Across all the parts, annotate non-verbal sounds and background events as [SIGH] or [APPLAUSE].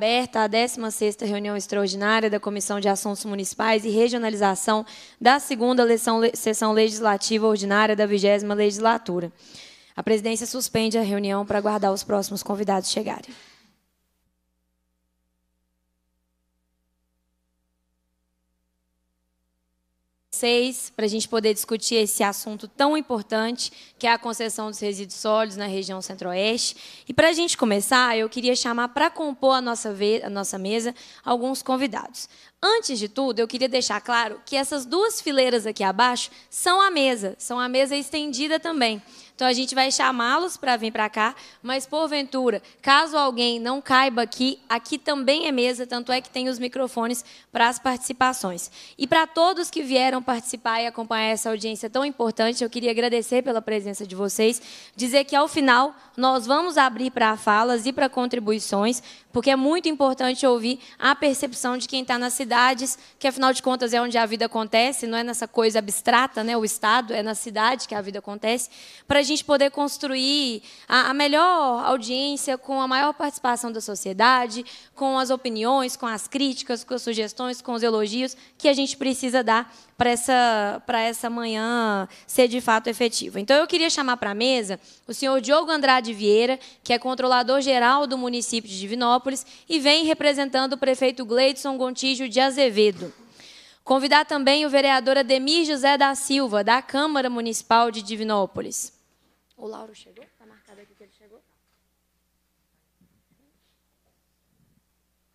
aberta a 16ª reunião extraordinária da Comissão de Assuntos Municipais e Regionalização da 2ª Sessão Legislativa Ordinária da 20 Legislatura. A presidência suspende a reunião para aguardar os próximos convidados chegarem. vocês para a gente poder discutir esse assunto tão importante, que é a concessão dos resíduos sólidos na região centro-oeste. E para a gente começar, eu queria chamar para compor a nossa, a nossa mesa alguns convidados. Antes de tudo, eu queria deixar claro que essas duas fileiras aqui abaixo são a mesa, são a mesa estendida também. Então a gente vai chamá-los para vir para cá, mas porventura, caso alguém não caiba aqui, aqui também é mesa, tanto é que tem os microfones para as participações. E para todos que vieram participar e acompanhar essa audiência tão importante, eu queria agradecer pela presença de vocês, dizer que ao final nós vamos abrir para falas e para contribuições, porque é muito importante ouvir a percepção de quem está nas cidades, que afinal de contas é onde a vida acontece, não é nessa coisa abstrata, né? o Estado, é na cidade que a vida acontece, para a gente poder construir a, a, melhor audiência, com a maior participação da sociedade, com as opiniões, com as críticas, com as sugestões, com os elogios que a gente precisa dar para essa, para essa manhã ser de fato efetiva. Então eu queria chamar para a mesa o senhor Diogo Andrade Vieira, que é controlador geral do município de Divinópolis Florianópolis e vem representando o prefeito Gleidson Gontijo de Azevedo. Convidar também o vereador Ademir José da Silva, da Câmara Municipal de Divinópolis. O Lauro chegou? Está marcado aqui que ele chegou?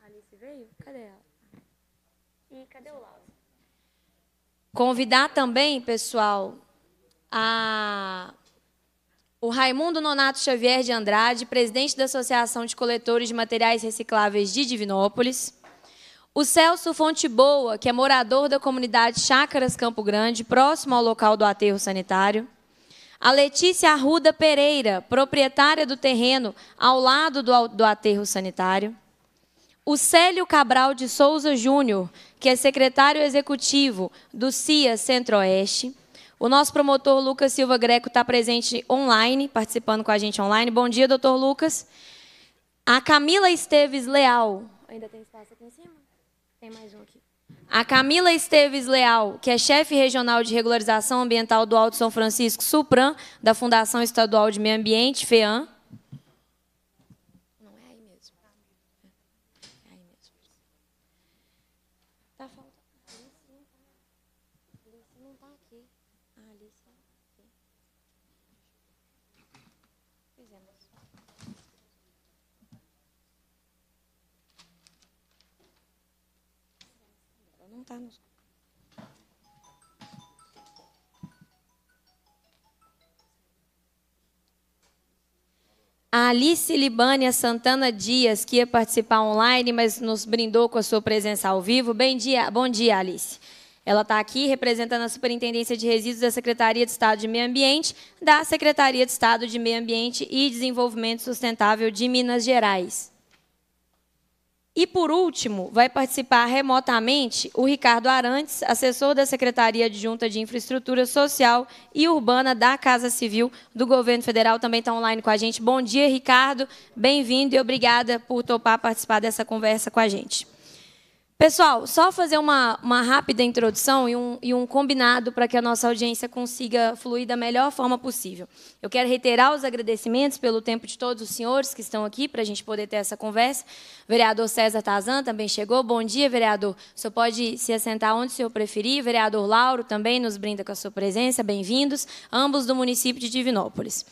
Alice veio? Cadê ela? E cadê o Lauro? Convidar também, pessoal, a o Raimundo Nonato Xavier de Andrade, presidente da Associação de Coletores de Materiais Recicláveis de Divinópolis. O Celso Fonte Boa, que é morador da comunidade Chácaras Campo Grande, próximo ao local do aterro sanitário. A Letícia Arruda Pereira, proprietária do terreno ao lado do, do aterro sanitário. O Célio Cabral de Souza Júnior, que é secretário executivo do CIA Centro-Oeste. O nosso promotor Lucas Silva Greco está presente online, participando com a gente online. Bom dia, doutor Lucas. A Camila Esteves Leal. Ainda tem espaço aqui em cima? Tem mais um aqui. A Camila Esteves Leal, que é chefe regional de regularização ambiental do Alto São Francisco, Supran, da Fundação Estadual de Meio Ambiente, FEAM. a Alice Libânia Santana Dias, que ia participar online, mas nos brindou com a sua presença ao vivo. Bem dia, bom dia, Alice. Ela está aqui representando a Superintendência de Resíduos da Secretaria de Estado de Meio Ambiente, da Secretaria de Estado de Meio Ambiente e Desenvolvimento Sustentável de Minas Gerais. E, por último, vai participar remotamente o Ricardo Arantes, assessor da Secretaria Adjunta de, de Infraestrutura Social e Urbana da Casa Civil do Governo Federal, também está online com a gente. Bom dia, Ricardo, bem-vindo e obrigada por topar participar dessa conversa com a gente. Pessoal, só fazer uma, uma rápida introdução e um, e um combinado para que a nossa audiência consiga fluir da melhor forma possível. Eu quero reiterar os agradecimentos pelo tempo de todos os senhores que estão aqui para a gente poder ter essa conversa. vereador César Tazan também chegou. Bom dia, vereador. O senhor pode se assentar onde o senhor preferir. vereador Lauro também nos brinda com a sua presença. Bem-vindos, ambos do município de Divinópolis.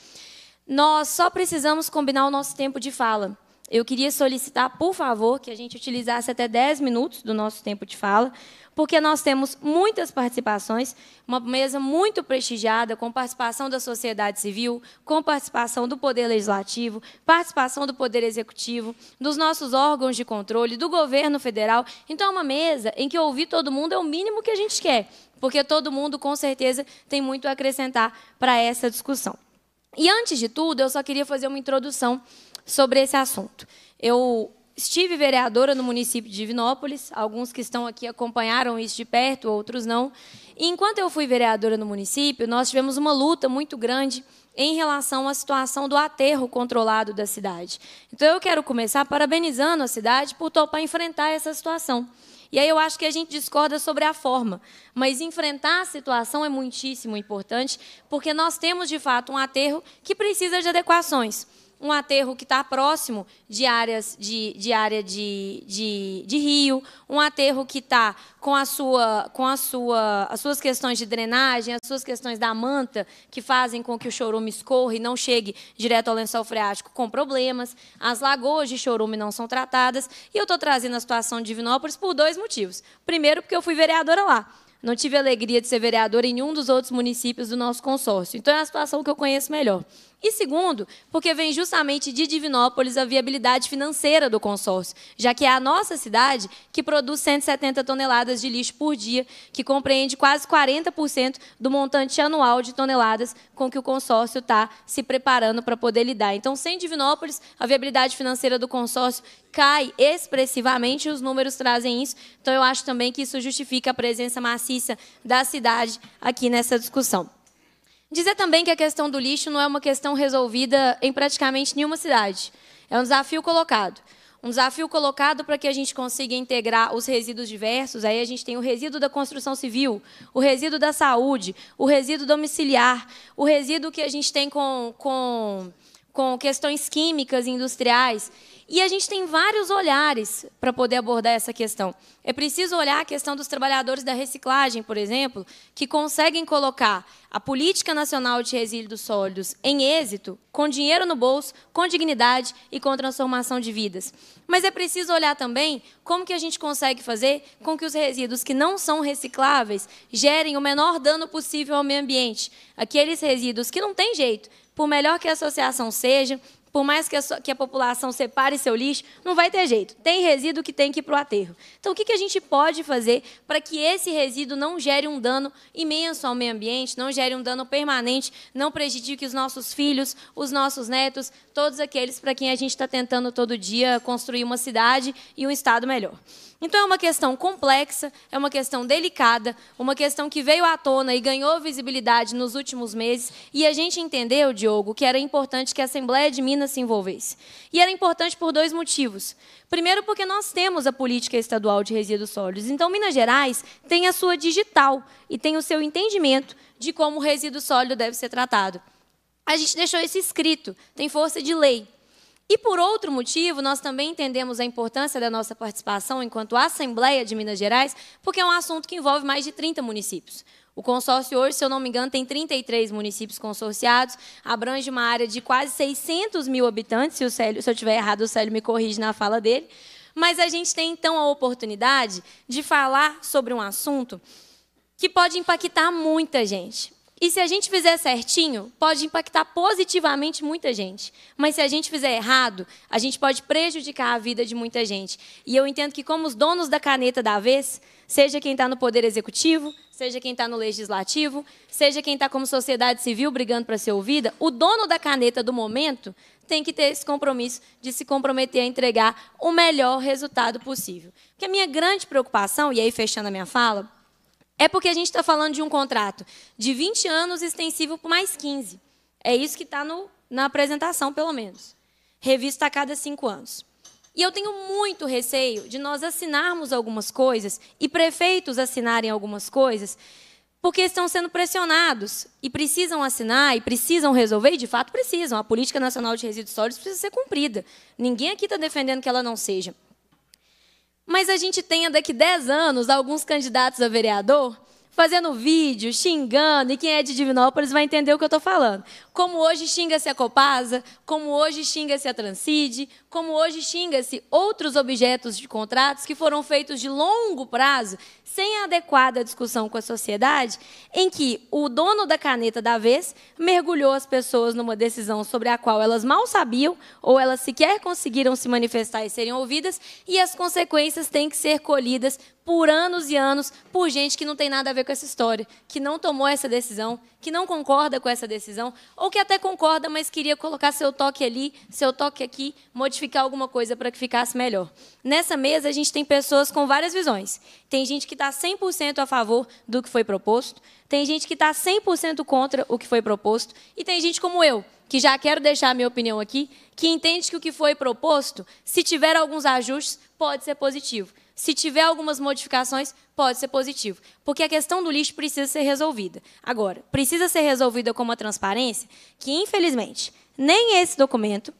Nós só precisamos combinar o nosso tempo de fala eu queria solicitar, por favor, que a gente utilizasse até 10 minutos do nosso tempo de fala, porque nós temos muitas participações, uma mesa muito prestigiada, com participação da sociedade civil, com participação do Poder Legislativo, participação do Poder Executivo, dos nossos órgãos de controle, do governo federal. Então, é uma mesa em que ouvir todo mundo é o mínimo que a gente quer, porque todo mundo, com certeza, tem muito a acrescentar para essa discussão. E, antes de tudo, eu só queria fazer uma introdução sobre esse assunto. Eu estive vereadora no município de Divinópolis, alguns que estão aqui acompanharam isso de perto, outros não. E enquanto eu fui vereadora no município, nós tivemos uma luta muito grande em relação à situação do aterro controlado da cidade. Então eu quero começar parabenizando a cidade por topar enfrentar essa situação. E aí eu acho que a gente discorda sobre a forma, mas enfrentar a situação é muitíssimo importante, porque nós temos de fato um aterro que precisa de adequações um aterro que está próximo de áreas de, de área de, de, de rio, um aterro que está com, a sua, com a sua, as suas questões de drenagem, as suas questões da manta, que fazem com que o chorume escorra e não chegue direto ao lençol freático com problemas. As lagoas de chorume não são tratadas. E eu estou trazendo a situação de Divinópolis por dois motivos. Primeiro, porque eu fui vereadora lá. Não tive a alegria de ser vereadora em nenhum dos outros municípios do nosso consórcio. Então, é a situação que eu conheço melhor. E segundo, porque vem justamente de Divinópolis a viabilidade financeira do consórcio, já que é a nossa cidade que produz 170 toneladas de lixo por dia, que compreende quase 40% do montante anual de toneladas com que o consórcio está se preparando para poder lidar. Então, sem Divinópolis, a viabilidade financeira do consórcio cai expressivamente, os números trazem isso. Então, eu acho também que isso justifica a presença maciça da cidade aqui nessa discussão. Dizer também que a questão do lixo não é uma questão resolvida em praticamente nenhuma cidade. É um desafio colocado. Um desafio colocado para que a gente consiga integrar os resíduos diversos. Aí a gente tem o resíduo da construção civil, o resíduo da saúde, o resíduo domiciliar, o resíduo que a gente tem com, com com questões químicas e industriais. E a gente tem vários olhares para poder abordar essa questão. É preciso olhar a questão dos trabalhadores da reciclagem, por exemplo, que conseguem colocar a Política Nacional de Resíduos Sólidos em êxito, com dinheiro no bolso, com dignidade e com transformação de vidas. Mas é preciso olhar também como que a gente consegue fazer com que os resíduos que não são recicláveis gerem o menor dano possível ao meio ambiente. Aqueles resíduos que não tem jeito, por melhor que a associação seja, por mais que a, que a, população separe seu lixo, não vai ter jeito. Tem resíduo que tem que ir para o aterro. Então, o que, que a gente pode fazer para que esse resíduo não gere um dano imenso ao meio ambiente, não gere um dano permanente, não prejudique os nossos filhos, os nossos netos, todos aqueles para quem a gente está tentando todo dia construir uma cidade e um Estado melhor? Então é uma questão complexa, é uma questão delicada, uma questão que veio à tona e ganhou visibilidade nos últimos meses, e a gente entendeu, Diogo, que era importante que a Assembleia de Minas se envolvesse. E era importante por dois motivos. Primeiro, porque nós temos a política estadual de resíduos sólidos. Então, Minas Gerais tem a sua digital e tem o seu entendimento de como o resíduo sólido deve ser tratado. A gente deixou isso escrito, tem força de lei. E por outro motivo, nós também entendemos a importância da nossa participação enquanto Assembleia de Minas Gerais, porque é um assunto que envolve mais de 30 municípios. O consórcio hoje, se eu não me engano, tem 33 municípios consorciados, abrange uma área de quase 600 mil habitantes, se, Célio, se eu estiver errado, o Célio me corrige na fala dele. Mas a gente tem, então, a oportunidade de falar sobre um assunto que pode impactar muita gente. E se a gente fizer certinho, pode impactar positivamente muita gente. Mas se a gente fizer errado, a gente pode prejudicar a vida de muita gente. E eu entendo que, como os donos da caneta da vez, seja quem está no poder executivo, seja quem está no legislativo, seja quem está como sociedade civil brigando para ser ouvida, o dono da caneta do momento tem que ter esse compromisso de se comprometer a entregar o melhor resultado possível. Porque a minha grande preocupação, e aí fechando a minha fala, é porque a gente está falando de um contrato de 20 anos extensível por mais 15. É isso que está na apresentação, pelo menos. Revista a cada cinco anos. E eu tenho muito receio de nós assinarmos algumas coisas e prefeitos assinarem algumas coisas porque estão sendo pressionados e precisam assinar e precisam resolver, e de fato precisam. A Política Nacional de Resíduos Sólidos precisa ser cumprida. Ninguém aqui está defendendo que ela não seja. Mas a gente tenha daqui 10 anos alguns candidatos a vereador fazendo vídeo, xingando, e quem é de Divinópolis vai entender o que eu estou falando. Como hoje xinga-se a Copasa, como hoje xinga-se a Transide, como hoje xinga-se outros objetos de contratos que foram feitos de longo prazo, sem a adequada discussão com a sociedade, em que o dono da caneta da vez mergulhou as pessoas numa decisão sobre a qual elas mal sabiam ou elas sequer conseguiram se manifestar e serem ouvidas, e as consequências têm que ser colhidas por anos e anos por gente que não tem nada a ver com essa história, que não tomou essa decisão, que não concorda com essa decisão, ou que até concorda, mas queria colocar seu toque ali, seu toque aqui, modificar alguma coisa para que ficasse melhor. Nessa mesa, a gente tem pessoas com várias visões. Tem gente que está 100% a favor do que foi proposto, tem gente que está 100% contra o que foi proposto, e tem gente como eu, que já quero deixar a minha opinião aqui, que entende que o que foi proposto, se tiver alguns ajustes, pode ser positivo. Se tiver algumas modificações, pode ser positivo. Porque a questão do lixo precisa ser resolvida. Agora, precisa ser resolvida com uma transparência que, infelizmente, nem esse documento,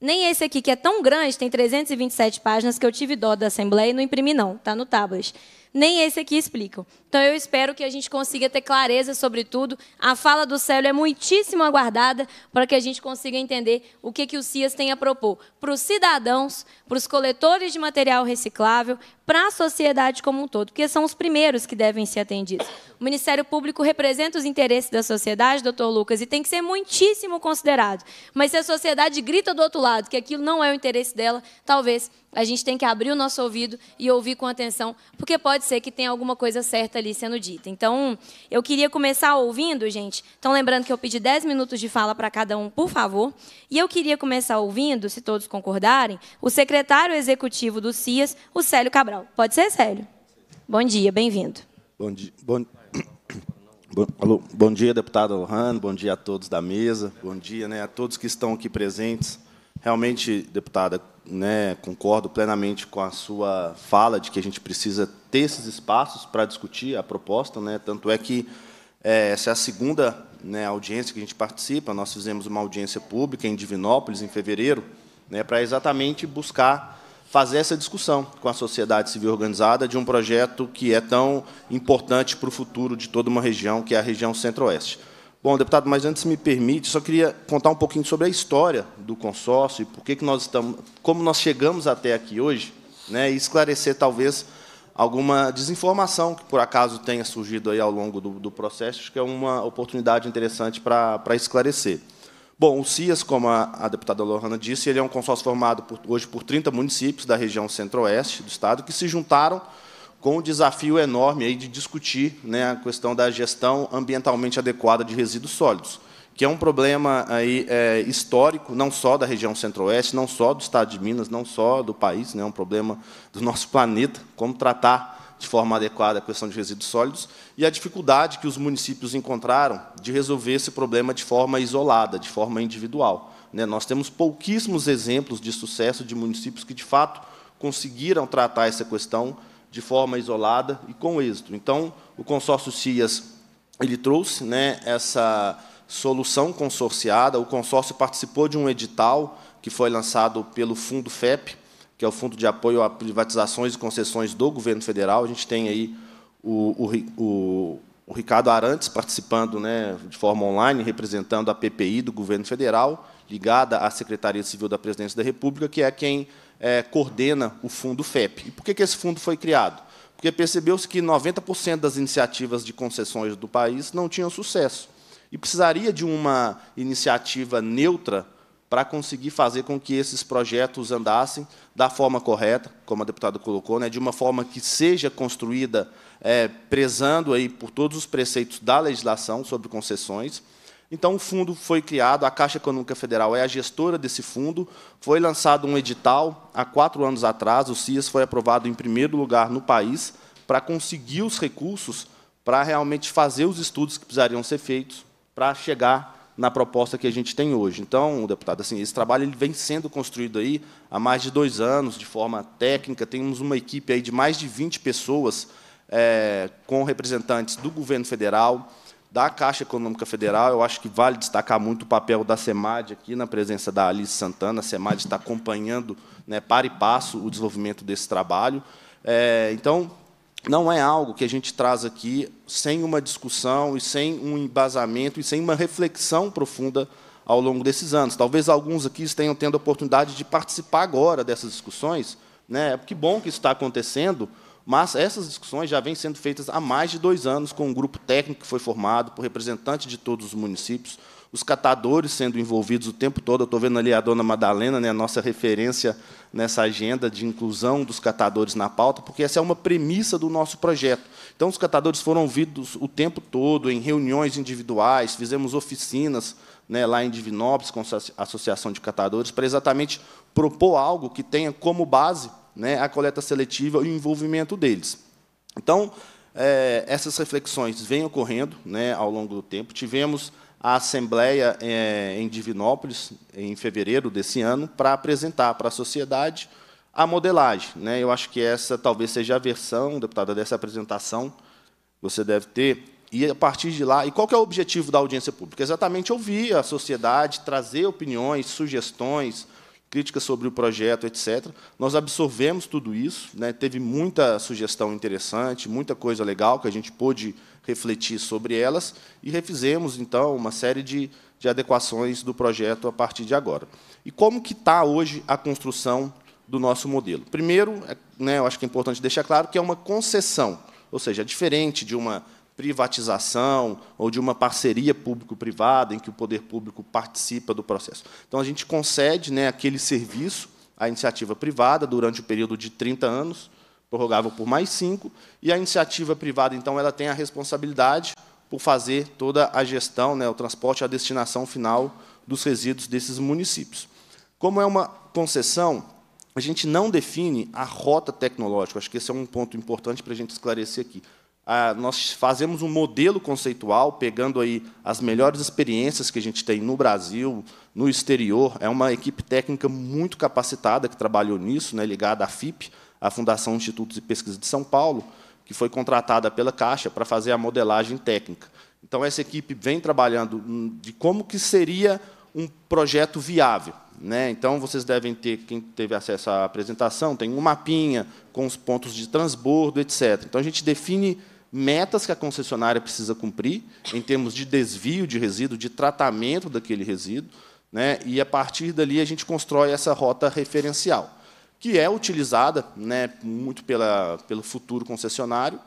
nem esse aqui, que é tão grande, tem 327 páginas, que eu tive dó da Assembleia e não imprimi, não. Está no Tabas nem esse aqui explicam. Então eu espero que a gente consiga ter clareza sobre tudo. A fala do Célio é muitíssimo aguardada para que a gente consiga entender o que, que o CIAS tem a propor para os cidadãos, para os coletores de material reciclável, para a sociedade como um todo, porque são os primeiros que devem ser atendidos. O Ministério Público representa os interesses da sociedade, doutor Lucas, e tem que ser muitíssimo considerado. Mas se a sociedade grita do outro lado que aquilo não é o interesse dela, talvez a gente tem que abrir o nosso ouvido e ouvir com atenção, porque pode ser que tenha alguma coisa certa ali sendo dita. Então, eu queria começar ouvindo, gente. Então, lembrando que eu pedi 10 minutos de fala para cada um, por favor. E eu queria começar ouvindo, se todos concordarem, o secretário executivo do CIAS, o Célio Cabral. Pode ser, Célio? Bom dia, bem-vindo. Bom dia. Bom... [COUGHS] Bom, alô, bom dia, deputado bom dia a todos da mesa, bom dia né, a todos que estão aqui presentes. Realmente, deputada, né, concordo plenamente com a sua fala de que a gente precisa ter esses espaços para discutir a proposta. Né, tanto é que é, essa é a segunda né, audiência que a gente participa. Nós fizemos uma audiência pública em Divinópolis, em fevereiro, né, para exatamente buscar fazer essa discussão com a sociedade civil organizada de um projeto que é tão importante para o futuro de toda uma região, que é a região centro-oeste. Bom, deputado, mas antes me permite, só queria contar um pouquinho sobre a história do consórcio e por que, que nós estamos, como nós chegamos até aqui hoje, né, e esclarecer talvez alguma desinformação que por acaso tenha surgido aí ao longo do, do processo, acho que é uma oportunidade interessante para, para esclarecer. Bom, o CIAS, como a, a, deputada Lohana disse, ele é um consórcio formado por, hoje por 30 municípios da região centro-oeste do estado que se juntaram com o desafio enorme aí de discutir né, a questão da gestão ambientalmente adequada de resíduos sólidos, que é um problema aí, é, histórico, não só da região centro-oeste, não só do estado de Minas, não só do país, né, é né, um problema do nosso planeta, como tratar de forma adequada a questão de resíduos sólidos, e a dificuldade que os municípios encontraram de resolver esse problema de forma isolada, de forma individual. Né, nós temos pouquíssimos exemplos de sucesso de municípios que, de fato, conseguiram tratar essa questão de forma isolada e com êxito. Então, o consórcio CIAS ele trouxe né, essa solução consorciada. O consórcio participou de um edital que foi lançado pelo Fundo FEP, que é o Fundo de Apoio a Privatizações e Concessões do Governo Federal. A gente tem aí o, o, o, o Ricardo Arantes participando né, de forma online, representando a PPI do Governo Federal ligada à Secretaria Civil da Presidência da República, que é quem é, coordena o fundo FEP. E por que, que esse fundo foi criado? Porque percebeu-se que 90% das iniciativas de concessões do país não tinham sucesso. E precisaria de uma iniciativa neutra para conseguir fazer com que esses projetos andassem da forma correta, como a deputada colocou, né, de uma forma que seja construída é, prezando aí por todos os preceitos da legislação sobre concessões, então, o fundo foi criado, a Caixa Econômica Federal é a gestora desse fundo. Foi lançado um edital há quatro anos atrás, o CIAS foi aprovado em primeiro lugar no país, para conseguir os recursos para realmente fazer os estudos que precisariam ser feitos para chegar na proposta que a gente tem hoje. Então, deputado, assim, esse trabalho ele vem sendo construído aí há mais de dois anos, de forma técnica. Temos uma equipe aí de mais de 20 pessoas é, com representantes do governo federal, da Caixa Econômica Federal. Eu acho que vale destacar muito o papel da SEMAD aqui, na presença da Alice Santana. A SEMAD está acompanhando, né, para e passo, o desenvolvimento desse trabalho. É, então, não é algo que a gente traz aqui sem uma discussão e sem um embasamento e sem uma reflexão profunda ao longo desses anos. Talvez alguns aqui estejam tendo a oportunidade de participar agora dessas discussões. Né? Que bom que isso está acontecendo, mas essas discussões já vêm sendo feitas há mais de dois anos com um grupo técnico que foi formado por representantes de todos os municípios, os catadores sendo envolvidos o tempo todo. Eu estou vendo ali a dona Madalena, né, a nossa referência nessa agenda de inclusão dos catadores na pauta, porque essa é uma premissa do nosso projeto. Então, os catadores foram ouvidos o tempo todo, em reuniões individuais, fizemos oficinas né, lá em Divinópolis com a Associação de Catadores, para exatamente propor algo que tenha como base né, a coleta seletiva e o envolvimento deles. Então, é, essas reflexões vêm ocorrendo né, ao longo do tempo. Tivemos a Assembleia é, em Divinópolis, em fevereiro desse ano, para apresentar para a sociedade a modelagem. Né? Eu acho que essa talvez seja a versão, deputada, dessa apresentação você deve ter. E a partir de lá, e qual é o objetivo da audiência pública? Exatamente ouvir a sociedade, trazer opiniões, sugestões, críticas sobre o projeto, etc. Nós absorvemos tudo isso, né? teve muita sugestão interessante, muita coisa legal que a gente pôde refletir sobre elas e refizemos, então, uma série de, de adequações do projeto a partir de agora. E como que está hoje a construção do nosso modelo? Primeiro, é, né, eu acho que é importante deixar claro que é uma concessão, ou seja, é diferente de uma privatização ou de uma parceria público-privada em que o poder público participa do processo. Então, a gente concede né, aquele serviço à iniciativa privada durante o período de 30 anos, prorrogável por mais cinco, e a iniciativa privada, então, ela tem a responsabilidade por fazer toda a gestão, né, o transporte à destinação final dos resíduos desses municípios. Como é uma concessão, a gente não define a rota tecnológica. Acho que esse é um ponto importante para a gente esclarecer aqui ah, nós fazemos um modelo conceitual, pegando aí as melhores experiências que a gente tem no Brasil, no exterior. É uma equipe técnica muito capacitada que trabalhou nisso, né, ligada à FIP, a Fundação Institutos de Pesquisa de São Paulo, que foi contratada pela Caixa para fazer a modelagem técnica. Então, essa equipe vem trabalhando de como que seria um projeto viável. Né? Então, vocês devem ter, quem teve acesso à apresentação, tem um mapinha com os pontos de transbordo, etc. Então, a gente define metas que a concessionária precisa cumprir em termos de desvio de resíduo, de tratamento daquele resíduo, né? e a partir dali a gente constrói essa rota referencial, que é utilizada né, muito pela, pelo futuro concessionário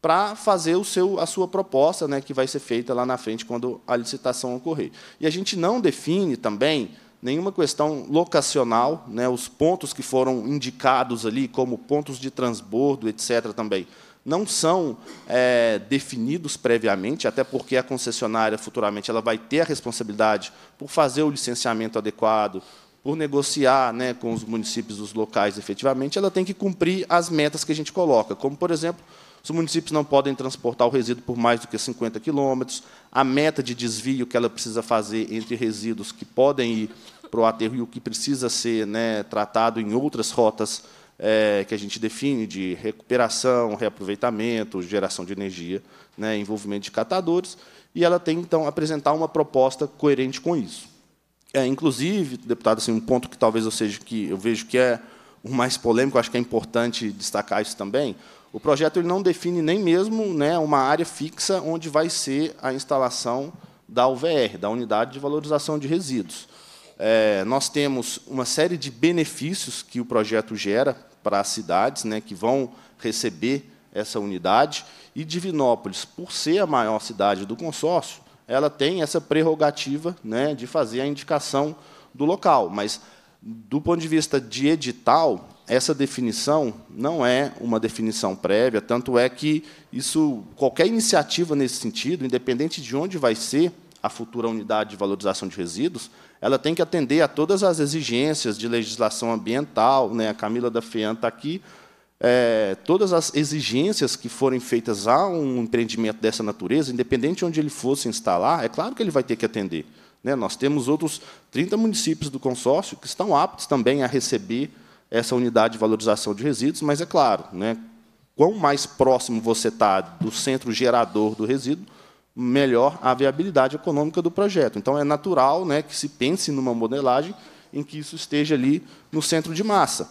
para fazer o seu, a sua proposta, né, que vai ser feita lá na frente quando a licitação ocorrer. E a gente não define também nenhuma questão locacional, né, os pontos que foram indicados ali como pontos de transbordo, etc. também não são é, definidos previamente, até porque a concessionária futuramente ela vai ter a responsabilidade por fazer o licenciamento adequado, por negociar né, com os municípios, os locais, efetivamente, ela tem que cumprir as metas que a gente coloca, como, por exemplo, os municípios não podem transportar o resíduo por mais do que 50 quilômetros, a meta de desvio que ela precisa fazer entre resíduos que podem ir para o aterro e o que precisa ser né, tratado em outras rotas é, que a gente define de recuperação, reaproveitamento, geração de energia, né, envolvimento de catadores, e ela tem, então, apresentar uma proposta coerente com isso. É, inclusive, deputado, assim, um ponto que talvez eu, seja que, eu vejo que é o mais polêmico, acho que é importante destacar isso também, o projeto ele não define nem mesmo né, uma área fixa onde vai ser a instalação da UVR, da Unidade de Valorização de Resíduos. É, nós temos uma série de benefícios que o projeto gera para as cidades né, que vão receber essa unidade. E Divinópolis, por ser a maior cidade do consórcio, ela tem essa prerrogativa né, de fazer a indicação do local. Mas, do ponto de vista de edital, essa definição não é uma definição prévia, tanto é que isso, qualquer iniciativa nesse sentido, independente de onde vai ser, a futura unidade de valorização de resíduos, ela tem que atender a todas as exigências de legislação ambiental, né? a Camila da FEAN está aqui, é, todas as exigências que forem feitas a um empreendimento dessa natureza, independente de onde ele fosse instalar, é claro que ele vai ter que atender. Né? Nós temos outros 30 municípios do consórcio que estão aptos também a receber essa unidade de valorização de resíduos, mas é claro, né, quão mais próximo você está do centro gerador do resíduo, melhor a viabilidade econômica do projeto. Então, é natural né, que se pense numa modelagem em que isso esteja ali no centro de massa.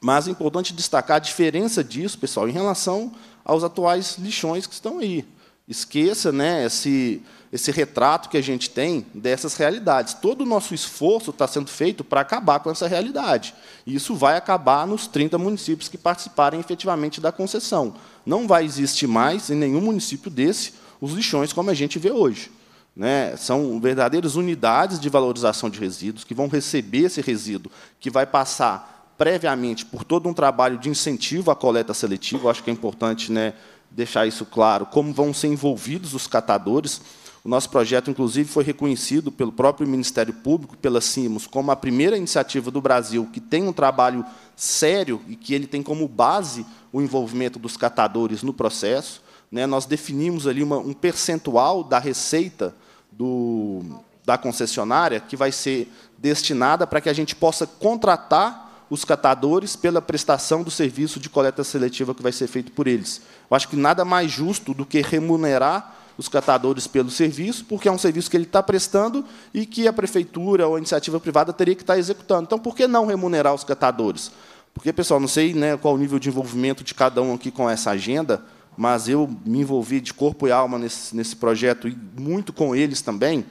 Mas é importante destacar a diferença disso, pessoal, em relação aos atuais lixões que estão aí. Esqueça né, esse, esse retrato que a gente tem dessas realidades. Todo o nosso esforço está sendo feito para acabar com essa realidade. E isso vai acabar nos 30 municípios que participarem efetivamente da concessão. Não vai existir mais, em nenhum município desse, os lixões como a gente vê hoje. Né? São verdadeiras unidades de valorização de resíduos que vão receber esse resíduo, que vai passar previamente por todo um trabalho de incentivo à coleta seletiva. acho que é importante né, deixar isso claro, como vão ser envolvidos os catadores. O nosso projeto, inclusive, foi reconhecido pelo próprio Ministério Público, pela CIMOS, como a primeira iniciativa do Brasil que tem um trabalho sério e que ele tem como base o envolvimento dos catadores no processo. Né, nós definimos ali uma, um percentual da receita do, da concessionária que vai ser destinada para que a gente possa contratar os catadores pela prestação do serviço de coleta seletiva que vai ser feito por eles. Eu acho que nada mais justo do que remunerar os catadores pelo serviço, porque é um serviço que ele está prestando e que a prefeitura ou a iniciativa privada teria que estar executando. Então, por que não remunerar os catadores? Porque, pessoal, não sei né, qual o nível de envolvimento de cada um aqui com essa agenda, mas eu me envolvi de corpo e alma nesse, nesse projeto e muito com eles também.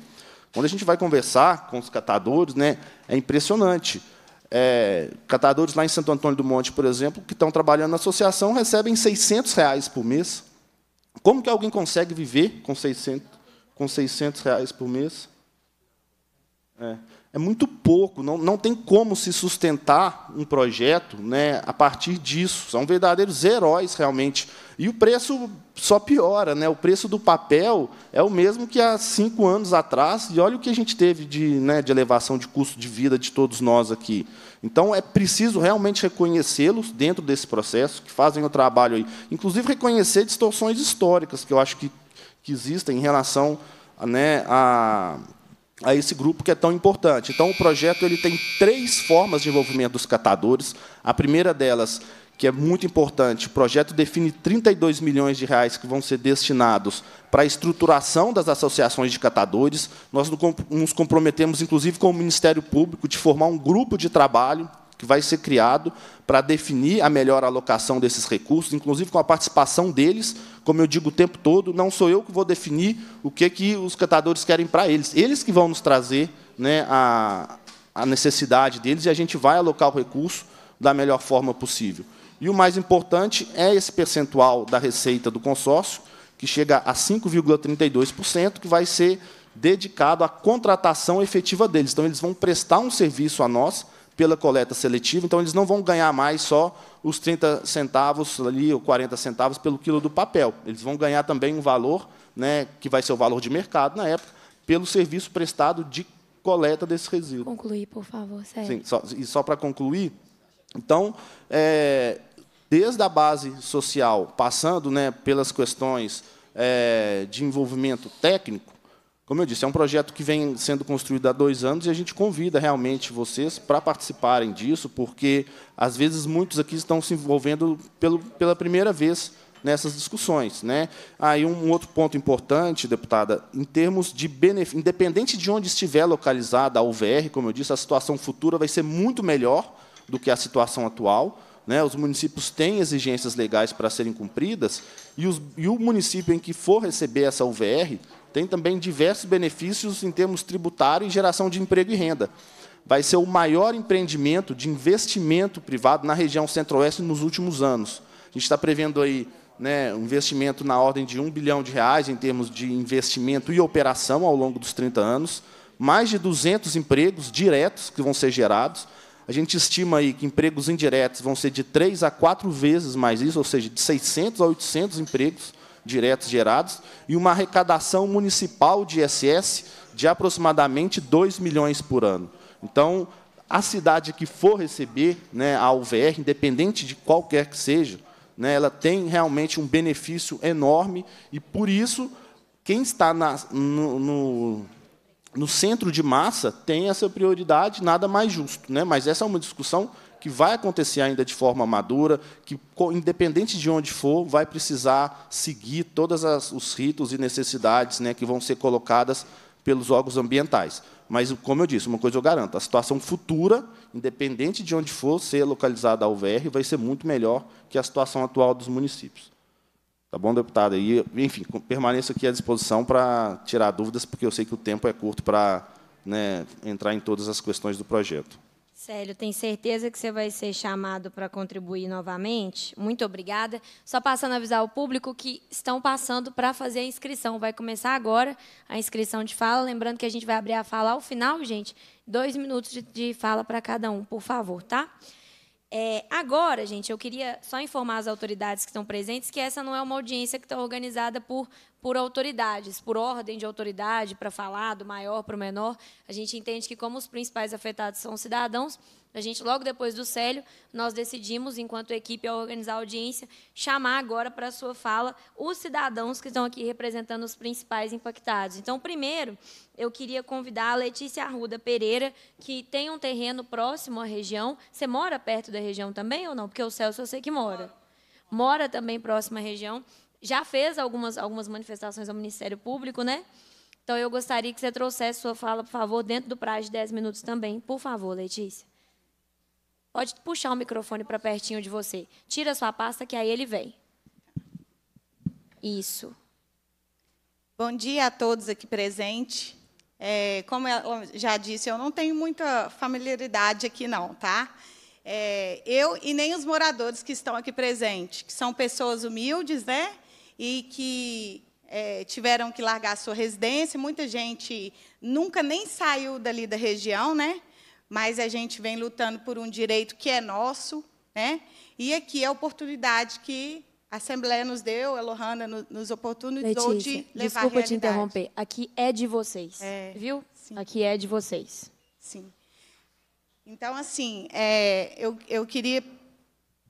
Quando a gente vai conversar com os catadores, né, é impressionante. É, catadores lá em Santo Antônio do Monte, por exemplo, que estão trabalhando na associação, recebem 600 reais por mês. Como que alguém consegue viver com 600, com 600 reais por mês? É é muito pouco, não, não tem como se sustentar um projeto né, a partir disso. São verdadeiros heróis, realmente. E o preço só piora. Né? O preço do papel é o mesmo que há cinco anos atrás, e olha o que a gente teve de, né, de elevação de custo de vida de todos nós aqui. Então, é preciso realmente reconhecê-los dentro desse processo, que fazem o trabalho aí. Inclusive, reconhecer distorções históricas, que eu acho que, que existem em relação né, a a esse grupo que é tão importante. Então, o projeto ele tem três formas de envolvimento dos catadores. A primeira delas, que é muito importante, o projeto define 32 milhões de reais que vão ser destinados para a estruturação das associações de catadores. Nós nos comprometemos, inclusive, com o Ministério Público, de formar um grupo de trabalho que vai ser criado para definir a melhor alocação desses recursos, inclusive com a participação deles. Como eu digo o tempo todo, não sou eu que vou definir o que, que os catadores querem para eles. Eles que vão nos trazer né, a, a necessidade deles e a gente vai alocar o recurso da melhor forma possível. E o mais importante é esse percentual da receita do consórcio, que chega a 5,32%, que vai ser dedicado à contratação efetiva deles. Então, eles vão prestar um serviço a nós pela coleta seletiva, então eles não vão ganhar mais só os 30 centavos ali, ou 40 centavos pelo quilo do papel. Eles vão ganhar também um valor, né, que vai ser o valor de mercado na época, pelo serviço prestado de coleta desse resíduo. Concluir, por favor, sério. Sim, só, e só para concluir, então, é, desde a base social, passando né, pelas questões é, de envolvimento técnico, como eu disse, é um projeto que vem sendo construído há dois anos e a gente convida realmente vocês para participarem disso, porque às vezes muitos aqui estão se envolvendo pelo, pela primeira vez nessas discussões. Né? Aí ah, um outro ponto importante, deputada, em termos de benefício, independente de onde estiver localizada a UVR, como eu disse, a situação futura vai ser muito melhor do que a situação atual. Né? Os municípios têm exigências legais para serem cumpridas e, os, e o município em que for receber essa UVR tem também diversos benefícios em termos tributário e geração de emprego e renda. Vai ser o maior empreendimento de investimento privado na região centro-oeste nos últimos anos. A gente está prevendo aí né, um investimento na ordem de 1 bilhão de reais em termos de investimento e operação ao longo dos 30 anos, mais de 200 empregos diretos que vão ser gerados. A gente estima aí que empregos indiretos vão ser de 3 a 4 vezes mais isso, ou seja, de 600 a 800 empregos diretos gerados e uma arrecadação municipal de ISS de aproximadamente 2 milhões por ano. Então, a cidade que for receber né, a UVR, independente de qualquer que seja, né, ela tem realmente um benefício enorme e, por isso, quem está na, no, no, no, centro de massa tem essa prioridade, nada mais justo. Né? Mas essa é uma discussão que vai acontecer ainda de forma madura, que, independente de onde for, vai precisar seguir todos os ritos e necessidades né, que vão ser colocadas pelos órgãos ambientais. Mas, como eu disse, uma coisa eu garanto: a situação futura, independente de onde for ser localizada a UVR, vai ser muito melhor que a situação atual dos municípios. Tá bom, deputado? E, enfim, permaneço aqui à disposição para tirar dúvidas, porque eu sei que o tempo é curto para né, entrar em todas as questões do projeto. Célio, tem certeza que você vai ser chamado para contribuir novamente? Muito obrigada. Só passando a avisar o público que estão passando para fazer a inscrição. Vai começar agora a inscrição de fala. Lembrando que a gente vai abrir a fala ao final, gente. Dois minutos de, de fala para cada um, por favor, tá? É, agora, gente, eu queria só informar as autoridades que estão presentes que essa não é uma audiência que está organizada por, por autoridades, por ordem de autoridade, para falar do maior para o menor. A gente entende que, como os principais afetados são cidadãos, a gente, logo depois do Célio, nós decidimos, enquanto equipe, ao organizar a audiência, chamar agora para a sua fala os cidadãos que estão aqui representando os principais impactados. Então, primeiro, eu queria convidar a Letícia Arruda Pereira, que tem um terreno próximo à região. Você mora perto da região também ou não? Porque o Celso eu sei que mora. Mora também próximo à região. Já fez algumas, algumas manifestações ao Ministério Público, né? Então, eu gostaria que você trouxesse sua fala, por favor, dentro do prazo de 10 minutos também. Por favor, Letícia. Pode puxar o microfone para pertinho de você. Tira a sua pasta, que aí ele vem. Isso. Bom dia a todos aqui presentes. É, como ela já disse, eu não tenho muita familiaridade aqui, não, tá? É, eu e nem os moradores que estão aqui presentes, que são pessoas humildes, né? E que é, tiveram que largar a sua residência. Muita gente nunca nem saiu dali da região, né? mas a gente vem lutando por um direito que é nosso, né? E aqui é a oportunidade que a Assembleia nos deu, a Lohana nos oportunizou Letícia, de levar desculpa a te interromper. Aqui é de vocês, é, viu? Sim. Aqui é de vocês. Sim. Então, assim, é, eu, eu queria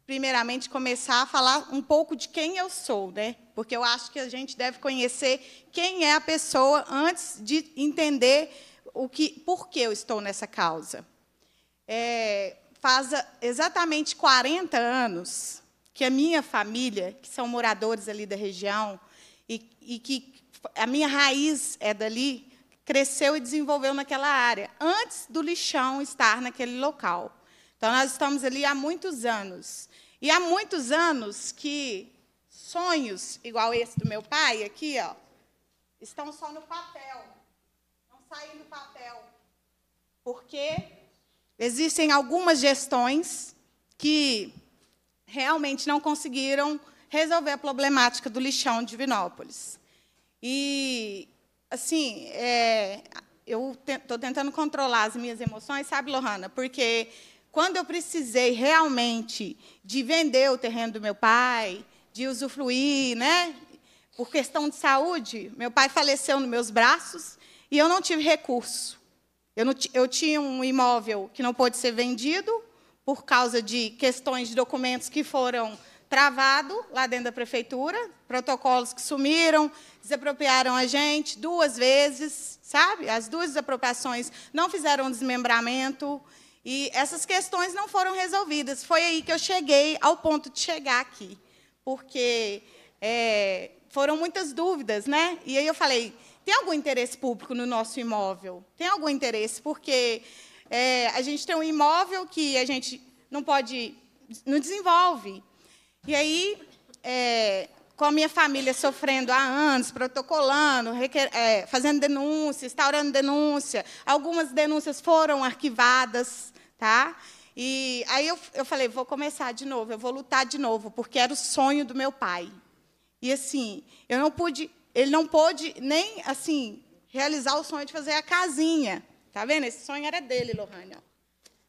primeiramente começar a falar um pouco de quem eu sou, né? Porque eu acho que a gente deve conhecer quem é a pessoa antes de entender o que, por que eu estou nessa causa. É, faz exatamente 40 anos que a minha família, que são moradores ali da região, e, e que a minha raiz é dali, cresceu e desenvolveu naquela área, antes do lixão estar naquele local. Então, nós estamos ali há muitos anos. E há muitos anos que sonhos, igual esse do meu pai aqui, ó, estão só no papel sair no papel. Porque existem algumas gestões que realmente não conseguiram resolver a problemática do lixão de Vinópolis. E, assim, é, eu estou te, tentando controlar as minhas emoções, sabe, Lohana? Porque quando eu precisei realmente de vender o terreno do meu pai, de usufruir, né? Por questão de saúde, meu pai faleceu nos meus braços e eu não tive recurso. Eu, não eu tinha um imóvel que não pôde ser vendido por causa de questões de documentos que foram travado lá dentro da prefeitura, protocolos que sumiram, desapropriaram a gente duas vezes, sabe? As duas desapropriações não fizeram desmembramento e essas questões não foram resolvidas. Foi aí que eu cheguei ao ponto de chegar aqui, porque é, foram muitas dúvidas, né? E aí eu falei, tem algum interesse público no nosso imóvel? Tem algum interesse? Porque é, a gente tem um imóvel que a gente não pode, não desenvolve. E aí, é, com a minha família sofrendo há anos, protocolando, requer, é, fazendo denúncia, instaurando denúncia, algumas denúncias foram arquivadas, tá? E aí eu, eu falei, vou começar de novo, eu vou lutar de novo, porque era o sonho do meu pai. E assim, eu não pude ele não pôde nem, assim, realizar o sonho de fazer a casinha. Tá vendo? Esse sonho era dele, Lohane. Ó.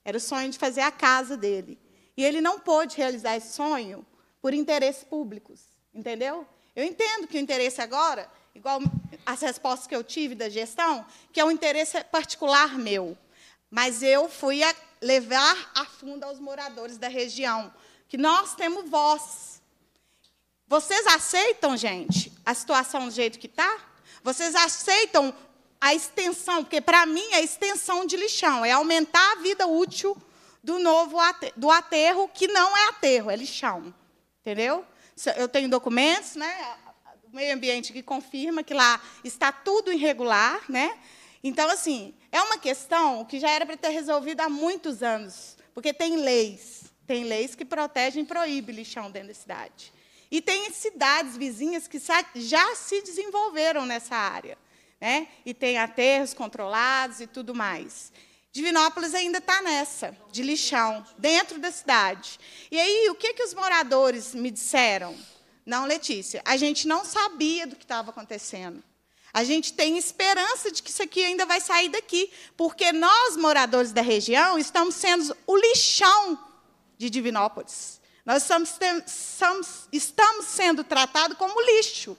Era o sonho de fazer a casa dele. E ele não pôde realizar esse sonho por interesses públicos. Entendeu? Eu entendo que o interesse agora, igual as respostas que eu tive da gestão, que é um interesse particular meu. Mas eu fui a levar a fundo aos moradores da região, que nós temos voz. Vocês aceitam, gente, a situação do jeito que está? Vocês aceitam a extensão? Porque, para mim, é extensão de lixão é aumentar a vida útil do novo aterro, do aterro, que não é aterro, é lixão. Entendeu? Eu tenho documentos, né? O meio ambiente que confirma que lá está tudo irregular, né? Então, assim, é uma questão que já era para ter resolvido há muitos anos, porque tem leis, tem leis que protegem e proíbem lixão dentro da cidade. E tem cidades vizinhas que já se desenvolveram nessa área. Né? E tem aterros controlados e tudo mais. Divinópolis ainda está nessa, de lixão, dentro da cidade. E aí, o que, que os moradores me disseram? Não, Letícia, a gente não sabia do que estava acontecendo. A gente tem esperança de que isso aqui ainda vai sair daqui, porque nós, moradores da região, estamos sendo o lixão de Divinópolis. Nós estamos sendo tratados como lixo.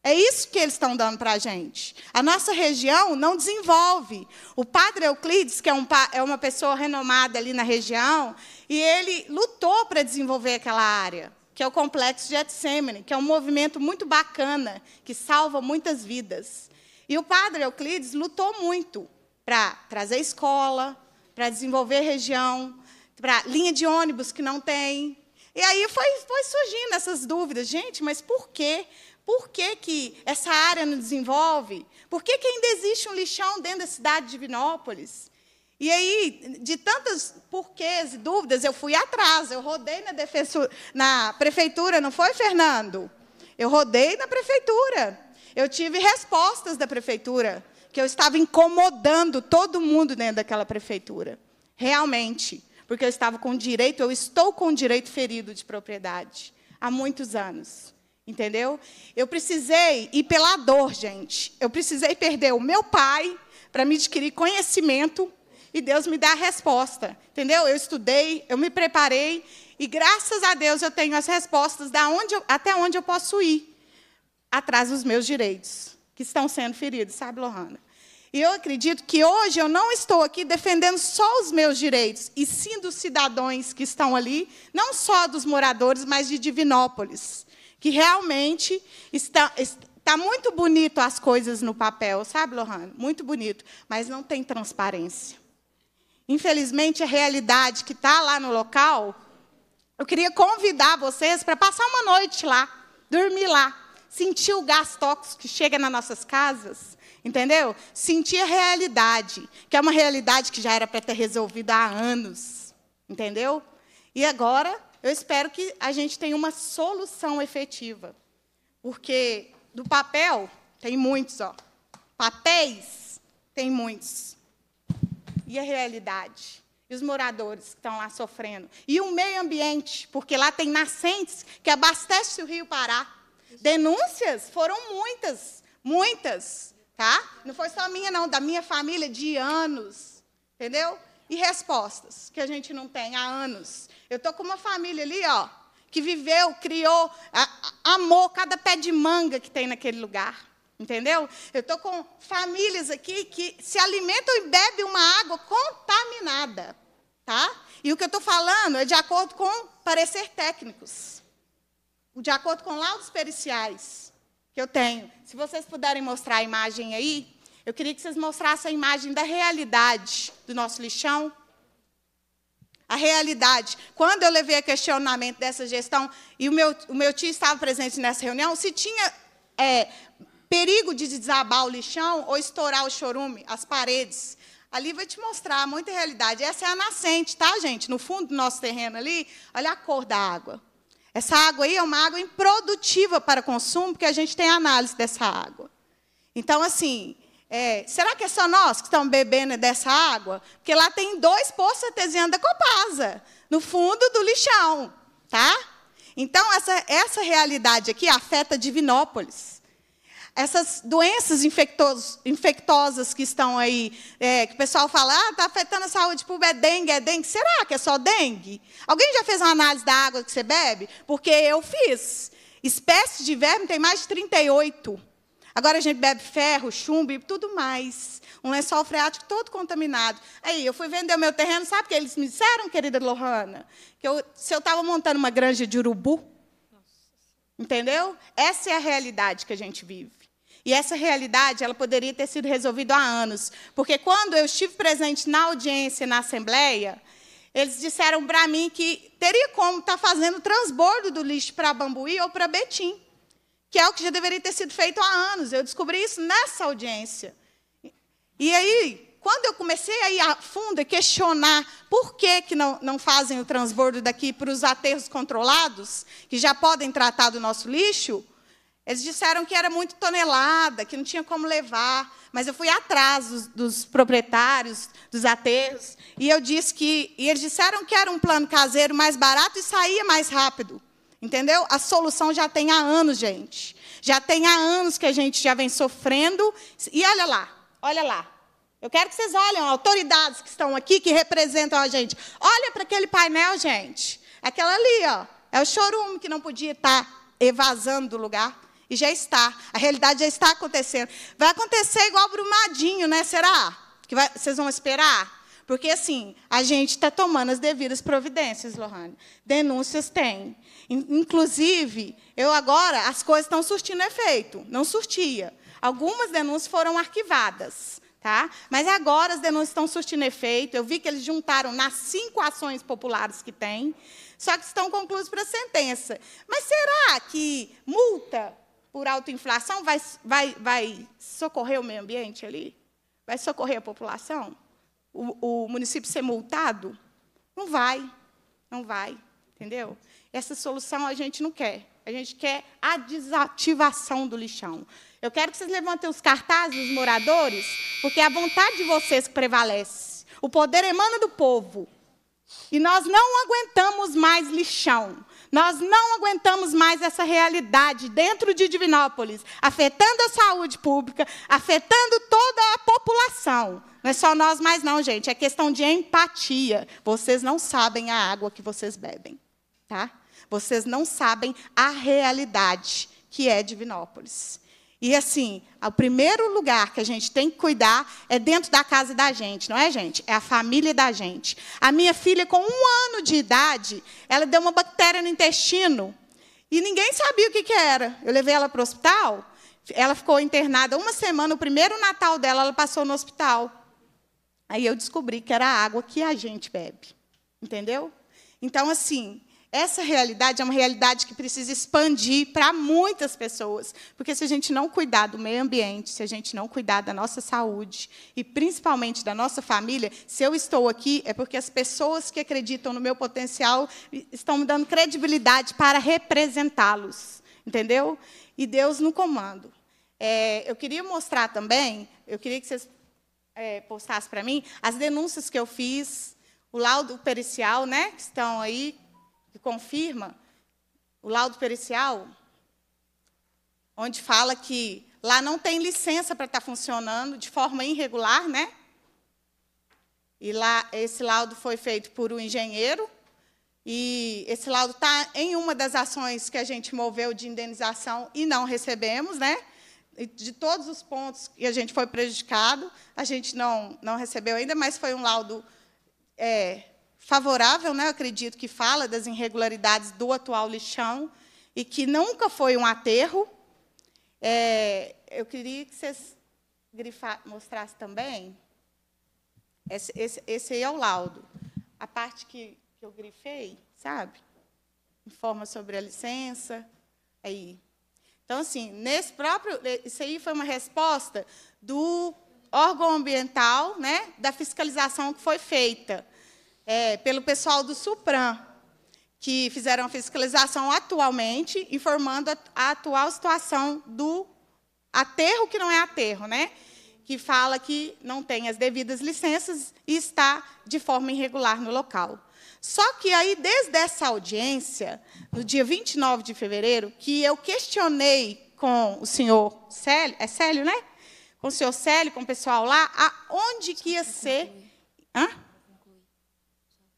É isso que eles estão dando para a gente. A nossa região não desenvolve. O padre Euclides, que é, um, é uma pessoa renomada ali na região, e ele lutou para desenvolver aquela área, que é o Complexo de Etsêmene, que é um movimento muito bacana, que salva muitas vidas. E o padre Euclides lutou muito para trazer escola, para desenvolver região, para linha de ônibus que não tem. E aí foi, foi surgindo essas dúvidas. Gente, mas por quê? Por que, que essa área não desenvolve? Por que, que ainda existe um lixão dentro da cidade de Vinópolis? E aí, de tantas porquês e dúvidas, eu fui atrás, eu rodei na, defeso, na prefeitura, não foi, Fernando? Eu rodei na prefeitura. Eu tive respostas da prefeitura, que eu estava incomodando todo mundo dentro daquela prefeitura. Realmente porque eu estava com direito, eu estou com direito ferido de propriedade há muitos anos. Entendeu? Eu precisei ir pela dor, gente. Eu precisei perder o meu pai para me adquirir conhecimento e Deus me dá a resposta. Entendeu? Eu estudei, eu me preparei e graças a Deus eu tenho as respostas da onde eu, até onde eu posso ir atrás dos meus direitos que estão sendo feridos, sabe, Lohana? E eu acredito que hoje eu não estou aqui defendendo só os meus direitos, e sim dos cidadãos que estão ali, não só dos moradores, mas de Divinópolis, que realmente está, está muito bonito as coisas no papel, sabe, Lohan? Muito bonito, mas não tem transparência. Infelizmente, a realidade que está lá no local, eu queria convidar vocês para passar uma noite lá, dormir lá, sentir o gás tóxico que chega nas nossas casas Entendeu? Sentir a realidade, que é uma realidade que já era para ter resolvido há anos. Entendeu? E agora, eu espero que a gente tenha uma solução efetiva. Porque do papel, tem muitos, ó. Papéis, tem muitos. E a realidade? E os moradores que estão lá sofrendo? E o meio ambiente, porque lá tem nascentes que abastecem o Rio Pará. Denúncias foram muitas, muitas tá? Não foi só minha, não, da minha família de anos, entendeu? E respostas que a gente não tem há anos. Eu tô com uma família ali, ó, que viveu, criou, amou cada pé de manga que tem naquele lugar. Entendeu? Eu estou com famílias aqui que se alimentam e bebem uma água contaminada. Tá? E o que eu estou falando é de acordo com parecer técnicos, de acordo com laudos periciais que eu tenho. Se vocês puderem mostrar a imagem aí, eu queria que vocês mostrassem a imagem da realidade do nosso lixão. A realidade. Quando eu levei a questionamento dessa gestão, e o meu, o meu tio estava presente nessa reunião, se tinha é, perigo de desabar o lixão ou estourar o chorume, as paredes. Ali vai te mostrar muita realidade. Essa é a nascente, tá, gente? No fundo do nosso terreno ali, olha a cor da água. Essa água aí é uma água improdutiva para consumo, porque a gente tem análise dessa água. Então, assim, é, será que é só nós que estamos bebendo dessa água? Porque lá tem dois poços artesianos da Copasa, no fundo do lixão, tá? Então, essa, essa realidade aqui afeta Divinópolis essas doenças infectos, infectosas que estão aí, é, que o pessoal fala, ah, está afetando a saúde pública, é dengue, é dengue. Será que é só dengue? Alguém já fez uma análise da água que você bebe? Porque eu fiz. Espécies de verme tem mais de 38. Agora a gente bebe ferro, chumbo e tudo mais. Um lençol freático todo contaminado. Aí, eu fui vender o meu terreno, sabe o que eles me disseram, querida Lohana? Que eu, se eu estava montando uma granja de urubu. Entendeu? Essa é a realidade que a gente vive. E essa realidade, ela poderia ter sido resolvida há anos, porque quando eu estive presente na audiência, na assembleia, eles disseram para mim que teria como estar tá fazendo transbordo do lixo para Bambuí ou para Betim, que é o que já deveria ter sido feito há anos. Eu descobri isso nessa audiência. E aí, quando eu comecei a ir a fundo e questionar por que, que não, não fazem o transbordo daqui para os aterros controlados, que já podem tratar do nosso lixo, eles disseram que era muito tonelada, que não tinha como levar, mas eu fui atrás dos, dos proprietários, dos aterros, e eu disse que. E eles disseram que era um plano caseiro mais barato e saía mais rápido. Entendeu? A solução já tem há anos, gente. Já tem há anos que a gente já vem sofrendo. E olha lá, olha lá. Eu quero que vocês olhem, autoridades que estão aqui, que representam a gente. Olha para aquele painel, gente. Aquela ali, ó. É o chorume que não podia estar tá evasando do lugar. E já está. A realidade já está acontecendo. Vai acontecer igual Brumadinho, né? Será? Que vai, vocês vão esperar? Porque, assim, a gente está tomando as devidas providências, Lohane. Denúncias tem. Inclusive, eu agora, as coisas estão surtindo efeito. Não surtia. Algumas denúncias foram arquivadas. Tá? Mas agora as denúncias estão surtindo efeito. Eu vi que eles juntaram nas cinco ações populares que tem, só que estão concluídas para sentença. Mas será que multa por autoinflação vai, vai, vai socorrer o meio ambiente ali? Vai socorrer a população? O, o município ser multado? Não vai, não vai, entendeu? Essa solução a gente não quer. A gente quer a desativação do lixão. Eu quero que vocês levantem os cartazes os moradores, porque é a vontade de vocês que prevalece. O poder emana do povo. E nós não aguentamos mais lixão. Nós não aguentamos mais essa realidade dentro de Divinópolis, afetando a saúde pública, afetando toda a população. Não é só nós mas não, gente, é questão de empatia. Vocês não sabem a água que vocês bebem, tá? Vocês não sabem a realidade que é Divinópolis. E assim, o primeiro lugar que a gente tem que cuidar é dentro da casa da gente, não é, gente? É a família da gente. A minha filha, com um ano de idade, ela deu uma bactéria no intestino e ninguém sabia o que, que era. Eu levei ela para o hospital, ela ficou internada uma semana, o primeiro Natal dela, ela passou no hospital. Aí eu descobri que era a água que a gente bebe. Entendeu? Então, assim, essa realidade é uma realidade que precisa expandir para muitas pessoas, porque se a gente não cuidar do meio ambiente, se a gente não cuidar da nossa saúde e principalmente da nossa família, se eu estou aqui é porque as pessoas que acreditam no meu potencial estão me dando credibilidade para representá-los, entendeu? E Deus no comando. É, eu queria mostrar também, eu queria que vocês é, postassem para mim as denúncias que eu fiz, o laudo pericial, né, que estão aí confirma o laudo pericial, onde fala que lá não tem licença para estar tá funcionando de forma irregular, né? E lá esse laudo foi feito por um engenheiro e esse laudo está em uma das ações que a gente moveu de indenização e não recebemos, né? De todos os pontos que a gente foi prejudicado, a gente não, não recebeu ainda, mas foi um laudo é, favorável, né, acredito, que fala das irregularidades do atual lixão e que nunca foi um aterro. É, eu queria que vocês mostrassem também. Esse, esse, esse, aí é o laudo. A parte que, que eu grifei, sabe? Informa sobre a licença. Aí. Então, assim, nesse próprio. Isso aí foi uma resposta do órgão ambiental, né, da fiscalização que foi feita é, pelo pessoal do Supram que fizeram a fiscalização atualmente, informando a, a atual situação do aterro que não é aterro, né? que fala que não tem as devidas licenças e está de forma irregular no local. Só que aí, desde essa audiência, no dia 29 de fevereiro, que eu questionei com o senhor Célio, é Célio, né? Com o senhor Célio, com o pessoal lá, aonde que ia ser... Hã?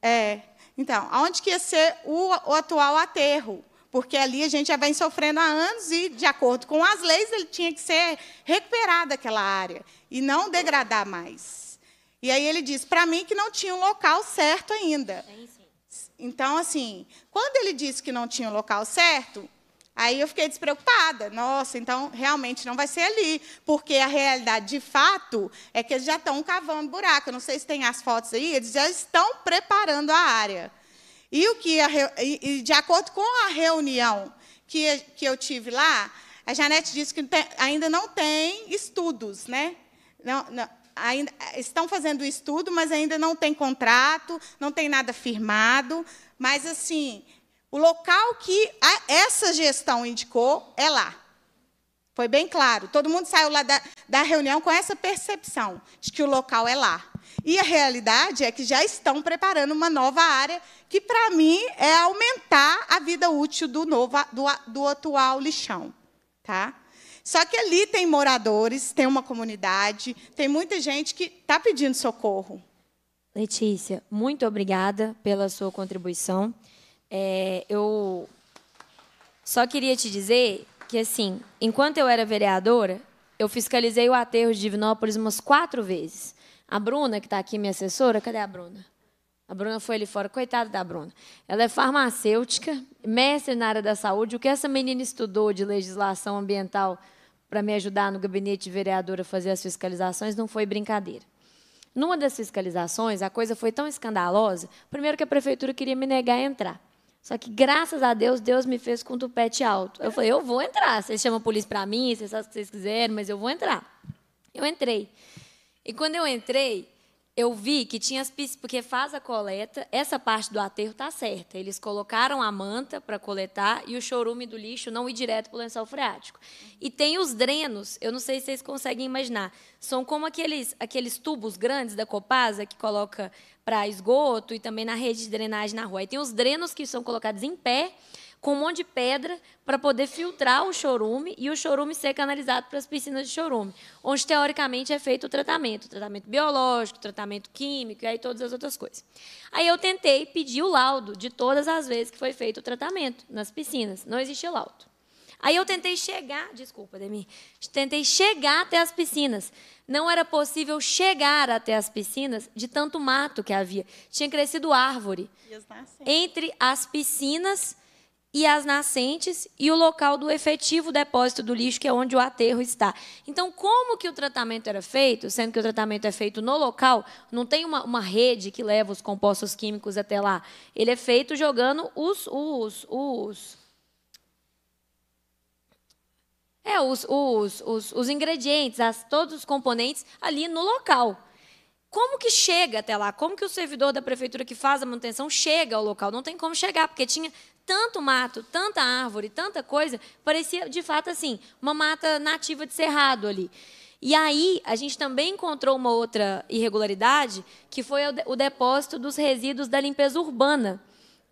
É. Então, aonde que ia ser o, o atual aterro? Porque ali a gente já vem sofrendo há anos e, de acordo com as leis, ele tinha que ser recuperado aquela área e não degradar mais. E aí ele diz, para mim, que não tinha um local certo ainda. Então, assim, quando ele disse que não tinha o um local certo, Aí eu fiquei despreocupada. Nossa, então realmente não vai ser ali. Porque a realidade, de fato, é que eles já estão cavando buraco. não sei se tem as fotos aí, eles já estão preparando a área. E o que e de acordo com a reunião que, que eu tive lá, a Janete disse que ainda não tem estudos, né? Não, não, ainda, estão fazendo o estudo, mas ainda não tem contrato, não tem nada firmado. Mas, assim, o local que essa gestão indicou é lá. Foi bem claro. Todo mundo saiu lá da, da reunião com essa percepção de que o local é lá. E a realidade é que já estão preparando uma nova área, que para mim é aumentar a vida útil do, novo, do, do atual lixão. Tá? Só que ali tem moradores, tem uma comunidade, tem muita gente que está pedindo socorro. Letícia, muito obrigada pela sua contribuição. É, eu só queria te dizer que, assim, enquanto eu era vereadora, eu fiscalizei o aterro de Divinópolis umas quatro vezes. A Bruna, que está aqui, minha assessora, cadê a Bruna? A Bruna foi ali fora, coitada da Bruna. Ela é farmacêutica, mestre na área da saúde. O que essa menina estudou de legislação ambiental para me ajudar no gabinete de vereadora a fazer as fiscalizações não foi brincadeira. Numa das fiscalizações, a coisa foi tão escandalosa, primeiro que a prefeitura queria me negar a entrar. Só que, graças a Deus, Deus me fez com o tupete alto. Eu falei, eu vou entrar. Vocês chamam a polícia para mim, vocês fazem o que vocês quiserem, mas eu vou entrar. Eu entrei. E quando eu entrei, eu vi que tinha as piscinas, porque faz a coleta, essa parte do aterro está certa. Eles colocaram a manta para coletar e o chorume do lixo não ir direto para o lençol freático. E tem os drenos, eu não sei se vocês conseguem imaginar, são como aqueles, aqueles tubos grandes da Copasa que coloca para esgoto e também na rede de drenagem na rua. E tem os drenos que são colocados em pé com um monte de pedra para poder filtrar o chorume e o chorume ser canalizado para as piscinas de chorume, onde teoricamente é feito o tratamento, o tratamento biológico, o tratamento químico e aí todas as outras coisas. Aí eu tentei pedir o laudo de todas as vezes que foi feito o tratamento nas piscinas, não existia laudo. Aí eu tentei chegar, desculpa, Demi, tentei chegar até as piscinas. Não era possível chegar até as piscinas de tanto mato que havia. Tinha crescido árvore entre as piscinas e as nascentes e o local do efetivo depósito do lixo, que é onde o aterro está. Então, como que o tratamento era feito, sendo que o tratamento é feito no local, não tem uma, uma rede que leva os compostos químicos até lá. Ele é feito jogando os... os, os é, os, os, os, os ingredientes, as, todos os componentes ali no local. Como que chega até lá? Como que o servidor da prefeitura que faz a manutenção chega ao local? Não tem como chegar, porque tinha tanto mato, tanta árvore, tanta coisa, parecia de fato assim, uma mata nativa de cerrado ali. E aí, a gente também encontrou uma outra irregularidade, que foi o depósito dos resíduos da limpeza urbana,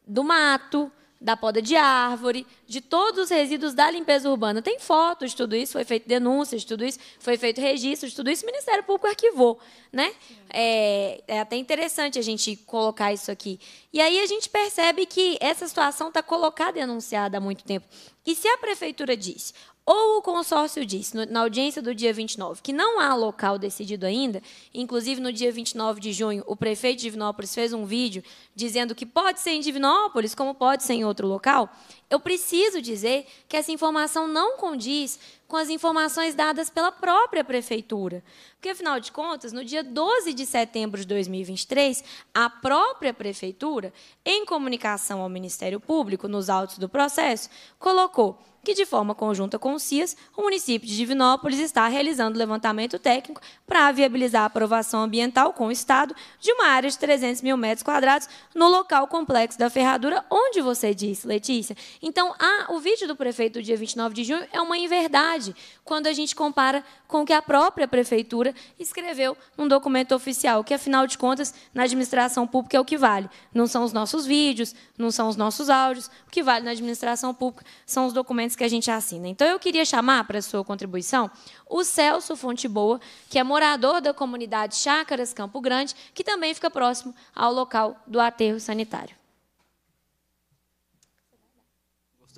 do mato, da poda de árvore, de todos os resíduos da limpeza urbana. Tem fotos de tudo isso, foi feito denúncias de tudo isso, foi feito registro de tudo isso, o Ministério Público arquivou. Né? É, é até interessante a gente colocar isso aqui. E aí a gente percebe que essa situação está colocada e anunciada há muito tempo. E se a prefeitura diz, ou o consórcio disse, na audiência do dia 29, que não há local decidido ainda, inclusive no dia 29 de junho, o prefeito de Divinópolis fez um vídeo dizendo que pode ser em Divinópolis, como pode ser em outro local, eu preciso dizer que essa informação não condiz com as informações dadas pela própria prefeitura. Porque, afinal de contas, no dia 12 de setembro de 2023, a própria prefeitura, em comunicação ao Ministério Público, nos autos do processo, colocou que, de forma conjunta com o CIAS, o município de Divinópolis está realizando levantamento técnico para viabilizar a aprovação ambiental com o Estado de uma área de 300 mil metros quadrados no local complexo da ferradura, onde você disse, Letícia, então, a, ah, o vídeo do prefeito do dia 29 de junho é uma inverdade, quando a gente compara com o que a própria prefeitura escreveu num documento oficial, que, afinal de contas, na administração pública é o que vale. Não são os nossos vídeos, não são os nossos áudios, o que vale na administração pública são os documentos que a gente assina. Então, eu queria chamar para a sua contribuição o Celso Fonteboa, que é morador da comunidade Chácaras Campo Grande, que também fica próximo ao local do aterro sanitário.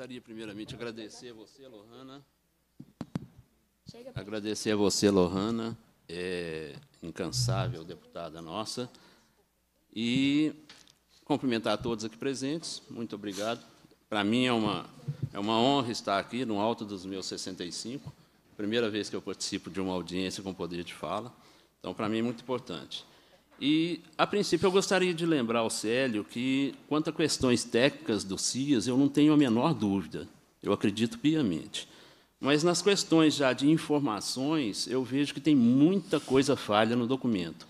gostaria primeiramente agradecer a você, Lohana. agradecer a você, Lohana, é, incansável deputada nossa. E cumprimentar a todos aqui presentes. Muito obrigado. Para mim é uma, é uma honra estar aqui no alto dos meus 65. Primeira vez que eu participo de uma audiência com poder de fala. Então, para mim é muito importante. E, a princípio, eu gostaria de lembrar ao Célio que, quanto a questões técnicas do CIAS, eu não tenho a menor dúvida, eu acredito piamente. Mas, nas questões já de informações, eu vejo que tem muita coisa falha no documento.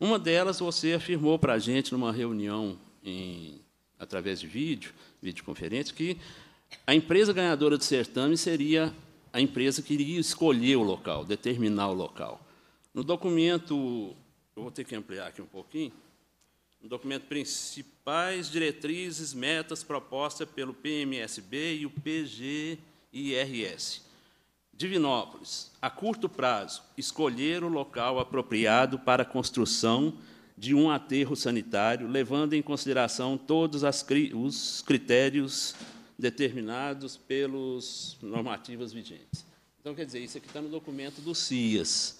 Uma delas você afirmou para a gente, numa reunião em, através de vídeo, videoconferência, que a empresa ganhadora do certame seria a empresa que iria escolher o local, determinar o local. No documento eu vou ter que ampliar aqui um pouquinho, no documento Principais Diretrizes, Metas proposta pelo PMSB e o PGIRS. Divinópolis, a curto prazo, escolher o local apropriado para a construção de um aterro sanitário, levando em consideração todos cri os critérios determinados pelas normativas vigentes. Então, quer dizer, isso aqui está no documento do CIAS.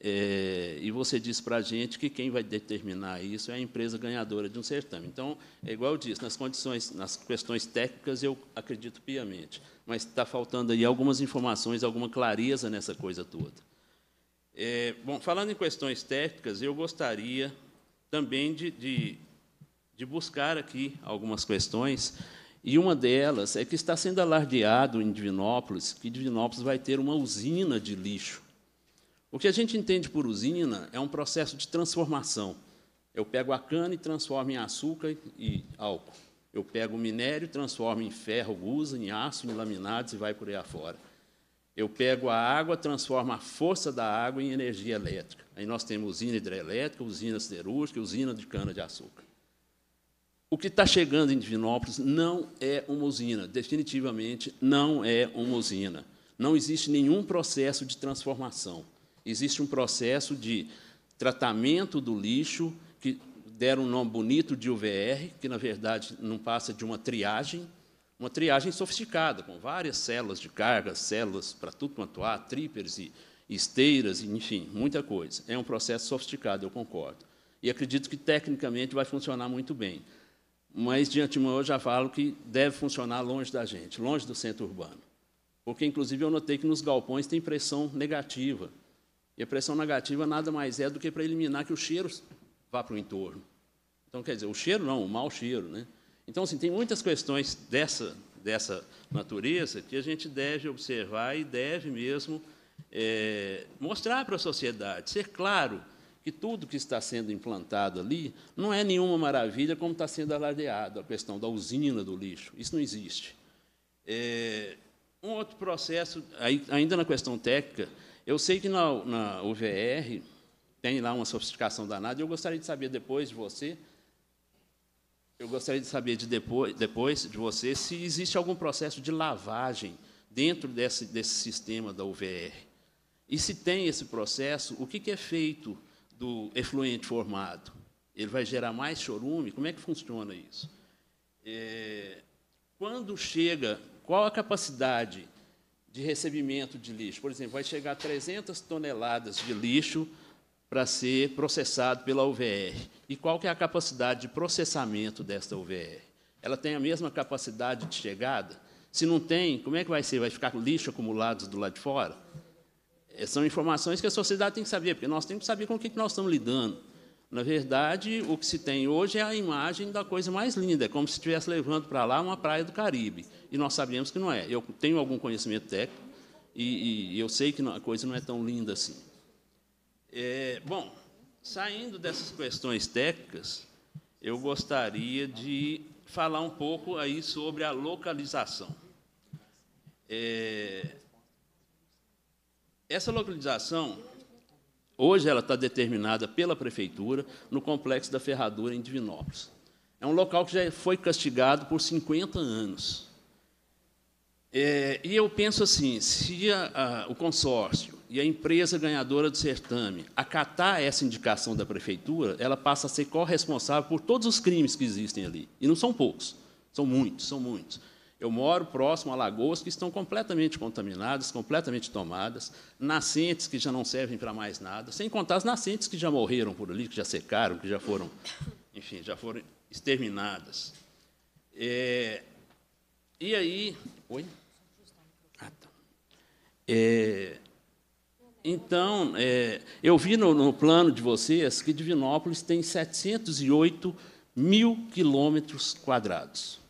É, e você diz para a gente que quem vai determinar isso é a empresa ganhadora de um certame. Então, é igual eu disse, nas condições, nas questões técnicas, eu acredito piamente, mas está faltando aí algumas informações, alguma clareza nessa coisa toda. É, bom, falando em questões técnicas, eu gostaria também de, de, de buscar aqui algumas questões, e uma delas é que está sendo alardeado em Divinópolis que Divinópolis vai ter uma usina de lixo o que a gente entende por usina é um processo de transformação. Eu pego a cana e transformo em açúcar e álcool. Eu pego o minério, transformo em ferro, gusa, em aço, em laminados e vai por aí afora. Eu pego a água, transformo a força da água em energia elétrica. Aí nós temos usina hidrelétrica, usina siderúrgica, usina de cana-de-açúcar. O que está chegando em Divinópolis não é uma usina, definitivamente não é uma usina. Não existe nenhum processo de transformação. Existe um processo de tratamento do lixo, que deram um nome bonito de UVR, que, na verdade, não passa de uma triagem, uma triagem sofisticada, com várias células de carga, células para tudo quanto há, e esteiras, enfim, muita coisa. É um processo sofisticado, eu concordo. E acredito que, tecnicamente, vai funcionar muito bem. Mas, de antemão, eu já falo que deve funcionar longe da gente, longe do centro urbano. Porque, inclusive, eu notei que nos galpões tem pressão negativa e a pressão negativa nada mais é do que para eliminar que o cheiro vá para o entorno. Então, quer dizer, o cheiro não, o mau cheiro. Né? Então, assim, tem muitas questões dessa, dessa natureza que a gente deve observar e deve mesmo é, mostrar para a sociedade, ser claro que tudo que está sendo implantado ali não é nenhuma maravilha como está sendo alardeado, a questão da usina do lixo. Isso não existe. É, um outro processo, ainda na questão técnica, eu sei que na, na UVR tem lá uma sofisticação danada, e eu gostaria de saber depois de você, eu gostaria de saber de depois, depois de você se existe algum processo de lavagem dentro desse, desse sistema da UVR. E se tem esse processo, o que, que é feito do efluente formado? Ele vai gerar mais chorume? Como é que funciona isso? É, quando chega, qual a capacidade de recebimento de lixo. Por exemplo, vai chegar 300 toneladas de lixo para ser processado pela UVR. E qual que é a capacidade de processamento desta UVR? Ela tem a mesma capacidade de chegada? Se não tem, como é que vai ser? Vai ficar lixo acumulado do lado de fora? São informações que a sociedade tem que saber, porque nós temos que saber com o que nós estamos lidando. Na verdade, o que se tem hoje é a imagem da coisa mais linda, é como se estivesse levando para lá uma praia do Caribe. E nós sabemos que não é. Eu tenho algum conhecimento técnico e, e eu sei que a coisa não é tão linda assim. É, bom, saindo dessas questões técnicas, eu gostaria de falar um pouco aí sobre a localização. É, essa localização Hoje ela está determinada pela prefeitura no complexo da Ferradura em Divinópolis. É um local que já foi castigado por 50 anos. É, e eu penso assim: se a, a, o consórcio e a empresa ganhadora do certame acatar essa indicação da prefeitura, ela passa a ser corresponsável por todos os crimes que existem ali. E não são poucos, são muitos, são muitos. Eu moro próximo a lagoas que estão completamente contaminadas, completamente tomadas, nascentes que já não servem para mais nada, sem contar as nascentes que já morreram por ali, que já secaram, que já foram, [LAUGHS] enfim, já foram exterminadas. É, e aí. Oi? Ah, tá. É, então, é, eu vi no, no, plano de vocês que Divinópolis tem 708 mil quilômetros quadrados.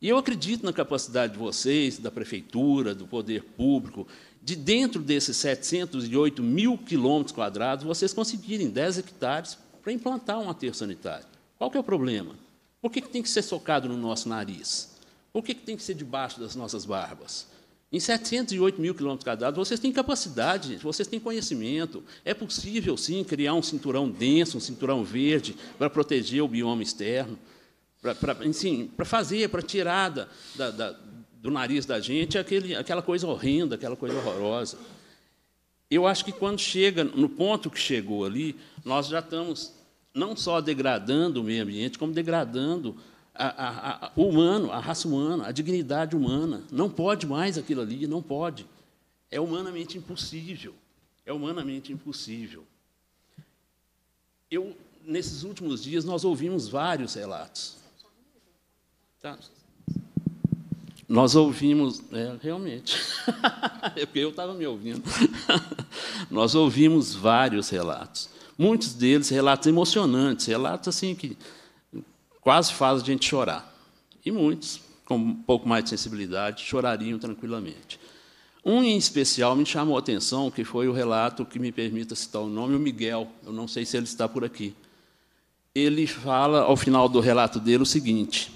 E eu acredito na capacidade de vocês, da prefeitura, do poder público, de dentro desses 708 mil quilômetros quadrados, vocês conseguirem 10 hectares para implantar um aterro sanitário. Qual é o problema? Por que, que tem que ser socado no nosso nariz? Por que, que tem que ser debaixo das nossas barbas? Em 708 mil quilômetros quadrados, vocês têm capacidade, vocês têm conhecimento. É possível, sim, criar um cinturão denso, um cinturão verde, para proteger o bioma externo para fazer, para tirar da, da, da, do nariz da gente aquele, aquela coisa horrenda, aquela coisa horrorosa. Eu acho que quando chega no ponto que chegou ali, nós já estamos não só degradando o meio ambiente, como degradando a, a, a, o humano, a raça humana, a dignidade humana. Não pode mais aquilo ali, não pode. É humanamente impossível. É humanamente impossível. Eu, nesses últimos dias, nós ouvimos vários relatos Tá. Nós ouvimos, é, realmente, [LAUGHS] é porque eu estava me ouvindo. [LAUGHS] Nós ouvimos vários relatos, muitos deles relatos emocionantes, relatos assim que quase fazem a gente chorar. E muitos, com um pouco mais de sensibilidade, chorariam tranquilamente. Um em especial me chamou a atenção, que foi o relato que me permita citar o nome, o Miguel. Eu não sei se ele está por aqui. Ele fala, ao final do relato dele, o seguinte: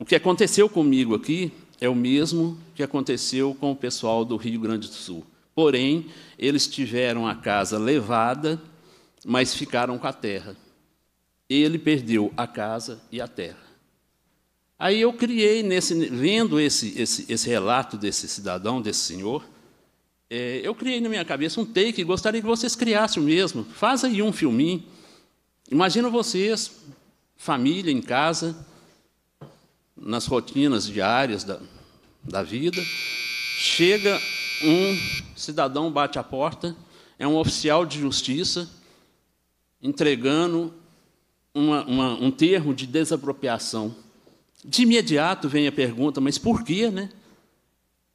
o que aconteceu comigo aqui é o mesmo que aconteceu com o pessoal do Rio Grande do Sul. Porém, eles tiveram a casa levada, mas ficaram com a terra. Ele perdeu a casa e a terra. Aí eu criei, nesse, vendo esse, esse, esse relato desse cidadão, desse senhor, é, eu criei na minha cabeça um take, gostaria que vocês criassem o mesmo. Faz aí um filminho. Imagina vocês, família em casa, nas rotinas diárias da, da vida. Chega um cidadão, bate a porta, é um oficial de justiça entregando uma, uma, um termo de desapropriação. De imediato vem a pergunta, mas por quê, né?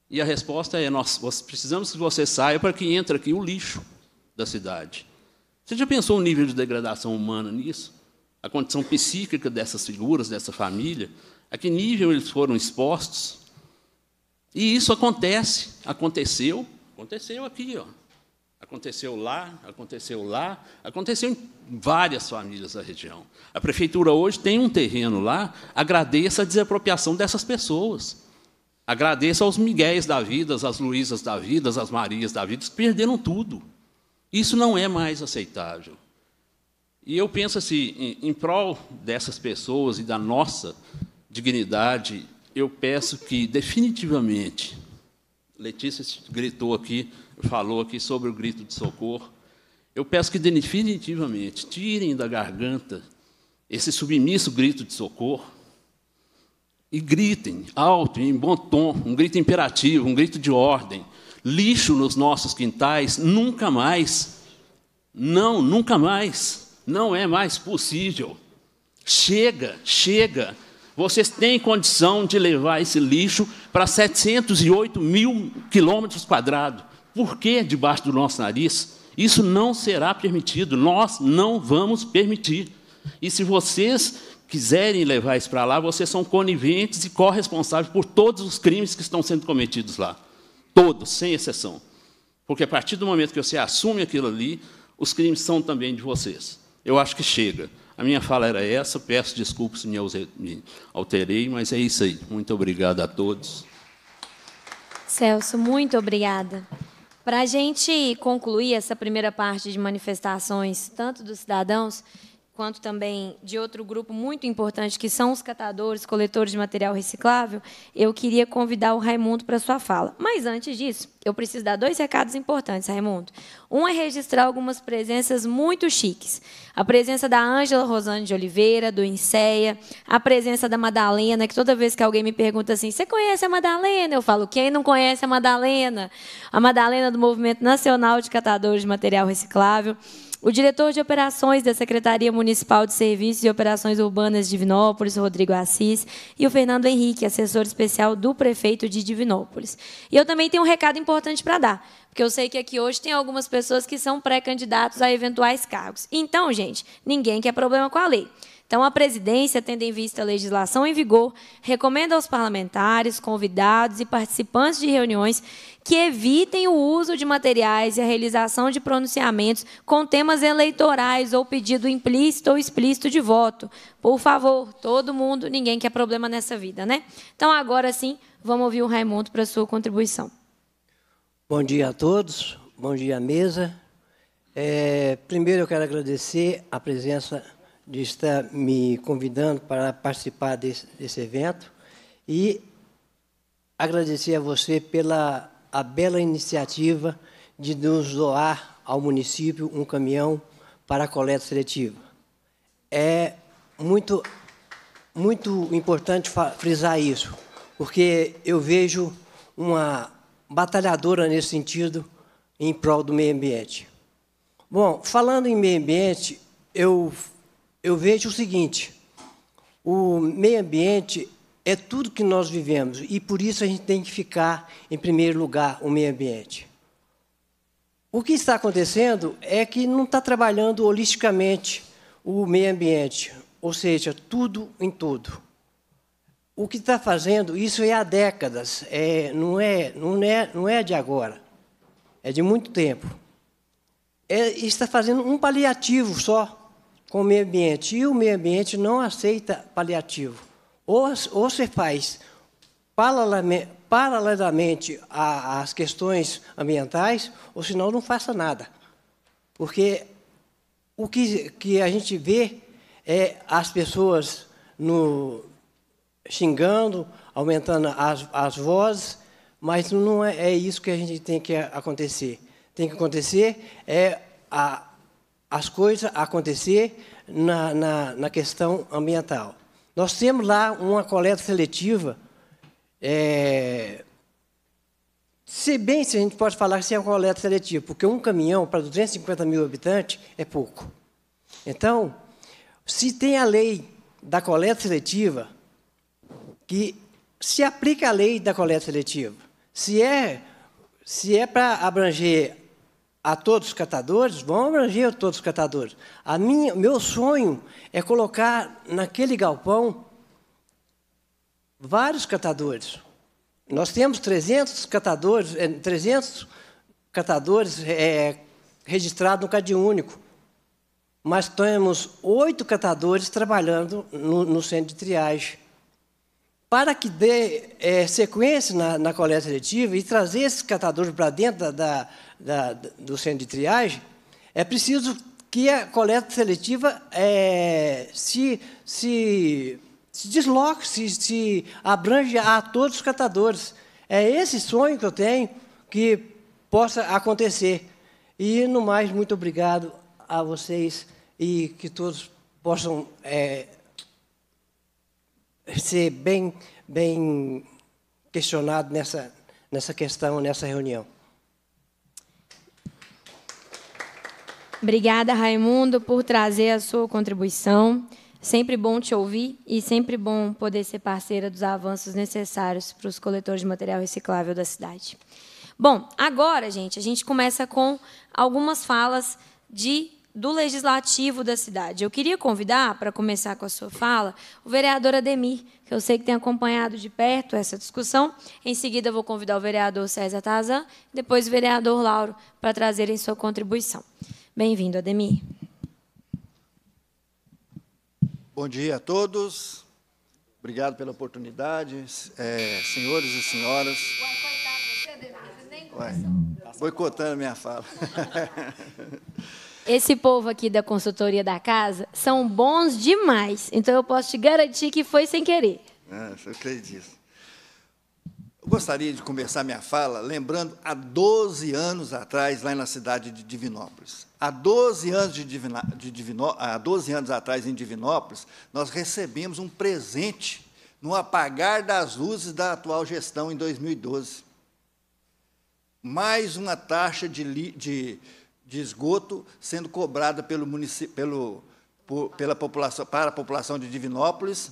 E a resposta é: nós precisamos que você saia para que entre aqui o lixo da cidade. Você já pensou o nível de degradação humana nisso? A condição psíquica dessas figuras, dessa família? a que nível eles foram expostos. E isso acontece, aconteceu, aconteceu aqui, ó. aconteceu lá, aconteceu lá, aconteceu em várias famílias da região. A prefeitura hoje tem um terreno lá, agradeça a desapropriação dessas pessoas. Agradeça aos Miguéis da vida, às Luísas da vida, às Marias da vida, que perderam tudo. Isso não é mais aceitável. E eu penso assim, em, em prol dessas pessoas e da nossa dignidade, eu peço que, definitivamente, Letícia gritou aqui, falou aqui sobre o grito de socorro, eu peço que, definitivamente, tirem da garganta esse submisso grito de socorro e gritem alto, em bom tom, um grito imperativo, um grito de ordem. Lixo nos nossos quintais, nunca mais. Não, nunca mais. Não é mais possível. Chega, chega. Vocês têm condição de levar esse lixo para 708 mil quilômetros quadrados. Por que debaixo do nosso nariz? Isso não será permitido. Nós não vamos permitir. E se vocês quiserem levar isso para lá, vocês são coniventes e corresponsáveis por todos os crimes que estão sendo cometidos lá. Todos, sem exceção. Porque a partir do momento que você assume aquilo ali, os crimes são também de vocês. Eu acho que chega. A minha fala era essa, peço desculpas se me, alterei, mas é isso aí. Muito obrigado a todos. Celso, muito obrigada. Para a gente concluir essa primeira parte de manifestações, tanto dos cidadãos, quanto também de outro grupo muito importante, que são os catadores, coletores de material reciclável, eu queria convidar o Raimundo para sua fala. Mas, antes disso, eu preciso dar dois recados importantes, Raimundo. Um é registrar algumas presenças muito chiques. A presença da Ângela Rosane de Oliveira, do INSEA, a presença da Madalena, que toda vez que alguém me pergunta assim, você conhece a Madalena? Eu falo, quem não conhece a Madalena? A Madalena do Movimento Nacional de Catadores de Material Reciclável. O diretor de operações da Secretaria Municipal de Serviços e Operações Urbanas de Divinópolis, Rodrigo Assis, e o Fernando Henrique, assessor especial do prefeito de Divinópolis. E eu também tenho um recado importante para dar, porque eu sei que aqui hoje tem algumas pessoas que são pré-candidatos a eventuais cargos. Então, gente, ninguém quer problema com a lei. Então, a presidência, tendo em vista a legislação em vigor, recomenda aos parlamentares, convidados e participantes de reuniões que evitem o uso de materiais e a realização de pronunciamentos com temas eleitorais ou pedido implícito ou explícito de voto. Por favor, todo mundo, ninguém quer problema nessa vida, né? Então, agora sim, vamos ouvir o Raimundo para a sua contribuição. Bom dia a todos, bom dia à mesa. É, primeiro eu quero agradecer a presença de estar me convidando para participar desse, desse evento e agradecer a você pela a bela iniciativa de nos doar ao município um caminhão para a coleta seletiva. É muito, muito importante frisar isso, porque eu vejo uma batalhadora nesse sentido em prol do meio ambiente. Bom, falando em meio ambiente, eu eu vejo o seguinte: o meio ambiente é tudo que nós vivemos e por isso a gente tem que ficar em primeiro lugar o meio ambiente. O que está acontecendo é que não está trabalhando holisticamente o meio ambiente, ou seja, tudo em tudo. O que está fazendo isso é há décadas, é, não, é, não, é, não é de agora, é de muito tempo. É, está fazendo um paliativo só com o meio ambiente. E o meio ambiente não aceita paliativo. Ou, ou se faz paralelamente às questões ambientais, ou senão não faça nada. Porque o que, que a gente vê é as pessoas no, xingando, aumentando as, as vozes, mas não é, é isso que a gente tem que acontecer. Tem que acontecer é a, as coisas acontecer na, na, na questão ambiental. Nós temos lá uma coleta seletiva, é, se bem se a gente pode falar que é uma coleta seletiva, porque um caminhão para 250 mil habitantes é pouco. Então, se tem a lei da coleta seletiva, que se aplica a lei da coleta seletiva, se é, se é para abranger a todos os catadores, vão abranger todos os catadores. A minha, meu sonho é colocar naquele galpão vários catadores. Nós temos 300 catadores, 300 é, catadores é, é, registrados no Cade único, mas temos oito catadores trabalhando no, no centro de triagem para que dê é, sequência na, na, coleta seletiva e trazer esses catadores para dentro da, da, da, do centro de triagem, é preciso que a coleta seletiva é, se, se, se desloque, se, se abrange a todos os catadores. É esse sonho que eu tenho que possa acontecer. E, no mais, muito obrigado a vocês e que todos possam. É, ser bem, bem questionado nessa, nessa questão, nessa reunião. Obrigada, Raimundo, por trazer a sua contribuição. Sempre bom te ouvir e sempre bom poder ser parceira dos avanços necessários para os coletores de material reciclável da cidade. Bom, agora, gente, a gente começa com algumas falas de do legislativo da cidade. Eu queria convidar, para começar com a sua fala, o vereador Ademir, que eu sei que tem acompanhado de perto essa discussão. Em seguida, vou convidar o vereador César Tazan, depois o vereador Lauro, para trazerem sua contribuição. Bem-vindo, Ademir. Bom dia a todos. Obrigado pela oportunidade, é, senhores e senhoras. Ué, coitado, você, Ademir, você nem Ué, boicotando minha fala. [LAUGHS] Esse povo aqui da consultoria da casa são bons demais. Então eu posso te garantir que foi sem querer. Ah, eu creio disso. Eu gostaria de começar minha fala lembrando há 12 anos atrás, lá na cidade de Divinópolis. Há 12 anos, de Divina, de Divino, há 12 anos atrás, em Divinópolis, nós recebemos um presente no apagar das luzes da atual gestão em 2012. Mais uma taxa de, de de esgoto sendo cobrada pelo pelo, por, pela população, para a população de Divinópolis,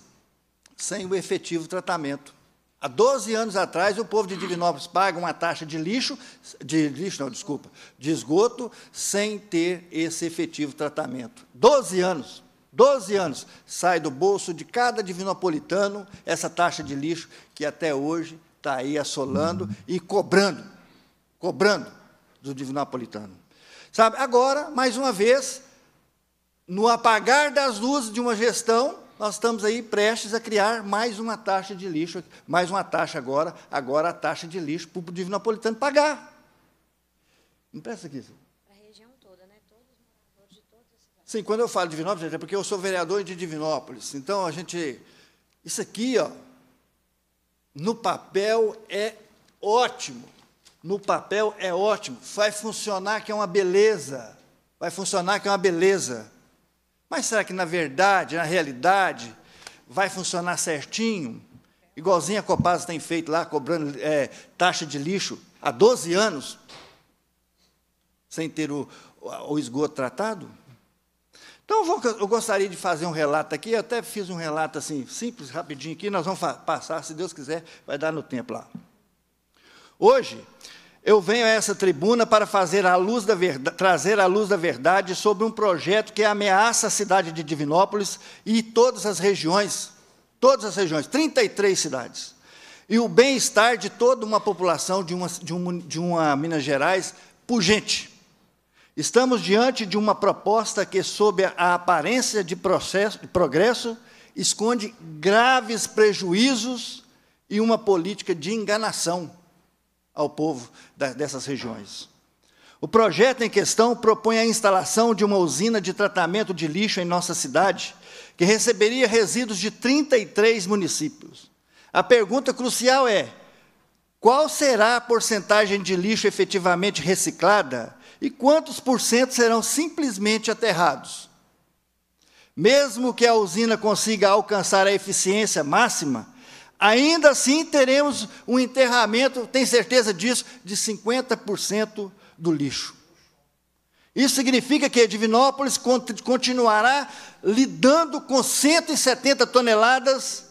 sem o efetivo tratamento. Há 12 anos atrás, o povo de Divinópolis paga uma taxa de lixo, de lixo, não, desculpa, de esgoto, sem ter esse efetivo tratamento. 12 anos. 12 anos sai do bolso de cada divinopolitano essa taxa de lixo que até hoje está aí assolando e cobrando, cobrando do divinopolitano. Sabe? Agora, mais uma vez, no apagar das luzes de uma gestão, nós estamos aí prestes a criar mais uma taxa de lixo, mais uma taxa agora, agora a taxa de lixo para o divinopolitano pagar. Empresta aqui, Silvio. Né? Sim, quando eu falo de Divinópolis, é porque eu sou vereador de Divinópolis. Então, a gente. Isso aqui, ó, no papel é ótimo no papel é ótimo, vai funcionar que é uma beleza, vai funcionar que é uma beleza. Mas será que na verdade, na realidade, vai funcionar certinho? Igualzinho a Copasa tem feito lá, cobrando é, taxa de lixo há 12 anos, sem ter o, o esgoto tratado? Então, eu, vou, eu gostaria de fazer um relato aqui, eu até fiz um relato assim, simples, rapidinho aqui, nós vamos passar, se Deus quiser, vai dar no tempo lá. Hoje, eu venho a essa tribuna para fazer a luz da verdade, trazer luz da verdade sobre um projeto que ameaça a cidade de Divinópolis e todas as regiões, todas as regiões, 33 cidades. E o bem-estar de toda uma população de uma, de, uma, de uma Minas Gerais pujante. Estamos diante de uma proposta que, sob a aparência de, processo, de progresso, esconde graves prejuízos e uma política de enganação ao povo dessas regiões. O projeto em questão propõe a instalação de uma usina de tratamento de lixo em nossa cidade, que receberia resíduos de 33 municípios. A pergunta crucial é: qual será a porcentagem de lixo efetivamente reciclada e quantos por cento serão simplesmente aterrados? Mesmo que a usina consiga alcançar a eficiência máxima, Ainda assim, teremos um enterramento, tem certeza disso, de 50% do lixo. Isso significa que a Divinópolis continuará lidando com 170 toneladas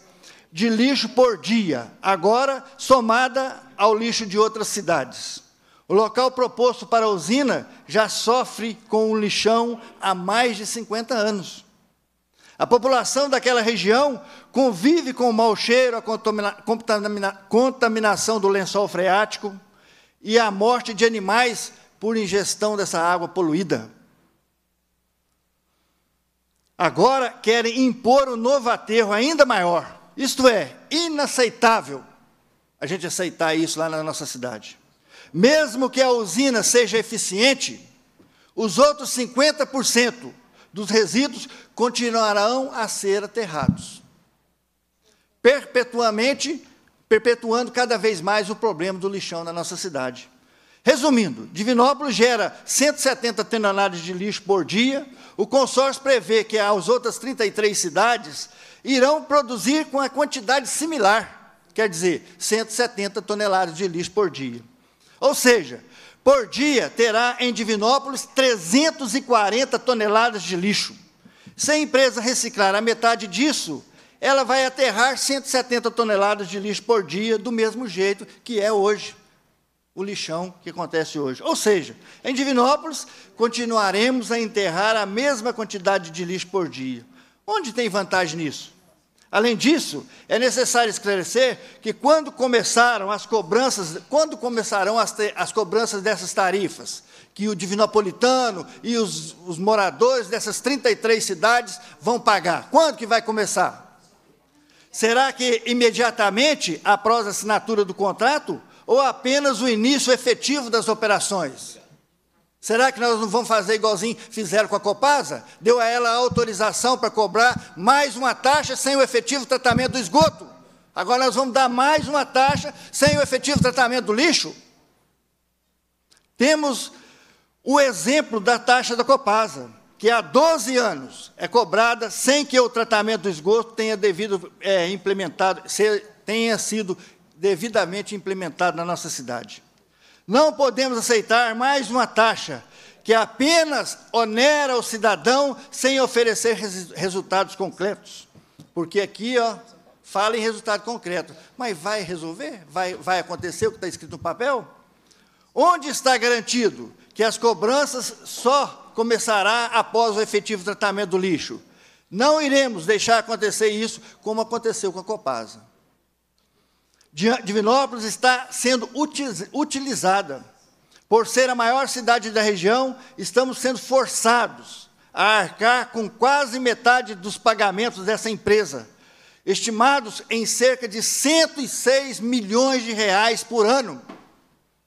de lixo por dia, agora somada ao lixo de outras cidades. O local proposto para a usina já sofre com o lixão há mais de 50 anos. A população daquela região convive com o mau cheiro, a contaminação do lençol freático e a morte de animais por ingestão dessa água poluída. Agora querem impor um novo aterro ainda maior. Isto é inaceitável a gente aceitar isso lá na nossa cidade. Mesmo que a usina seja eficiente, os outros 50% dos resíduos continuarão a ser aterrados, perpetuamente perpetuando cada vez mais o problema do lixão na nossa cidade. Resumindo, Divinópolis gera 170 toneladas de lixo por dia. O consórcio prevê que as outras 33 cidades irão produzir com a quantidade similar, quer dizer, 170 toneladas de lixo por dia. Ou seja, por dia terá em Divinópolis 340 toneladas de lixo. Se a empresa reciclar a metade disso, ela vai aterrar 170 toneladas de lixo por dia, do mesmo jeito que é hoje o lixão que acontece hoje. Ou seja, em Divinópolis, continuaremos a enterrar a mesma quantidade de lixo por dia. Onde tem vantagem nisso? Além disso, é necessário esclarecer que quando começaram as cobranças, quando começarão as, as cobranças dessas tarifas, que o divinopolitano e os, os, moradores dessas 33 cidades vão pagar. Quando que vai começar? Será que imediatamente após a assinatura do contrato ou apenas o início efetivo das operações? Será que nós não vamos fazer igualzinho fizeram com a Copasa? Deu a ela autorização para cobrar mais uma taxa sem o efetivo tratamento do esgoto. Agora nós vamos dar mais uma taxa sem o efetivo tratamento do lixo. Temos o exemplo da taxa da Copasa, que há 12 anos é cobrada sem que o tratamento do esgoto tenha devido é, implementado, tenha sido devidamente implementado na nossa cidade. Não podemos aceitar mais uma taxa que apenas onera o cidadão sem oferecer res, resultados concretos. Porque aqui, ó, fala em resultado concreto. Mas vai resolver? Vai, vai acontecer o que está escrito no papel? Onde está garantido que as cobranças só começará após o efetivo tratamento do lixo? Não iremos deixar acontecer isso como aconteceu com a Copasa. Divinópolis está sendo utilizada. Por ser a maior cidade da região, estamos sendo forçados a arcar com quase metade dos pagamentos dessa empresa, estimados em cerca de 106 milhões de reais por ano,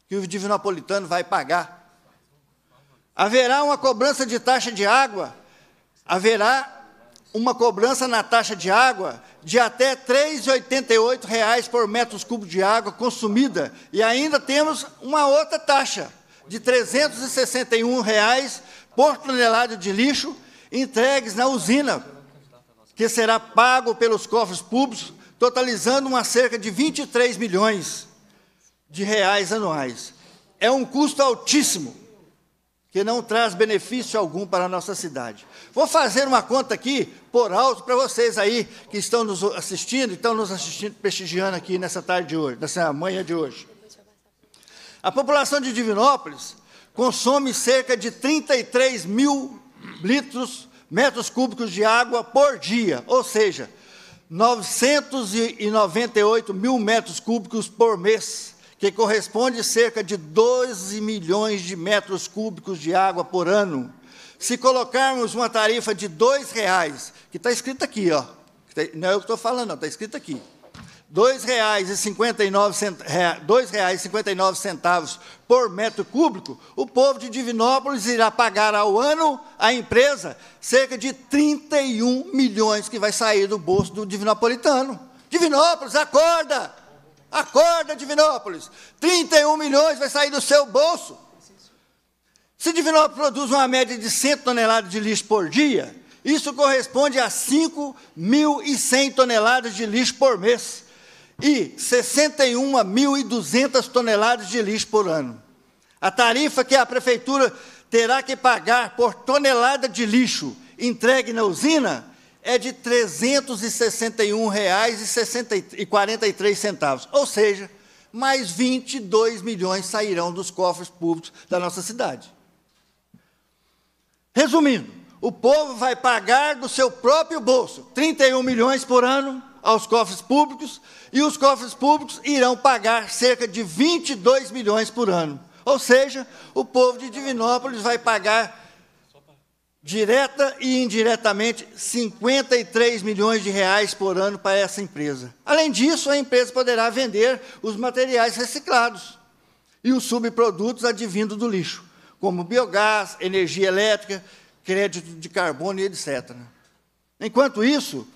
que o divinopolitano vai pagar. Haverá uma cobrança de taxa de água, haverá uma cobrança na taxa de água de até R$ 3,88 por metro cúbico de água consumida. E ainda temos uma outra taxa de R$ 361 reais por tonelada de lixo entregues na usina, que será pago pelos cofres públicos, totalizando uma cerca de 23 milhões de reais anuais. É um custo altíssimo que não traz benefício algum para a nossa cidade. Vou fazer uma conta aqui, por alto, para vocês aí que estão nos assistindo, e estão nos assistindo, prestigiando aqui nessa tarde de hoje, nessa manhã de hoje. A população de Divinópolis consome cerca de 33 mil litros, metros cúbicos de água por dia, ou seja, 998 mil metros cúbicos por mês que corresponde a cerca de 12 milhões de metros cúbicos de água por ano. Se colocarmos uma tarifa de R$ reais, que está escrito aqui, ó, tá, não é eu que estou falando, não, está escrito aqui. R$ 2,59 é, por metro cúbico, o povo de Divinópolis irá pagar ao ano à empresa cerca de 31 milhões que vai sair do bolso do divinopolitano. Divinópolis, acorda! Acorda, Divinópolis. 31 milhões vai sair do seu bolso. Se Divinópolis produz uma média de 100 toneladas de lixo por dia, isso corresponde a 5.100 toneladas de lixo por mês e 61.200 toneladas de lixo por ano. A tarifa que a prefeitura terá que pagar por tonelada de lixo entregue na usina é de R$ 361,43, ou seja, mais 22 milhões sairão dos cofres públicos da nossa cidade. Resumindo, o povo vai pagar do seu próprio bolso 31 milhões por ano aos cofres públicos e os cofres públicos irão pagar cerca de 22 milhões por ano. Ou seja, o povo de Divinópolis vai pagar direta e indiretamente 53 milhões de reais por ano para essa empresa. Além disso, a empresa poderá vender os materiais reciclados e os subprodutos advindo do lixo, como biogás, energia elétrica, crédito de carbono e etc. Enquanto isso,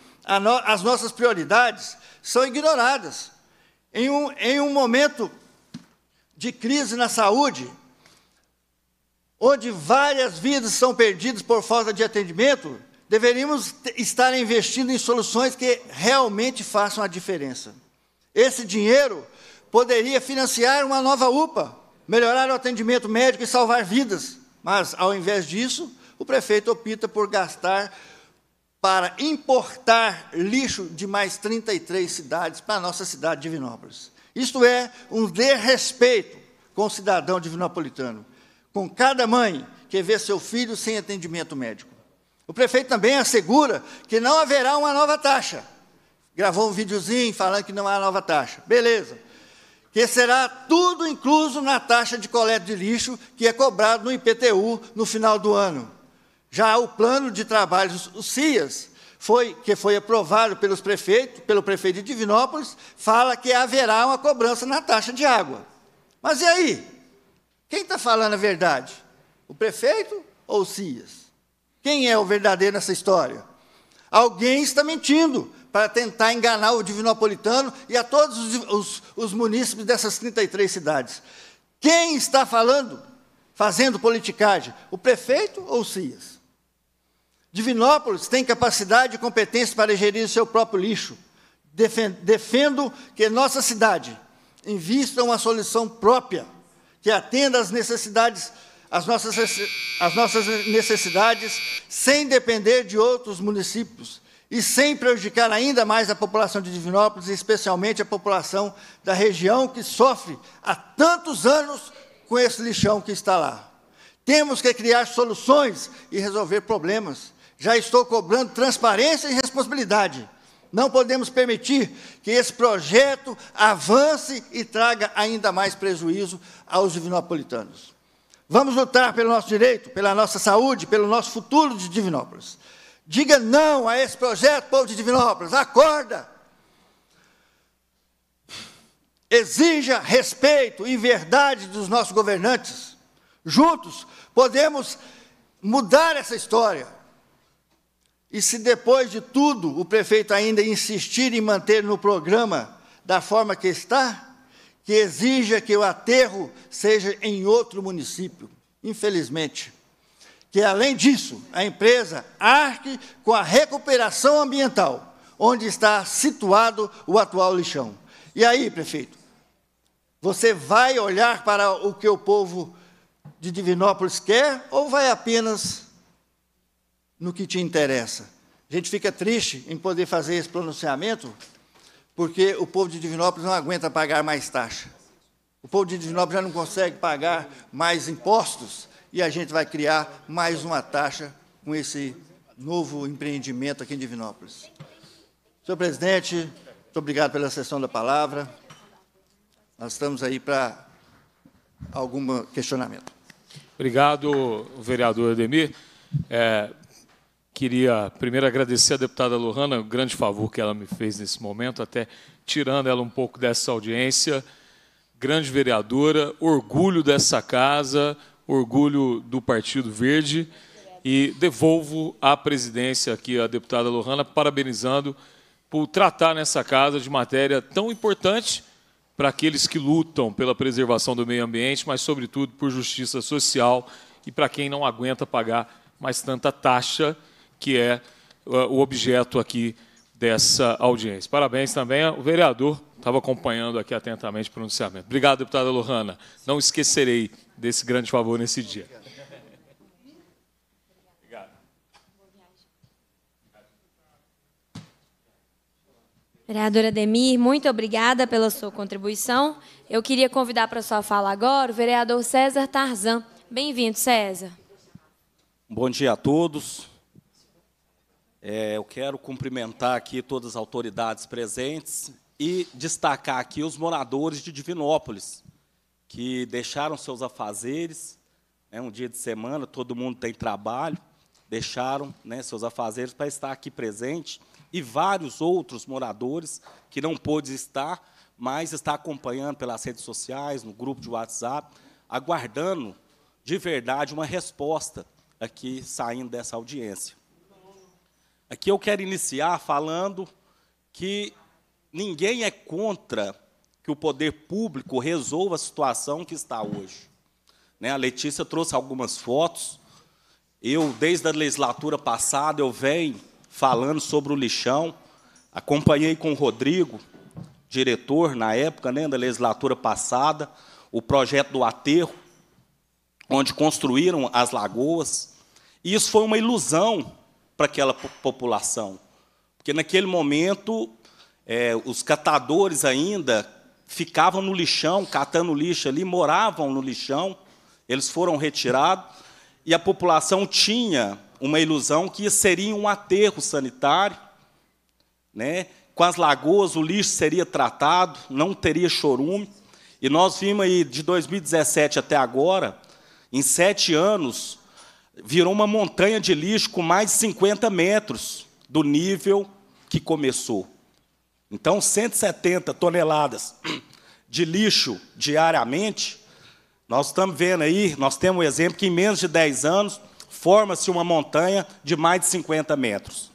no, as nossas prioridades são ignoradas. Em um, em um momento de crise na saúde, onde várias vidas são perdidas por falta de atendimento, deveríamos estar investindo em soluções que realmente façam a diferença. Esse dinheiro poderia financiar uma nova UPA, melhorar o atendimento médico e salvar vidas. Mas, ao invés disso, o prefeito opta por gastar para importar lixo de mais 33 cidades para a nossa cidade de Divinópolis. Isto é um desrespeito com o cidadão divinopolitano com cada mãe que vê seu filho sem atendimento médico. O prefeito também assegura que não haverá uma nova taxa. Gravou um videozinho falando que não há nova taxa. Beleza. Que será tudo incluso na taxa de coleta de lixo que é cobrado no IPTU no final do ano. Já o plano de trabalhos, o CIAS, foi, que foi aprovado pelos prefeitos, pelo prefeito de Divinópolis, fala que haverá uma cobrança na taxa de água. Mas e aí? Quem está falando a verdade? O prefeito ou o Cias? Quem é o verdadeiro nessa história? Alguém está mentindo para tentar enganar o divinopolitano e a todos os, os, os munícipes dessas 33 cidades. Quem está falando, fazendo politicagem? O prefeito ou o Cias? Divinópolis tem capacidade e competência para gerir o seu próprio lixo. Defendo que nossa cidade invista uma solução própria que atenda às necessidades, às nossas, às nossas necessidades, sem depender de outros municípios e sem prejudicar ainda mais a população de Divinópolis, especialmente a população da região que sofre há tantos anos com esse lixão que está lá. Temos que criar soluções e resolver problemas. Já estou cobrando transparência e responsabilidade. Não podemos permitir que esse projeto avance e traga ainda mais prejuízo aos divinopolitanos. Vamos lutar pelo nosso direito, pela nossa saúde, pelo nosso futuro de Divinópolis. Diga não a esse projeto, povo de Divinópolis, acorda! Exija respeito e verdade dos nossos governantes. Juntos podemos mudar essa história e se depois de tudo o prefeito ainda insistir em manter no programa da forma que está, que exija que o aterro seja em outro município, infelizmente. Que além disso, a empresa arque com a recuperação ambiental, onde está situado o atual lixão. E aí, prefeito, você vai olhar para o que o povo de Divinópolis quer ou vai apenas no que te interessa. A gente fica triste em poder fazer esse pronunciamento, porque o povo de Divinópolis não aguenta pagar mais taxa. O povo de Divinópolis já não consegue pagar mais impostos e a gente vai criar mais uma taxa com esse novo empreendimento aqui em Divinópolis. Senhor presidente, muito obrigado pela sessão da palavra. Nós estamos aí para algum questionamento. Obrigado, vereador Ademir. É, Queria primeiro agradecer à deputada Lohana o grande favor que ela me fez nesse momento, até tirando ela um pouco dessa audiência. Grande vereadora, orgulho dessa casa, orgulho do Partido Verde. E devolvo a presidência aqui à deputada Lohana, parabenizando por tratar nessa casa de matéria tão importante para aqueles que lutam pela preservação do meio ambiente, mas, sobretudo, por justiça social e para quem não aguenta pagar mais tanta taxa que é eh, o objeto aqui dessa audiência. Parabéns também ao vereador, estava acompanhando aqui atentamente o pronunciamento. Obrigado, deputada Lohana. Não esquecerei desse grande favor nesse dia. Obrigado. Vereadora Demir, muito obrigada pela sua contribuição. Eu queria convidar para sua fala agora o vereador César Tarzan. Bem-vindo, César. Bom dia a todos. É, eu quero cumprimentar aqui todas as autoridades presentes e destacar aqui os moradores de Divinópolis, que deixaram seus afazeres. É né, um dia de semana, todo mundo tem trabalho, deixaram né, seus afazeres para estar aqui presente. E vários outros moradores que não pôde estar, mas está acompanhando pelas redes sociais, no grupo de WhatsApp, aguardando de verdade uma resposta aqui saindo dessa audiência. Aqui eu quero iniciar falando que ninguém é contra que o poder público resolva a situação que está hoje. Né? A Letícia trouxe algumas fotos. Eu, desde a legislatura passada, eu venho falando sobre o lixão. Acompanhei com o Rodrigo, diretor na época, né, da legislatura passada, o projeto do aterro, onde construíram as lagoas. E isso foi uma ilusão para aquela população. Porque naquele momento, é, os catadores ainda ficavam no lixão, catando lixo ali, moravam no lixão, eles foram retirados, e a população tinha uma ilusão que seria um aterro sanitário, né? com as lagoas o lixo seria tratado, não teria chorume. E nós vimos aí, de 2017 até agora, em sete anos, virou uma montanha de lixo com mais de 50 metros do nível que começou. Então, 170 toneladas de lixo diariamente, nós estamos vendo aí, nós temos um exemplo que em menos de 10 anos forma-se uma montanha de mais de 50 metros.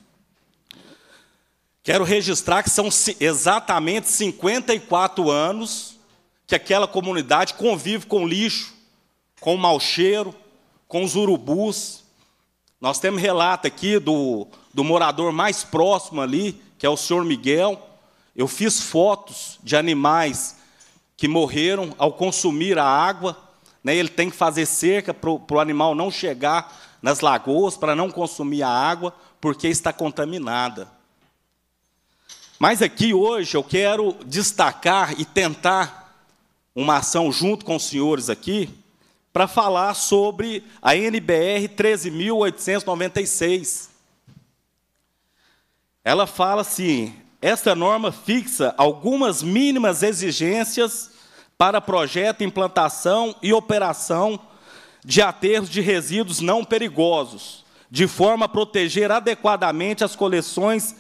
Quero registrar que são exatamente 54 anos que aquela comunidade convive com lixo, com mau cheiro, com os urubus. Nós temos relato aqui do, do morador mais próximo ali, que é o senhor Miguel. Eu fiz fotos de animais que morreram ao consumir a água. Né? Ele tem que fazer cerca para o animal não chegar nas lagoas, para não consumir a água, porque está contaminada. Mas aqui hoje eu quero destacar e tentar uma ação junto com os senhores aqui, para falar sobre a NBR 13.896. Ela fala assim: esta norma fixa algumas mínimas exigências para projeto, implantação e operação de aterros de resíduos não perigosos, de forma a proteger adequadamente as coleções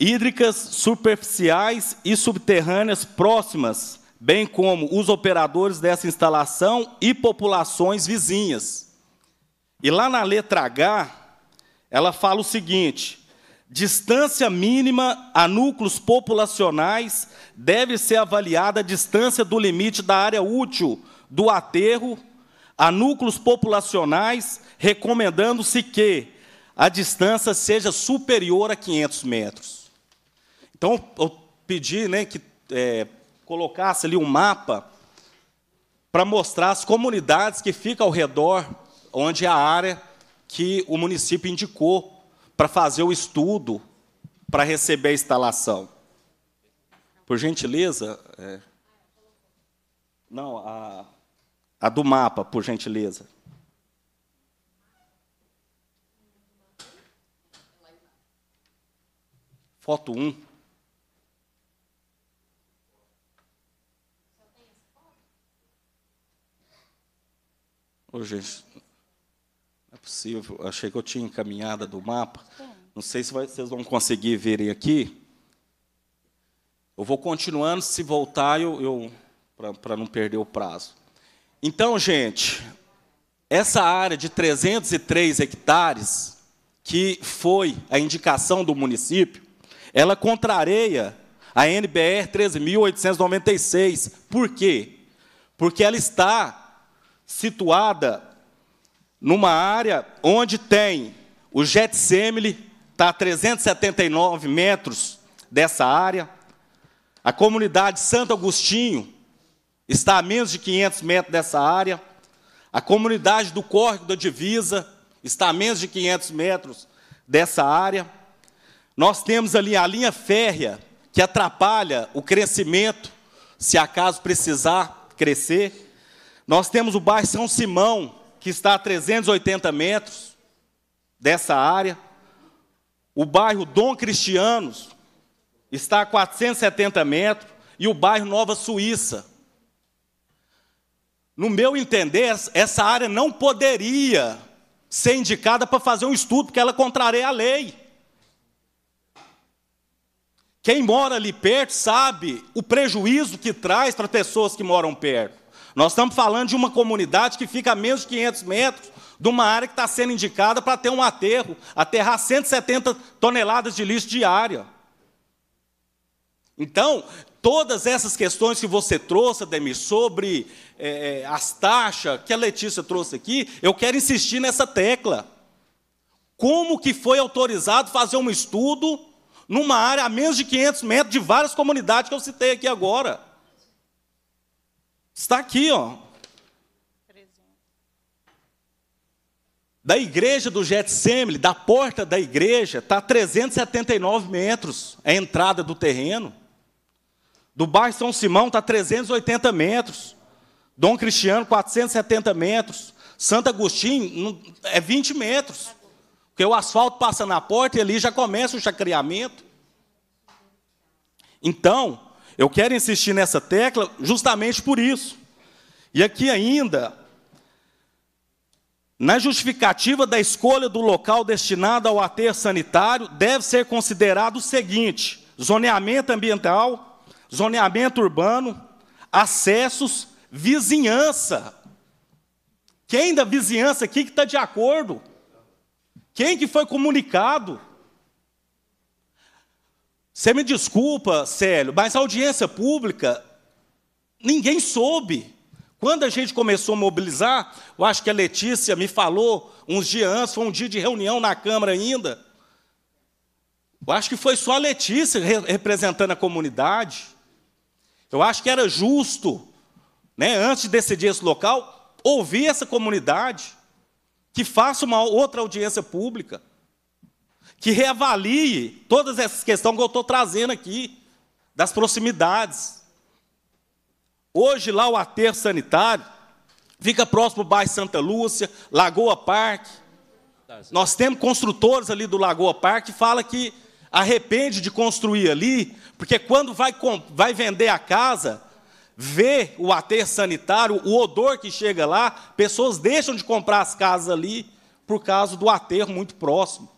hídricas superficiais e subterrâneas próximas bem como os operadores dessa instalação e populações vizinhas. E lá na letra H, ela fala o seguinte: distância mínima a núcleos populacionais deve ser avaliada a distância do limite da área útil do aterro a núcleos populacionais, recomendando-se que a distância seja superior a 500 metros. Então, eu pedi né, que é, colocasse ali um mapa para mostrar as comunidades que ficam ao redor, onde é a área que o município indicou para fazer o estudo, para receber a instalação. Por gentileza. É... Não, a, a do mapa, por gentileza. Foto 1. Ô, gente, não é possível. Achei que eu tinha encaminhada do mapa. Não sei se vocês vão conseguir verem aqui. Eu vou continuando, se voltar, eu, eu para não perder o prazo. Então, gente, essa área de 303 hectares, que foi a indicação do município, ela contraria a NBR 13.896. Por quê? Porque ela está situada numa área onde tem o Getsemane, está a 379 metros dessa área. A comunidade Santo Agostinho está a menos de 500 metros dessa área. A comunidade do Córrego da Divisa está a menos de 500 metros dessa área. Nós temos ali a linha férrea que atrapalha o crescimento, se acaso precisar crescer. Nós temos o bairro São Simão, que está a 380 metros dessa área. O bairro Dom Cristianos está a 470 metros. E o bairro Nova Suíça. No meu entender, essa área não poderia ser indicada para fazer um estudo, porque ela é contraria a lei. Quem mora ali perto sabe o prejuízo que traz para pessoas que moram perto. Nós estamos falando de uma comunidade que fica a menos de 500 metros de uma área que está sendo indicada para ter um aterro, aterrar 170 toneladas de lixo diária. Então, todas essas questões que você trouxe, Ademir, sobre é, as taxas que a Letícia trouxe aqui, eu quero insistir nessa tecla. Como que foi autorizado fazer um estudo numa área a menos de 500 metros de várias comunidades que eu citei aqui agora? Está aqui, ó. Da igreja do Getsemane, da porta da igreja, está 379 metros é a entrada do terreno. Do bairro São Simão está 380 metros. Dom Cristiano, 470 metros. Santo Agostinho é 20 metros. Porque o asfalto passa na porta e ali já começa o chacreamento. Então, eu quero insistir nessa tecla justamente por isso. E aqui ainda, na justificativa da escolha do local destinado ao aterro sanitário, deve ser considerado o seguinte: zoneamento ambiental, zoneamento urbano, acessos, vizinhança. Quem da vizinhança aqui que está de acordo? Quem que foi comunicado? Você me desculpa, Célio, mas a audiência pública, ninguém soube. Quando a gente começou a mobilizar, eu acho que a Letícia me falou uns dias antes, foi um dia de reunião na Câmara ainda. Eu acho que foi só a Letícia representando a comunidade. Eu acho que era justo, né, antes de decidir esse local, ouvir essa comunidade, que faça uma outra audiência pública que reavalie todas essas questões que eu estou trazendo aqui, das proximidades. Hoje, lá o aterro sanitário fica próximo ao bairro Santa Lúcia, Lagoa Parque. Nós temos construtores ali do Lagoa Parque que falam que arrepende de construir ali, porque quando vai, vai vender a casa, vê o aterro sanitário, o odor que chega lá, pessoas deixam de comprar as casas ali por causa do aterro muito próximo.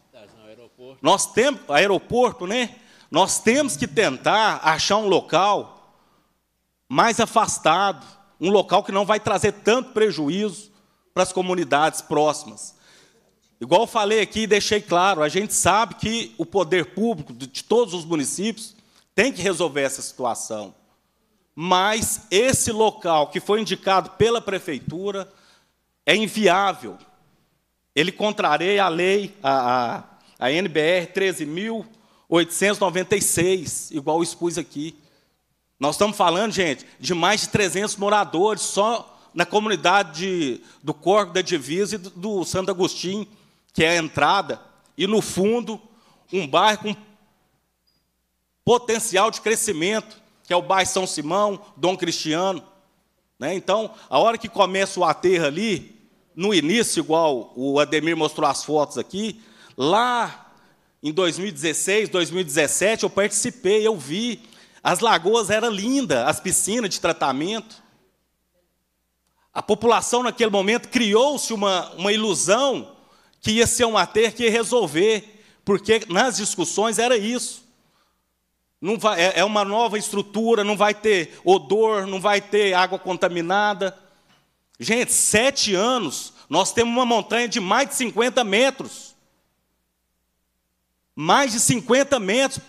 Nós temos aeroporto, né? Nós temos que tentar achar um local mais afastado, um local que não vai trazer tanto prejuízo para as comunidades próximas. Igual falei aqui, deixei claro, a gente sabe que o poder público de todos os municípios tem que resolver essa situação. Mas esse local que foi indicado pela prefeitura é inviável. Ele contraria a lei, a, a, a NBR 13.896, igual eu expus aqui. Nós estamos falando, gente, de mais de 300 moradores só na comunidade de, do Corpo da Divisa e do, Santo Agostinho, que é a entrada, e no fundo, um bairro com potencial de crescimento, que é o bairro São Simão, Dom Cristiano. Né? Então, a hora que começa o aterro ali, no início, igual o Ademir mostrou as fotos aqui, Lá em 2016, 2017, eu participei, eu vi. As lagoas eram lindas, as piscinas de tratamento. A população, naquele momento, criou-se uma, uma ilusão que ia ser um ater que ia resolver, porque nas discussões era isso. Não vai, é, é uma nova estrutura, não vai ter odor, não vai ter água contaminada. Gente, sete anos, nós temos uma montanha de mais de 50 metros mais de 50 metros,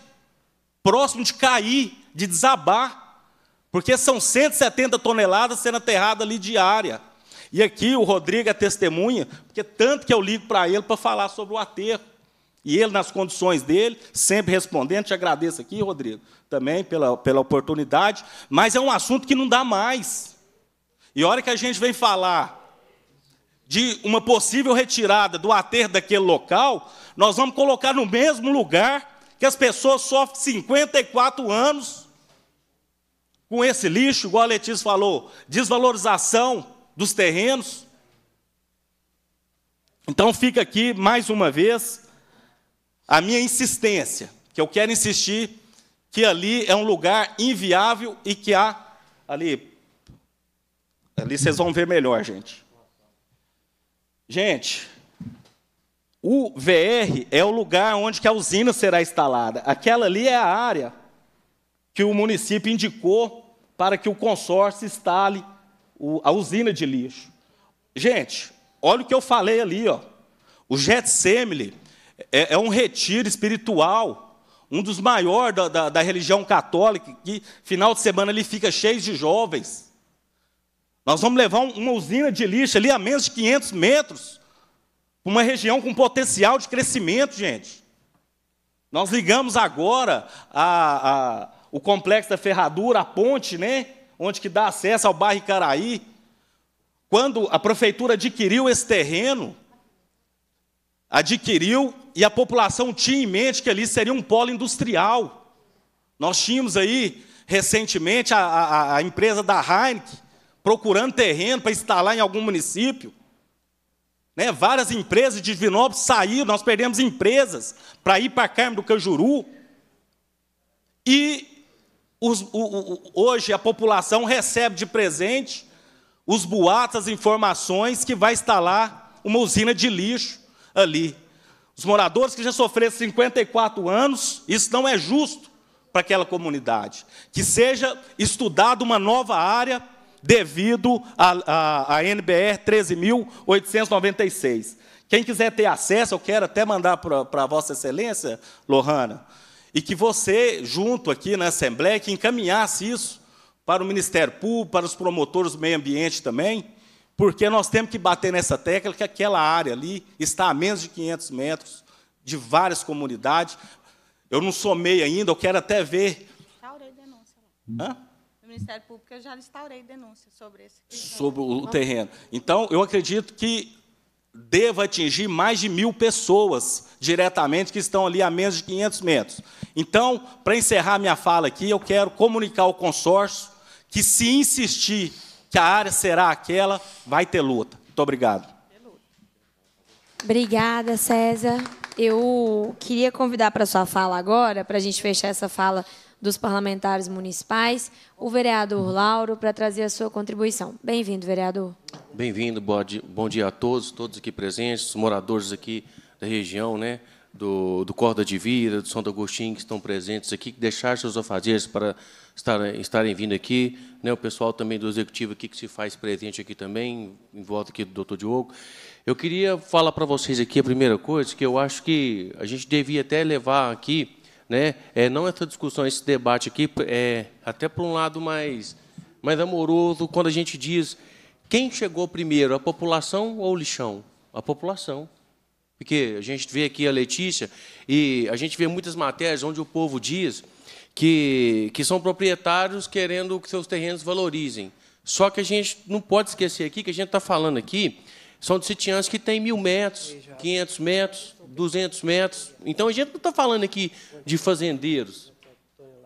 próximo de cair, de desabar, porque são 170 toneladas sendo aterradas ali diária. E aqui o Rodrigo é testemunha, porque tanto que eu ligo para ele para falar sobre o aterro. E ele, nas condições dele, sempre respondendo, te agradeço aqui, Rodrigo, também pela, pela oportunidade, mas é um assunto que não dá mais. E a hora que a gente vem falar de uma possível retirada do aterro daquele local, nós vamos colocar no mesmo lugar que as pessoas sofrem 54 anos com esse lixo, igual a Letícia falou, desvalorização dos terrenos. Então fica aqui mais uma vez a minha insistência, que eu quero insistir que ali é um lugar inviável e que há ali ali vocês vão ver melhor, gente. Gente, o VR é o lugar onde a usina será instalada. Aquela ali é a área que o município indicou para que o consórcio instale a usina de lixo. Gente, olha o que eu falei ali. Ó. O Jet é, é um retiro espiritual, um dos maiores da, da, da religião católica, que final de semana ele fica cheio de jovens. Nós vamos levar uma usina de lixo ali a menos de 500 metros, para uma região com potencial de crescimento, gente. Nós ligamos agora a, a, o complexo da ferradura, a ponte, né? Onde que dá acesso ao bairro Caraí. Quando a prefeitura adquiriu esse terreno, adquiriu e a população tinha em mente que ali seria um polo industrial. Nós tínhamos aí, recentemente, a, a, a empresa da Heineken, procurando terreno para instalar em algum município. Né? Várias empresas de Divinópolis saíram, nós perdemos empresas para ir para a Carme do Cajuru. E os, o, o, hoje a população recebe de presente os boatos, as informações que vai instalar uma usina de lixo ali. Os moradores que já sofreram 54 anos, isso não é justo para aquela comunidade. Que seja estudada uma nova área devido à, NBR 13.896. Quem quiser ter acesso, eu quero até mandar para Vossa Excelência, Lohana, e que você, junto aqui na Assembleia, que encaminhasse isso para o Ministério Público, para os promotores do meio ambiente também, porque nós temos que bater nessa tecla que aquela área ali está a menos de 500 metros de várias comunidades. Eu não somei ainda, eu quero até ver. Hã? Ministério Público, eu já instaurei denúncia sobre esse. Sobre o terreno. Então, eu acredito que deva atingir mais de mil pessoas diretamente que estão ali a menos de 500 metros. Então, para encerrar minha fala aqui, eu quero comunicar ao consórcio que, se insistir que a área será aquela, vai ter luta. Muito obrigado. Obrigada, César. Eu queria convidar para sua fala agora, para a gente fechar essa fala dos parlamentares municipais, o vereador Lauro, para trazer a sua contribuição. Bem-vindo, vereador. Bem-vindo, bom dia a todos, todos aqui presentes, os moradores aqui da região, né, do, do Corda de Vida, do Santo Agostinho, que estão presentes aqui, que deixaram seus afazeres para estarem, estarem vindo aqui, né, o pessoal também do Executivo aqui, que se faz presente aqui também, em volta aqui do doutor Diogo. Eu queria falar para vocês aqui a primeira coisa, que eu acho que a gente devia até levar aqui né? É, não essa discussão, esse debate aqui, é, até por um lado mais, mais amoroso, quando a gente diz quem chegou primeiro, a população ou o lixão? A população. Porque a gente vê aqui a Letícia e a gente vê muitas matérias onde o povo diz que, que são proprietários querendo que seus terrenos valorizem. Só que a gente não pode esquecer aqui que a gente está falando aqui são de sitiãs que têm mil metros, 500 metros, 200 metros. Então a gente não está falando aqui de fazendeiros.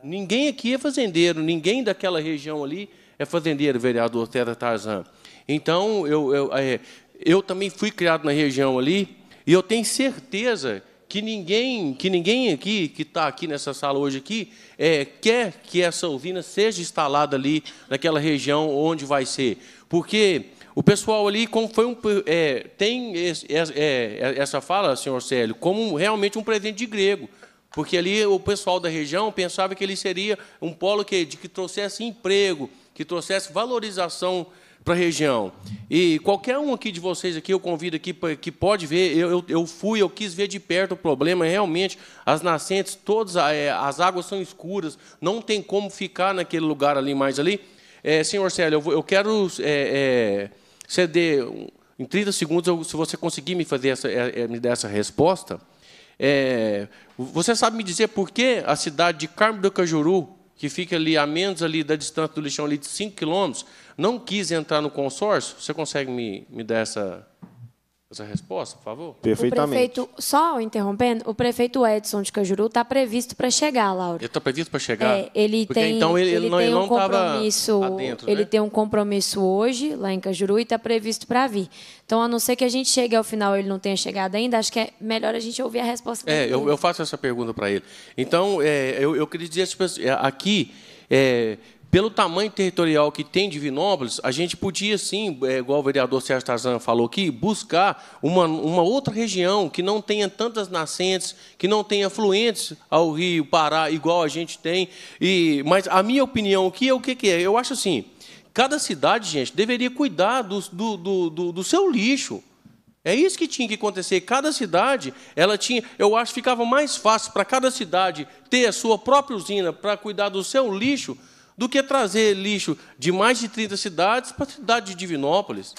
Ninguém aqui é fazendeiro, ninguém daquela região ali é fazendeiro, vereador Tera Tarzan. Então eu, eu, é, eu também fui criado na região ali e eu tenho certeza que ninguém, que ninguém aqui que está aqui nessa sala hoje aqui é, quer que essa usina seja instalada ali naquela região onde vai ser, porque o pessoal ali, como foi um, é, tem esse, é, é, é, essa fala, senhor Célio, como realmente um presente de grego. Porque ali o pessoal da região pensava que ele seria um polo que, que trouxesse emprego, que trouxesse valorização para a região. E qualquer um aqui de vocês aqui, eu convido aqui que pode ver. Eu, eu, eu, fui, eu quis ver de perto o problema. É realmente, as nascentes, todas é, as águas são escuras, não tem como ficar naquele lugar ali mais ali. É, senhor Célio, eu, eu quero. É, é, você dê, em 30 segundos, eu, se você conseguir me, fazer essa, é, é, me dar essa resposta, é, você sabe me dizer por que a cidade de Carmo do Cajuru, que fica ali a menos ali da distância do lixão ali de 5 quilômetros, não quis entrar no consórcio? Você consegue me, me dar essa essa é resposta, por favor? Perfeitamente. O prefeito, só interrompendo, o prefeito Edson de Cajuru está previsto para chegar, Laura. Ele está previsto para chegar? É, ele Porque tem, então ele, ele não, tem um compromisso. Adentro, né? ele né? tem um compromisso hoje lá em Cajuru e está previsto para vir. Então, a não ser que a gente chegue ao final ele não tenha chegado ainda, acho que é melhor a gente ouvir a resposta. É, eu, eu, faço essa pergunta para ele. Então, é, eu, eu queria dizer, é, aqui, é, pelo tamanho territorial que tem Divinópolis, a gente podia sim, é, igual o vereador Sérgio Tarzan falou aqui, buscar uma, uma outra região que não tenha tantas nascentes, que não tenha afluentes ao Rio Pará, igual a gente tem. E, mas a minha opinião aqui é o que, que é? Eu acho assim, cada cidade, gente, deveria cuidar do, do, do, do seu lixo. É isso que tinha que acontecer. Cada cidade, ela tinha, eu acho que ficava mais fácil para cada cidade ter a sua própria usina para cuidar do seu lixo do que trazer lixo de mais de 30 cidades para a cidade de Divinópolis.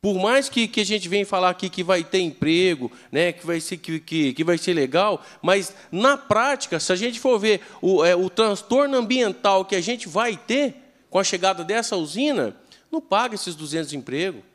Por mais que, que a gente venha falar aqui que vai ter emprego, né, que, vai ser, que, que, que vai ser legal, mas na prática, se a gente for ver o, é, o transtorno ambiental que a gente vai ter com a chegada dessa usina, não paga esses 200 empregos.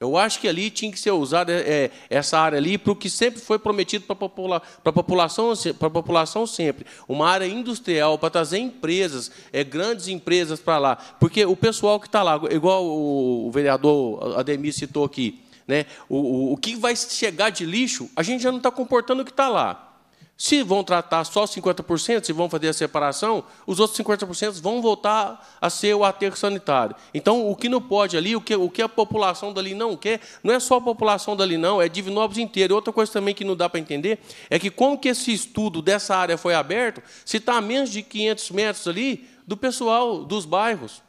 Eu acho que ali tinha que ser usada é, essa área ali para o que sempre foi prometido para popula a população, população sempre. Uma área industrial para trazer empresas, é, grandes empresas para lá. Porque o pessoal que está lá, igual o, o vereador Ademir citou aqui, né, o, o, o que vai chegar de lixo, a gente já não está comportando o que está lá. Se vão tratar só 50%, se vão fazer a separação, os outros 50% vão voltar a ser o aterro sanitário. Então, o que não pode ali, o que, o que a população dali não quer, não é só a população dali, não, é Divinópolis inteiro. Outra coisa também que não dá para entender é que como que esse estudo dessa área foi aberto, se está a menos de 500 metros ali do pessoal dos bairros.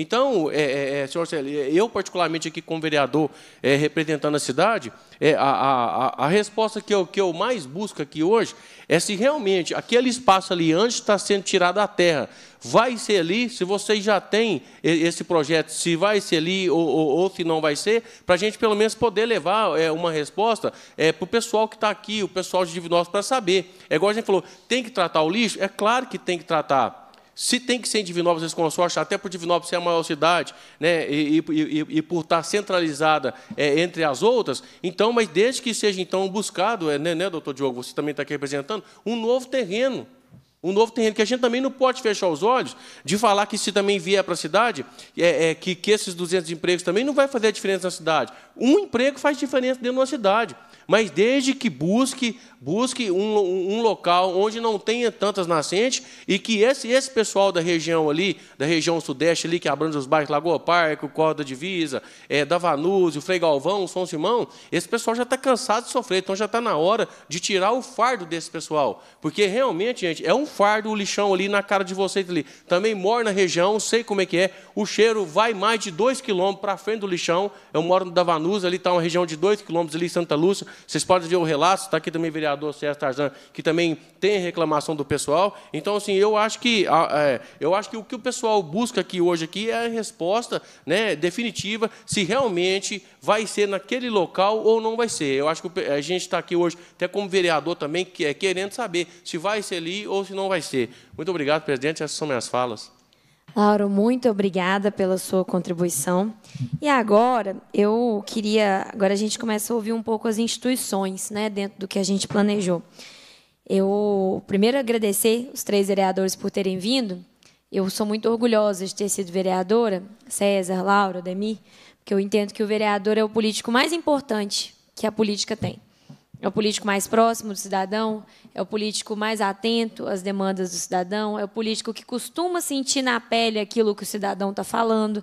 Então, é, é, é, senhor Célio, é, eu particularmente aqui como vereador é, representando a cidade, é, a, a, a, resposta que eu, que eu mais busco aqui hoje é se realmente aquele espaço ali antes está sendo tirado da terra, vai ser ali, se vocês já têm esse projeto, se vai ser ali ou, ou, ou se não vai ser, para a gente pelo menos poder levar uma resposta para o pessoal que está aqui, o pessoal de Divinópolis, para saber. É igual a gente falou, tem que tratar o lixo? É claro que tem que tratar. Se tem que ser em Divinópolis esse consórcio, até por Divinópolis ser a maior cidade, né, e, e, e, e por estar centralizada é, entre as outras, então, mas desde que seja então buscado, é, né, né, doutor Diogo, você também está aqui representando, um novo terreno. Um novo terreno, que a gente também não pode fechar os olhos de falar que se também vier para a cidade, é, é, que, que esses 200 empregos também não vai fazer a diferença na cidade. Um emprego faz diferença dentro de uma cidade, mas desde que busque busque um, um, local onde não tenha tantas nascentes e que esse, esse pessoal da região ali, da região sudeste ali, que é abrange os bairros Lagoa Parque, o Corda Divisa, é, Davanúzio, Frei Galvão, São Simão, esse pessoal já está cansado de sofrer, então já está na hora de tirar o fardo desse pessoal. Porque realmente, gente, é um fardo o lixão ali na cara de vocês ali. Também moro na região, sei como é que é, o cheiro vai mais de dois quilômetros para frente do lixão. Eu moro no Davanúzio, ali está uma região de dois quilômetros ali, Santa Lúcia. Vocês podem ver o relato, está aqui também vereador vereador César Tarzan, que também tem reclamação do pessoal. Então, assim, eu acho que, é, eu acho que o que o pessoal busca aqui hoje aqui é a resposta né, definitiva se realmente vai ser naquele local ou não vai ser. Eu acho que a gente está aqui hoje, até como vereador também, é, querendo saber se vai ser ali ou se não vai ser. Muito obrigado, presidente. Essas são minhas falas. Lauro, muito obrigada pela sua contribuição. E agora, eu queria. Agora a gente começa a ouvir um pouco as instituições, né, dentro do que a gente planejou. Eu primeiro agradecer os três vereadores por terem vindo. Eu sou muito orgulhosa de ter sido vereadora, César, Laura, Demi, porque eu entendo que o vereador é o político mais importante que a política tem. É o político mais próximo do cidadão, é o político mais atento às demandas do cidadão, é o político que costuma sentir na pele aquilo que o cidadão está falando.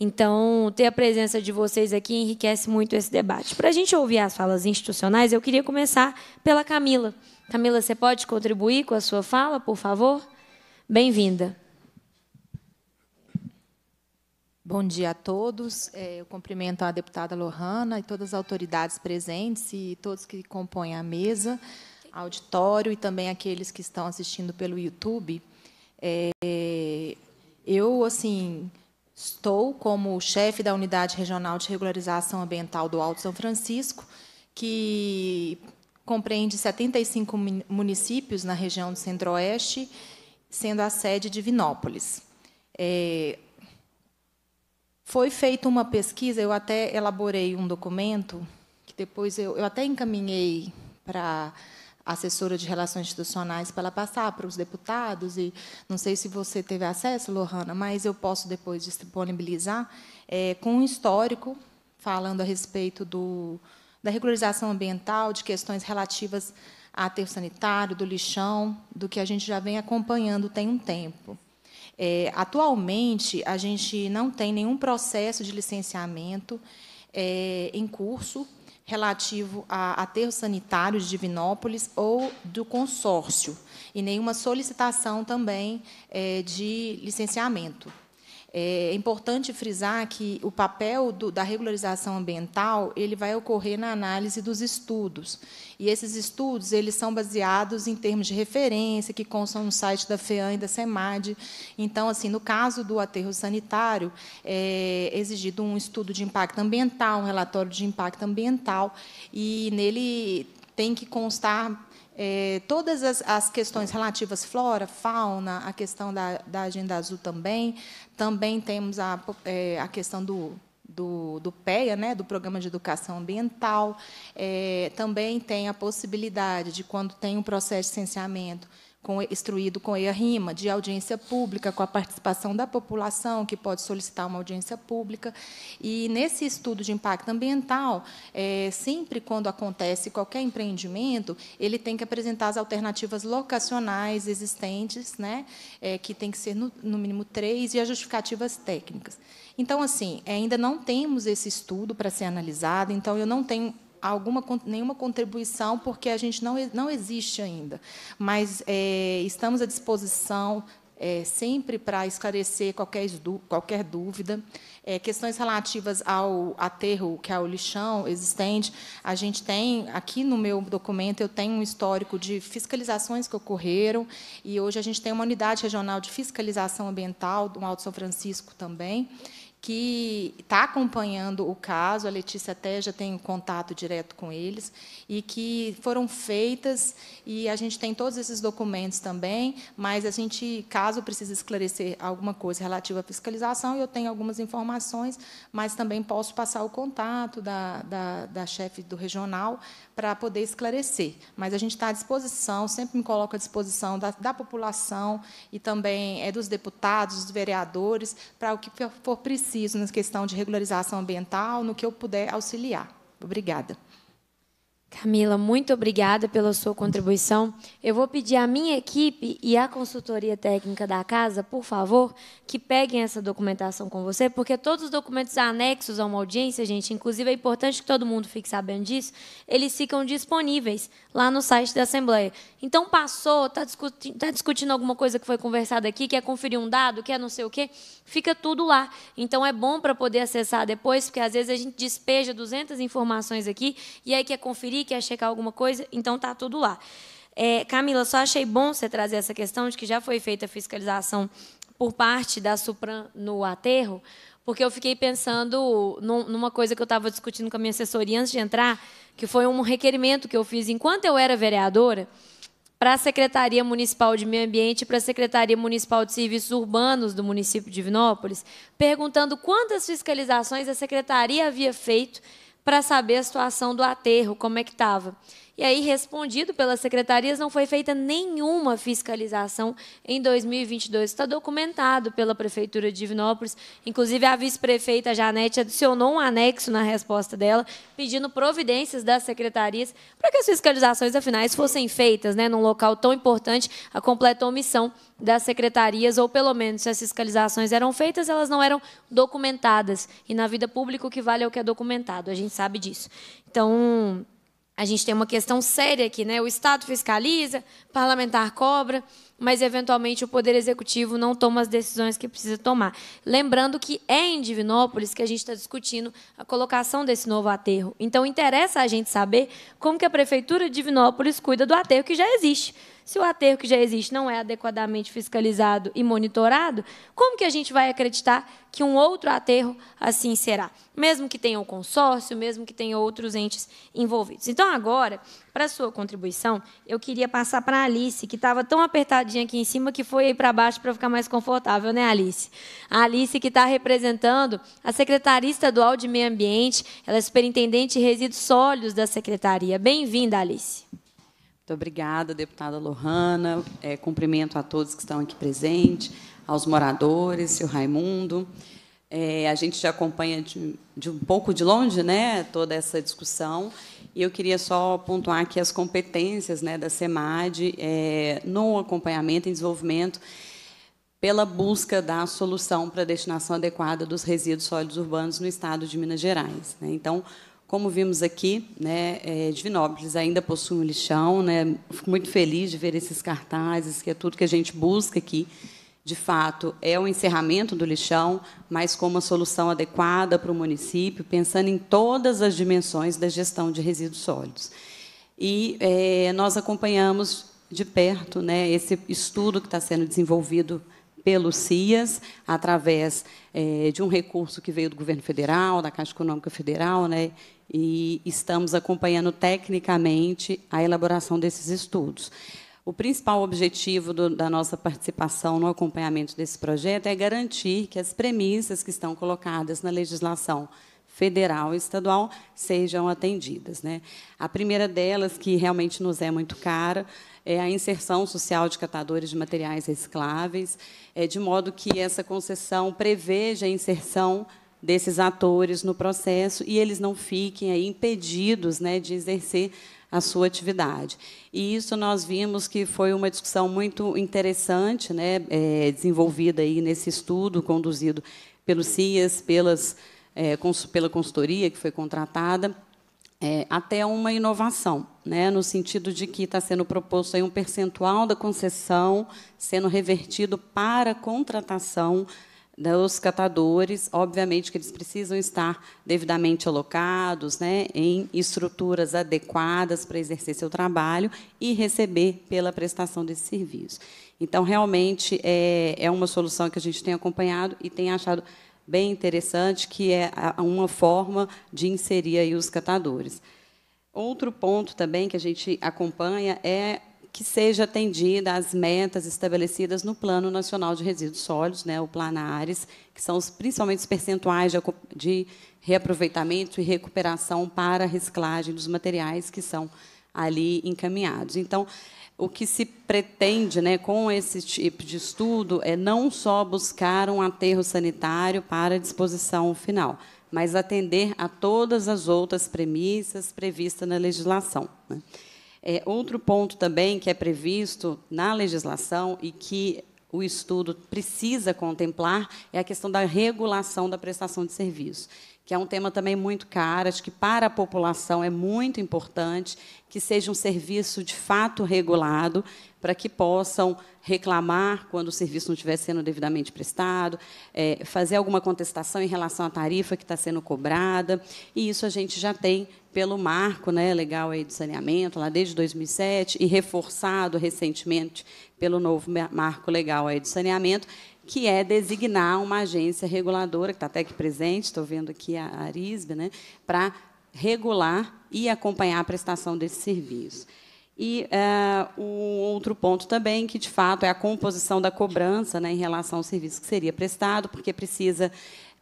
Então, ter a presença de vocês aqui enriquece muito esse debate. Para a gente ouvir as falas institucionais, eu queria começar pela Camila. Camila, você pode contribuir com a sua fala, por favor? Bem-vinda. Bom dia a todos. É, eu cumprimento a deputada Lohana e todas as autoridades presentes e todos que compõem a mesa, auditório e também aqueles que estão assistindo pelo YouTube. É, eu, assim, estou como chefe da Unidade Regional de Regularização Ambiental do Alto São Francisco, que compreende 75 municípios na região do Centro-Oeste, sendo a sede de Vinópolis. É, foi feita uma pesquisa, eu até elaborei um documento, que depois eu, eu até encaminhei para a assessora de relações institucionais para ela passar para os deputados e não sei se você teve acesso, Lohana, mas eu posso depois disponibilizar é, com um histórico falando a respeito do, da regularização ambiental, de questões relativas a aterro sanitário, do lixão, do que a gente já vem acompanhando tem um tempo. É, atualmente, a gente não tem nenhum processo de licenciamento é, em curso relativo a aterros sanitários de Divinópolis ou do consórcio, e nenhuma solicitação também é, de licenciamento. É, é importante frisar que o papel do, da regularização ambiental ele vai ocorrer na análise dos estudos. E esses estudos eles são baseados em termos de referência que constam no site da FEAM e da SEMAD. Então, assim, no caso do aterro sanitário, é exigido um estudo de impacto ambiental, um relatório de impacto ambiental, e nele tem que constar é, todas as, as, questões relativas à flora, fauna, a questão da, da agenda azul também, também temos a, é, a questão do, do, do PEA, né, do Programa de Educação Ambiental. É, também tem a possibilidade de, quando tem um processo de licenciamento, com, instruído com e-rima, de audiência pública, com a participação da população, que pode solicitar uma audiência pública. E, nesse estudo de impacto ambiental, é, sempre quando acontece qualquer empreendimento, ele tem que apresentar as alternativas locacionais existentes, né, é, que tem que ser, no, no mínimo, três, e as justificativas técnicas. Então, assim, ainda não temos esse estudo para ser analisado, então eu não tenho alguma, nenhuma contribuição, porque a gente não, não existe ainda. Mas é, estamos à disposição é, sempre para esclarecer qualquer, qualquer dúvida. É, questões relativas ao aterro, que é o lixão existente, a gente tem, aqui no meu documento, eu tenho um histórico de fiscalizações que ocorreram, e hoje a gente tem uma unidade regional de fiscalização ambiental, do Alto São Francisco também, que está acompanhando o caso, a Letícia até já tem contato direto com eles, e que foram feitas, e a gente tem todos esses documentos também, mas a gente, caso precise esclarecer alguma coisa relativa à fiscalização, eu tenho algumas informações, mas também posso passar o contato da, da, da chefe do regional para poder esclarecer. Mas a gente está à disposição, sempre me coloco à disposição da, da população e também é dos deputados, dos vereadores, para o que for preciso preciso na questão de regularização ambiental, no que eu puder auxiliar. Obrigada. Camila, muito obrigada pela sua contribuição. Eu vou pedir à minha equipe e à consultoria técnica da casa, por favor, que peguem essa documentação com você, porque todos os documentos anexos a uma audiência, gente, inclusive é importante que todo mundo fique sabendo disso, eles ficam disponíveis lá no site da Assembleia. Então, passou, está discutindo, tá discutindo alguma coisa que foi conversada aqui, quer conferir um dado, quer não sei o quê, fica tudo lá. Então, é bom para poder acessar depois, porque às vezes a gente despeja 200 informações aqui e aí quer conferir, quer checar alguma coisa, então está tudo lá. É, Camila, só achei bom você trazer essa questão de que já foi feita a fiscalização por parte da Supran no aterro, porque eu fiquei pensando numa coisa que eu estava discutindo com a minha assessoria antes de entrar, que foi um requerimento que eu fiz enquanto eu era vereadora para a Secretaria Municipal de Meio Ambiente e para a Secretaria Municipal de Serviços Urbanos do município de Vinópolis, perguntando quantas fiscalizações a secretaria havia feito para saber a situação do aterro, como é que estava. E aí, respondido pelas secretarias, não foi feita nenhuma fiscalização em 2022. Está documentado pela Prefeitura de Divinópolis. Inclusive, a vice-prefeita Janete adicionou um anexo na resposta dela, pedindo providências das secretarias para que as fiscalizações, afinal, fossem feitas né, num local tão importante, a completa omissão das secretarias, ou pelo menos se as fiscalizações eram feitas, elas não eram documentadas. E na vida pública, o que vale é o que é documentado, a gente sabe disso. Então, a gente tem uma questão séria aqui, né? O Estado fiscaliza, parlamentar cobra, mas eventualmente o Poder Executivo não toma as decisões que precisa tomar. Lembrando que é em Divinópolis que a gente está discutindo a colocação desse novo aterro. Então, interessa a gente saber como que a Prefeitura de Divinópolis cuida do aterro que já existe. Se o aterro que já existe não é adequadamente fiscalizado e monitorado, como que a gente vai acreditar que um outro aterro assim será? Mesmo que tenha o um consórcio, mesmo que tenha outros entes envolvidos. Então, agora, para a sua contribuição, eu queria passar para a Alice, que estava tão apertada aqui em cima que foi aí para baixo para ficar mais confortável, né, Alice? A Alice que está representando a secretaria estadual de meio ambiente, ela é superintendente de resíduos sólidos da secretaria. Bem-vinda, Alice. Muito obrigada, deputada Lohana. É, cumprimento a todos que estão aqui presentes, aos moradores, seu Raimundo. É, a gente já acompanha de, de, um pouco de longe né, toda essa discussão. E eu queria só pontuar aqui as competências né, da SEMAD é, no acompanhamento e desenvolvimento pela busca da solução para a destinação adequada dos resíduos sólidos urbanos no estado de Minas Gerais. Né. Então, como vimos aqui, né, é, Divinópolis ainda possui um lixão. Né, fico muito feliz de ver esses cartazes, que é tudo que a gente busca aqui de fato, é o encerramento do lixão, mas com uma solução adequada para o município, pensando em todas as dimensões da gestão de resíduos sólidos. E é, nós acompanhamos de perto né, esse estudo que está sendo desenvolvido pelo CIAS, através é, de um recurso que veio do governo federal, da Caixa Econômica Federal, né, e estamos acompanhando tecnicamente a elaboração desses estudos. O principal objetivo do, da nossa participação no acompanhamento desse projeto é garantir que as premissas que estão colocadas na legislação federal e estadual sejam atendidas. Né? A primeira delas, que realmente nos é muito cara, é a inserção social de catadores de materiais recicláveis, é, de modo que essa concessão preveja a inserção desses atores no processo e eles não fiquem aí impedidos né, de exercer a sua atividade. E isso nós vimos que foi uma discussão muito interessante, né, é, desenvolvida aí nesse estudo conduzido pelo CIAS, pelas, é, cons, pela consultoria que foi contratada, é, até uma inovação, né, no sentido de que está sendo proposto aí um percentual da concessão sendo revertido para a contratação dos catadores, obviamente que eles precisam estar devidamente alocados, né, em estruturas adequadas para exercer seu trabalho e receber pela prestação desse serviço. Então, realmente, é, é uma solução que a gente tem acompanhado e tem achado bem interessante, que é uma forma de inserir aí os catadores. Outro ponto também que a gente acompanha é que seja atendida às metas estabelecidas no Plano Nacional de Resíduos Sólidos, né, o Planares, que são os, principalmente os percentuais de, de reaproveitamento e recuperação para a reciclagem dos materiais que são ali encaminhados. Então, o que se pretende né, com esse tipo de estudo é não só buscar um aterro sanitário para a disposição final, mas atender a todas as outras premissas previstas na legislação. Né? É, outro ponto também que é previsto na legislação e que o estudo precisa contemplar é a questão da regulação da prestação de serviço que é um tema também muito caro, acho que para a população é muito importante que seja um serviço de fato regulado, para que possam reclamar quando o serviço não estiver sendo devidamente prestado, é, fazer alguma contestação em relação à tarifa que está sendo cobrada, e isso a gente já tem pelo marco né, legal aí de saneamento, lá desde 2007, e reforçado recentemente pelo novo marco legal aí de saneamento, que é designar uma agência reguladora, que está até aqui presente, estou vendo aqui a Arisbe, né, para regular e acompanhar a prestação desse serviço. E uh, eh, um outro ponto também, que de fato é a composição da cobrança né, em relação ao serviço que seria prestado, porque precisa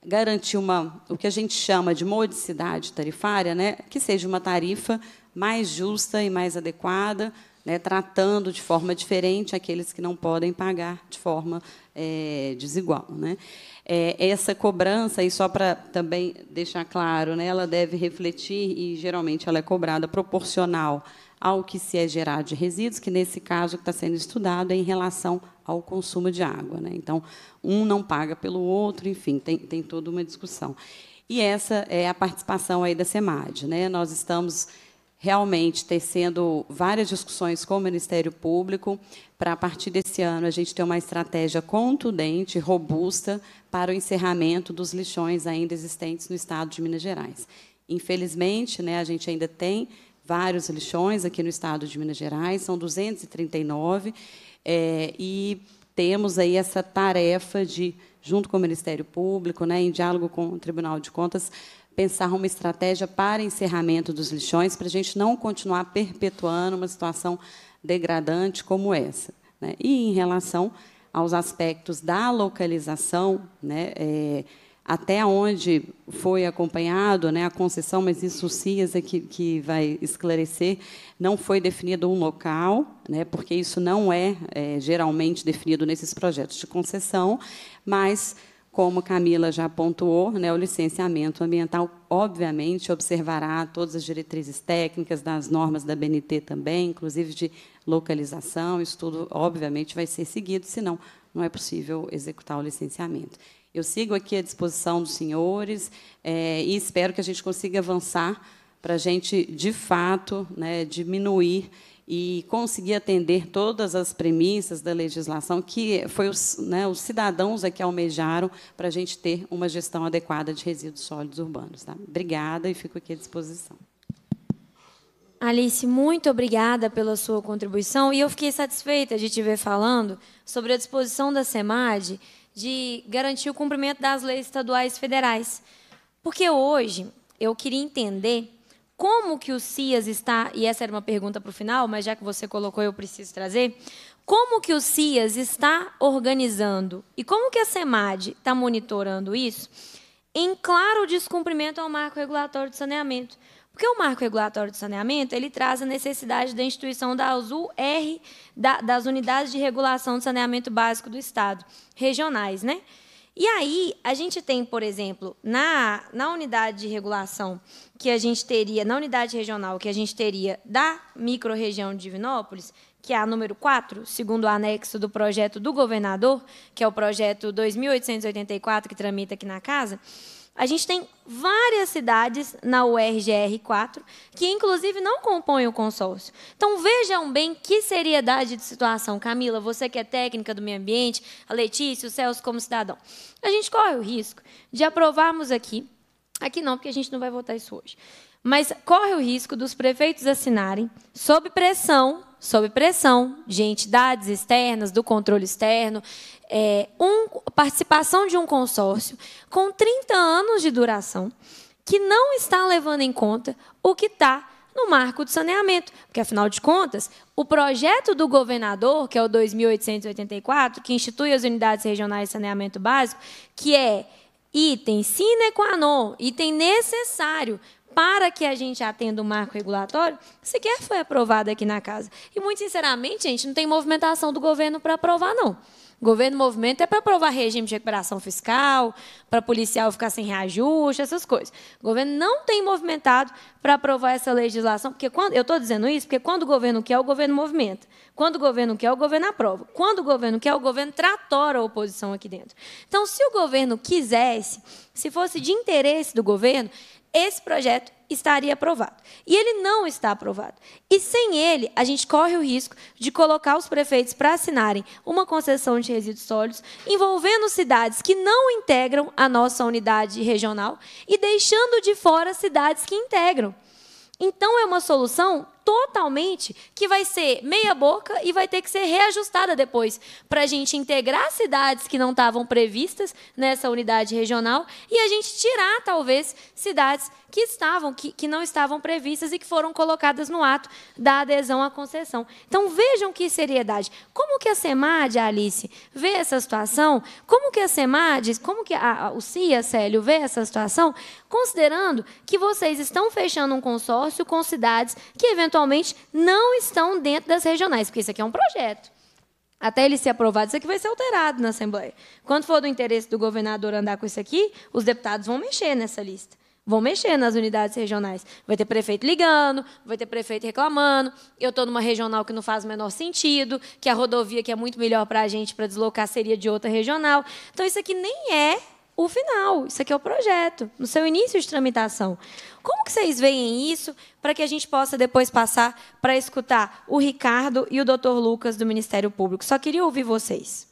garantir uma, o que a gente chama de modicidade tarifária, né, que seja uma tarifa mais justa e mais adequada né, tratando de forma diferente aqueles que não podem pagar de forma é, desigual. Né? É, essa cobrança, e só para também deixar claro, né, ela deve refletir, e geralmente ela é cobrada proporcional ao que se é gerado de resíduos, que nesse caso que está sendo estudado é em relação ao consumo de água. Né? Então, um não paga pelo outro, enfim, tem, tem toda uma discussão. E essa é a participação aí da SEMAD. Né? Nós estamos realmente tecendo várias discussões com o Ministério Público para, a partir desse ano, a gente ter uma estratégia contundente, robusta, para o encerramento dos lixões ainda existentes no Estado de Minas Gerais. Infelizmente, né, a gente ainda tem vários lixões aqui no Estado de Minas Gerais, são 239, é, e temos aí essa tarefa de, junto com o Ministério Público, né, em diálogo com o Tribunal de Contas, pensar uma estratégia para encerramento dos lixões, para a gente não continuar perpetuando uma situação degradante como essa. Né? E em relação aos aspectos da localização, né, é, até onde foi acompanhado né, a concessão, mas isso o CIAS é que, que vai esclarecer, não foi definido um local, né, porque isso não é, é geralmente definido nesses projetos de concessão, mas como Camila já pontuou, né, o licenciamento ambiental, obviamente, observará todas as diretrizes técnicas das normas da BNT também, inclusive de localização. Isso tudo, obviamente, vai ser seguido, senão não é possível executar o licenciamento. Eu sigo aqui à disposição dos senhores é, e espero que a gente consiga avançar para a gente, de fato, né, diminuir e conseguir atender todas as premissas da legislação, que foi os, né, os cidadãos aqui é almejaram para a gente ter uma gestão adequada de resíduos sólidos urbanos. Tá? Obrigada e fico aqui à disposição. Alice, muito obrigada pela sua contribuição. E eu fiquei satisfeita de te ver falando sobre a disposição da SEMAD de garantir o cumprimento das leis estaduais e federais. Porque hoje eu queria entender como que o Cias está, e essa era uma pergunta para o final, mas já que você colocou, eu preciso trazer. Como que o Cias está organizando e como que a SEMAD está monitorando isso em claro descumprimento ao marco regulatório de saneamento? Porque o marco regulatório de saneamento ele traz a necessidade da instituição das UR, da, das unidades de regulação de saneamento básico do Estado, regionais, né? E aí, a gente tem, por exemplo, na, na unidade de regulação que a gente teria, na unidade regional que a gente teria da microrregião de Divinópolis, que é a número 4, segundo o anexo do projeto do governador, que é o projeto 2884 que tramita aqui na casa, a gente tem várias cidades na URGR 4 que, inclusive, não compõem o consórcio. Então, vejam bem que seriedade de situação. Camila, você que é técnica do meio ambiente, a Letícia, o Celso como cidadão. A gente corre o risco de aprovarmos aqui, aqui não, porque a gente não vai votar isso hoje, mas corre o risco dos prefeitos assinarem, sob pressão sob pressão de entidades externas, do controle externo, é, um, participação de um consórcio com 30 anos de duração, que não está levando em conta o que está no marco do saneamento. Porque, afinal de contas, o projeto do governador, que é o 2.884, que institui as unidades regionais de saneamento básico, que é item sine qua non, item necessário para que a gente atenda o marco regulatório, sequer foi aprovado aqui na casa. E, muito sinceramente, gente, não tem movimentação do governo para aprovar, não. O governo movimento é para aprovar regime de recuperação fiscal, para policial ficar sem reajuste, essas coisas. O governo não tem movimentado para aprovar essa legislação, porque quando eu estou dizendo isso, porque quando o governo quer, o governo movimenta. Quando o governo quer, o governo aprova. Quando o governo quer, o governo tratora a oposição aqui dentro. Então, se o governo quisesse, se fosse de interesse do governo, esse projeto estaria aprovado. E ele não está aprovado. E sem ele, a gente corre o risco de colocar os prefeitos para assinarem uma concessão de resíduos sólidos, envolvendo cidades que não integram a nossa unidade regional e deixando de fora cidades que integram. Então, é uma solução totalmente que vai ser meia boca e vai ter que ser reajustada depois para a gente integrar cidades que não estavam previstas nessa unidade regional e a gente tirar talvez cidades que estavam que, que não estavam previstas e que foram colocadas no ato da adesão à concessão. Então vejam que seriedade. Como que a Semad, Alice, vê essa situação? Como que a Semad, como que a, a, o CIA, Célio, vê essa situação? Considerando que vocês estão fechando um consórcio com cidades que eventualmente atualmente não estão dentro das regionais, porque isso aqui é um projeto. Até ele ser aprovado, isso aqui vai ser alterado na Assembleia. Quando for do interesse do governador andar com isso aqui, os deputados vão mexer nessa lista. Vão mexer nas unidades regionais. Vai ter prefeito ligando, vai ter prefeito reclamando. Eu estou numa regional que não faz o menor sentido, que a rodovia que é muito melhor para a gente para deslocar seria de outra regional. Então, isso aqui nem é o final. Isso aqui é o projeto, no seu início de tramitação. Como que vocês veem isso para que a gente possa depois passar para escutar o Ricardo e o Dr. Lucas do Ministério Público? Só queria ouvir vocês.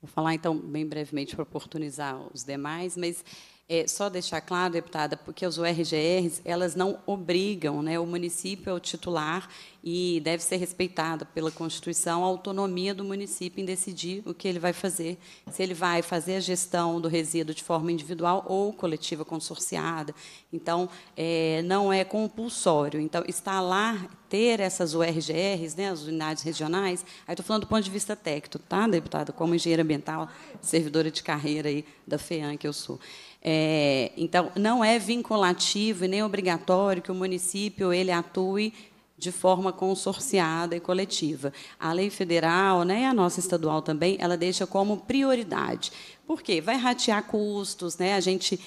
Vou falar então bem brevemente para oportunizar os demais, mas é, só deixar claro, deputada, porque as URGRs elas não obrigam, né? O município é o titular e deve ser respeitada pela Constituição a autonomia do município em decidir o que ele vai fazer, se ele vai fazer a gestão do resíduo de forma individual ou coletiva consorciada. Então, é, não é compulsório. Então, está lá ter essas URGRs, né, as unidades regionais. Aí estou falando do ponto de vista técnico, tá, deputada? Como engenheira ambiental, servidora de carreira aí da FEAM que eu sou. É, então, não é vinculativo e nem obrigatório que o município ele atue de forma consorciada e coletiva. A lei federal, né, a nossa estadual também, ela deixa como prioridade. Por quê? Vai ratear custos, né? A gente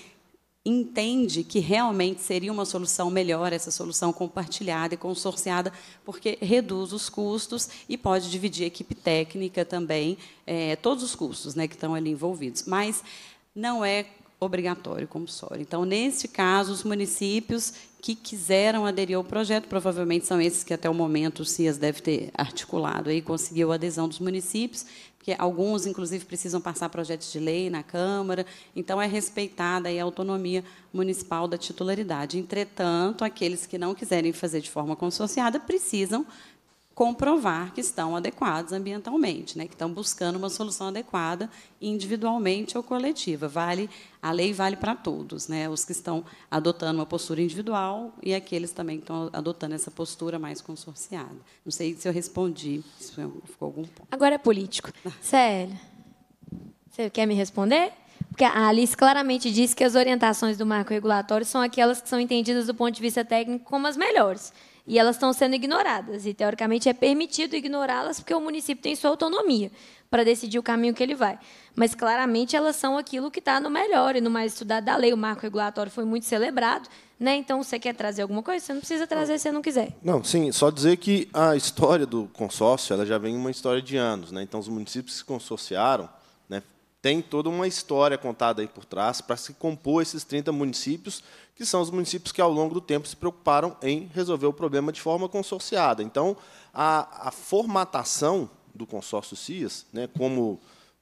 entende que realmente seria uma solução melhor essa solução compartilhada e consorciada, porque reduz os custos e pode dividir a equipe técnica também, é, todos os custos né, que estão ali envolvidos. Mas não é obrigatório compulsório. Então, neste caso, os municípios que quiseram aderir ao projeto, provavelmente são esses que até o momento o CIAS deve ter articulado e conseguiu a adesão dos municípios, porque alguns, inclusive, precisam passar projetos de lei na Câmara, então é respeitada a autonomia municipal da titularidade. Entretanto, aqueles que não quiserem fazer de forma consorciada precisam comprovar que estão adequados ambientalmente, né, que estão buscando uma solução adequada individualmente ou coletiva. Vale a lei vale para todos, né, os que estão adotando uma postura individual e aqueles também que estão adotando essa postura mais consorciada. Não sei se eu respondi, se ficou algum ponto. Agora é político. [LAUGHS] Célia, você quer me responder? Porque a Alice claramente disse que as orientações do marco regulatório são aquelas que são entendidas do ponto de vista técnico como as melhores e elas estão sendo ignoradas. E, teoricamente, é permitido ignorá-las porque o município tem sua autonomia para decidir o caminho que ele vai. Mas, claramente, elas são aquilo que está no melhor e no mais estudado da lei. O marco regulatório foi muito celebrado. Né? Então, você quer trazer alguma coisa? Você não precisa trazer se você não quiser. Não, sim. Só dizer que a história do consórcio ela já vem uma história de anos. Né? Então, os municípios se consorciaram tem toda uma história contada aí por trás para se compor esses 30 municípios, que são os municípios que ao longo do tempo se preocuparam em resolver o problema de forma consorciada. Então, a, a formatação do consórcio CIAS, né, como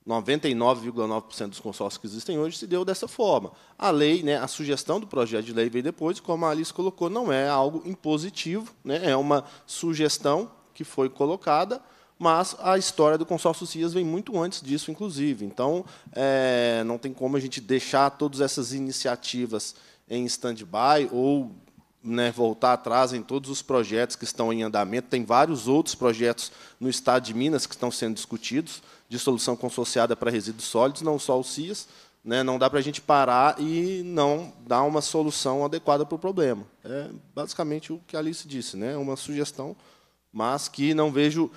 99,9% dos consórcios que existem hoje, se deu dessa forma. A lei, né, a sugestão do projeto de lei veio depois, como a Alice colocou, não é algo impositivo, né, é uma sugestão que foi colocada mas a história do consórcio CIAS vem muito antes disso, inclusive. Então, é, não tem como a gente deixar todas essas iniciativas em stand-by ou né, voltar atrás em todos os projetos que estão em andamento. Tem vários outros projetos no estado de Minas que estão sendo discutidos, de solução consorciada para resíduos sólidos, não só o CIAS. Né, não dá para a gente parar e não dar uma solução adequada para o problema. É basicamente o que a Alice disse, né, uma sugestão, mas que não vejo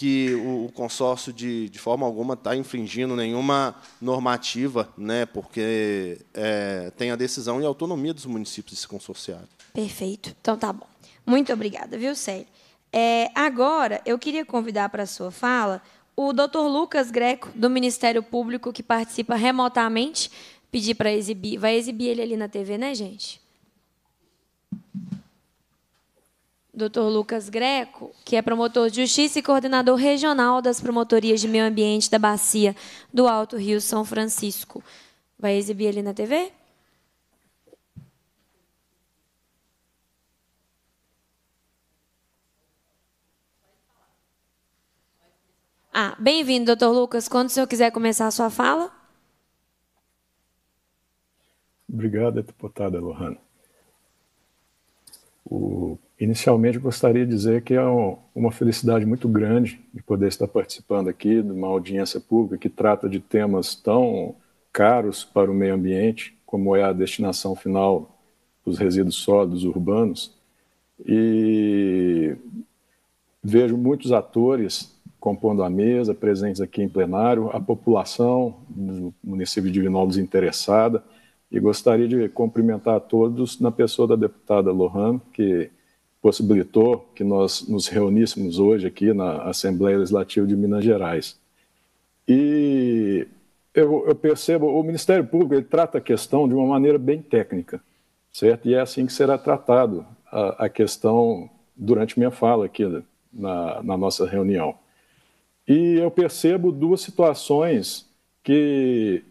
que o, consórcio, de, de forma alguma, está infringindo nenhuma normativa, né, porque é, tem a decisão e a autonomia dos municípios de se consorciar. Perfeito. Então, tá bom. Muito obrigada, viu, Célio? É, agora, eu queria convidar para a sua fala o doutor Lucas Greco, do Ministério Público, que participa remotamente, pedir para exibir. Vai exibir ele ali na TV, né, gente? Dr. Lucas Greco, que é promotor de justiça e coordenador regional das promotorias de meio ambiente da Bacia do Alto Rio São Francisco. Vai exibir ele na TV? Ah, bem-vindo, doutor Lucas. Quando o senhor quiser começar a sua fala. Obrigado, deputada Lohana. O Inicialmente, gostaria de dizer que é uma felicidade muito grande de poder estar participando aqui de uma audiência pública que trata de temas tão caros para o meio ambiente, como é a destinação final dos resíduos sólidos urbanos. E vejo muitos atores compondo a mesa, presentes aqui em plenário, a população do município de Divinópolis interessada, e gostaria de cumprimentar a todos na pessoa da deputada Lohan, que possibilitou que nós nos reuníssemos hoje aqui na Assembleia Legislativa de Minas Gerais. E eu, eu percebo, o Ministério Público ele trata a questão de uma maneira bem técnica, certo? E é assim que será tratado a, a questão durante minha fala aqui na, na nossa reunião. E eu percebo duas situações que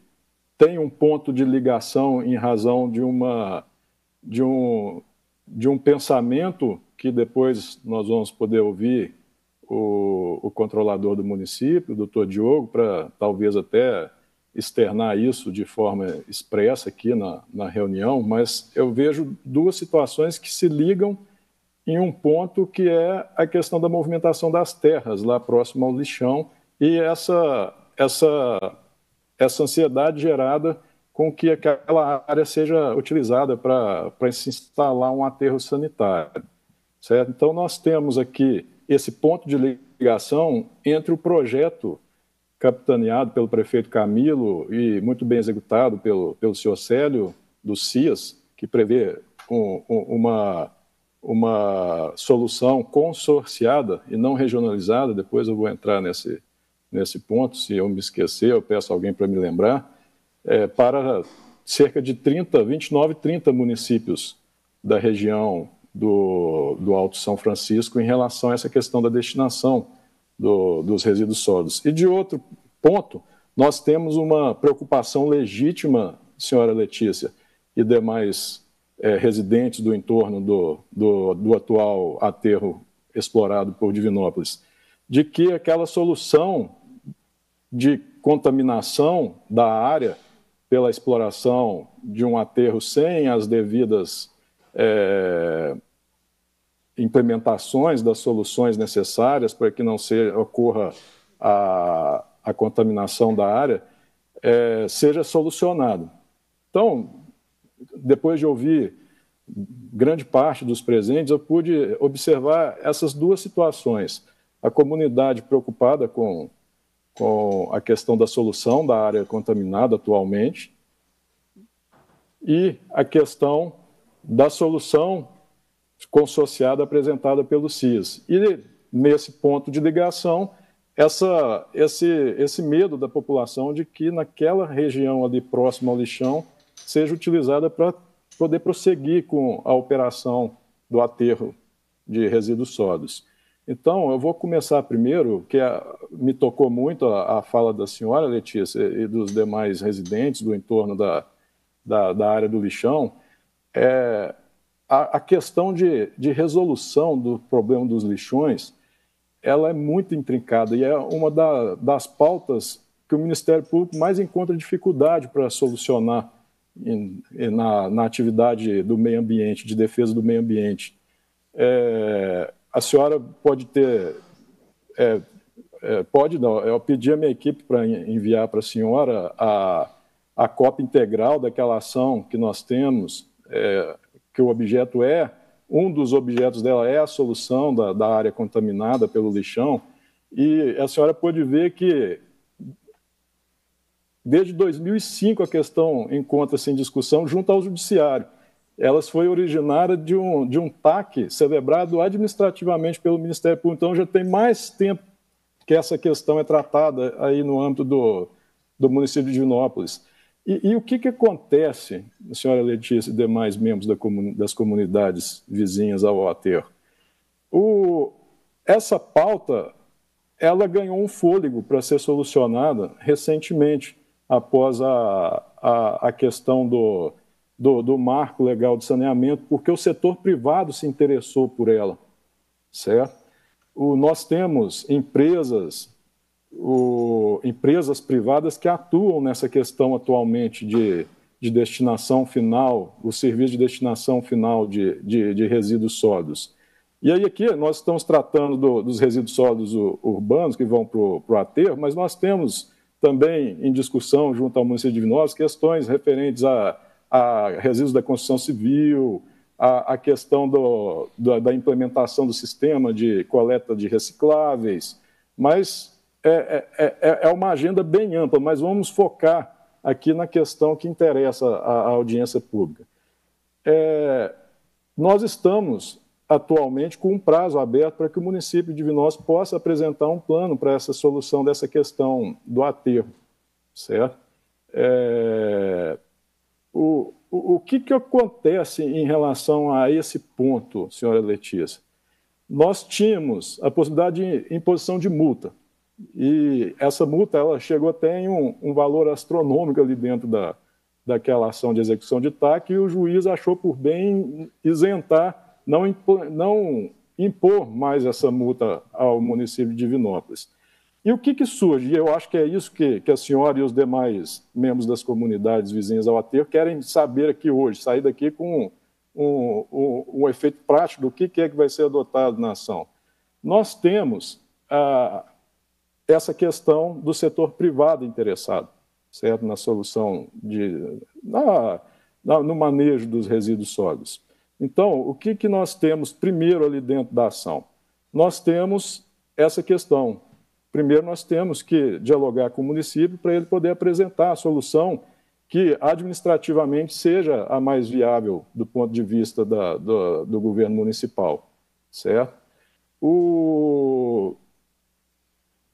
têm um ponto de ligação em razão de uma de um de um pensamento que depois nós vamos poder ouvir o, o controlador do município, o doutor Diogo, para talvez até externar isso de forma expressa aqui na, na reunião, mas eu vejo duas situações que se ligam em um ponto que é a questão da movimentação das terras lá próximo ao lixão e essa, essa, essa ansiedade gerada com que aquela área seja utilizada para se instalar um aterro sanitário. Certo? Então, nós temos aqui esse ponto de ligação entre o projeto capitaneado pelo prefeito Camilo e muito bem executado pelo, pelo senhor Célio, do CIAS, que prevê um, um, uma, uma solução consorciada e não regionalizada, depois eu vou entrar nesse, nesse ponto, se eu me esquecer, eu peço alguém para me lembrar, é, para cerca de 30, 29, 30 municípios da região do, do Alto São Francisco em relação a essa questão da destinação do, dos resíduos sólidos. E de outro ponto, nós temos uma preocupação legítima, senhora Letícia, e demais é, residentes do entorno do, do, do atual aterro explorado por Divinópolis, de que aquela solução de contaminação da área pela exploração de um aterro sem as devidas é, implementações das soluções necessárias para que não se, ocorra a, a contaminação da área, é, seja solucionado. Então, depois de ouvir grande parte dos presentes, eu pude observar essas duas situações. A comunidade preocupada com com a questão da solução da área contaminada atualmente e a questão da solução consociada apresentada pelo CIS. E nesse ponto de ligação, essa, esse, esse medo da população de que naquela região ali próxima ao lixão seja utilizada para poder prosseguir com a operação do aterro de resíduos sólidos. Então, eu vou começar primeiro, que é, me tocou muito a, a, fala da senhora, Letícia, e dos demais residentes do entorno da, da, da área do lixão, é a, a questão de, de resolução do problema dos lixões, ela é muito intrincada e é uma da, das pautas que o Ministério Público mais encontra dificuldade para solucionar em, na, na, atividade do meio ambiente, de defesa do meio ambiente. É, a senhora pode ter. É, é, pode não, eu pedi à minha equipe para enviar para a senhora a, a cópia integral daquela ação que nós temos, é, que o objeto é, um dos objetos dela é a solução da, da área contaminada pelo lixão, e a senhora pode ver que desde 2005 a questão encontra-se em discussão junto ao judiciário elas foi originada de um, de um TAC celebrado administrativamente pelo Ministério Público. Então já tem mais tempo que essa questão é tratada aí no âmbito do, do município de Divinópolis. E, e o que, que acontece, senhora Letícia e demais membros da das comunidades vizinhas ao aterro? O, essa pauta ela ganhou um fôlego para ser solucionada recentemente, após a, a, a questão do, do, do marco legal de saneamento, porque o setor privado se interessou por ela, certo? O, nós temos empresas, o, empresas privadas que atuam nessa questão atualmente de, de destinação final, o serviço de destinação final de, de, de resíduos sólidos. E aí aqui nós estamos tratando do, dos resíduos sólidos urbanos que vão para o aterro, mas nós temos também em discussão junto ao município de Vinópolis questões referentes a a resíduos da construção civil, a, a questão do, da, da, implementação do sistema de coleta de recicláveis, mas é, é, é, é, é uma agenda bem ampla, mas vamos focar aqui na questão que interessa à, audiência pública. É, nós estamos atualmente com um prazo aberto para que o município de Vinós possa apresentar um plano para essa solução dessa questão do aterro, certo? É, o, o, o que, que acontece em relação a esse ponto, senhora Letícia? Nós tínhamos a possibilidade de imposição de multa. E essa multa ela chegou até em um, um valor astronômico ali dentro da, daquela ação de execução de TAC e o juiz achou por bem isentar, não, impor, não impor mais essa multa ao município de Divinópolis. E o que, que surge? E eu acho que é isso que, que a senhora e os demais membros das comunidades vizinhas ao aterro querem saber aqui hoje, sair daqui com um, um, um efeito prático do que, que é que vai ser adotado na ação. Nós temos ah, essa questão do setor privado interessado, certo? Na solução de. Na, na, no manejo dos resíduos sólidos. Então, o que, que nós temos primeiro ali dentro da ação? Nós temos essa questão primeiro nós temos que dialogar com o município para ele poder apresentar a solução que administrativamente seja a mais viável do ponto de vista da, do, do, governo municipal, certo? O,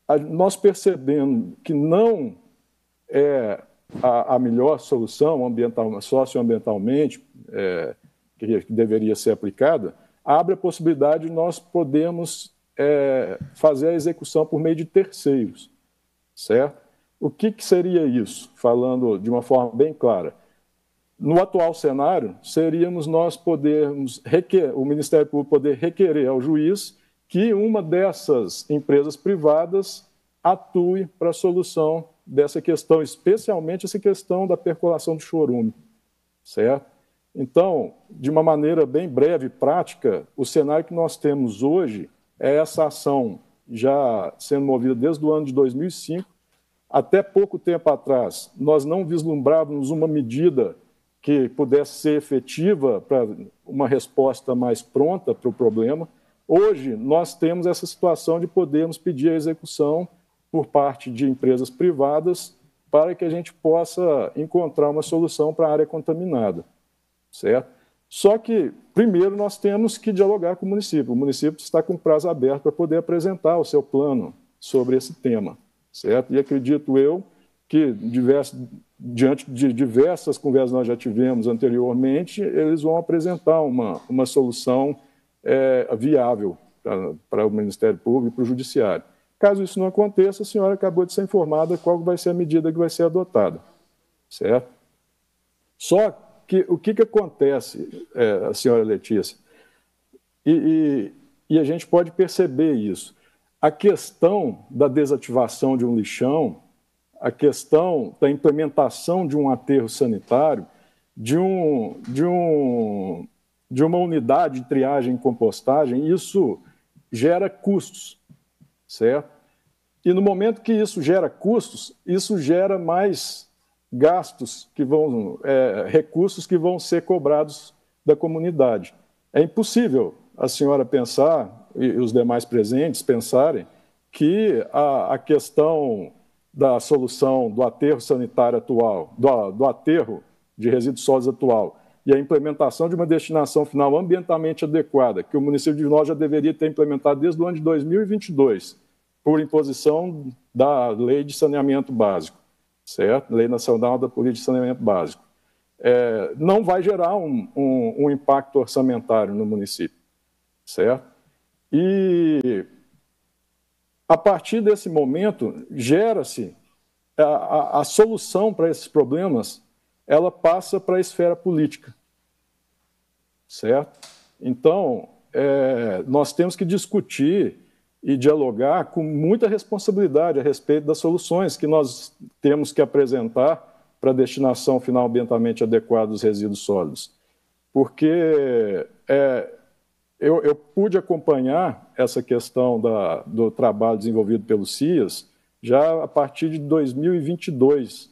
a, nós percebemos que não é a, a melhor solução ambiental, socioambientalmente é, que, que deveria ser aplicada, abre a possibilidade de nós podermos é, fazer a execução por meio de terceiros, certo? O que, que seria isso? Falando de uma forma bem clara. No atual cenário, seríamos nós podermos requer, o Ministério Público poder requerer ao juiz que uma dessas empresas privadas atue para a solução dessa questão, especialmente essa questão da percolação do chorume, certo? Então, de uma maneira bem breve e prática, o cenário que nós temos hoje é essa ação já sendo movida desde o ano de 2005. Até pouco tempo atrás, nós não vislumbrávamos uma medida que pudesse ser efetiva para uma resposta mais pronta para o problema. Hoje, nós temos essa situação de podermos pedir a execução por parte de empresas privadas para que a gente possa encontrar uma solução para a área contaminada, certo? Só que, primeiro, nós temos que dialogar com o município. O município está com prazo aberto para poder apresentar o seu plano sobre esse tema, certo? E acredito eu que, diversos, diante de diversas conversas que nós já tivemos anteriormente, eles vão apresentar uma, uma solução é, viável para, para o Ministério Público e para o Judiciário. Caso isso não aconteça, a senhora acabou de ser informada qual vai ser a medida que vai ser adotada, certo? Só que, o que, que acontece, é, senhora Letícia? E, e, e, a gente pode perceber isso. A questão da desativação de um lixão, a questão da implementação de um aterro sanitário, de, um, de, um, de uma unidade de triagem e compostagem, isso gera custos, certo? E no momento que isso gera custos, isso gera mais gastos que vão, é, recursos que vão ser cobrados da comunidade. É impossível a senhora pensar, e os demais presentes pensarem, que a, a questão da solução do aterro sanitário atual, do, do aterro de resíduos sólidos atual, e a implementação de uma destinação final ambientalmente adequada, que o município de Nós já deveria ter implementado desde o ano de 2022, por imposição da lei de saneamento básico certo? Lei Nacional da Política de Saneamento Básico. É, não vai gerar um, um, um, impacto orçamentário no município, certo? E a partir desse momento gera-se a, a, a solução para esses problemas, ela passa para a esfera política, certo? Então é, nós temos que discutir e dialogar com muita responsabilidade a respeito das soluções que nós temos que apresentar para a destinação final ambientalmente adequada dos resíduos sólidos. Porque é, eu, eu, pude acompanhar essa questão da, do trabalho desenvolvido pelo CIAS já a partir de 2022.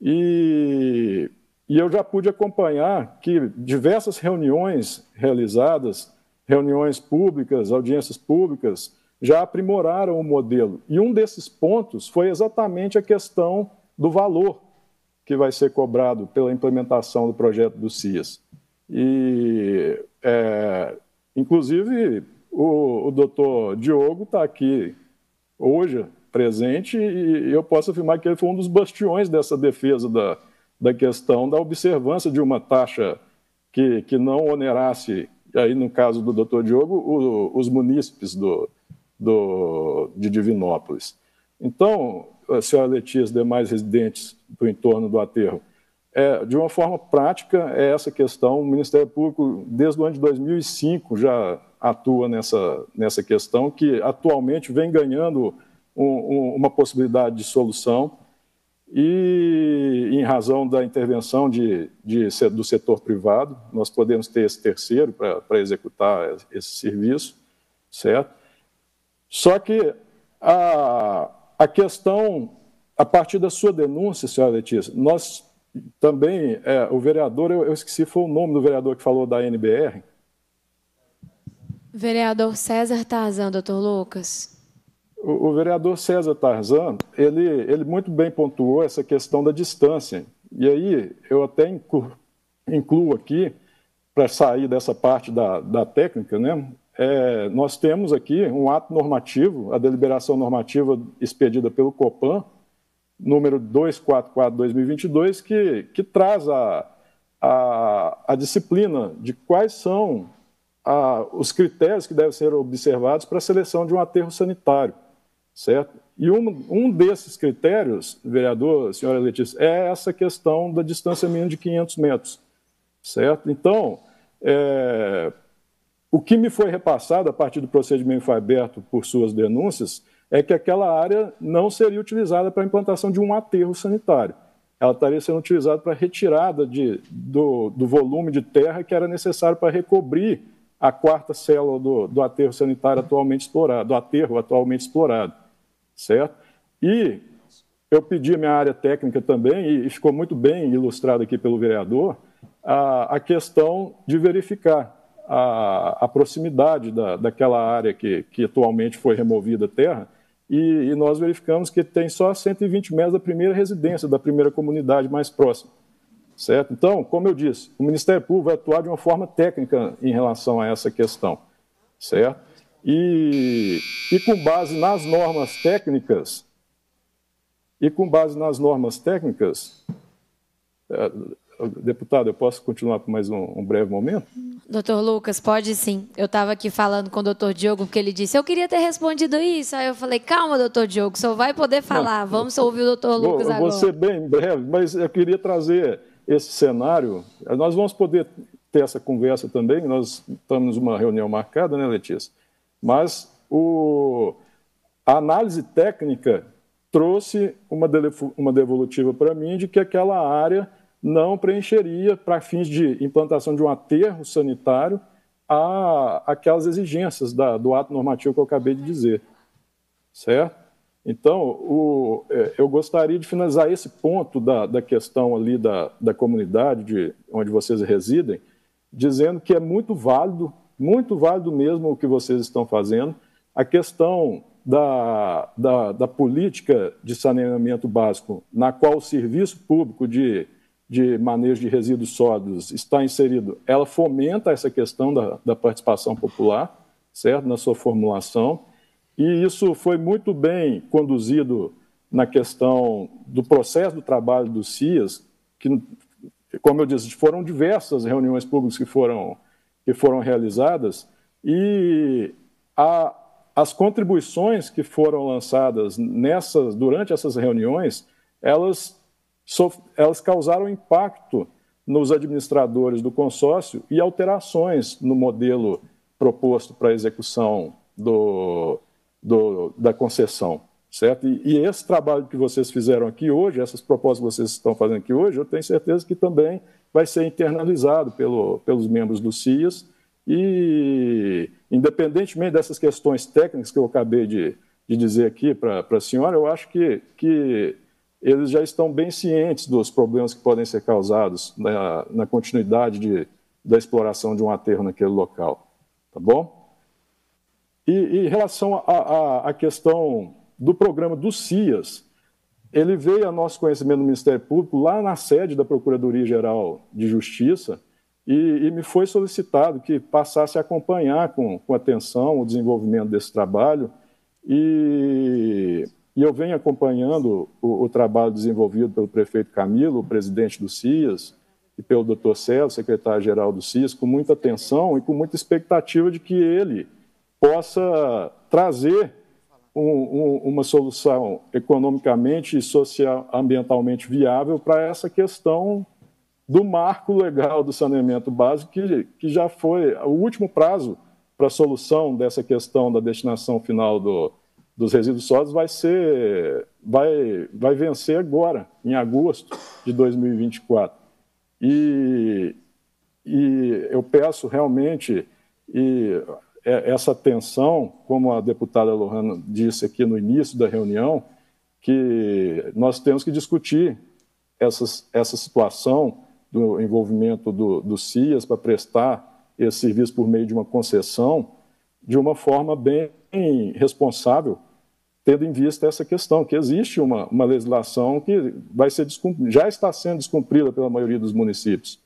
E, e eu já pude acompanhar que diversas reuniões realizadas, reuniões públicas, audiências públicas, já aprimoraram o modelo. E um desses pontos foi exatamente a questão do valor que vai ser cobrado pela implementação do projeto do CIAS. E, é, inclusive, o, o doutor Diogo está aqui hoje presente e eu posso afirmar que ele foi um dos bastiões dessa defesa da, da questão da observância de uma taxa que, que não onerasse, aí no caso do doutor Diogo, o, os munícipes do, do, de Divinópolis. Então, senhora Letícia e demais residentes do entorno do aterro, é, de uma forma prática, é essa questão. O Ministério Público, desde o ano de 2005, já atua nessa, nessa questão, que atualmente vem ganhando um, um, uma possibilidade de solução. E em razão da intervenção de, de, do setor privado, nós podemos ter esse terceiro para executar esse serviço, certo? Só que a, a questão, a partir da sua denúncia, senhora Letícia, nós também, é, o vereador, eu, eu, esqueci, foi o nome do vereador que falou da NBR? Vereador César Tarzan, doutor Lucas. O, o, vereador César Tarzan, ele, ele muito bem pontuou essa questão da distância. E aí, eu até incluo, aqui, para sair dessa parte da, da técnica, né? é, nós temos aqui um ato normativo, a deliberação normativa expedida pelo COPAN, número 244-2022, que, que traz a, a, a disciplina de quais são a, os critérios que devem ser observados para a seleção de um aterro sanitário, certo? E um, um desses critérios, vereador, senhora Letícia, é essa questão da distância mínima de 500 metros, certo? Então, é, o que me foi repassado a partir do procedimento que foi aberto por suas denúncias é que aquela área não seria utilizada para a implantação de um aterro sanitário. Ela estaria sendo utilizada para retirada de, do, do, volume de terra que era necessário para recobrir a quarta célula do, do aterro sanitário atualmente explorado, do aterro atualmente explorado, certo? E eu pedi minha área técnica também, e ficou muito bem ilustrado aqui pelo vereador, a, a questão de verificar a, a proximidade da, daquela área que, que atualmente foi removida terra, e, e, nós verificamos que tem só 120 metros da primeira residência, da primeira comunidade mais próxima. Certo? Então, como eu disse, o Ministério Público vai atuar de uma forma técnica em relação a essa questão. Certo? E, e com base nas normas técnicas, e com base nas normas técnicas, é, Deputado, eu posso continuar por mais um, um breve momento? Doutor Lucas, pode sim. Eu estava aqui falando com o doutor Diogo, porque ele disse, eu queria ter respondido isso. Aí eu falei, calma, doutor Diogo, só vai poder falar. Não, Vamos ouvir o doutor Lucas vou, agora. Vou ser bem breve, mas eu queria trazer esse cenário. Nós vamos poder ter essa conversa também, nós estamos numa reunião marcada, né, Letícia? Mas o, a análise técnica trouxe uma, uma devolutiva para mim de que aquela área não preencheria, para fins de implantação de um aterro sanitário, a, aquelas exigências da, do ato normativo que eu acabei de dizer. Certo? Então, o, é, eu gostaria de finalizar esse ponto da, da questão ali da, da comunidade de, onde vocês residem, dizendo que é muito válido, muito válido mesmo o que vocês estão fazendo. A questão da, da, da política de saneamento básico, na qual o serviço público de de manejo de resíduos sólidos está inserido, ela fomenta essa questão da, da participação popular, certo, na sua formulação, e isso foi muito bem conduzido na questão do processo do trabalho do CIAS, que, como eu disse, foram diversas reuniões públicas que foram, que foram realizadas, e a, as contribuições que foram lançadas nessas, durante essas reuniões, elas elas causaram impacto nos administradores do consórcio e alterações no modelo proposto para a execução do, do, da concessão, certo? E, e, esse trabalho que vocês fizeram aqui hoje, essas propostas que vocês estão fazendo aqui hoje, eu tenho certeza que também vai ser internalizado pelo, pelos membros do CIAS e, independentemente dessas questões técnicas que eu acabei de, de dizer aqui para a senhora, eu acho que, que eles já estão bem cientes dos problemas que podem ser causados na, na continuidade de, da exploração de um aterro naquele local, tá bom? E, e em relação à questão do programa do CIAS, ele veio a nosso conhecimento do Ministério Público lá na sede da Procuradoria Geral de Justiça e, e me foi solicitado que passasse a acompanhar com, com atenção o desenvolvimento desse trabalho e e eu venho acompanhando o, o trabalho desenvolvido pelo prefeito Camilo, o presidente do CIAS, e pelo doutor Célio, secretário-geral do CIAS, com muita atenção e com muita expectativa de que ele possa trazer um, um, uma solução economicamente e social, ambientalmente viável para essa questão do marco legal do saneamento básico, que, que já foi o último prazo para a solução dessa questão da destinação final do, dos resíduos sólidos vai ser vai, vai vencer agora, em agosto de 2024. E, e eu peço realmente e é, essa atenção, como a deputada Lohana disse aqui no início da reunião, que nós temos que discutir essa essa situação do envolvimento do, do CIAS para prestar esse serviço por meio de uma concessão de uma forma bem responsável tendo em vista essa questão, que existe uma, uma legislação que vai ser já está sendo descumprida pela maioria dos municípios,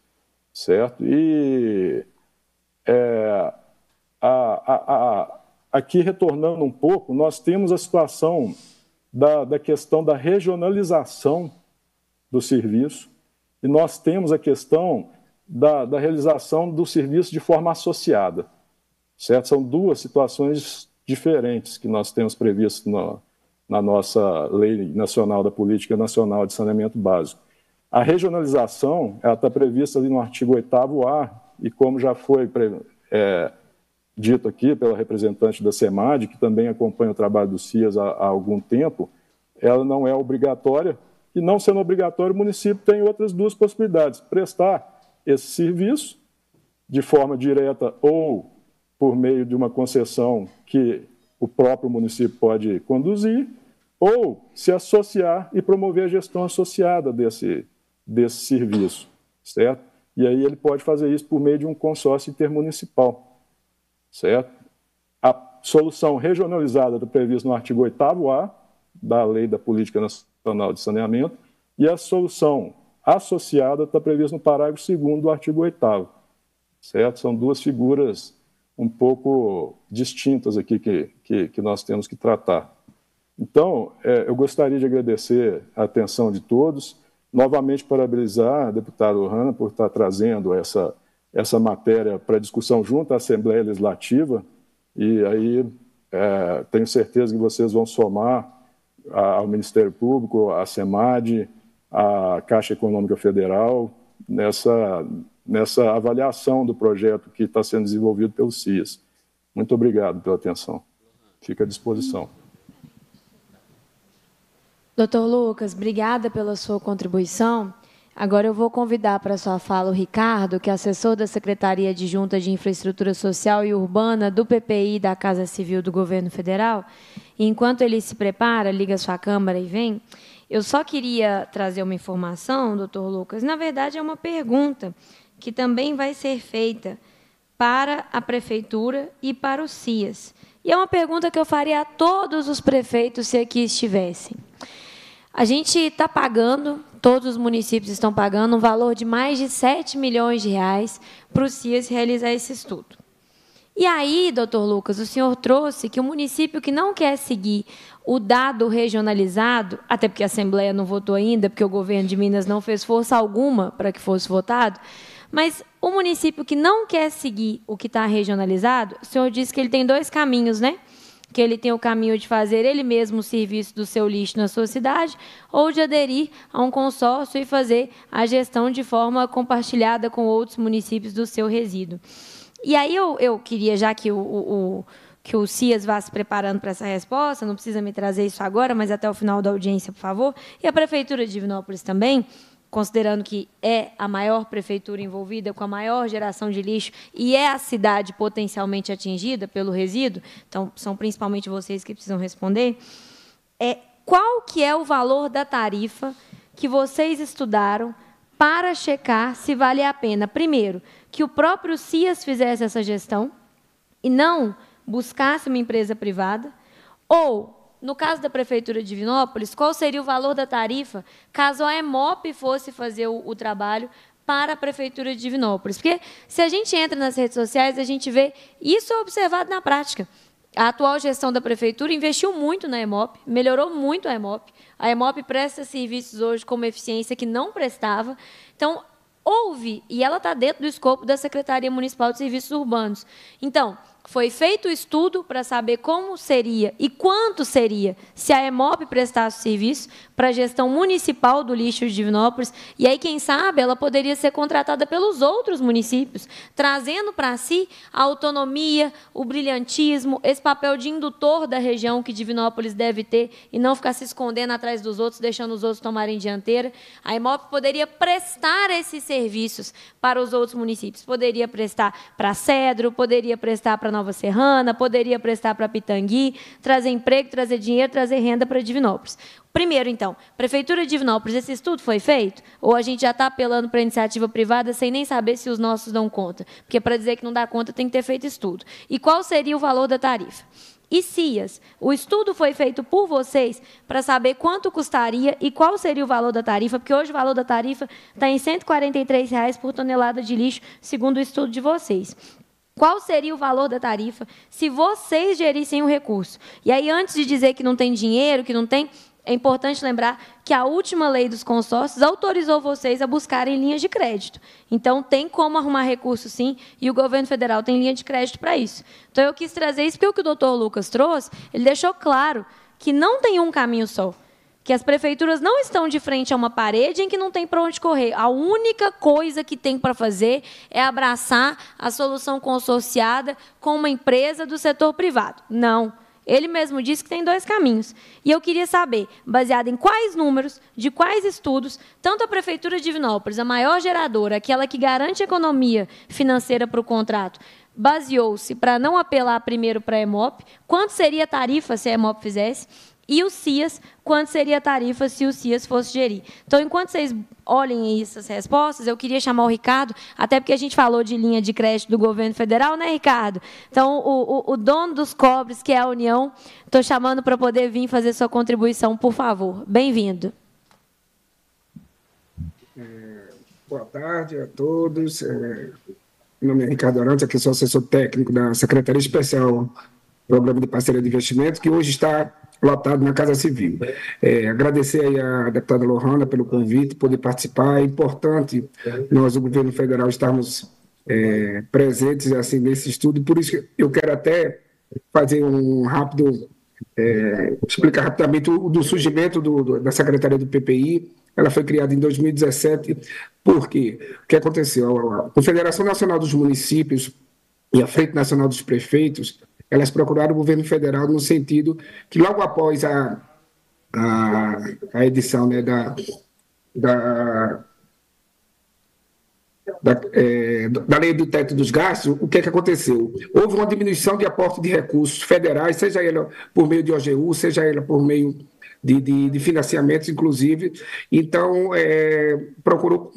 certo? E é, a, a, a, aqui, retornando um pouco, nós temos a situação da, da questão da regionalização do serviço e nós temos a questão da, da realização do serviço de forma associada, certo? São duas situações diferentes que nós temos previsto na nossa Lei Nacional da Política Nacional de Saneamento Básico. A regionalização está prevista ali no artigo 8º-A e como já foi é, dito aqui pela representante da SEMAD, que também acompanha o trabalho do CIAS há, há algum tempo, ela não é obrigatória e não sendo obrigatório, o município tem outras duas possibilidades: prestar esse serviço de forma direta ou por meio de uma concessão que o próprio município pode conduzir, ou se associar e promover a gestão associada desse, desse serviço, certo? E aí ele pode fazer isso por meio de um consórcio intermunicipal, certo? A solução regionalizada está prevista no artigo 8 a da Lei da Política Nacional de Saneamento e a solução associada está prevista no parágrafo 2 do artigo 8 certo? São duas figuras um pouco distintas aqui que, que, que nós temos que tratar. Então, é, eu gostaria de agradecer a atenção de todos, novamente parabenizar a deputada Ohana por estar trazendo essa, essa matéria para discussão junto à Assembleia Legislativa, e aí é, tenho certeza que vocês vão somar ao Ministério Público, à SEMAD, à Caixa Econômica Federal, nessa, nessa avaliação do projeto que está sendo desenvolvido pelo CIAS. Muito obrigado pela atenção. Fica à disposição. Doutor Lucas, obrigada pela sua contribuição. Agora eu vou convidar para a sua fala o Ricardo, que é assessor da Secretaria de Junta de Infraestrutura Social e Urbana do PPI da Casa Civil do Governo Federal. E enquanto ele se prepara, liga sua câmara e vem, eu só queria trazer uma informação, doutor Lucas. Na verdade, é uma pergunta que também vai ser feita para a prefeitura e para os CIAs. E é uma pergunta que eu faria a todos os prefeitos se aqui estivessem. A gente está pagando, todos os municípios estão pagando, um valor de mais de 7 milhões de reais para o CIAS realizar esse estudo. E aí, doutor Lucas, o senhor trouxe que o município que não quer seguir o dado regionalizado, até porque a Assembleia não votou ainda, porque o governo de Minas não fez força alguma para que fosse votado, mas o município que não quer seguir o que está regionalizado, o senhor disse que ele tem dois caminhos, né? Que ele tem o caminho de fazer ele mesmo o serviço do seu lixo na sua cidade, ou de aderir a um consórcio e fazer a gestão de forma compartilhada com outros municípios do seu resíduo. E aí eu, eu queria, já que o, o que o Cias vá se preparando para essa resposta, não precisa me trazer isso agora, mas até o final da audiência, por favor. E a Prefeitura de Divinópolis também, considerando que é a maior prefeitura envolvida, com a maior geração de lixo e é a cidade potencialmente atingida pelo resíduo, então são principalmente vocês que precisam responder, é qual que é o valor da tarifa que vocês estudaram para checar se vale a pena, primeiro, que o próprio CIAS fizesse essa gestão e não buscasse uma empresa privada, ou no caso da Prefeitura de Divinópolis, qual seria o valor da tarifa caso a EMOP fosse fazer o, o trabalho para a Prefeitura de Divinópolis? Porque se a gente entra nas redes sociais, a gente vê isso observado na prática. A atual gestão da prefeitura investiu muito na EMOP, melhorou muito a EMOP. A EMOP presta serviços hoje com uma eficiência que não prestava. Então, houve, e ela está dentro do escopo da Secretaria Municipal de Serviços Urbanos. Então, foi feito o estudo para saber como seria e quanto seria se a EMOP prestasse serviço para a gestão municipal do lixo de Divinópolis. E aí, quem sabe, ela poderia ser contratada pelos outros municípios, trazendo para si a autonomia, o brilhantismo, esse papel de indutor da região que Divinópolis deve ter e não ficar se escondendo atrás dos outros, deixando os outros tomarem dianteira. A EMOP poderia prestar esses serviços para os outros municípios. Poderia prestar para Cedro, poderia prestar para Nova Serrana, poderia prestar para Pitangui, trazer emprego, trazer dinheiro, trazer renda para Divinópolis. Primeiro, então, Prefeitura de Divinópolis, esse estudo foi feito? Ou a gente já está apelando para iniciativa privada sem nem saber se os nossos dão conta? Porque para dizer que não dá conta tem que ter feito estudo. E qual seria o valor da tarifa? e CIAS. O estudo foi feito por vocês para saber quanto custaria e qual seria o valor da tarifa, porque hoje o valor da tarifa está em R$ 143 reais por tonelada de lixo, segundo o estudo de vocês. Qual seria o valor da tarifa se vocês gerissem o recurso? E aí, antes de dizer que não tem dinheiro, que não tem, é importante lembrar que a última lei dos consórcios autorizou vocês a buscarem linhas de crédito. Então, tem como arrumar recurso, sim, e o governo federal tem linha de crédito para isso. Então, eu quis trazer isso, porque o que o doutor Lucas trouxe, ele deixou claro que não tem um caminho só que as prefeituras não estão de frente a uma parede em que não tem para onde correr. A única coisa que tem para fazer é abraçar a solução consorciada com uma empresa do setor privado. Não. Ele mesmo disse que tem dois caminhos. E eu queria saber, baseado em quais números, de quais estudos, tanto a Prefeitura de Divinópolis, a maior geradora, aquela que garante economia financeira para o contrato, baseou-se para não apelar primeiro para a EMOP, quanto seria a tarifa se a EMOP fizesse, e o CIAS, quanto seria a tarifa se o CIAS fosse gerir. Então, enquanto vocês olhem essas respostas, eu queria chamar o Ricardo, até porque a gente falou de linha de crédito do governo federal, né, Ricardo? Então, o, o, o dono dos cobres, que é a União, estou chamando para poder vir fazer sua contribuição, por favor. Bem-vindo. É, boa tarde a todos. É, meu nome é Ricardo Arantes, aqui sou assessor técnico da Secretaria Especial Programa de Parceria de Investimento, que hoje está lotado na Casa Civil. É, agradecer aí deputada Lohana pelo convite, poder participar. É importante nós, o governo federal, estarmos é, presentes assim nesse estudo. Por isso eu quero até fazer um rápido é, explicar rapidamente o do surgimento do, do, da Secretaria do PPI. Ela foi criada em 2017, porque o que aconteceu? A Confederação Nacional dos Municípios e a Frente Nacional dos Prefeitos elas procuraram o governo federal no sentido que logo após a, a, a edição né, da, da, da, é, da, lei do teto dos gastos, o que, é que aconteceu? Houve uma diminuição de aporte de recursos federais, seja ela por meio de OGU, seja ela por meio de, de, de financiamentos, inclusive. Então, é, procurou,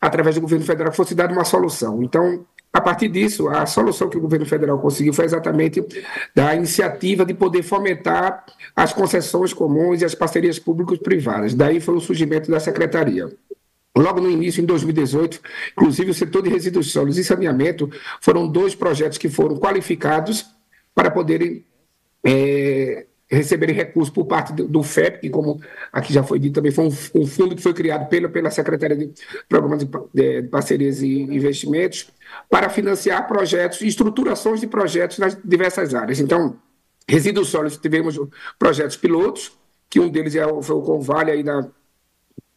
através do governo federal, fosse dada uma solução. Então, a partir disso, a solução que o governo federal conseguiu foi exatamente da iniciativa de poder fomentar as concessões comuns e as parcerias públicas privadas. Daí foi o surgimento da secretaria. Logo no início, em 2018, inclusive o setor de resíduos sólidos e saneamento foram dois projetos que foram qualificados para poderem é, receberem recursos por parte do, FEP, que, como aqui já foi dito, também foi um, fundo que foi criado pela, pela Secretaria de Programas de, de, de, Parcerias e Investimentos, para financiar projetos, estruturações de projetos nas diversas áreas. Então, resíduos sólidos, tivemos projetos pilotos, que um deles é, foi o Convale, aí na,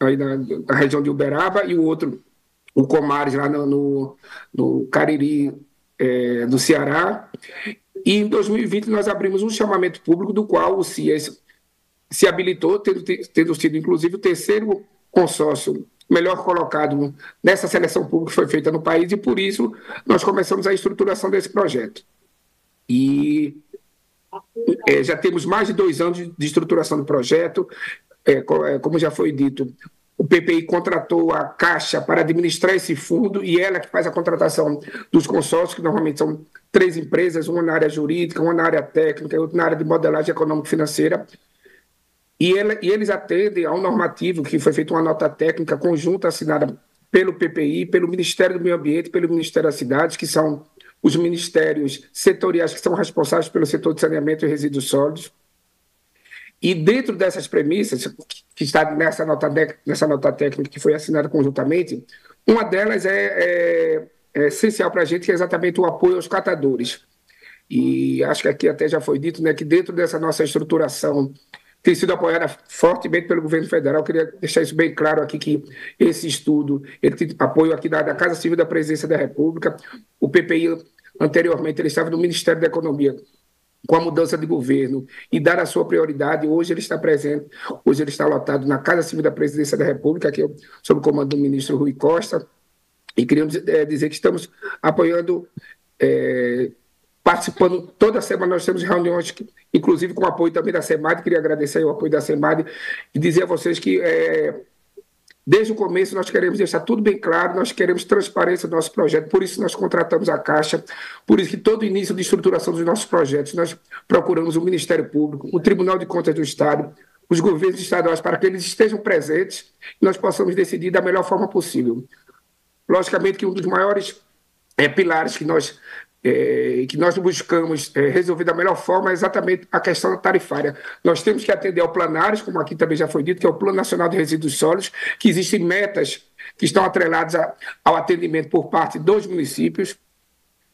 aí na, na região de Uberaba, e o outro, o Comares, lá no, no, no Cariri, é, do Ceará e em 2020 nós abrimos um chamamento público do qual o CIES se habilitou, tendo, tendo sido inclusive o terceiro consórcio melhor colocado nessa seleção pública que foi feita no país e por isso nós começamos a estruturação desse projeto. E é, já temos mais de dois anos de estruturação do projeto, é, é, como já foi dito, o PPI contratou a Caixa para administrar esse fundo e ela que faz a contratação dos consórcios, que normalmente são três empresas, uma na área jurídica, uma na área técnica, outra na área de modelagem econômico-financeira. E, ela, e eles atendem ao normativo que foi feita uma nota técnica conjunta assinada pelo PPI, pelo Ministério do Meio Ambiente, pelo Ministério das Cidades, que são os ministérios setoriais que são responsáveis pelo setor de saneamento e resíduos sólidos. E dentro dessas premissas, que está nessa nota, nessa nota técnica que foi assinada conjuntamente, uma delas é, é, é essencial para a gente, que é exatamente o apoio aos catadores. E acho que aqui até já foi dito né, que dentro dessa nossa estruturação tem sido apoiada fortemente pelo governo federal. Eu queria deixar isso bem claro aqui, que esse estudo, ele tem apoio aqui da, da Casa Civil da Presidência da República, o PPI anteriormente ele estava no Ministério da Economia, com a mudança de governo e dar a sua prioridade. Hoje ele está presente, hoje ele está lotado na Casa Civil da Presidência da República, que é sob o comando do ministro Rui Costa. E queríamos é, dizer que estamos apoiando, é, participando. Toda semana nós temos reuniões, inclusive com o apoio também da SEMAD. Queria agradecer o apoio da SEMAD e dizer a vocês que. É, Desde o começo, nós queremos deixar tudo bem claro, nós queremos transparência do nosso projeto, por isso nós contratamos a Caixa, por isso que todo início de estruturação dos nossos projetos, nós procuramos o Ministério Público, o Tribunal de Contas do Estado, os governos estaduais, para que eles estejam presentes e nós possamos decidir da melhor forma possível. Logicamente que um dos maiores é, pilares que nós é, que nós buscamos é, resolver da melhor forma é exatamente a questão tarifária. Nós temos que atender ao planares, como aqui também já foi dito, que é o Plano Nacional de Resíduos Sólidos, que existem metas que estão atreladas a, ao atendimento por parte dos municípios.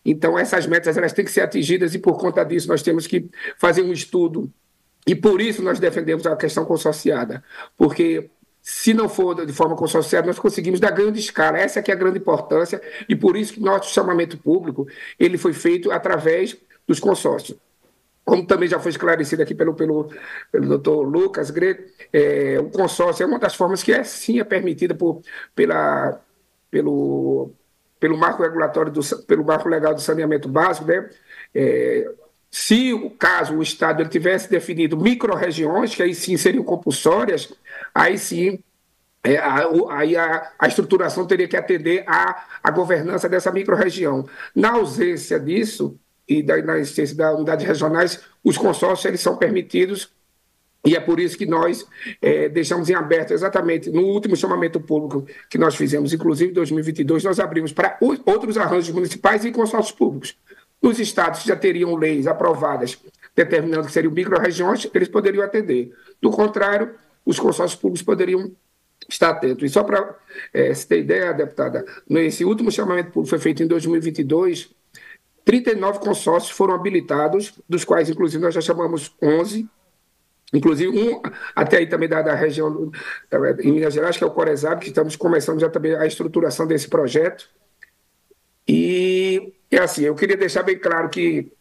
Então, essas metas elas têm que ser atingidas e, por conta disso, nós temos que fazer um estudo. E por isso nós defendemos a questão consorciada, porque se não for de forma consorciada, nós conseguimos dar grande escala. Essa é que é a grande importância e por isso que nosso chamamento público ele foi feito através dos consórcios. Como também já foi esclarecido aqui pelo, pelo, pelo doutor Lucas Greco, é, o consórcio é uma das formas que é sim é permitida por, pela, pelo, pelo marco regulatório, do, pelo marco legal do saneamento básico, né? É, se o caso o Estado ele tivesse definido micro-regiões, que aí sim seriam compulsórias, aí sim é, aí a, a, estruturação teria que atender à, à governança dessa microrregião. Na ausência disso e da, na existência das unidades regionais, os consórcios eles são permitidos e é por isso que nós é, deixamos em aberto exatamente no último chamamento público que nós fizemos, inclusive em 2022, nós abrimos para outros arranjos municipais e consórcios públicos. Os estados que já teriam leis aprovadas determinando que seriam micro-regiões, eles poderiam atender. Do contrário, os consórcios públicos poderiam estar atentos. E só para é, se ter ideia, deputada, nesse último chamamento público foi feito em 2022, 39 consórcios foram habilitados, dos quais, inclusive, nós já chamamos 11, inclusive um até aí também da, da região em Minas Gerais, que é o Corezab, que estamos começando já também a estruturação desse projeto. E é assim, eu queria deixar bem claro que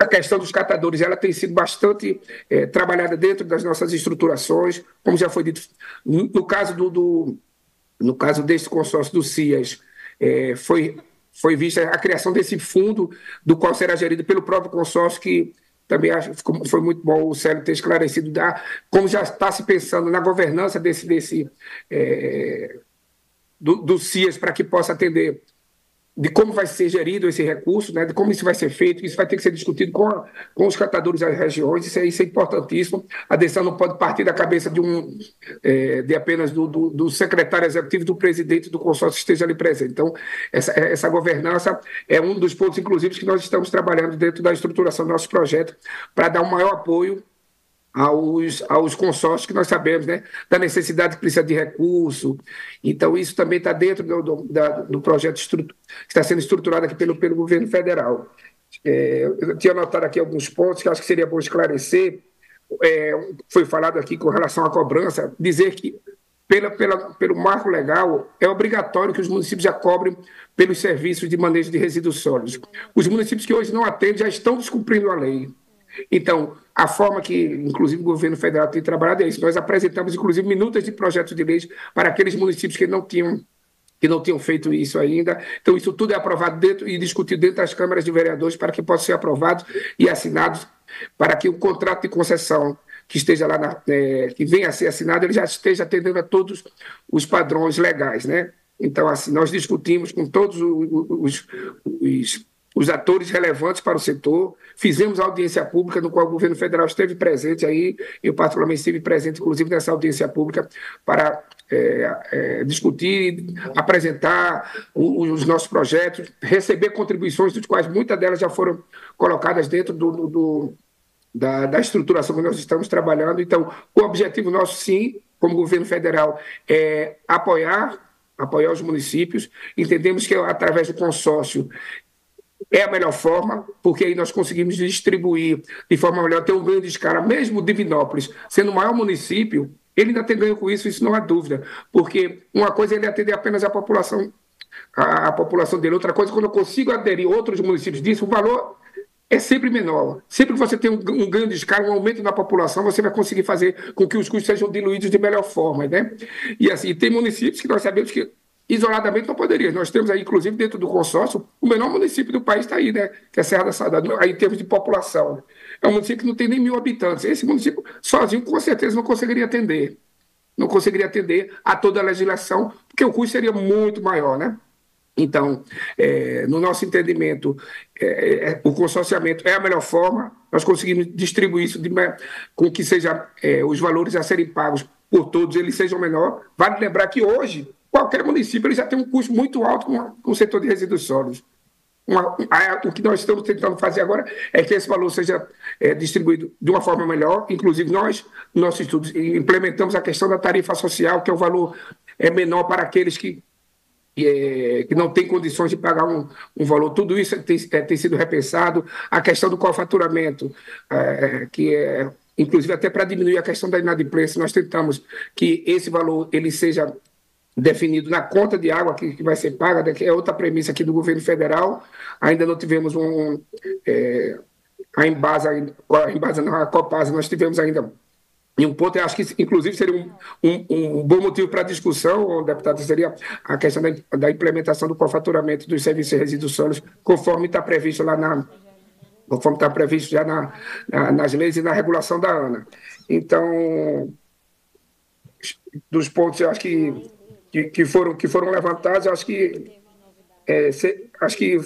a questão dos catadores ela tem sido bastante é, trabalhada dentro das nossas estruturações, como já foi dito. No, caso do, do, no caso deste consórcio do CIAS, é, foi foi vista a criação desse fundo, do qual será gerido pelo próprio consórcio, que também acho foi muito bom o Célio ter esclarecido da, como já está se pensando na governança desse, desse é, do, do CIAS para que possa atender de como vai ser gerido esse recurso, né, de como isso vai ser feito, isso vai ter que ser discutido com, a, com os catadores das regiões, isso é, isso é importantíssimo. A decisão não pode partir da cabeça de um é, de apenas do, do, do, secretário executivo, do presidente do consórcio esteja ali presente. Então, essa, é, essa governança é um dos pontos, inclusive, que nós estamos trabalhando dentro da estruturação do nosso projeto para dar um maior apoio aos, aos consórcios que nós sabemos, né? Da necessidade que precisa de recurso. Então, isso também está dentro do, do, da, do projeto que está sendo estruturado aqui pelo, pelo governo federal. É, eu tinha anotado aqui alguns pontos que acho que seria bom esclarecer. É, foi falado aqui com relação à cobrança, dizer que pela, pela, pelo marco legal, é obrigatório que os municípios já cobrem pelos serviços de manejo de resíduos sólidos. Os municípios que hoje não atendem já estão descumprindo a lei. Então, a forma que, inclusive, o governo federal tem trabalhado é isso. Nós apresentamos, inclusive, minutas de projetos de leis para aqueles municípios que não tinham que não tinham feito isso ainda. Então, isso tudo é aprovado dentro e discutido dentro das câmaras de vereadores para que possa ser aprovado e assinado para que o contrato de concessão que esteja lá, na, é, que venha a ser assinado, ele já esteja atendendo a todos os padrões legais, né? Então, assim, nós discutimos com todos os, os, os os atores relevantes para o setor. Fizemos audiência pública, no qual o governo federal esteve presente aí, eu particularmente estive presente, inclusive, nessa audiência pública para é, é, discutir, apresentar o, os nossos projetos, receber contribuições, dos quais muitas delas já foram colocadas dentro do, do, do da, da estruturação que nós estamos trabalhando. Então, o objetivo nosso, sim, como governo federal, é apoiar apoiar os municípios. Entendemos que através do consórcio é a melhor forma, porque aí nós conseguimos distribuir de forma melhor, ter um ganho de escala, mesmo Divinópolis sendo o maior município, ele ainda tem ganho com isso, isso não há dúvida, porque uma coisa é ele atender apenas a população a, a população dele, outra coisa, quando eu consigo aderir outros municípios disso, o valor é sempre menor. Sempre que você tem um, um ganho de escala, um aumento na população, você vai conseguir fazer com que os custos sejam diluídos de melhor forma, né? E assim, tem municípios que nós sabemos que isoladamente não poderia. Nós temos aí, inclusive, dentro do consórcio, o menor município do país está aí, né? Que é Serra da Saudade, aí, em termos de população. Né? É um município que não tem nem mil habitantes. Esse município, sozinho, com certeza, não conseguiria atender. Não conseguiria atender a toda a legislação, porque o custo seria muito maior, né? Então, é, no nosso entendimento, é, é, é o consorciamento é a melhor forma, nós conseguimos distribuir isso de, com que seja é, os valores a serem pagos por todos eles sejam menor. Vale lembrar que hoje qualquer município ele já tem um custo muito alto com, com o setor de resíduos sólidos. Uma, a, o que nós estamos tentando fazer agora é que esse valor seja é, distribuído de uma forma melhor. Inclusive, nós, no nosso estudo, implementamos a questão da tarifa social, que é o valor é, menor para aqueles que, é, que não têm condições de pagar um, um valor. Tudo isso tem, é, tem sido repensado. A questão do cofaturamento, é, que é inclusive até para diminuir a questão da inadimplência, nós tentamos que esse valor ele seja definido na conta de água que, que vai ser paga, né, que é outra premissa aqui do governo federal. Ainda não tivemos um. É, a Embasa, a Embasa não, a Copasa, nós tivemos ainda e um ponto, eu acho que, inclusive, seria um, um, um bom motivo para discussão, deputado, seria a questão da, da implementação do cofaturamento dos serviços de resíduos sólidos, conforme está previsto lá na. Conforme está previsto já na, na, nas leis e na regulação da ANA. Então, dos pontos, eu acho que que, que, foram, que foram levantados, acho que, é, se, acho que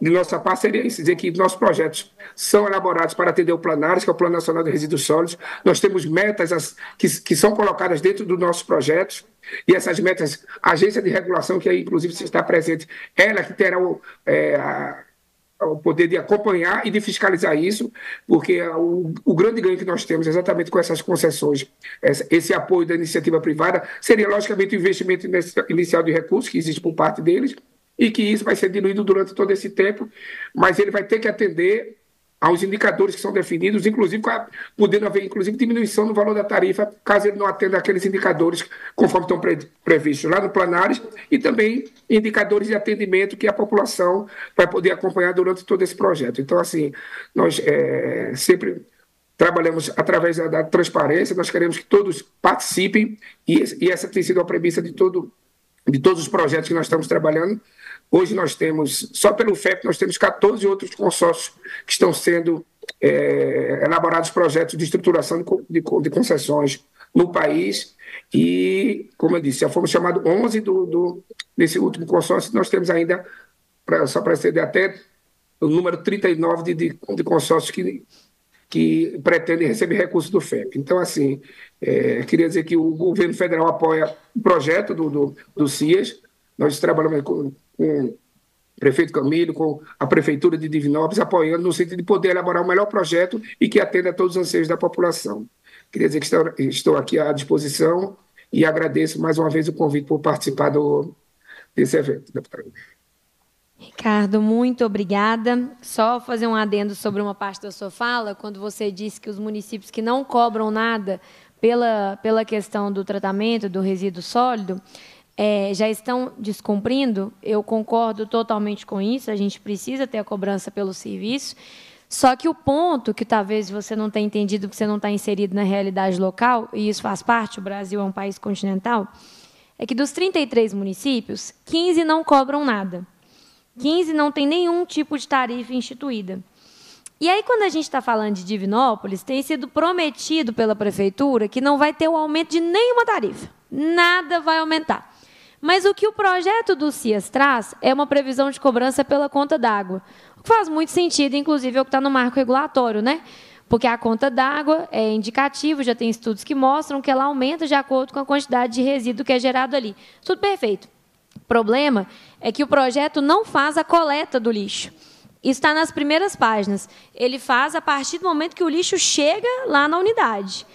de nossa parte seria isso, dizer que nossos projetos são elaborados para atender o Planares, que é o Plano Nacional de Resíduos Sólidos. Nós temos metas as, que, que são colocadas dentro dos nossos projetos, e essas metas, a agência de regulação, que aí, inclusive, se está presente, ela que terá o, é, a, o poder de acompanhar e de fiscalizar isso, porque é o, o grande ganho que nós temos exatamente com essas concessões, essa, esse apoio da iniciativa privada, seria logicamente o investimento inicial de recursos que existe por parte deles, e que isso vai ser diluído durante todo esse tempo, mas ele vai ter que atender aos indicadores que são definidos, inclusive podendo haver inclusive diminuição no valor da tarifa caso ele não atenda aqueles indicadores conforme estão pre, previstos lá no Planares e também indicadores de atendimento que a população vai poder acompanhar durante todo esse projeto. Então, assim, nós é, sempre trabalhamos através da, transparência, nós queremos que todos participem e, e essa tem sido a premissa de todo de todos os projetos que nós estamos trabalhando Hoje nós temos, só pelo FEP, nós temos 14 outros consórcios que estão sendo é, elaborados projetos de estruturação de, de, concessões no país e, como eu disse, já fomos chamados 11 do, do, desse último consórcio, nós temos ainda, pra, só para entender até, o número 39 de, de, de consórcios que, que pretendem receber recursos do FEP. Então, assim, é, queria dizer que o governo federal apoia o projeto do, do, do CIAS, nós trabalhamos com, com o prefeito Camilo, com a prefeitura de Divinópolis, apoiando no sentido de poder elaborar o melhor projeto e que atenda a todos os anseios da população. Queria dizer que estou, estou aqui à disposição e agradeço mais uma vez o convite por participar do, desse evento, deputado. Ricardo, muito obrigada. Só fazer um adendo sobre uma parte da sua fala, quando você disse que os municípios que não cobram nada pela, pela questão do tratamento do resíduo sólido, é, já estão descumprindo, eu concordo totalmente com isso, a gente precisa ter a cobrança pelo serviço. Só que o ponto que talvez você não tenha entendido, que você não está inserido na realidade local, e isso faz parte, o Brasil é um país continental, é que dos 33 municípios, 15 não cobram nada. 15 não tem nenhum tipo de tarifa instituída. E aí, quando a gente está falando de Divinópolis, tem sido prometido pela prefeitura que não vai ter o aumento de nenhuma tarifa. Nada vai aumentar. Mas o que o projeto do CIAS traz é uma previsão de cobrança pela conta d'água. O que faz muito sentido, inclusive, é o que está no marco regulatório, né? Porque a conta d'água é indicativo, já tem estudos que mostram que ela aumenta de acordo com a quantidade de resíduo que é gerado ali. Tudo perfeito. O problema é que o projeto não faz a coleta do lixo. Isso está nas primeiras páginas. Ele faz a partir do momento que o lixo chega lá na unidade.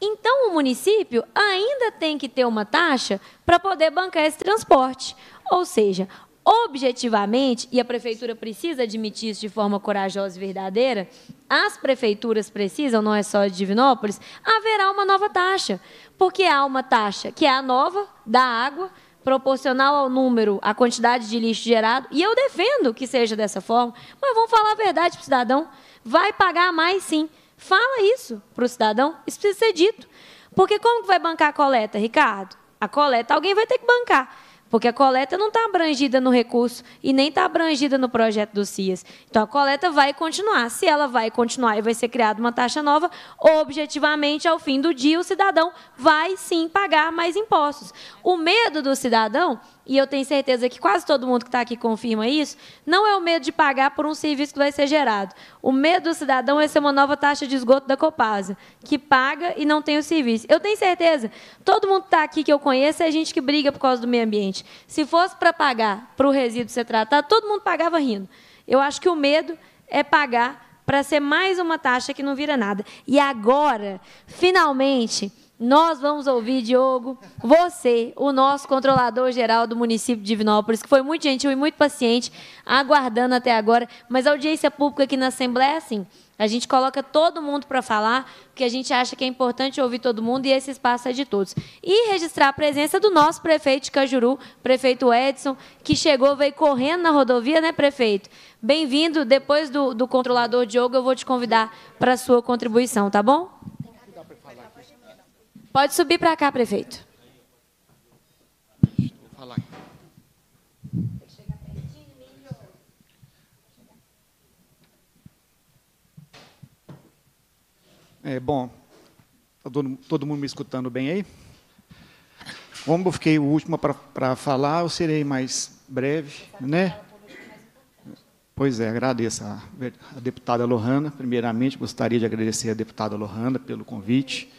Então, o município ainda tem que ter uma taxa para poder bancar esse transporte. Ou seja, objetivamente, e a prefeitura precisa admitir isso de forma corajosa e verdadeira, as prefeituras precisam, não é só de Divinópolis, haverá uma nova taxa. Porque há uma taxa que é a nova da água, proporcional ao número, à quantidade de lixo gerado, e eu defendo que seja dessa forma, mas vamos falar a verdade para o cidadão, vai pagar mais sim. Fala isso para o cidadão, isso precisa ser dito. Porque como que vai bancar a coleta, Ricardo? A coleta alguém vai ter que bancar. Porque a coleta não está abrangida no recurso e nem está abrangida no projeto do CIAS. Então, a coleta vai continuar. Se ela vai continuar e vai ser criada uma taxa nova, objetivamente, ao fim do dia, o cidadão vai sim pagar mais impostos. O medo do cidadão e eu tenho certeza que quase todo mundo que está aqui confirma isso, não é o medo de pagar por um serviço que vai ser gerado. O medo do cidadão é ser uma nova taxa de esgoto da Copasa, que paga e não tem o serviço. Eu tenho certeza, todo mundo que está aqui que eu conheço é gente que briga por causa do meio ambiente. Se fosse para pagar para o resíduo ser tratado, todo mundo pagava rindo. Eu acho que o medo é pagar para ser mais uma taxa que não vira nada. E agora, finalmente, nós vamos ouvir, Diogo, você, o nosso controlador geral do município de Divinópolis, que foi muito gentil e muito paciente, aguardando até agora. Mas a audiência pública aqui na Assembleia é assim: a gente coloca todo mundo para falar, porque a gente acha que é importante ouvir todo mundo e esse espaço é de todos. E registrar a presença do nosso prefeito de Cajuru, prefeito Edson, que chegou, veio correndo na rodovia, né, prefeito? Bem-vindo. Depois do, do controlador Diogo, eu vou te convidar para a sua contribuição, tá bom? Pode subir para cá, prefeito. Vou falar. É, bom, está todo, todo mundo me escutando bem aí? Como eu fiquei o último para falar, eu serei mais breve, né? Pois é, agradeço a, a, deputada Lohana. Primeiramente, gostaria de agradecer a deputada Lohana pelo convite.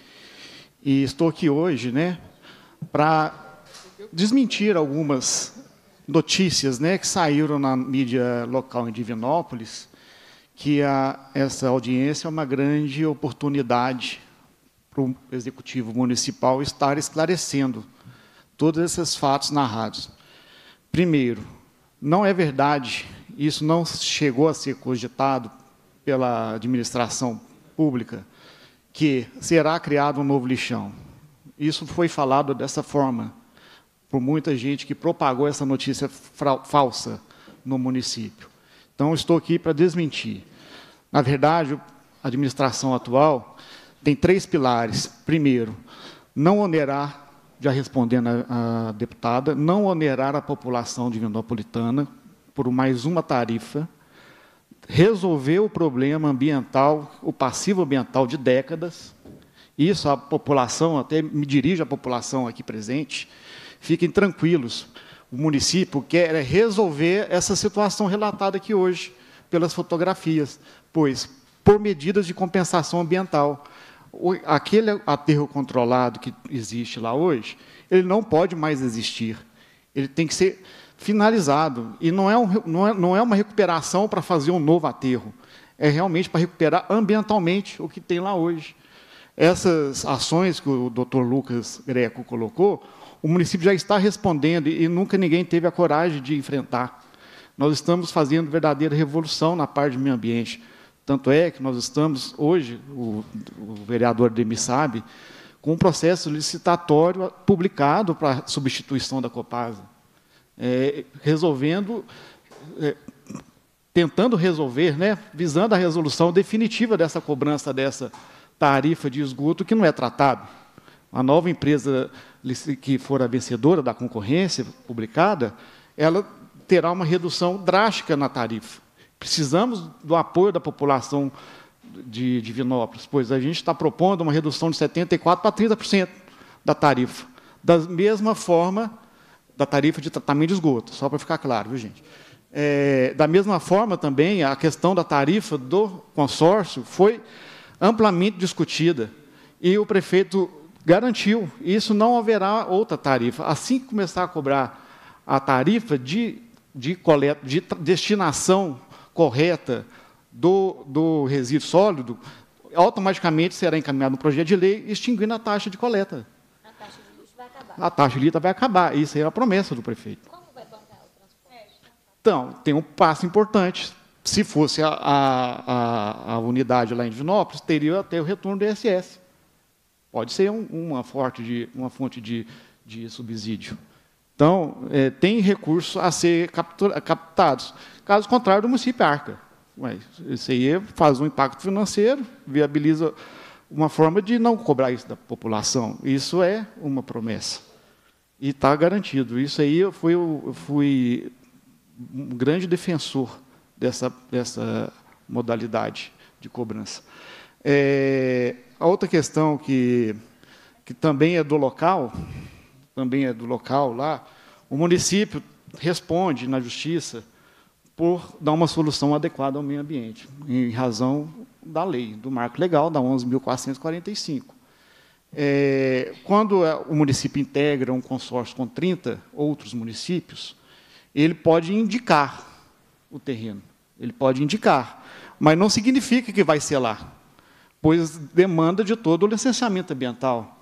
E estou aqui hoje né, para desmentir algumas notícias né, que saíram na mídia local em Divinópolis, que a, essa audiência é uma grande oportunidade para o Executivo Municipal estar esclarecendo todos esses fatos narrados. Primeiro, não é verdade, isso não chegou a ser cogitado pela administração pública, que será criado um novo lixão. Isso foi falado dessa forma por muita gente que propagou essa notícia falsa no município. Então, estou aqui para desmentir. Na verdade, a administração atual tem três pilares. Primeiro, não onerar, já respondendo a, a deputada, não onerar a população de Vindopolitana por mais uma tarifa Resolver o problema ambiental, o passivo ambiental de décadas. Isso a população, até me dirijo à população aqui presente, fiquem tranquilos. O município quer resolver essa situação relatada aqui hoje pelas fotografias, pois por medidas de compensação ambiental. Aquele aterro controlado que existe lá hoje, ele não pode mais existir. Ele tem que ser finalizado. E não é, um, não é, não é uma recuperação para fazer um novo aterro. É realmente para recuperar ambientalmente o que tem lá hoje. Essas ações que o doutor Lucas Greco colocou, o município já está respondendo e nunca ninguém teve a coragem de enfrentar. Nós estamos fazendo verdadeira revolução na parte do meio ambiente. Tanto é que nós estamos, hoje, o, o vereador Demi sabe, com um processo licitatório publicado para substituição da Copasa é, resolvendo, é, tentando resolver, né, visando a resolução definitiva dessa cobrança dessa tarifa de esgoto que não é tratado. A nova empresa que for a vencedora da concorrência publicada, ela terá uma redução drástica na tarifa. Precisamos do apoio da população de Divinópolis, pois a gente está propondo uma redução de 74% para 30% da tarifa. Da mesma forma, da tarifa de tratamento de esgoto, só para ficar claro, viu, gente? É, da mesma forma, também, a questão da tarifa do consórcio foi amplamente discutida e o prefeito garantiu, isso não haverá outra tarifa. Assim que começar a cobrar a tarifa de, de, coleta, de destinação correta do, do resíduo sólido, automaticamente será encaminhado um projeto de lei extinguindo a taxa de coleta. A taxa de vai acabar. Isso era é a promessa do prefeito. Como vai bancar o transporte? Então, tem um passo importante. Se fosse a, a, a unidade lá em Divinópolis, teria até o retorno do ISS. Pode ser um, uma, forte de, uma fonte de, de subsídio. Então, é, tem recurso a ser captura, captados. Caso contrário, o município arca. Mas isso aí faz um impacto financeiro, viabiliza uma forma de não cobrar isso da população. Isso é uma promessa. E está garantido. Isso aí eu fui, eu fui um grande defensor dessa, dessa modalidade de cobrança. É, a outra questão que, que também é do local, também é do local lá, o município responde na justiça por dar uma solução adequada ao meio ambiente, em razão da lei, do marco legal, da 11.445. É, quando é, o município integra um consórcio com 30 outros municípios, ele pode indicar o terreno, ele pode indicar, mas não significa que vai ser lá, pois demanda de todo o licenciamento ambiental.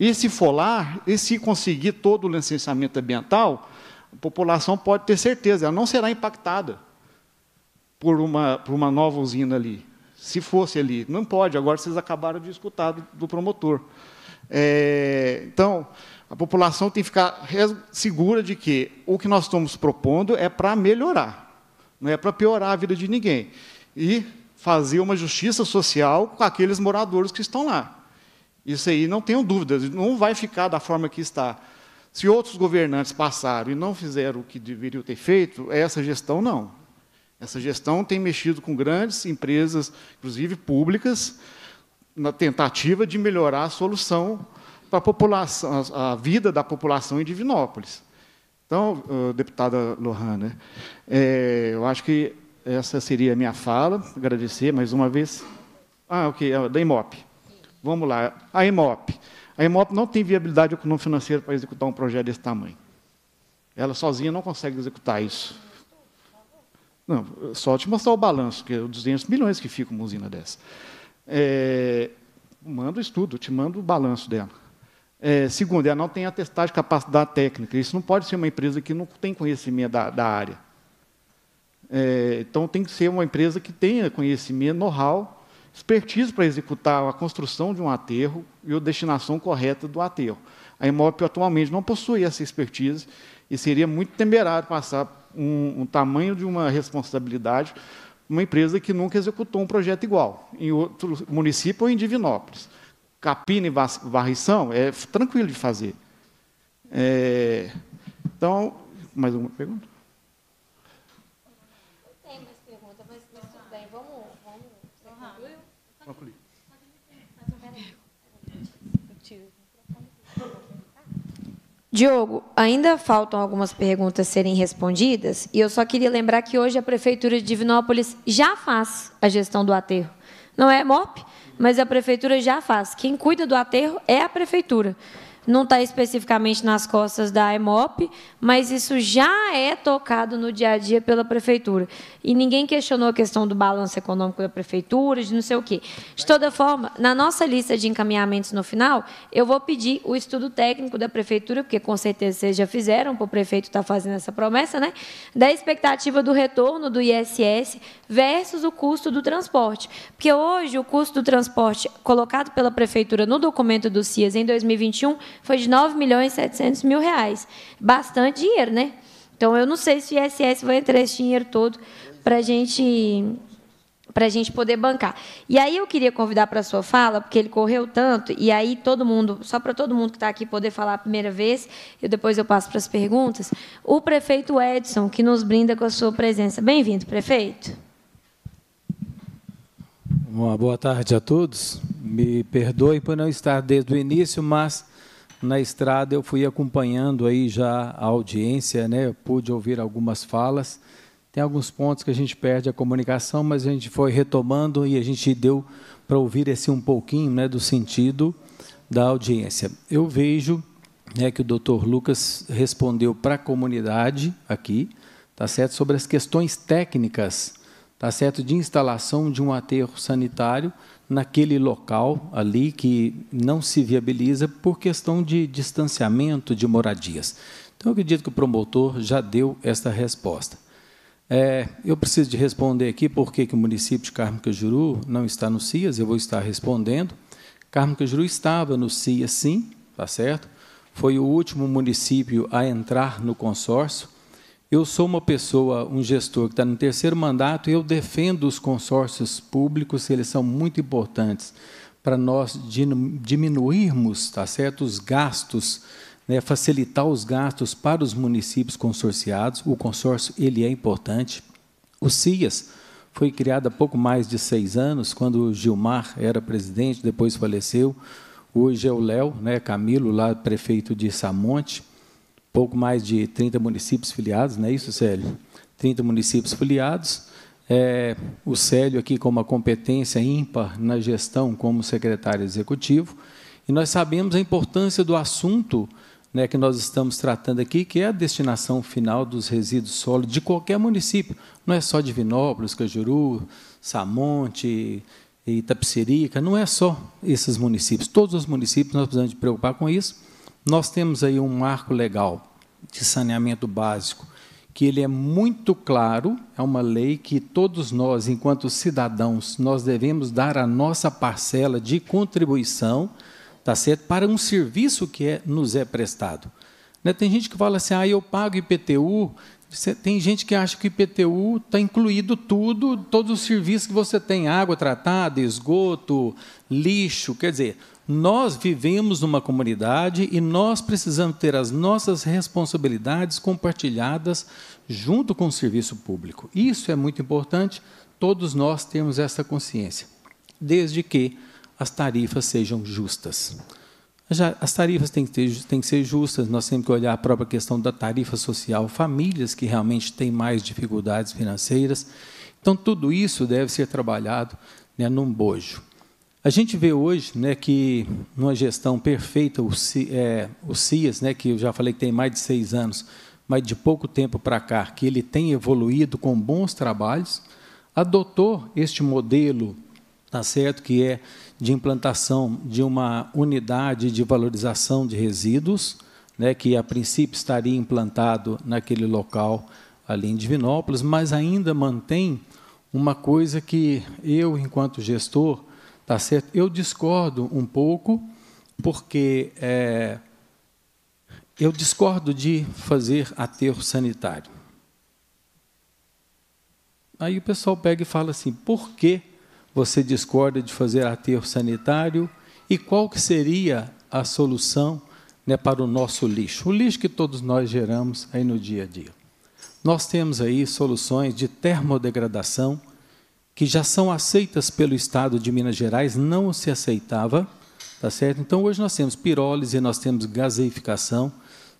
E se for lá, e se conseguir todo o licenciamento ambiental, a população pode ter certeza, ela não será impactada por uma, por uma nova usina ali se fosse ali. Não pode, agora vocês acabaram de escutar do, do promotor. É, então, a população tem que ficar segura de que o que nós estamos propondo é para melhorar, não é para piorar a vida de ninguém. E fazer uma justiça social com aqueles moradores que estão lá. Isso aí, não tenho dúvidas, não vai ficar da forma que está. Se outros governantes passaram e não fizeram o que deveriam ter feito, essa gestão não. Essa gestão tem mexido com grandes empresas, inclusive públicas, na tentativa de melhorar a solução para a população, a vida da população em Divinópolis. Então, deputada Lohan, né, é, eu acho que essa seria a minha fala. Agradecer mais uma vez. Ah, ok, é da IMOP. Vamos lá. A IMOP. A IMOP não tem viabilidade econômica financeira para executar um projeto desse tamanho. Ela sozinha não consegue executar isso. Não, só te mostrar o balanço, que é os 200 milhões que fica uma usina dessa. É, mando o estudo, te mando o balanço dela. É, segundo, ela não tem atestado de capacidade técnica. Isso não pode ser uma empresa que não tem conhecimento da, da área. É, então, tem que ser uma empresa que tenha conhecimento, know-how, expertise para executar a construção de um aterro e a destinação correta do aterro. A Imop atualmente não possui essa expertise e seria muito temerário passar um, um tamanho de uma responsabilidade uma empresa que nunca executou um projeto igual, em outro município ou em Divinópolis. Capina e varrição é tranquilo de fazer. É, então, mais uma pergunta? Diogo, ainda faltam algumas perguntas serem respondidas e eu só queria lembrar que hoje a Prefeitura de Divinópolis já faz a gestão do aterro. Não é MOP, mas a Prefeitura já faz. Quem cuida do aterro é a Prefeitura não está especificamente nas costas da EMOP, mas isso já é tocado no dia a dia pela prefeitura. E ninguém questionou a questão do balanço econômico da prefeitura, de não sei o quê. De toda forma, na nossa lista de encaminhamentos no final, eu vou pedir o estudo técnico da prefeitura, porque com certeza vocês já fizeram, para o prefeito estar tá fazendo essa promessa, né? da expectativa do retorno do ISS versus o custo do transporte. Porque hoje o custo do transporte colocado pela prefeitura no documento do CIAS em 2021 foi de 9 milhões e 700 mil reais. Bastante dinheiro, né? Então, eu não sei se o ISS vai entrar esse dinheiro todo para gente, a gente poder bancar. E aí eu queria convidar para a sua fala, porque ele correu tanto, e aí todo mundo, só para todo mundo que está aqui poder falar a primeira vez, e depois eu passo para as perguntas, o prefeito Edson, que nos brinda com a sua presença. Bem-vindo, prefeito. Uma boa tarde a todos. Me perdoe por não estar desde o início, mas na estrada eu fui acompanhando aí já a audiência, né? Eu pude ouvir algumas falas. Tem alguns pontos que a gente perde a comunicação, mas a gente foi retomando e a gente deu para ouvir esse um pouquinho, né, do sentido da audiência. Eu vejo, né, que o Dr. Lucas respondeu para a comunidade aqui, tá certo, sobre as questões técnicas, tá certo, de instalação de um aterro sanitário naquele local ali que não se viabiliza por questão de distanciamento de moradias. Então, eu acredito que o promotor já deu esta resposta. É, eu preciso de responder aqui por que o município de Carmo Cajuru não está no CIAS, eu vou estar respondendo. Carmo Cajuru estava no CIAS, sim, tá certo? Foi o último município a entrar no consórcio. Eu sou uma pessoa, um gestor que está no terceiro mandato e eu defendo os consórcios públicos, eles são muito importantes para nós diminuirmos tá certo? os gastos, né, facilitar os gastos para os municípios consorciados. O consórcio ele é importante. O CIAS foi criado há pouco mais de seis anos, quando o Gilmar era presidente, depois faleceu. Hoje é o Léo né, Camilo, lá prefeito de Samonte pouco mais de 30 municípios filiados, não é isso, Célio? 30 municípios filiados. É, o Célio aqui com uma competência ímpar na gestão como secretário executivo. E nós sabemos a importância do assunto né, que nós estamos tratando aqui, que é a destinação final dos resíduos sólidos de qualquer município. Não é só de Vinópolis, Cajuru, Samonte, Itapecerica, não é só esses municípios. Todos os municípios nós precisamos de preocupar com isso. Nós temos aí um marco legal de saneamento básico, que ele é muito claro, é uma lei que todos nós, enquanto cidadãos, nós devemos dar a nossa parcela de contribuição, tá certo? Para um serviço que é, nos é prestado. Né? Tem gente que fala assim: "Ah, eu pago IPTU". tem gente que acha que o IPTU está incluído tudo, todos os serviços que você tem, água tratada, esgoto, lixo, quer dizer, nós vivemos numa comunidade e nós precisamos ter as nossas responsabilidades compartilhadas junto com o serviço público. Isso é muito importante, todos nós temos essa consciência, desde que as tarifas sejam justas. Já, as tarifas têm que, ter, têm que ser justas, nós temos que olhar a própria questão da tarifa social, famílias que realmente têm mais dificuldades financeiras. Então, tudo isso deve ser trabalhado né, num bojo. A gente vê hoje né, que, numa gestão perfeita, o, C, é, o CIAS, né, que eu já falei que tem mais de seis anos, mas de pouco tempo para cá, que ele tem evoluído com bons trabalhos, adotou este modelo, tá certo, que é de implantação de uma unidade de valorização de resíduos, né, que a princípio estaria implantado naquele local ali em Divinópolis, mas ainda mantém uma coisa que eu, enquanto gestor, Tá certo? Eu discordo um pouco, porque é, eu discordo de fazer aterro sanitário. Aí o pessoal pega e fala assim: por que você discorda de fazer aterro sanitário e qual que seria a solução né, para o nosso lixo? O lixo que todos nós geramos aí no dia a dia. Nós temos aí soluções de termodegradação que já são aceitas pelo Estado de Minas Gerais, não se aceitava, tá certo? Então hoje nós temos pirólise, nós temos gaseificação,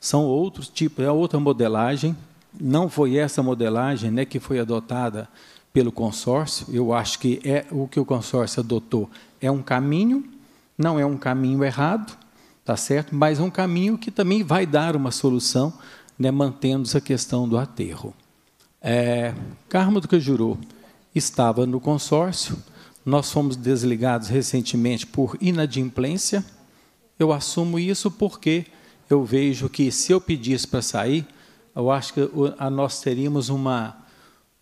são outros tipos, é outra modelagem. Não foi essa modelagem, né, que foi adotada pelo consórcio. Eu acho que é o que o consórcio adotou é um caminho, não é um caminho errado, tá certo? Mas é um caminho que também vai dar uma solução, né, mantendo essa questão do aterro. É, Carmo do Cajuru, estava no consórcio, nós fomos desligados recentemente por inadimplência. Eu assumo isso porque eu vejo que se eu pedisse para sair, eu acho que nós teríamos uma,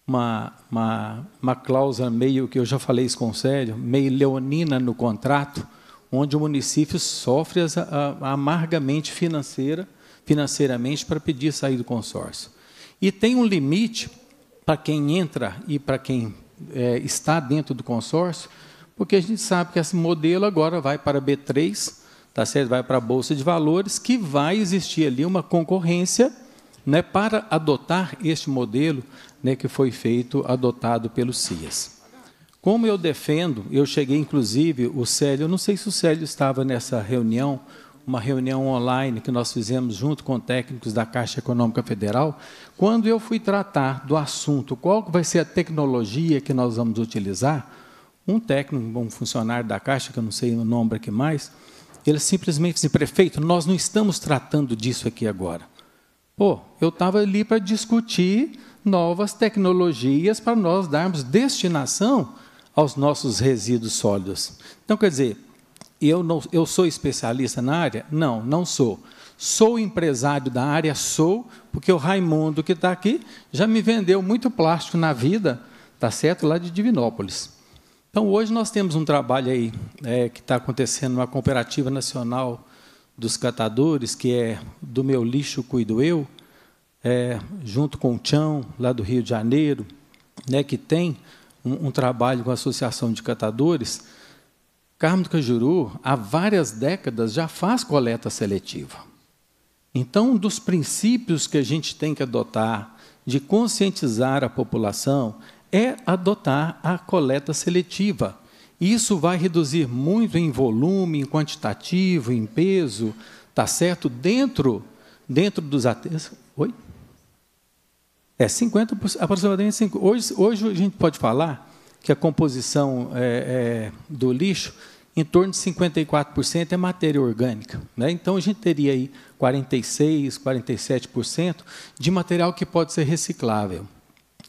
uma, uma, uma cláusula meio, que eu já falei isso com o Célio, meio leonina no contrato, onde o município sofre as, a, amargamente financeira, financeiramente para pedir sair do consórcio. E tem um limite para quem entra e para quem é, está dentro do consórcio, porque a gente sabe que esse modelo agora vai para B3, tá certo? vai para a Bolsa de Valores, que vai existir ali uma concorrência né, para adotar este modelo né, que foi feito, adotado pelo CIAS. Como eu defendo, eu cheguei, inclusive, o Célio, eu não sei se o Célio estava nessa reunião, uma reunião online que nós fizemos junto com técnicos da Caixa Econômica Federal, quando eu fui tratar do assunto qual vai ser a tecnologia que nós vamos utilizar, um técnico, um funcionário da Caixa, que eu não sei o nome aqui mais, ele simplesmente disse, prefeito, nós não estamos tratando disso aqui agora. Pô, eu estava ali para discutir novas tecnologias para nós darmos destinação aos nossos resíduos sólidos. Então, quer dizer, eu, não, eu sou especialista na área? Não, não sou. Sou empresário da área? Sou, porque o Raimundo, que está aqui, já me vendeu muito plástico na vida, tá certo? Lá de Divinópolis. Então, hoje nós temos um trabalho aí é, que está acontecendo na Cooperativa Nacional dos Catadores, que é do Meu Lixo Cuido Eu, é, junto com o Chão lá do Rio de Janeiro, né, que tem um, um trabalho com a Associação de Catadores Carmo do Cajuru, há várias décadas, já faz coleta seletiva. Então, um dos princípios que a gente tem que adotar de conscientizar a população é adotar a coleta seletiva. Isso vai reduzir muito em volume, em quantitativo, em peso, tá certo? Dentro, dentro dos aterros. Oi? É 50%, aproximadamente 50? Hoje, hoje a gente pode falar que a composição é, é, do lixo, em torno de 54% é matéria orgânica. Né? Então, a gente teria aí 46%, 47% de material que pode ser reciclável.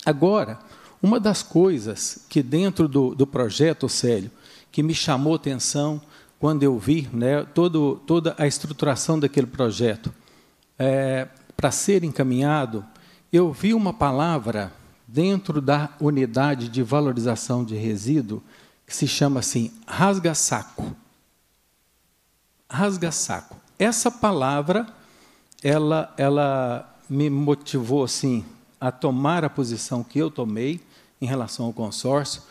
Agora, uma das coisas que dentro do, do projeto, Célio, que me chamou atenção quando eu vi né, todo, toda a estruturação daquele projeto, é, para ser encaminhado, eu vi uma palavra dentro da unidade de valorização de resíduo, que se chama assim, rasga-saco. Rasga-saco. Essa palavra, ela, ela me motivou assim a tomar a posição que eu tomei em relação ao consórcio,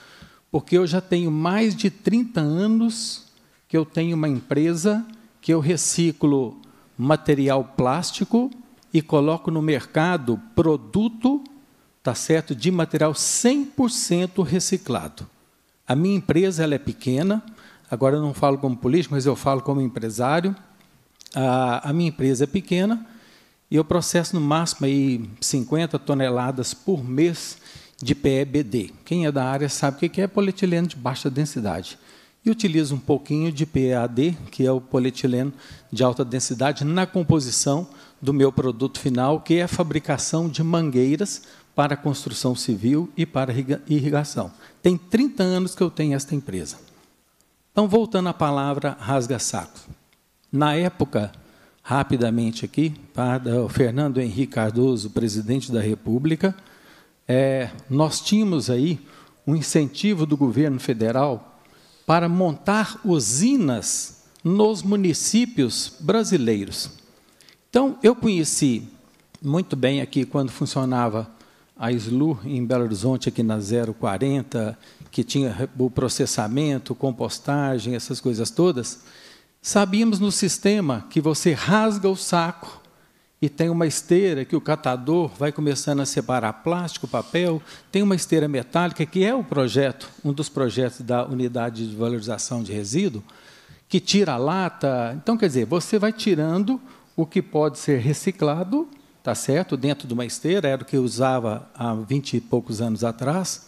porque eu já tenho mais de 30 anos que eu tenho uma empresa que eu reciclo material plástico e coloco no mercado produto tá certo? De material 100% reciclado. A minha empresa ela é pequena, agora eu não falo como político, mas eu falo como empresário. A, a minha empresa é pequena e eu processo no máximo aí 50 toneladas por mês de PEBD. Quem é da área sabe o que é polietileno de baixa densidade. E utilizo um pouquinho de PAD, que é o polietileno de alta densidade, na composição do meu produto final, que é a fabricação de mangueiras para construção civil e para irrigação. Tem 30 anos que eu tenho esta empresa. Então, voltando à palavra rasga-saco. Na época, rapidamente aqui, para tá? o Fernando Henrique Cardoso, presidente da República, é, nós tínhamos aí um incentivo do governo federal para montar usinas nos municípios brasileiros. Então, eu conheci muito bem aqui quando funcionava a SLU em Belo Horizonte, aqui na 040, que tinha o processamento, compostagem, essas coisas todas, sabíamos no sistema que você rasga o saco e tem uma esteira que o catador vai começando a separar plástico, papel, tem uma esteira metálica, que é o projeto, um dos projetos da unidade de valorização de resíduo, que tira a lata. Então, quer dizer, você vai tirando o que pode ser reciclado tá certo? Dentro de uma esteira, era o que eu usava há 20 e poucos anos atrás.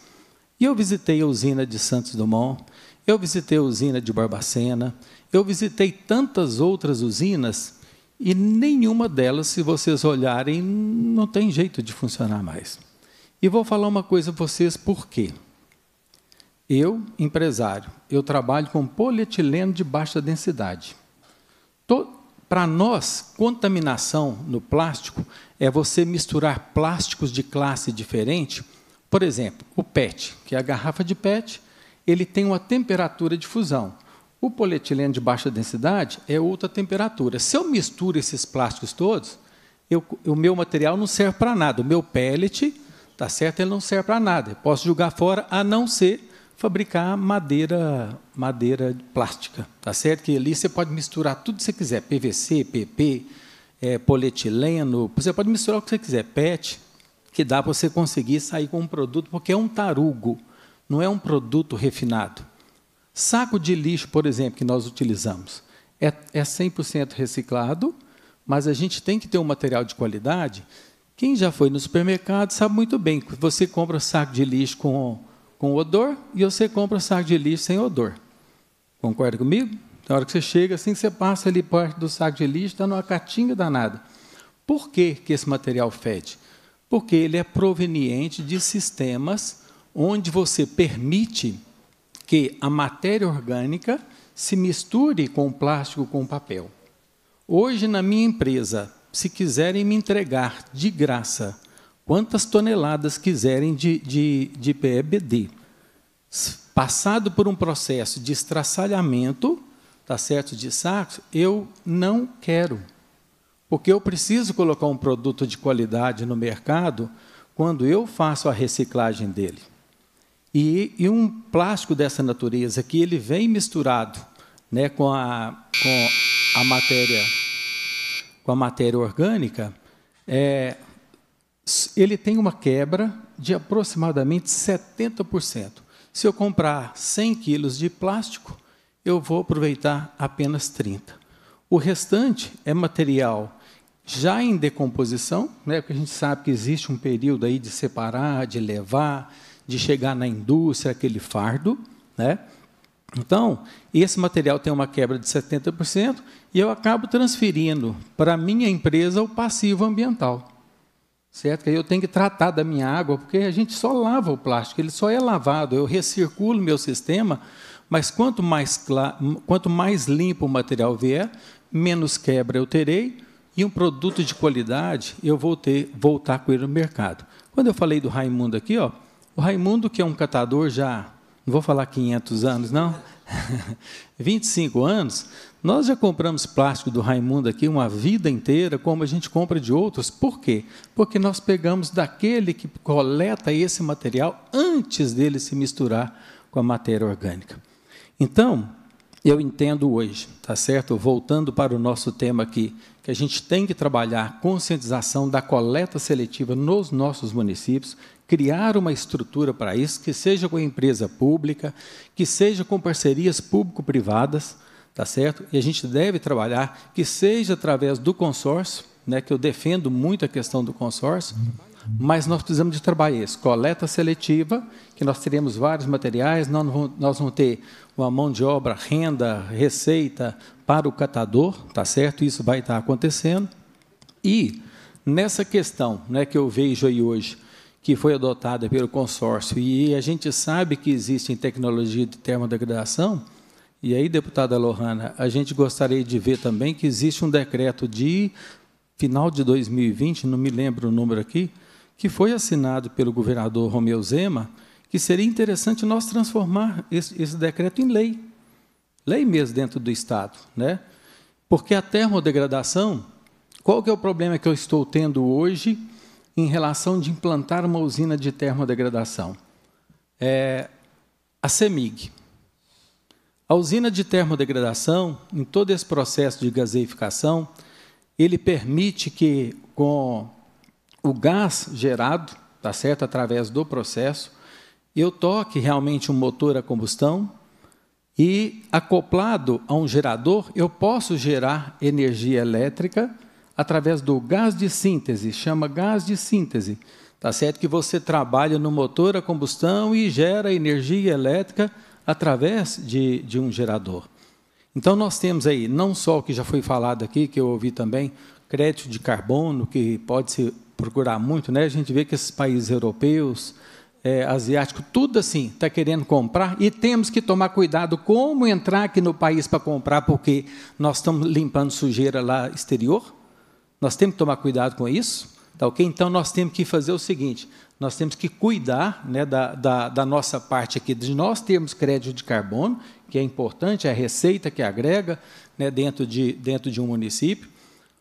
E eu visitei a usina de Santos Dumont, eu visitei a usina de Barbacena, eu visitei tantas outras usinas e nenhuma delas, se vocês olharem, não tem jeito de funcionar mais. E vou falar uma coisa a vocês por quê. Eu, empresário, eu trabalho com polietileno de baixa densidade. Para nós, contaminação no plástico é você misturar plásticos de classe diferente. Por exemplo, o PET, que é a garrafa de PET, ele tem uma temperatura de fusão. O polietileno de baixa densidade é outra temperatura. Se eu misturo esses plásticos todos, eu, o meu material não serve para nada. O meu pellet, tá certo, ele não serve para nada. Eu posso jogar fora, a não ser fabricar madeira, madeira plástica, tá certo? Que ali você pode misturar tudo que você quiser, PVC, PP, é, polietileno, você pode misturar o que você quiser, PET, que dá para você conseguir sair com um produto, porque é um tarugo, não é um produto refinado. Saco de lixo, por exemplo, que nós utilizamos, é, é 100% reciclado, mas a gente tem que ter um material de qualidade. Quem já foi no supermercado sabe muito bem que você compra saco de lixo com com odor e você compra um saco de lixo sem odor. Concorda comigo? Na hora que você chega, assim que você passa ali perto do saco de lixo, está numa catinga danada. Por que, que esse material fede? Porque ele é proveniente de sistemas onde você permite que a matéria orgânica se misture com o plástico, com o papel. Hoje, na minha empresa, se quiserem me entregar de graça quantas toneladas quiserem de, de, de PEBD. Passado por um processo de estraçalhamento, tá certo, de sacos, eu não quero. Porque eu preciso colocar um produto de qualidade no mercado quando eu faço a reciclagem dele. E, e um plástico dessa natureza que ele vem misturado né, com, a, com a matéria com a matéria orgânica, é, ele tem uma quebra de aproximadamente 70%. Se eu comprar 100 quilos de plástico, eu vou aproveitar apenas 30. O restante é material já em decomposição, né, porque a gente sabe que existe um período aí de separar, de levar, de chegar na indústria, aquele fardo. Né? Então, esse material tem uma quebra de 70% e eu acabo transferindo para a minha empresa o passivo ambiental. Certo? Que aí eu tenho que tratar da minha água, porque a gente só lava o plástico, ele só é lavado. Eu recirculo meu sistema, mas quanto mais, claro, quanto mais limpo o material vier, menos quebra eu terei e um produto de qualidade eu vou ter, voltar com ele no mercado. Quando eu falei do Raimundo aqui, ó, o Raimundo, que é um catador já, não vou falar 500 anos, não, 25 [LAUGHS] anos, nós já compramos plástico do Raimundo aqui uma vida inteira, como a gente compra de outros. Por quê? Porque nós pegamos daquele que coleta esse material antes dele se misturar com a matéria orgânica. Então, eu entendo hoje, tá certo? Voltando para o nosso tema aqui, que a gente tem que trabalhar conscientização da coleta seletiva nos nossos municípios, criar uma estrutura para isso, que seja com a empresa pública, que seja com parcerias público-privadas, tá certo? E a gente deve trabalhar que seja através do consórcio, né, que eu defendo muito a questão do consórcio, mas nós precisamos de trabalhar isso, coleta seletiva, que nós teremos vários materiais, nós vamos, nós vamos ter uma mão de obra, renda, receita para o catador, tá certo? Isso vai estar acontecendo. E nessa questão, né, que eu vejo aí hoje, que foi adotada pelo consórcio, e a gente sabe que existe tecnologia de termodegradação, e aí, deputada Lohana, a gente gostaria de ver também que existe um decreto de final de 2020, não me lembro o número aqui, que foi assinado pelo governador Romeu Zema, que seria interessante nós transformar esse, esse decreto em lei. Lei mesmo dentro do Estado. Né? Porque a termodegradação, qual que é o problema que eu estou tendo hoje em relação de implantar uma usina de termodegradação? É, a CEMIG, a usina de termodegradação, em todo esse processo de gaseificação, ele permite que com o gás gerado, tá certo, através do processo, eu toque realmente um motor a combustão e acoplado a um gerador, eu posso gerar energia elétrica através do gás de síntese, chama gás de síntese. Tá certo que você trabalha no motor a combustão e gera energia elétrica através de, de um gerador. Então, nós temos aí não só o que já foi falado aqui, que eu ouvi também, crédito de carbono, que pode se procurar muito, né? a gente vê que esses países europeus, é, eh, asiático, tudo assim, está querendo comprar e temos que tomar cuidado como entrar aqui no país para comprar, porque nós estamos limpando sujeira lá exterior. Nós temos que tomar cuidado com isso, tá ok? Então nós temos que fazer o seguinte: nós temos que cuidar né, da, da, da, nossa parte aqui, de nós termos crédito de carbono, que é importante, é a receita que agrega né, dentro, de, dentro de um município.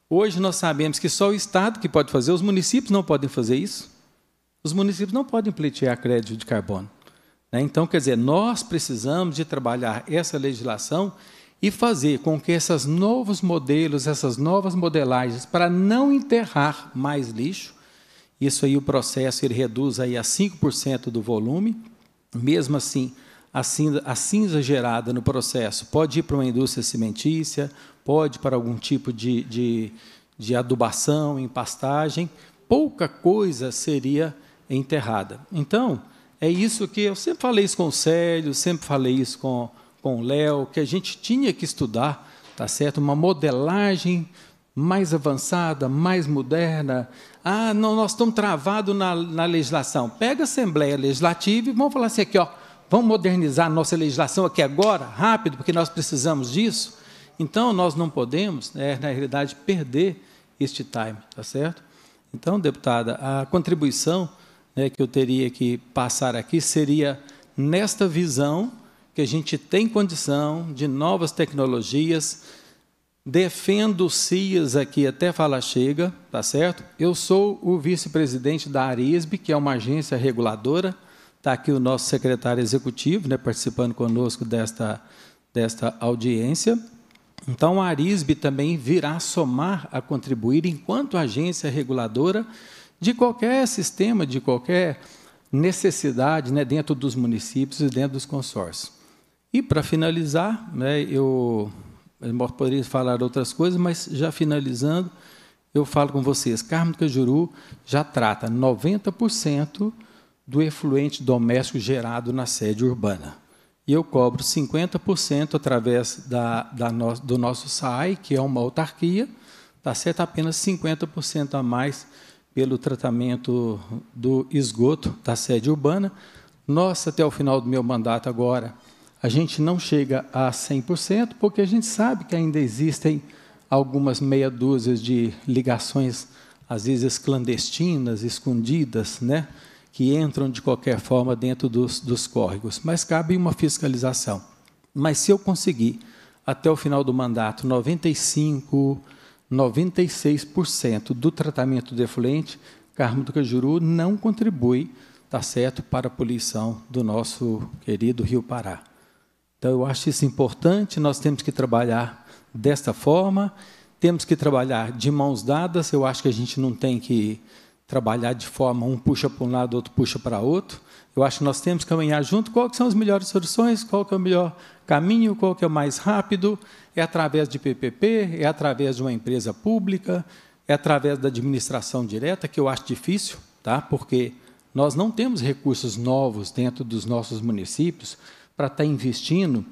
Hoje nós sabemos que só o Estado que pode fazer, os municípios não podem fazer isso. Os municípios não podem pleitear crédito de carbono. Né? Então, quer dizer, nós precisamos de trabalhar essa legislação e fazer com que esses novos modelos, essas novas modelagens, para não enterrar mais lixo, isso aí o processo ele reduz aí a 5% do volume. Mesmo assim, a cinza, a cinza, gerada no processo pode ir para uma indústria cimentícia, pode para algum tipo de, de, de adubação em pastagem. Pouca coisa seria enterrada. Então, é isso que eu sempre falei isso com o Célio, sempre falei isso com, com o Léo, que a gente tinha que estudar, tá certo? Uma modelagem mais avançada, mais moderna, ah, não, nós estamos travados na, na legislação. Pega a Assembleia Legislativa e vamos falar assim aqui, ó, vamos modernizar a nossa legislação aqui agora, rápido, porque nós precisamos disso. Então, nós não podemos, né, na realidade, perder este time, tá certo? Então, deputada, a contribuição né, que eu teria que passar aqui seria nesta visão que a gente tem condição de novas tecnologias, defendo o CIAS aqui até fala chega, tá certo? Eu sou o vice-presidente da Arisb, que é uma agência reguladora. Está aqui o nosso secretário executivo, né, participando conosco desta, desta audiência. Então, a Arisb também virá somar a contribuir enquanto agência reguladora de qualquer sistema, de qualquer necessidade né, dentro dos municípios e dentro dos consórcios. E, para finalizar, né, eu eu poderia falar outras coisas, mas já finalizando, eu falo com vocês: Carmo Cajuru já trata 90% do efluente doméstico gerado na sede urbana. E eu cobro 50% através da, da no, do nosso SAI, que é uma autarquia, está certo apenas 50% a mais pelo tratamento do esgoto da sede urbana. Nossa, até o final do meu mandato agora, a gente não chega a 100%, porque a gente sabe que ainda existem algumas meia dúzia de ligações, às vezes clandestinas, escondidas, né? que entram de qualquer forma dentro dos, dos córregos. Mas cabe uma fiscalização. Mas se eu conseguir, até o final do mandato, 95%, 96% do tratamento defluente, Carmo do Cajuru não contribui, tá certo, para a poluição do nosso querido Rio Pará. Então eu acho isso importante, nós temos que trabalhar desta forma, temos que trabalhar de mãos dadas, eu acho que a gente não tem que trabalhar de forma um puxa para um lado, outro puxa para outro. Eu acho que nós temos que caminhar junto. Quais são as melhores soluções? Qual é o melhor caminho? Qual é o mais rápido? É através de PPP? É através de uma empresa pública? É através da administração direta, que eu acho difícil, tá? porque nós não temos recursos novos dentro dos nossos municípios para estar tá investindo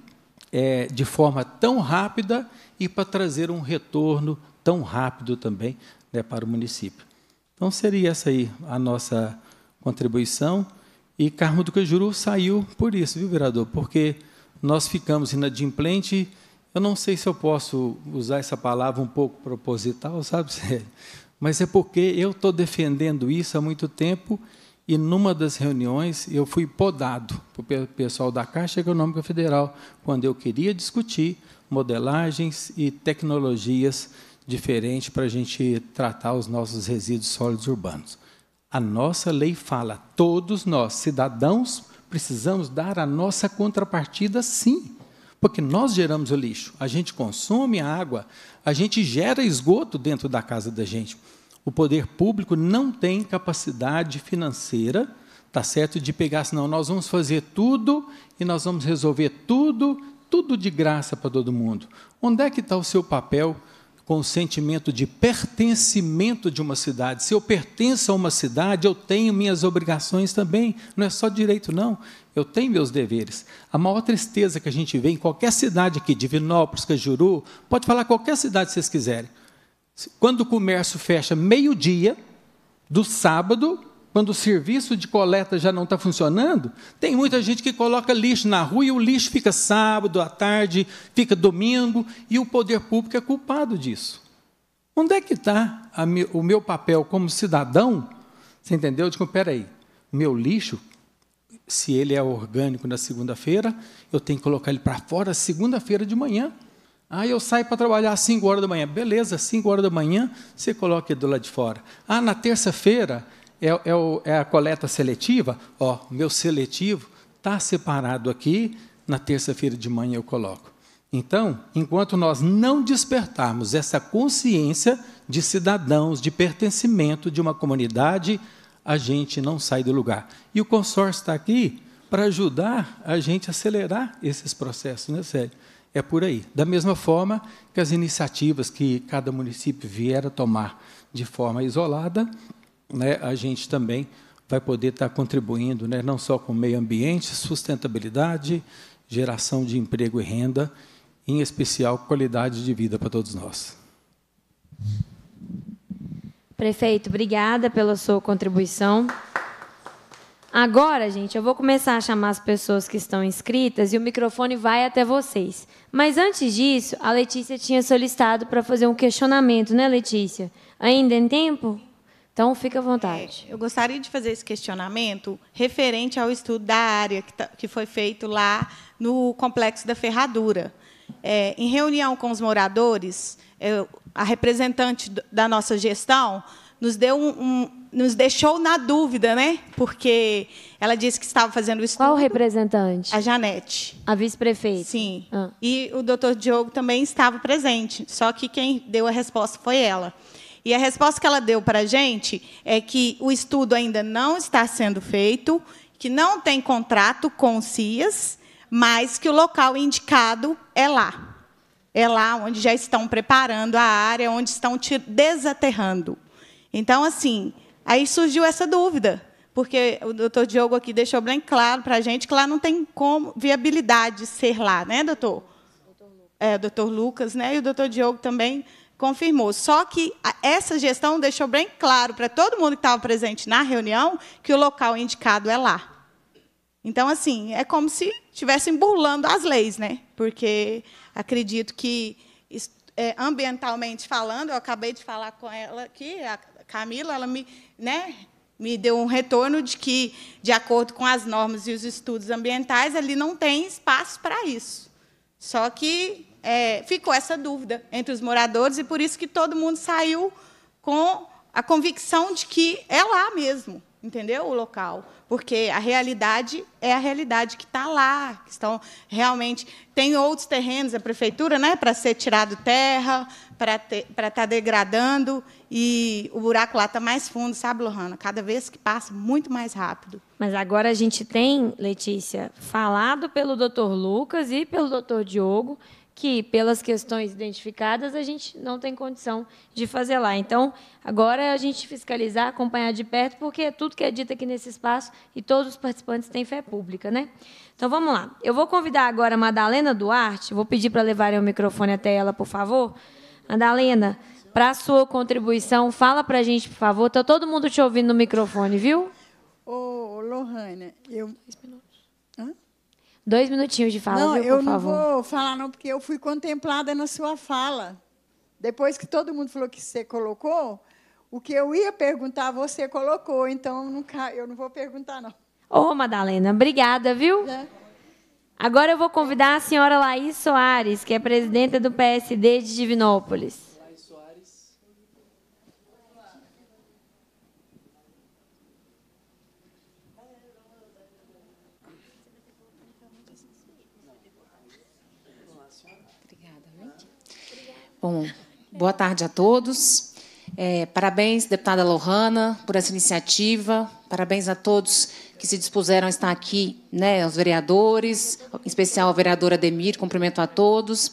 é, de forma tão rápida e para trazer um retorno tão rápido também né, para o município. Então seria essa aí a nossa contribuição. E Carmo do Cajuru saiu por isso, viu, vereador? Porque nós ficamos inadimplente. Eu não sei se eu posso usar essa palavra um pouco proposital, sabe? Mas é porque eu estou defendendo isso há muito tempo e numa das reuniões eu fui podado pelo pessoal da Caixa Econômica Federal, quando eu queria discutir modelagens e tecnologias diferentes para a gente tratar os nossos resíduos sólidos urbanos. A nossa lei fala, todos nós, cidadãos, precisamos dar a nossa contrapartida sim. Porque nós geramos o lixo, a gente consome a água, a gente gera esgoto dentro da casa da gente. O poder público não tem capacidade financeira, tá certo, de pegar, senão nós vamos fazer tudo e nós vamos resolver tudo, tudo de graça para todo mundo. Onde é que está o seu papel com o sentimento de pertencimento de uma cidade? Se eu pertenço a uma cidade, eu tenho minhas obrigações também. Não é só direito, não. Eu tenho meus deveres. A maior tristeza que a gente vê em qualquer cidade aqui, Divinópolis, Cajuru, pode falar qualquer cidade que vocês quiserem. Quando o comércio fecha meio-dia do sábado, quando o serviço de coleta já não está funcionando, tem muita gente que coloca lixo na rua e o lixo fica sábado à tarde, fica domingo, e o poder público é culpado disso. Onde é que está o meu papel como cidadão? Você entendeu? Digo, peraí, meu lixo, se ele é orgânico na segunda-feira, eu tenho que colocar ele para fora segunda-feira de manhã. Ah, eu saio para trabalhar às 5 horas da manhã. Beleza, Às 5 horas da manhã, você coloca do lado de fora. Ah, na terça-feira é, é, é, a coleta seletiva. Ó, meu seletivo está separado aqui, na terça-feira de manhã eu coloco. Então, enquanto nós não despertarmos essa consciência de cidadãos, de pertencimento de uma comunidade, a gente não sai do lugar. E o consórcio está aqui para ajudar a gente a acelerar esses processos, né, Sérgio? é por aí. Da mesma forma que as iniciativas que cada município vier a tomar de forma isolada, né, a gente também vai poder estar contribuindo, né, não só com o meio ambiente, sustentabilidade, geração de emprego e renda, em especial qualidade de vida para todos nós. Prefeito, obrigada pela sua contribuição. Agora, gente, eu vou começar a chamar as pessoas que estão inscritas e o microfone vai até vocês. Mas antes disso, a Letícia tinha solicitado para fazer um questionamento, né, Letícia? Ainda em tempo? Então, fica à vontade. É, eu gostaria de fazer esse questionamento referente ao estudo da área que, tá, que foi feito lá no Complexo da Ferradura. É, em reunião com os moradores, eu, é, a representante da nossa gestão nos deu um, um nos deixou na dúvida, né? Porque ela disse que estava fazendo isso. Qual representante? A Janete. A vice-prefeita. Sim. Ah. E o doutor Diogo também estava presente, só que quem deu a resposta foi ela. E a resposta que ela deu para a gente é que o estudo ainda não está sendo feito, que não tem contrato com o CIAS, mas que o local indicado é lá. É lá onde já estão preparando a área, onde estão desaterrando. Então, assim, Aí surgiu essa dúvida, porque o doutor Diogo aqui deixou bem claro para a gente que lá não tem como viabilidade ser lá, né, doutor? É, o doutor Lucas, né? E o doutor Diogo também confirmou. Só que essa gestão deixou bem claro para todo mundo que estava presente na reunião que o local indicado é lá. Então, assim, é como se estivessem burlando as leis, né? Porque acredito que, é, ambientalmente falando, eu acabei de falar com ela aqui, Camila, ela me, né, me deu um retorno de que, de acordo com as normas e os estudos ambientais, ali não tem espaço para isso. Só que é, ficou essa dúvida entre os moradores e por isso que todo mundo saiu com a convicção de que é lá mesmo entendeu? O local, porque a realidade é a realidade que está lá, que estão realmente tem outros terrenos a prefeitura, né, para ser tirado terra, para para estar tá degradando e o buraco lá está mais fundo, sabe, Lohana? Cada vez que passa muito mais rápido. Mas agora a gente tem, Letícia, falado pelo Dr. Lucas e pelo Dr. Diogo que, pelas questões identificadas, a gente não tem condição de fazer lá. Então, agora é a gente fiscalizar, acompanhar de perto, porque é tudo que é dito aqui nesse espaço e todos os participantes têm fé pública. Né? Então, vamos lá. Eu vou convidar agora a Madalena Duarte, vou pedir para levarem o microfone até ela, por favor. Madalena, para a sua contribuição, fala para a gente, por favor. Está todo mundo te ouvindo no microfone, viu? Ô, Lohana, eu Dois minutinhos de fala, não, viu, por eu favor. não vou falar não, porque eu fui contemplada na sua fala. Depois que todo mundo falou que você colocou, o que eu ia perguntar você colocou, então nunca, eu não vou perguntar não. Ô, Madalena, obrigada, viu? É. Agora eu vou convidar a senhora Laís Soares, que é presidenta do PSD de Divinópolis. Bom, boa tarde a todos. É, parabéns, deputada Lohana, por essa iniciativa. Parabéns a todos que se dispuseram a estar aqui, né, aos vereadores, em especial ao vereador Ademir, cumprimento a todos.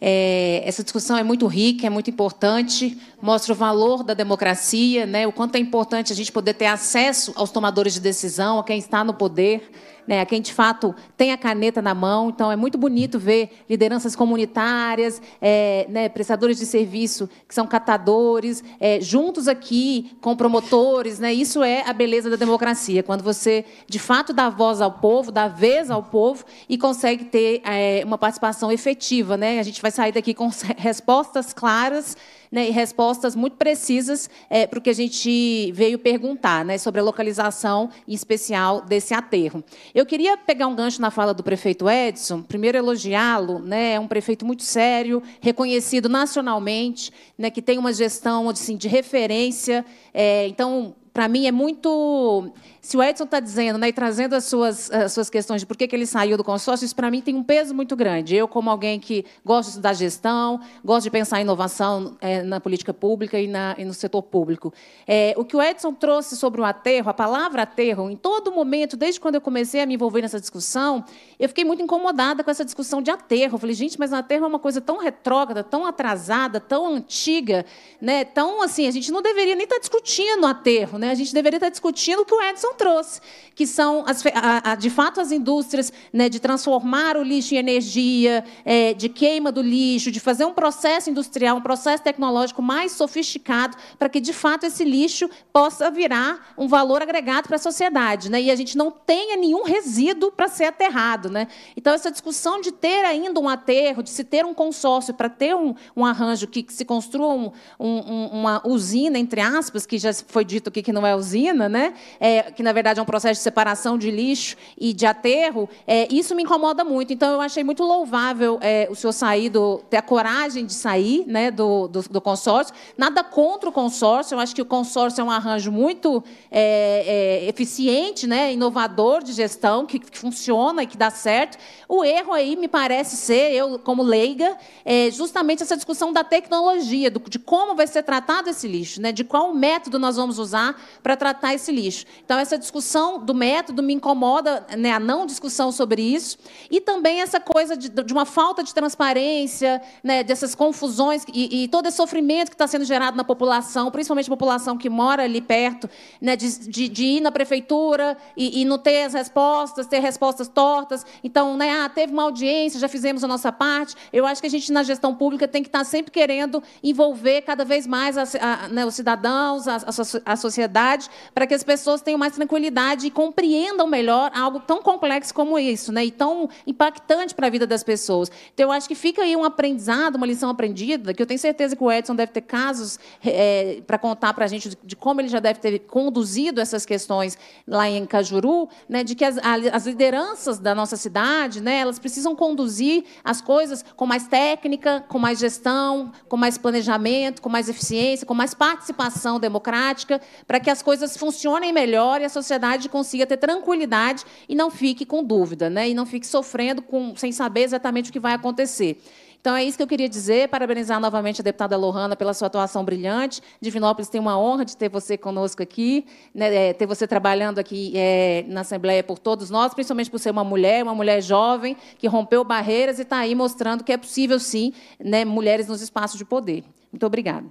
É, essa discussão é muito rica, é muito importante, mostra o valor da democracia, né, o quanto é importante a gente poder ter acesso aos tomadores de decisão, a quem está no poder, né, a quem de fato tem a caneta na mão. Então, é muito bonito ver lideranças comunitárias, é, né, prestadores de serviço que são catadores, é, juntos aqui com promotores. Né, isso é a beleza da democracia, quando você de fato dá voz ao povo, dá vez ao povo e consegue ter é, uma participação efetiva. Né? A gente vai sair daqui com [LAUGHS] respostas claras né, e respostas muito precisas é, para o que a gente veio perguntar, né, sobre a localização em especial desse aterro. Eu queria pegar um gancho na fala do prefeito Edson, primeiro elogiá-lo, né, é um prefeito muito sério, reconhecido nacionalmente, né, que tem uma gestão assim, de referência, é, então, para mim, é muito se o Edson está dizendo né, e trazendo as suas, as suas questões de por que, que ele saiu do consórcio, isso para mim tem um peso muito grande. Eu, como alguém que gosta de estudar gestão, gosto de pensar em inovação é, na política pública e, na, e no setor público. É, o que o Edson trouxe sobre o aterro, a palavra aterro, em todo momento, desde quando eu comecei a me envolver nessa discussão, eu fiquei muito incomodada com essa discussão de aterro. Eu falei, gente, mas aterro é uma coisa tão retrógrada, tão atrasada, tão antiga, né? tão assim, a gente não deveria nem estar tá discutindo aterro, né? a gente deveria estar tá discutindo o que o Edson trouxe, que são, as, a, a, de fato, as indústrias né, de transformar o lixo em energia, é, de queima do lixo, de fazer um processo industrial, um processo tecnológico mais sofisticado, para que, de fato, esse lixo possa virar um valor agregado para a sociedade. Né? E a gente não tenha nenhum resíduo para ser aterrado. Né? Então, essa discussão de ter ainda um aterro, de se ter um consórcio para ter um, um arranjo que, que se construa um, um, uma usina, entre aspas, que já foi dito aqui que não é usina, né? É, que na verdade é um processo de separação de lixo e de aterro, é, isso me incomoda muito. Então, eu achei muito louvável é, o senhor sair do. ter a coragem de sair né, do, do, do, consórcio. Nada contra o consórcio, eu acho que o consórcio é um arranjo muito é, é eficiente, né, inovador de gestão, que, que, funciona e que dá certo. O erro aí me parece ser, eu, como leiga, é, justamente essa discussão da tecnologia, do, de como vai ser tratado esse lixo, né, de qual método nós vamos usar para tratar esse lixo. Então, essa essa discussão do método me incomoda, né, a não discussão sobre isso, e também essa coisa de, de uma falta de transparência, né, dessas confusões e, e, todo esse sofrimento que está sendo gerado na população, principalmente a população que mora ali perto, né, de, de, de, ir na prefeitura e, e, não ter as respostas, ter respostas tortas. Então, né, ah, teve uma audiência, já fizemos a nossa parte. Eu acho que a gente, na gestão pública, tem que estar tá sempre querendo envolver cada vez mais a, a, né, os cidadãos, a, a sociedade, para que as pessoas tenham mais tranquilidade e compreendam melhor algo tão complexo como isso, né? E tão impactante para a vida das pessoas. Então, eu acho que fica aí um aprendizado, uma lição aprendida, que eu tenho certeza que o Edson deve ter casos é, eh, eh, para contar para a gente de, como ele já deve ter conduzido essas questões lá em Cajuru, né? De que as, as lideranças da nossa cidade, né? Elas precisam conduzir as coisas com mais técnica, com mais gestão, com mais planejamento, com mais eficiência, com mais participação democrática, para que as coisas funcionem melhor e a sociedade consiga ter tranquilidade e não fique com dúvida, né? e não fique sofrendo com, sem saber exatamente o que vai acontecer. Então é isso que eu queria dizer. Parabenizar novamente a deputada Lohana pela sua atuação brilhante. Divinópolis tem uma honra de ter você conosco aqui, né, é, ter você trabalhando aqui é, na Assembleia por todos nós, principalmente por ser uma mulher, uma mulher jovem que rompeu barreiras e está aí mostrando que é possível sim, né, mulheres nos espaços de poder. Muito obrigada.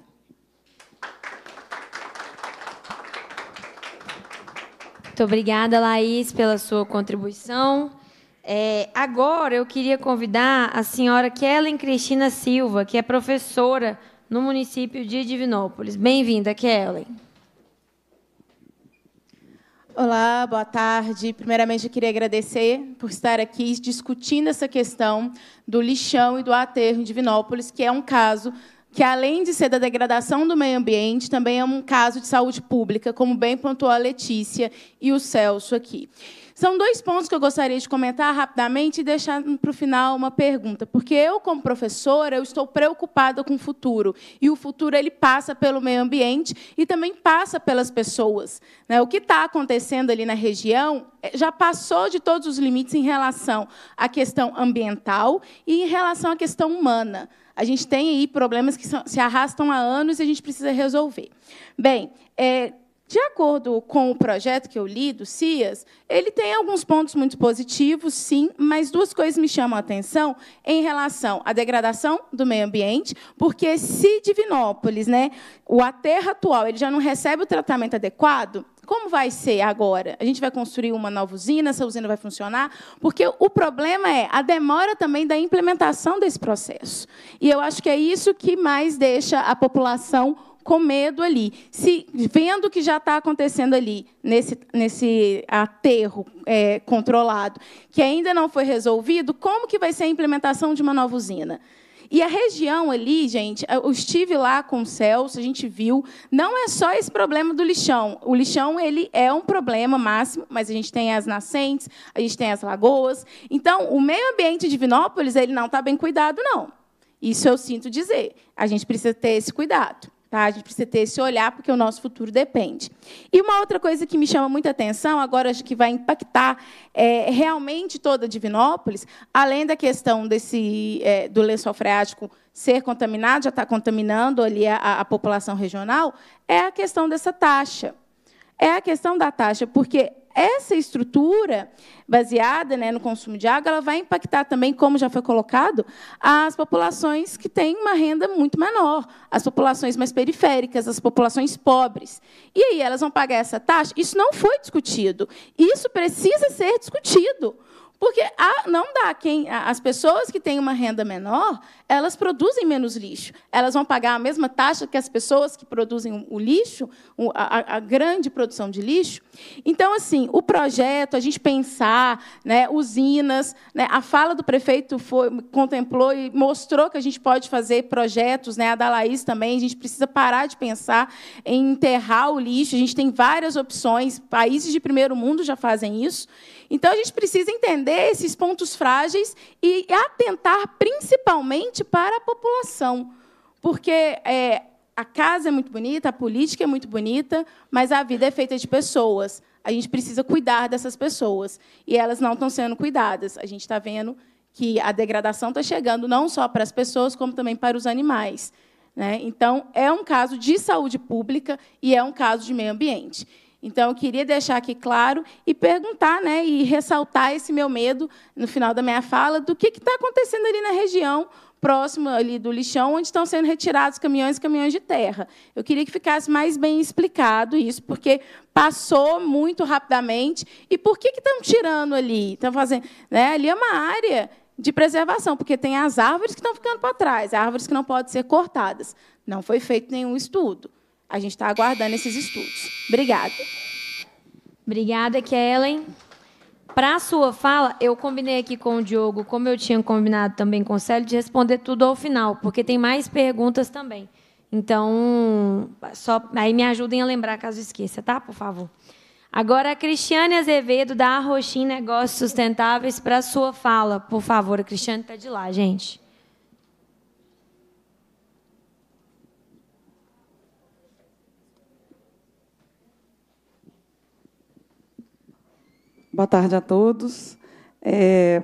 Muito obrigada, Laís, pela sua contribuição. É, agora eu queria convidar a senhora Kellen Cristina Silva, que é professora no município de Divinópolis. Bem-vinda, Kellen. Olá, boa tarde. Primeiramente, eu queria agradecer por estar aqui discutindo essa questão do lixão e do aterro em Divinópolis, que é um caso que além de ser da degradação do meio ambiente, também é um caso de saúde pública, como bem pontuou a Letícia e o Celso aqui. São dois pontos que eu gostaria de comentar rapidamente e deixar para o final uma pergunta, porque eu, como professora, eu estou preocupada com o futuro e o futuro ele passa pelo meio ambiente e também passa pelas pessoas. Né? O que está acontecendo ali na região eh, já passou de todos os limites em relação à questão ambiental e em relação à questão humana. A gente tem aí problemas que se arrastam há anos e a gente precisa resolver. Bem, é, de acordo com o projeto que eu li do CIAS, ele tem alguns pontos muito positivos, sim, mas duas coisas me chamam a atenção em relação à degradação do meio ambiente, porque se Divinópolis, né, o aterro atual, ele já não recebe o tratamento adequado, como vai ser agora? A gente vai construir uma nova usina, essa usina vai funcionar? Porque o problema é a demora também da implementação desse processo. E eu acho que é isso que mais deixa a população com medo ali, se vendo o que já está acontecendo ali nesse, nesse aterro é, controlado, que ainda não foi resolvido, como que vai ser a implementação de uma nova usina? E a região ali, gente, eu estive lá com o Celso, a gente viu, não é só esse problema do lixão. O lixão ele é um problema máximo, mas a gente tem as nascentes, a gente tem as lagoas. Então, o meio ambiente de Vinópolis ele não está bem cuidado, não. Isso eu sinto dizer. A gente precisa ter esse cuidado. Tá? A gente precisa ter esse olhar, porque o nosso futuro depende. E uma outra coisa que me chama muita atenção, agora acho que vai impactar é, realmente toda Divinópolis, além da questão desse, é, do lençol freático ser contaminado, já está contaminando ali a, a população regional, é a questão dessa taxa. É a questão da taxa, porque essa estrutura baseada né, no consumo de água, ela vai impactar também, como já foi colocado, as populações que têm uma renda muito menor, as populações mais periféricas, as populações pobres. E aí elas vão pagar essa taxa? Isso não foi discutido. Isso precisa ser discutido. Porque a, não dá. Quem, as pessoas que têm uma renda menor, elas produzem menos lixo. Elas vão pagar a mesma taxa que as pessoas que produzem o lixo, a, a, grande produção de lixo. Então, assim, o projeto, a gente pensar, né, usinas, né, a fala do prefeito foi, contemplou e mostrou que a gente pode fazer projetos, né, a da Laís também, a gente precisa parar de pensar em enterrar o lixo. A gente tem várias opções, países de primeiro mundo já fazem isso. Então a gente precisa entender esses pontos frágeis e atentar principalmente para a população, porque é, a casa é muito bonita, a política é muito bonita, mas a vida é feita de pessoas. A gente precisa cuidar dessas pessoas e elas não estão sendo cuidadas. A gente está vendo que a degradação está chegando não só para as pessoas, como também para os animais. Né? Então, é um caso de saúde pública e é um caso de meio ambiente. Então, eu queria deixar aqui claro e perguntar, né, e ressaltar esse meu medo no final da minha fala do que está acontecendo ali na região próxima ali do lixão, onde estão sendo retirados caminhões e caminhões de terra. Eu queria que ficasse mais bem explicado isso, porque passou muito rapidamente. E por que, que estão tirando ali? Estão fazendo, né, ali é uma área de preservação, porque tem as árvores que estão ficando para trás, árvores que não podem ser cortadas. Não foi feito nenhum estudo. A gente está aguardando esses estudos. Obrigada. Obrigada, Kellen. Para a sua fala, eu combinei aqui com o Diogo, como eu tinha combinado também com o Célio, de responder tudo ao final, porque tem mais perguntas também. Então, só aí me ajudem a lembrar caso esqueça, tá? Por favor. Agora, a Cristiane Azevedo, da Arroxim Negócios Sustentáveis, para a sua fala. Por favor, a Cristiane está de lá, gente. Boa tarde a todos. É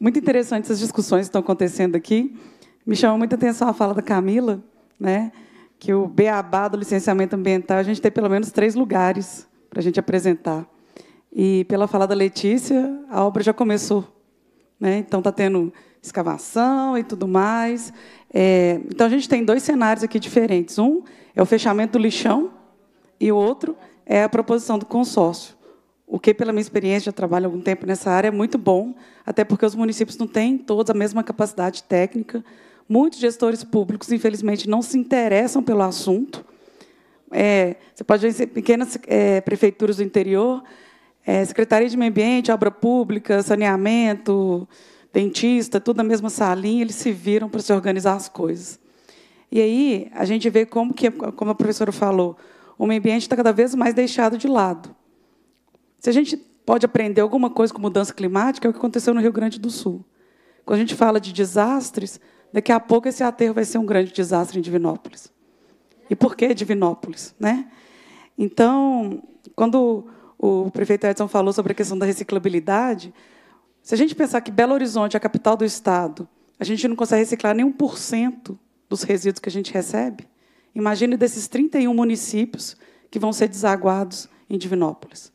muito interessante essas discussões que estão acontecendo aqui. Me chamou muita atenção a fala da Camila, né? que o beabá do licenciamento ambiental a gente tem pelo menos três lugares para a gente apresentar. E pela fala da Letícia, a obra já começou. Né? Então está tendo escavação e tudo mais. É, então a gente tem dois cenários aqui diferentes. Um é o fechamento do lixão e o outro é a proposição do consórcio. O que, pela minha experiência, já trabalho há algum tempo nessa área, é muito bom, até porque os municípios não têm todos a mesma capacidade técnica. Muitos gestores públicos, infelizmente, não se interessam pelo assunto. É, você pode ver pequenas é, prefeituras do interior, é, Secretaria de Meio Ambiente, Obra Pública, Saneamento, Dentista, tudo na mesma salinha, eles se viram para se organizar as coisas. E aí a gente vê como, que, como a professora falou, o meio ambiente está cada vez mais deixado de lado. Se a gente pode aprender alguma coisa com mudança climática, é o que aconteceu no Rio Grande do Sul. Quando a gente fala de desastres, daqui a pouco esse aterro vai ser um grande desastre em Divinópolis. E por que Divinópolis? Né? Então, quando o prefeito Edson falou sobre a questão da reciclabilidade, se a gente pensar que Belo Horizonte é a capital do Estado, a gente não consegue reciclar nem 1% dos resíduos que a gente recebe, imagine desses 31 municípios que vão ser desaguados em Divinópolis.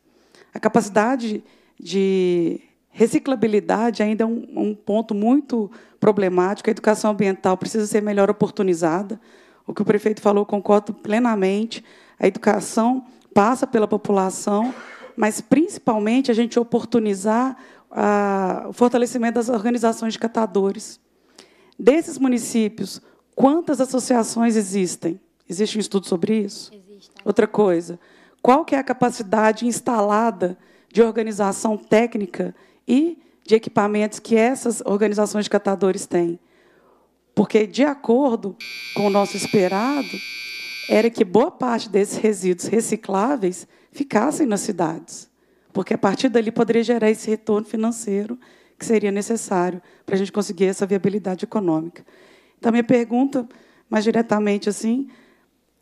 A capacidade de reciclabilidade ainda é um, um ponto muito problemático. A educação ambiental precisa ser melhor oportunizada. O que o prefeito falou, concordo plenamente. A educação passa pela população, mas principalmente a gente oportunizar a, o fortalecimento das organizações de catadores. Desses municípios, quantas associações existem? Existe um estudo sobre isso? Existe. Outra coisa, qual que é a capacidade instalada de organização técnica e de equipamentos que essas organizações de catadores têm. Porque, de acordo com o nosso esperado, era que boa parte desses resíduos recicláveis ficassem nas cidades, porque a partir dali poderia gerar esse retorno financeiro que seria necessário para a gente conseguir essa viabilidade econômica. Então, minha pergunta, mais diretamente assim,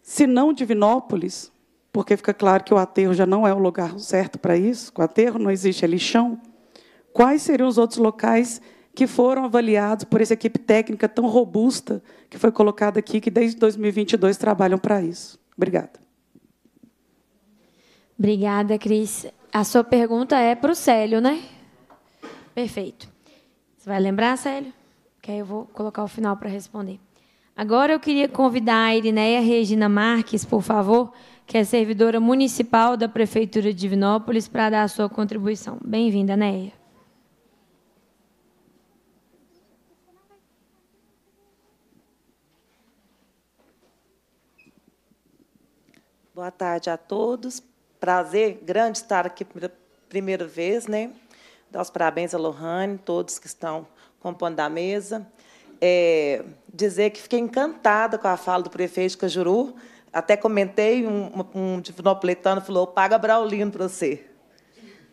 se não Divinópolis, porque fica claro que o aterro já não é o lugar certo para isso, o aterro não existe, é lixão. Quais seriam os outros locais que foram avaliados por essa equipe técnica tão robusta que foi colocada aqui, que desde 2022 trabalham para isso? Obrigada. Obrigada, Cris. A sua pergunta é para o Célio, né? Perfeito. Você vai lembrar, Célio? Que aí eu vou colocar o final para responder. Agora eu queria convidar a Irineia Regina Marques, por favor, que é servidora municipal da Prefeitura de Divinópolis, para dar a sua contribuição. Bem-vinda, Neia. Boa tarde a todos. Prazer grande estar aqui pela primeira vez, né? Dar os parabéns a Lohane, todos que estão compondo a mesa. É, dizer que fiquei encantada com a fala do prefeito Cajuru até comentei, um, um divinopletano falou, paga Braulino para você.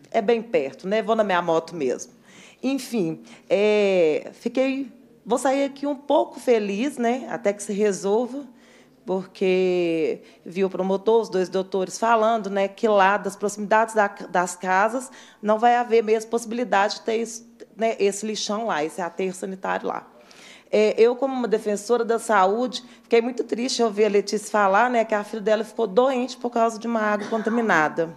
É bem perto, né? Vou na minha moto mesmo. Enfim, é, fiquei. Vou sair aqui um pouco feliz, né? Até que se resolva, porque vi o promotor, os dois doutores falando, né, que lá das proximidades da, das casas não vai haver mesmo possibilidade de ter né, esse lixão lá, esse aterro sanitário lá. É, eu, como uma defensora da saúde, fiquei muito triste ao ouvir a Letícia falar né, que a filha dela ficou doente por causa de uma água contaminada.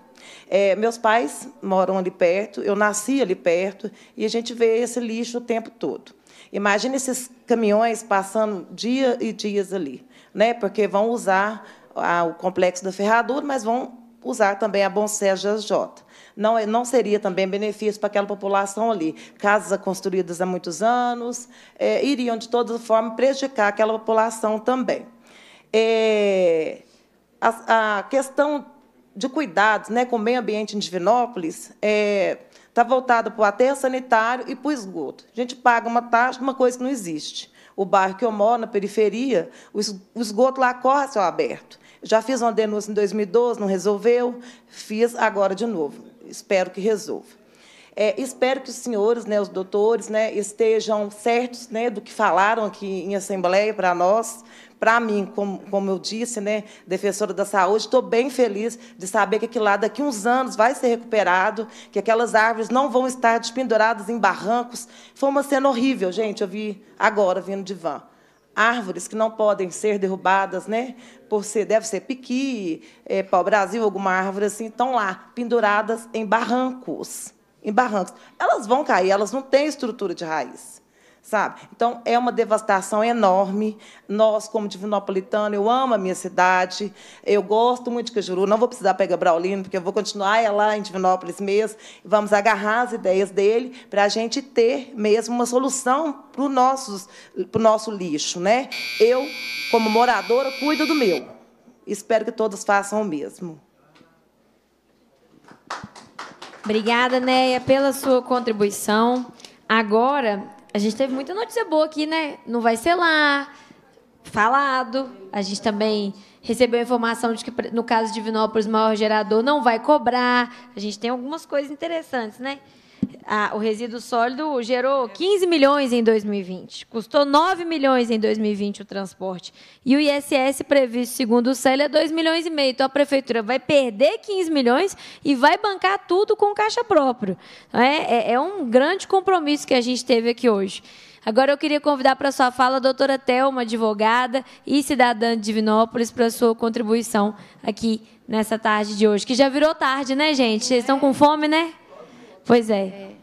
É, meus pais moram ali perto, eu nasci ali perto, e a gente vê esse lixo o tempo todo. Imagina esses caminhões passando dia e dias ali, né? porque vão usar a, o complexo da ferradura, mas vão usar também a Bom Sérgio J não, não seria também benefício para aquela população ali. Casas construídas há muitos anos é, iriam, de toda forma, prejudicar aquela população também. É, a, a, questão de cuidados né, com o meio ambiente em Divinópolis está é, tá voltada para o aterro sanitário e para o esgoto. A gente paga uma taxa de uma coisa que não existe. O bairro que eu moro, na periferia, o esgoto lá corre a céu aberto. Já fiz uma denúncia em 2012, não resolveu, fiz agora de novo espero que resolva. É, espero que os senhores, né, os doutores, né, estejam certos né, do que falaram aqui em assembleia para nós. Para mim, como, como eu disse, né, defensora da saúde, estou bem feliz de saber que aquilo lá daqui uns anos vai ser recuperado, que aquelas árvores não vão estar despenduradas em barrancos. Foi uma cena horrível, gente, eu vi agora vindo de van árvores que não podem ser derrubadas, né? Por ser, deve ser piqui, é, pau-brasil, alguma árvore assim, estão lá, penduradas em barrancos. Em barrancos. Elas vão cair, elas não têm estrutura de raiz sabe? Então, é uma devastação enorme. Nós, como divinopolitano, eu amo a minha cidade, eu gosto muito de Cajuru, não vou precisar pegar Braulino, porque eu vou continuar lá em Divinópolis mesmo, vamos agarrar as ideias dele para a gente ter mesmo uma solução para o nosso, nosso lixo. Né? Eu, como moradora, cuido do meu. Espero que todos façam o mesmo. Obrigada, Neia, pela sua contribuição. Agora, a gente teve muita notícia boa aqui, né? Não vai ser lá, falado. A gente também recebeu informação de que, no caso de Vinópolis, o maior gerador não vai cobrar. A gente tem algumas coisas interessantes, né? Ah, o resíduo sólido gerou 15 milhões em 2020, custou 9 milhões em 2020 o transporte. E o ISS previsto, segundo o CEL, é 2 milhões e meio. Então a prefeitura vai perder 15 milhões e vai bancar tudo com caixa próprio. É, é, é um grande compromisso que a gente teve aqui hoje. Agora eu queria convidar para a sua fala a doutora Thelma, advogada e cidadã de Divinópolis, para a sua contribuição aqui nessa tarde de hoje, que já virou tarde, né, gente? Vocês estão com fome, né? Pois é. é.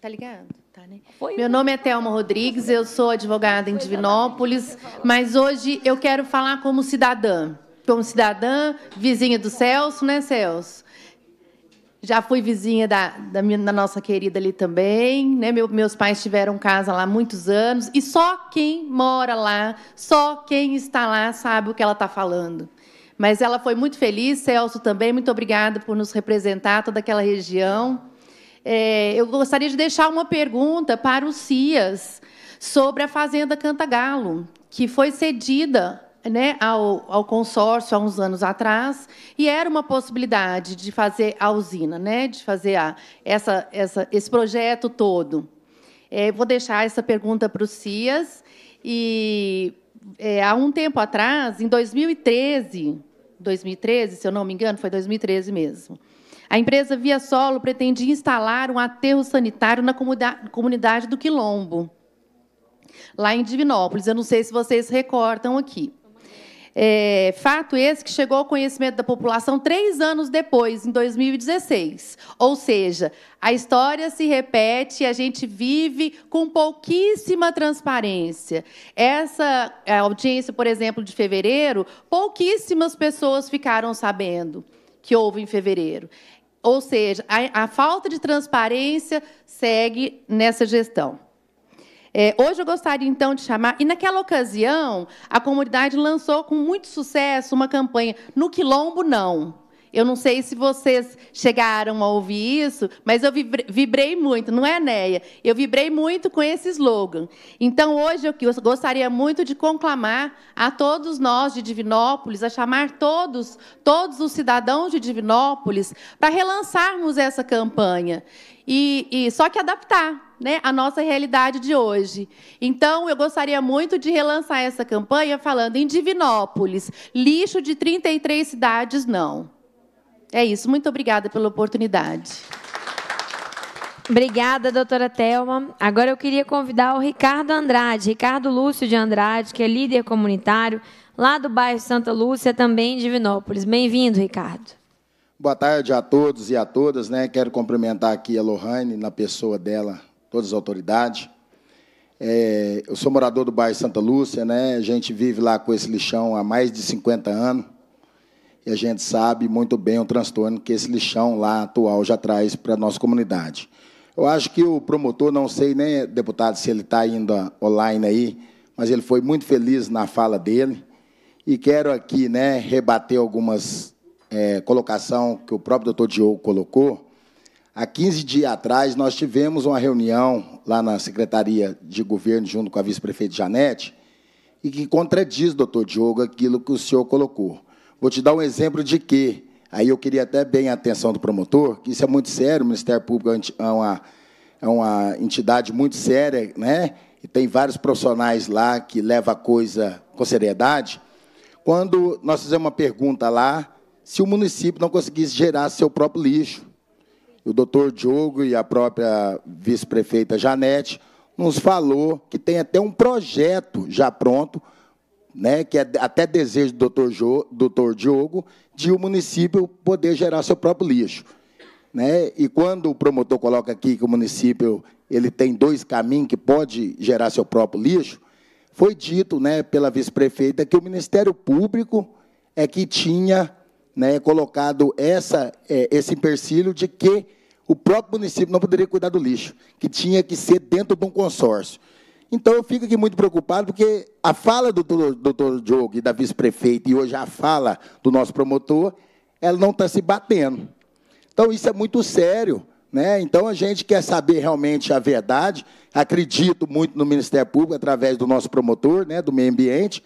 Tá ligado? Tá, né? Meu nome é Thelma Rodrigues, eu sou advogada em Divinópolis, mas hoje eu quero falar como cidadã. Como cidadã, vizinha do Celso, né, Celso? Já fui vizinha da, da, minha, da nossa querida ali também, né? Meu, meus pais tiveram casa lá há muitos anos e só quem mora lá, só quem está lá sabe o que ela está falando. Mas ela foi muito feliz, Celso também, muito obrigada por nos representar toda aquela região. É, eu gostaria de deixar uma pergunta para o Cias sobre a Fazenda Cantagalo, que foi cedida né, ao, ao, consórcio há uns anos atrás e era uma possibilidade de fazer a usina, né, de fazer a, essa, essa, esse projeto todo. É, vou deixar essa pergunta para o Cias. E é, há um tempo atrás, em 2013, 2013, se eu não me engano, foi 2013 mesmo, a empresa Via Solo pretendia instalar um aterro sanitário na comunidade do Quilombo, lá em Divinópolis. Eu não sei se vocês recortam aqui. É, fato esse que chegou ao conhecimento da população três anos depois, em 2016. Ou seja, a história se repete e a gente vive com pouquíssima transparência. Essa audiência, por exemplo, de fevereiro, pouquíssimas pessoas ficaram sabendo que houve em fevereiro. Ou seja, a, a falta de transparência segue nessa gestão. É, hoje eu gostaria então de chamar, e naquela ocasião, a comunidade lançou com muito sucesso uma campanha No Quilombo Não. Eu não sei se vocês chegaram a ouvir isso, mas eu vibrei muito, não é, Neia? Eu vibrei muito com esse slogan. Então, hoje, eu gostaria muito de conclamar a todos nós de Divinópolis, a chamar todos, todos os cidadãos de Divinópolis, para relançarmos essa campanha. E, e, só que adaptar né, a nossa realidade de hoje. Então, eu gostaria muito de relançar essa campanha falando em Divinópolis, lixo de 33 cidades não. É isso. Muito obrigada pela oportunidade. Obrigada, doutora Thelma. Agora eu queria convidar o Ricardo Andrade, Ricardo Lúcio de Andrade, que é líder comunitário lá do bairro Santa Lúcia, também em Divinópolis. Bem-vindo, Ricardo. Boa tarde a todos e a todas. Né? Quero cumprimentar aqui a Lohane, na pessoa dela, todas as autoridades. É, eu sou morador do bairro Santa Lúcia, né? a gente vive lá com esse lixão há mais de 50 anos. E a gente sabe muito bem o transtorno que esse lixão lá atual já traz para a nossa comunidade. Eu acho que o promotor, não sei nem, deputado, se ele está ainda online aí, mas ele foi muito feliz na fala dele. E quero aqui né, rebater algumas é, colocação que o próprio doutor Diogo colocou. Há 15 dias atrás, nós tivemos uma reunião lá na Secretaria de Governo, junto com a vice-prefeita Janete, e que contradiz, doutor Diogo, aquilo que o senhor colocou. Vou te dar um exemplo de quê? Aí eu queria até bem a atenção do promotor, que isso é muito sério, o Ministério Público é, é uma, é uma entidade muito séria, né? e tem vários profissionais lá que levam a coisa com seriedade. Quando nós fizemos uma pergunta lá, se o município não conseguisse gerar seu próprio lixo, o doutor Diogo e a própria vice-prefeita Janete nos falou que tem até um projeto já pronto né, que é até desejo do doutor, jo, doutor Diogo, de o município poder gerar seu próprio lixo. Né? E quando o promotor coloca aqui que o município ele tem dois caminhos que pode gerar seu próprio lixo, foi dito né, pela vice-prefeita que o Ministério Público é que tinha né, colocado essa, é, esse empecilho de que o próprio município não poderia cuidar do lixo, que tinha que ser dentro de um consórcio. Então, eu fico aqui muito preocupado, porque a fala do doutor Diogo e da vice-prefeita, e hoje a fala do nosso promotor, ela não está se batendo. Então, isso é muito sério. Né? Então, a gente quer saber realmente a verdade. Acredito muito no Ministério Público, através do nosso promotor, né, do meio ambiente,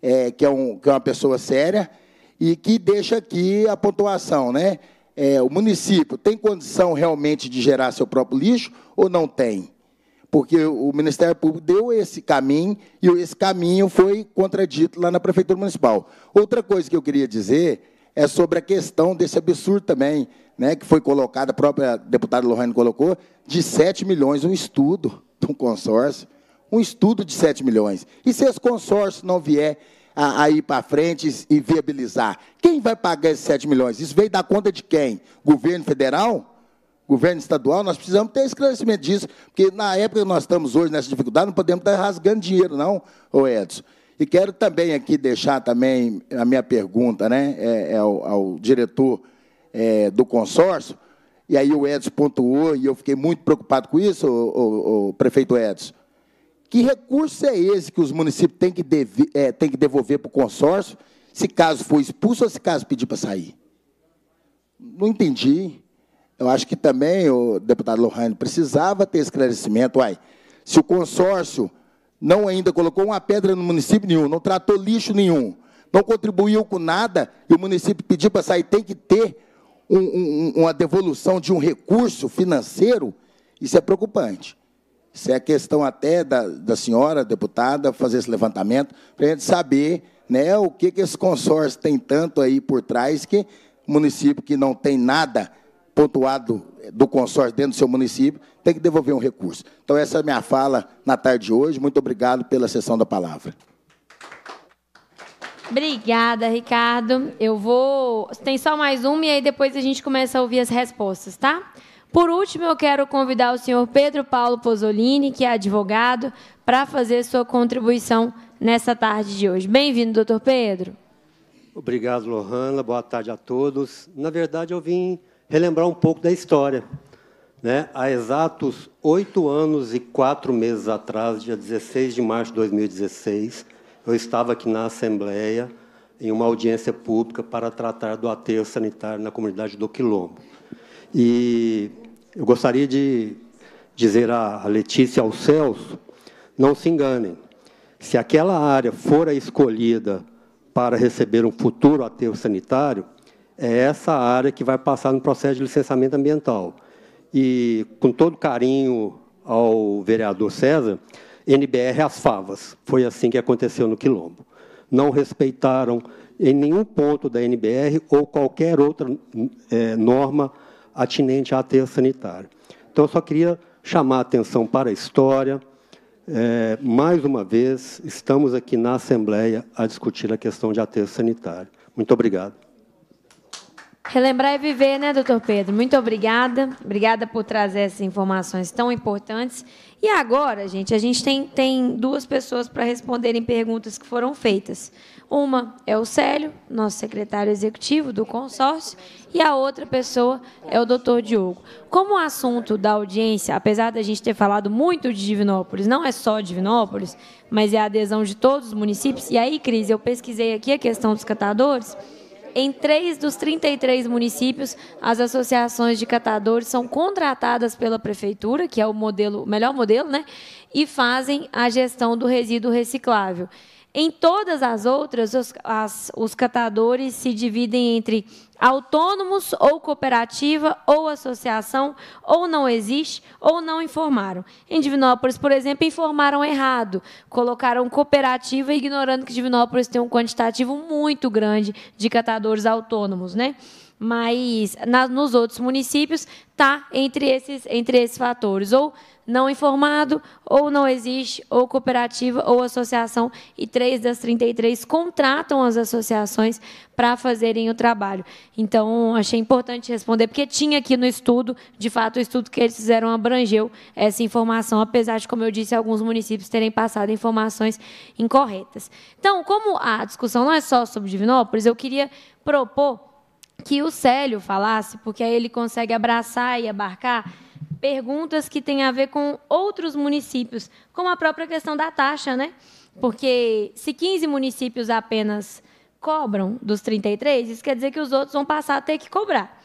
é, que, é um, que é uma pessoa séria, e que deixa aqui a pontuação. Né? É, o município tem condição realmente de gerar seu próprio lixo ou não tem? porque o Ministério Público deu esse caminho e esse caminho foi contradito lá na Prefeitura Municipal. Outra coisa que eu queria dizer é sobre a questão desse absurdo também, né, que foi colocada, a própria deputada Lohane colocou, de 7 milhões, um estudo de um consórcio, um estudo de 7 milhões. E se esse consórcio não vier a, a ir para frente e viabilizar, quem vai pagar esses 7 milhões? Isso veio da conta de quem? Governo federal? governo estadual, nós precisamos ter esclarecimento disso, porque na época que nós estamos hoje nessa dificuldade, não podemos estar rasgando dinheiro, não, ô Edson. E quero também aqui deixar também a minha pergunta né, é, é ao, ao, diretor é, do consórcio, e aí o Edson pontuou, e eu fiquei muito preocupado com isso, o, o, o prefeito Edson. Que recurso é esse que os municípios têm que, dev, é, têm que devolver para o consórcio, se caso for expulso ou se caso pedir para sair? Não entendi. Eu acho que também o deputado Lohane precisava ter esclarecimento. Uai, se o consórcio não ainda colocou uma pedra no município nenhum, não tratou lixo nenhum, não contribuiu com nada, e o município pediu para sair, tem que ter um, um, uma devolução de um recurso financeiro, isso é preocupante. Isso é questão até da, da senhora, deputada, fazer esse levantamento, para a gente saber né, o que, que esse consórcio tem tanto aí por trás que município que não tem nada pontuado do consórcio dentro do seu município, tem que devolver um recurso. Então, essa é a minha fala na tarde de hoje. Muito obrigado pela sessão da palavra. Obrigada, Ricardo. Eu vou. Tem só mais uma e aí depois a gente começa a ouvir as respostas, tá? Por último, eu quero convidar o senhor Pedro Paulo Pozzolini, que é advogado, para fazer sua contribuição nessa tarde de hoje. Bem-vindo, doutor Pedro. Obrigado, Lohana. Boa tarde a todos. Na verdade, eu vim relembrar um pouco da história. Né? Há exatos oito anos e quatro meses atrás, dia 16 de março de 2016, eu estava aqui na Assembleia, em uma audiência pública, para tratar do aterro sanitário na comunidade do Quilombo. E eu gostaria de dizer à Letícia e ao Celso, não se enganem, se aquela área for a escolhida para receber um futuro aterro sanitário, é essa área que vai passar no processo de licenciamento ambiental. E, com todo carinho ao vereador César, NBR as favas. Foi assim que aconteceu no Quilombo. Não respeitaram em nenhum ponto da NBR ou qualquer outra é, norma atinente à teia sanitária. Então, eu só queria chamar a atenção para a história. É, mais uma vez, estamos aqui na Assembleia a discutir a questão de aterro sanitário. Muito obrigado. Relembrar é viver, né, doutor Pedro? Muito obrigada. Obrigada por trazer essas informações tão importantes. E agora, gente, a gente tem, tem duas pessoas para responderem perguntas que foram feitas. Uma é o Célio, nosso secretário executivo do consórcio, e a outra pessoa é o doutor Diogo. Como o assunto da audiência, apesar da gente ter falado muito de Divinópolis, não é só Divinópolis, mas é a adesão de todos os municípios, e aí, Cris, eu pesquisei aqui a questão dos catadores. Em três dos 33 municípios, as associações de catadores são contratadas pela prefeitura, que é o modelo, melhor modelo, né? E fazem a gestão do resíduo reciclável. Em todas as outras, os, as, os catadores se dividem entre autônomos ou cooperativa ou associação, ou não existe, ou não informaram. Em Divinópolis, por exemplo, informaram errado, colocaram cooperativa, ignorando que Divinópolis tem um quantitativo muito grande de catadores autônomos, né? mas na, nos outros municípios está entre esses, entre esses fatores, ou não informado, ou não existe, ou cooperativa, ou associação, e três das 33 contratam as associações para fazerem o trabalho. Então, achei importante responder, porque tinha aqui no estudo, de fato, o estudo que eles fizeram abrangeu essa informação, apesar de, como eu disse, alguns municípios terem passado informações incorretas. Então, como a discussão não é só sobre Divinópolis, eu queria propor que o Célio falasse, porque aí ele consegue abraçar e abarcar perguntas que têm a ver com outros municípios, como a própria questão da taxa, né? Porque se 15 municípios apenas cobram dos 33, isso quer dizer que os outros vão passar a ter que cobrar.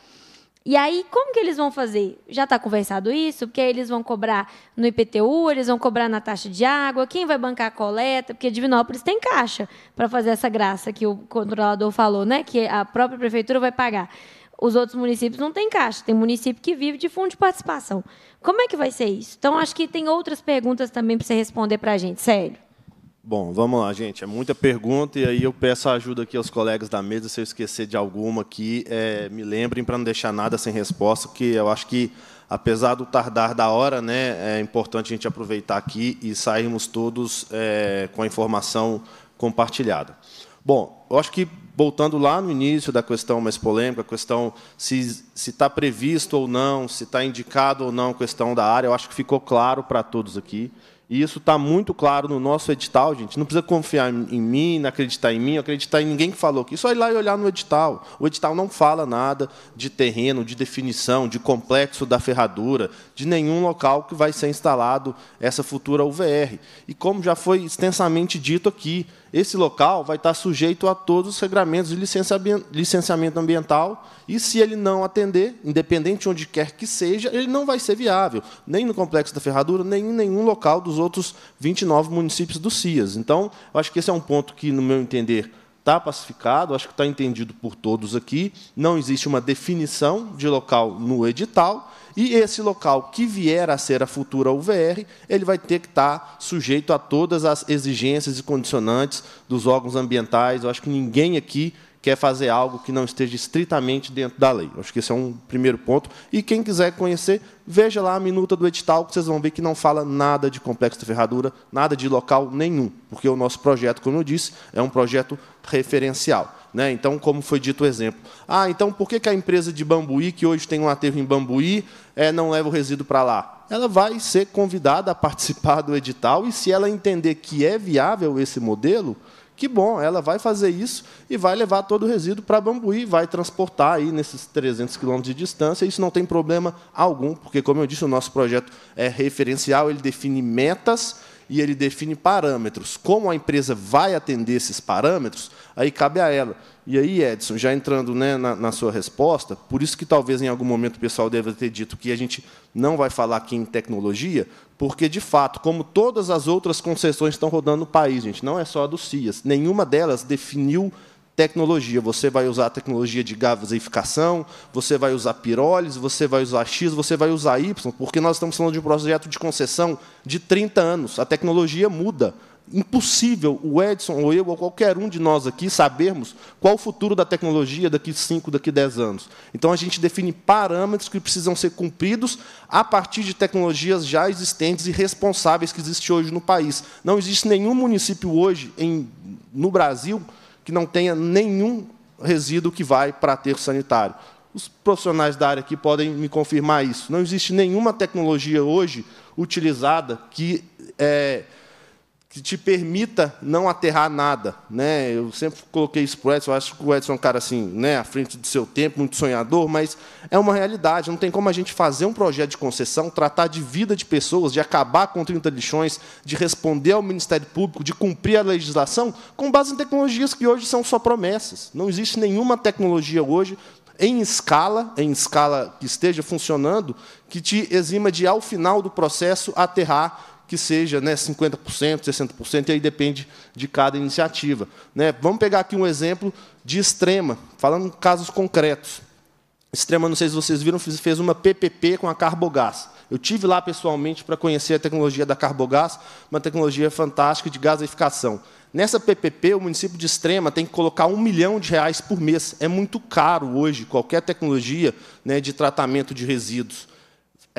E aí, como que eles vão fazer? Já está conversado isso? Porque aí eles vão cobrar no IPTU, eles vão cobrar na taxa de água, quem vai bancar a coleta? Porque Divinópolis tem caixa para fazer essa graça que o controlador falou, né? Que a própria prefeitura vai pagar. Os outros municípios não têm caixa, tem município que vive de fundo de participação. Como é que vai ser isso? Então, acho que tem outras perguntas também para você responder para a gente, sério. Bom, vamos lá, gente. É muita pergunta e aí eu peço a ajuda aqui aos colegas da mesa. Se eu esquecer de alguma aqui, é, me lembrem para não deixar nada sem resposta, que eu acho que, apesar do tardar da hora, né, é importante a gente aproveitar aqui e sairmos todos é, com a informação compartilhada. Bom, eu acho que, voltando lá no início da questão mais polêmica, a questão se está previsto ou não, se está indicado ou não a questão da área, eu acho que ficou claro para todos aqui. E isso está muito claro no nosso edital, gente. Não precisa confiar em mim, não acreditar em mim, acreditar em ninguém que falou aqui. Só ir lá e olhar no edital. O edital não fala nada de terreno, de definição, de complexo da ferradura, de nenhum local que vai ser instalado essa futura UVR. E como já foi extensamente dito aqui, esse local vai estar sujeito a todos os regramentos de licenciamento ambiental e, se ele não atender, independente de onde quer que seja, ele não vai ser viável, nem no Complexo da Ferradura, nem em nenhum local dos outros 29 municípios do CIAS. Então, acho que esse é um ponto que, no meu entender, está pacificado, acho que está entendido por todos aqui. Não existe uma definição de local no edital, e esse local que vier a ser a futura UVR, ele vai ter que estar tá sujeito a todas as exigências e condicionantes dos órgãos ambientais. Eu acho que ninguém aqui quer fazer algo que não esteja estritamente dentro da lei. Eu acho que esse é um primeiro ponto. E quem quiser conhecer, veja lá a minuta do edital, que vocês vão ver que não fala nada de complexo de ferradura, nada de local nenhum, porque o nosso projeto, como eu disse, é um projeto referencial. Né? Então, como foi dito o exemplo. Ah, então por que, que a empresa de Bambuí, que hoje tem um aterro em Bambuí, é, não leva o resíduo para lá? Ela vai ser convidada a participar [LAUGHS] do edital e, se ela entender que é viável esse modelo, que bom, ela vai fazer isso e vai levar todo o resíduo para Bambuí, vai transportar aí nesses 300 quilômetros de distância. Isso não tem problema algum, porque, como eu disse, o nosso projeto é referencial, ele define metas e ele define parâmetros. Como a empresa vai atender esses parâmetros, aí cabe a ela. E aí, Edson, já entrando né, na, na, sua resposta, por isso que talvez em algum momento o pessoal deva ter dito que a gente não vai falar aqui em tecnologia, porque, de fato, como todas as outras concessões estão rodando no país, gente, não é só a do CIAS, nenhuma delas definiu tecnologia. Você vai usar a tecnologia de gaseificação, você vai usar pirólise, você vai usar X, você vai usar Y, porque nós estamos falando de um projeto de concessão de 30 anos. A tecnologia muda impossível o Edson ou eu ou qualquer um de nós aqui sabermos qual o futuro da tecnologia daqui 5, daqui 10 anos. Então a gente define parâmetros que precisam ser cumpridos a partir de tecnologias já existentes e responsáveis que existem hoje no país. Não existe nenhum município hoje em, no Brasil que não tenha nenhum resíduo que vai para aterro sanitário. Os profissionais da área aqui podem me confirmar isso. Não existe nenhuma tecnologia hoje utilizada que é, que te permita não aterrar nada. Né? Eu sempre coloquei isso para o Edson, eu acho que o Edson é um cara assim, né, à frente do seu tempo, muito sonhador, mas é uma realidade. Não tem como a gente fazer um projeto de concessão, tratar de vida de pessoas, de acabar com 30 lixões, de responder ao Ministério Público, de cumprir a legislação, com base em tecnologias que hoje são só promessas. Não existe nenhuma tecnologia hoje em escala, em escala que esteja funcionando, que te exima de, ao final do processo, aterrar que seja né, 50%, 60%, e aí depende de cada iniciativa. Né? Vamos pegar aqui um exemplo de extrema, falando casos concretos. Extrema, não sei se vocês viram, fez uma PPP com a Carbogás. Eu tive lá pessoalmente para conhecer a tecnologia da Carbogás, uma tecnologia fantástica de gasificação. Nessa PPP, o município de Extrema tem que colocar um milhão de reais por mês. É muito caro hoje qualquer tecnologia né, de tratamento de resíduos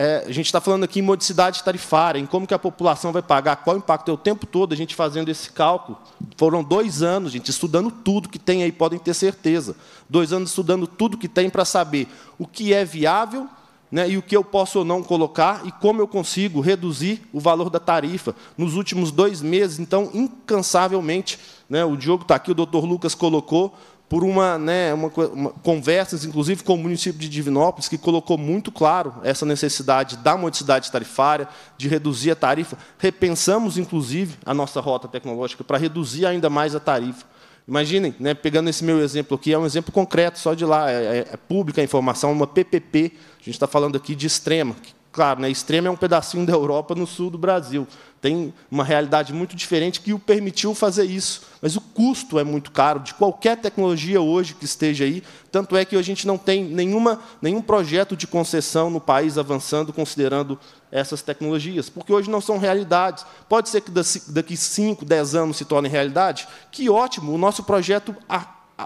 é, a gente está falando aqui em modicidade tarifária, em como que a população vai pagar, qual o impacto. É o tempo todo a gente fazendo esse cálculo. Foram dois anos, gente, estudando tudo que tem aí, podem ter certeza. Dois anos estudando tudo que tem para saber o que é viável né, e o que eu posso ou não colocar e como eu consigo reduzir o valor da tarifa. Nos últimos dois meses, então, incansavelmente, né, o Diogo está aqui, o doutor Lucas colocou, por uma, né, uma, uma, conversas, inclusive com o município de Divinópolis, que colocou muito claro essa necessidade da modicidade tarifária, de reduzir a tarifa. Repensamos, inclusive, a nossa rota tecnológica para reduzir ainda mais a tarifa. Imaginem, né, pegando esse meu exemplo aqui, é um exemplo concreto, só de lá, é, é, é pública a informação, uma PPP, a gente está falando aqui de extrema. Que, claro, né, extrema é um pedacinho da Europa no sul do Brasil tem uma realidade muito diferente que o permitiu fazer isso. Mas o custo é muito caro de qualquer tecnologia hoje que esteja aí. Tanto é que a gente não tem nenhuma, nenhum projeto de concessão no país avançando considerando essas tecnologias, porque hoje não são realidades. Pode ser que daqui 5, 10 anos se torne realidade. Que ótimo, o nosso projeto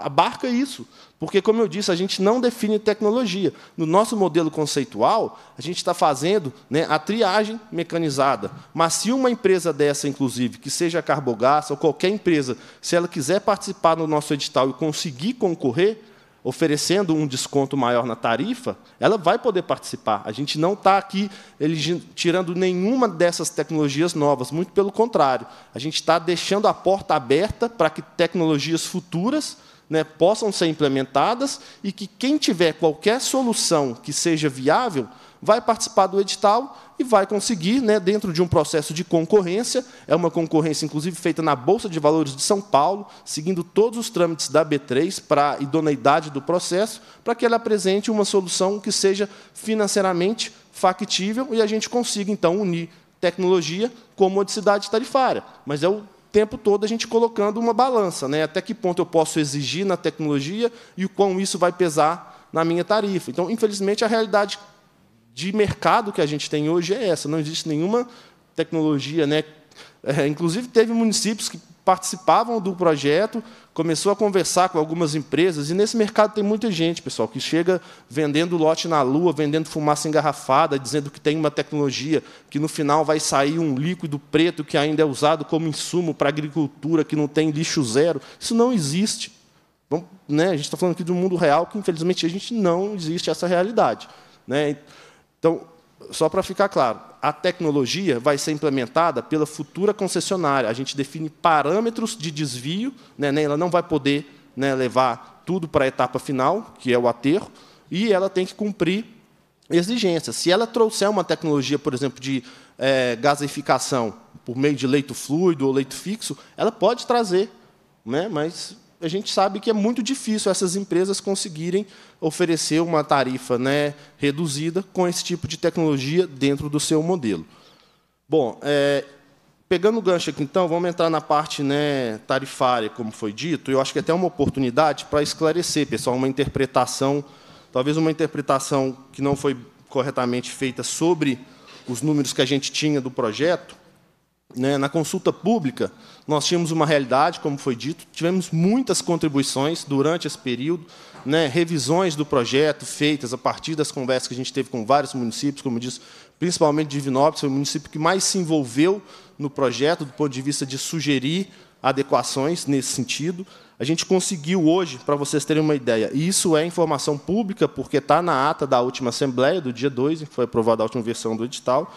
abarca isso. Porque, como eu disse, a gente não define tecnologia. No nosso modelo conceitual, a gente está fazendo né, a triagem mecanizada. Mas se uma empresa dessa, inclusive, que seja a Carbogás ou qualquer empresa, se ela quiser participar no nosso edital e conseguir concorrer, oferecendo um desconto maior na tarifa, ela vai poder participar. A gente não está aqui tirando nenhuma dessas tecnologias novas, muito pelo contrário. A gente está deixando a porta aberta para que tecnologias futuras né, possam ser implementadas e que quem tiver qualquer solução que seja viável vai participar do edital e vai conseguir, né, dentro de um processo de concorrência, é uma concorrência, inclusive, feita na Bolsa de Valores de São Paulo, seguindo todos os trâmites da B3 para a idoneidade do processo, para que ela apresente uma solução que seja financeiramente factível e a gente consiga, então, unir tecnologia com modicidade tarifária. Mas é o tempo todo a gente colocando uma balança, né? até que ponto eu posso exigir na tecnologia e o quão isso vai pesar na minha tarifa. Então, infelizmente, a realidade de mercado que a gente tem hoje é essa, não existe nenhuma tecnologia. Né? É, inclusive, teve municípios que participavam do projeto, começou a conversar com algumas empresas, e nesse mercado tem muita gente, pessoal, que chega vendendo lote na lua, vendendo fumaça engarrafada, dizendo que tem uma tecnologia que no final vai sair um líquido preto que ainda é usado como insumo para agricultura, que não tem lixo zero. Isso não existe. Bom, né, a gente está falando aqui de um mundo real, que infelizmente a gente não existe essa realidade. Né? Então, só para ficar claro, a tecnologia vai ser implementada pela futura concessionária. A gente define parâmetros de desvio, né, né ela não vai poder né, levar tudo para a etapa final, que é o aterro, e ela tem que cumprir exigências. Se ela trouxer uma tecnologia, por exemplo, de é, eh, gasificação por meio de leito fluido ou leito fixo, ela pode trazer, né, mas a gente sabe que é muito difícil essas empresas conseguirem oferecer uma tarifa né, reduzida com esse tipo de tecnologia dentro do seu modelo. Bom, é, pegando o gancho aqui, então, vamos entrar na parte né, tarifária, como foi dito. Eu acho que é até uma oportunidade para esclarecer, pessoal, uma interpretação, talvez uma interpretação que não foi corretamente feita sobre os números que a gente tinha do projeto. Né, na consulta pública, nós tínhamos uma realidade, como foi dito, tivemos muitas contribuições durante esse período, né, revisões do projeto feitas a partir das conversas que a gente teve com vários municípios, como disse, principalmente Divinópolis, foi o município que mais se envolveu no projeto, do ponto de vista de sugerir adequações nesse sentido. A gente conseguiu hoje, para vocês terem uma ideia, e isso é informação pública, porque está na ata da última Assembleia, do dia 2, que foi aprovada a última versão do edital,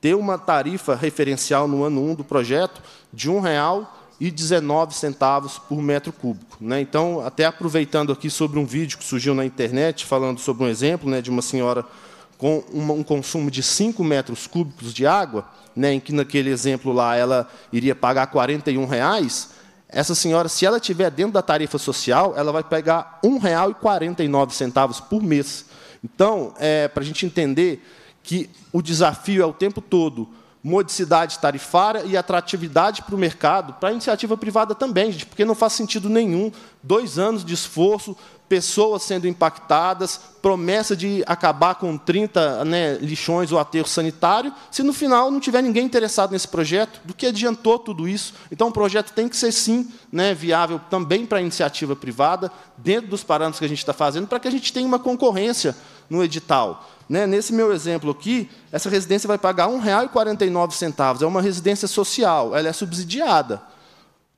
ter uma tarifa referencial no ano 1 do projeto de R$ 1,19 por metro cúbico. Né? Então, até aproveitando aqui sobre um vídeo que surgiu na internet, falando sobre um exemplo né, de uma senhora com uma, um consumo de 5 metros cúbicos de água, né, em que naquele exemplo lá ela iria pagar R$ 41, reais, essa senhora, se ela tiver dentro da tarifa social, ela vai pegar R$ 1,49 por mês. Então, é, para a gente entender que o desafio é o tempo todo modicidade tarifária e atratividade para o mercado, para a iniciativa privada também, gente, porque não faz sentido nenhum dois anos de esforço pessoas sendo impactadas, promessa de acabar com 30 né, lixões ou aterro sanitário, se no final não tiver ninguém interessado nesse projeto, do que adiantou tudo isso? Então, o projeto tem que ser, sim, né, viável também para a iniciativa privada, dentro dos parâmetros que a gente está fazendo, para que a gente tenha uma concorrência no edital. Né, nesse meu exemplo aqui, essa residência vai pagar R$ 1,49, é uma residência social, ela é subsidiada.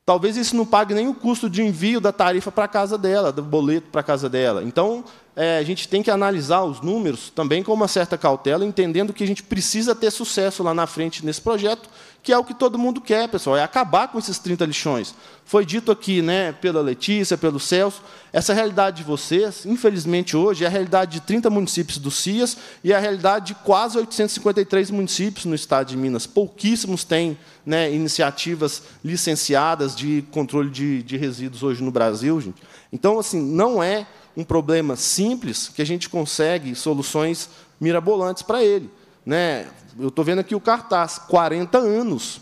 Talvez isso não pague nem o custo de envio da tarifa para a casa dela, do boleto para a casa dela. Então, é, a gente tem que analisar os números também com uma certa cautela, entendendo que a gente precisa ter sucesso lá na frente nesse projeto que é o que todo mundo quer, pessoal, é acabar com esses 30 lixões. Foi dito aqui né, pela Letícia, pelo Celso, essa é realidade de vocês, infelizmente hoje, é a realidade de 30 municípios do CIAS e é a realidade de quase 853 municípios no estado de Minas. Pouquíssimos têm né, iniciativas licenciadas de controle de, de resíduos hoje no Brasil. Gente. Então, assim, não é um problema simples que a gente consegue soluções mirabolantes para ele. Né? Eu estou vendo aqui o cartaz, 40 anos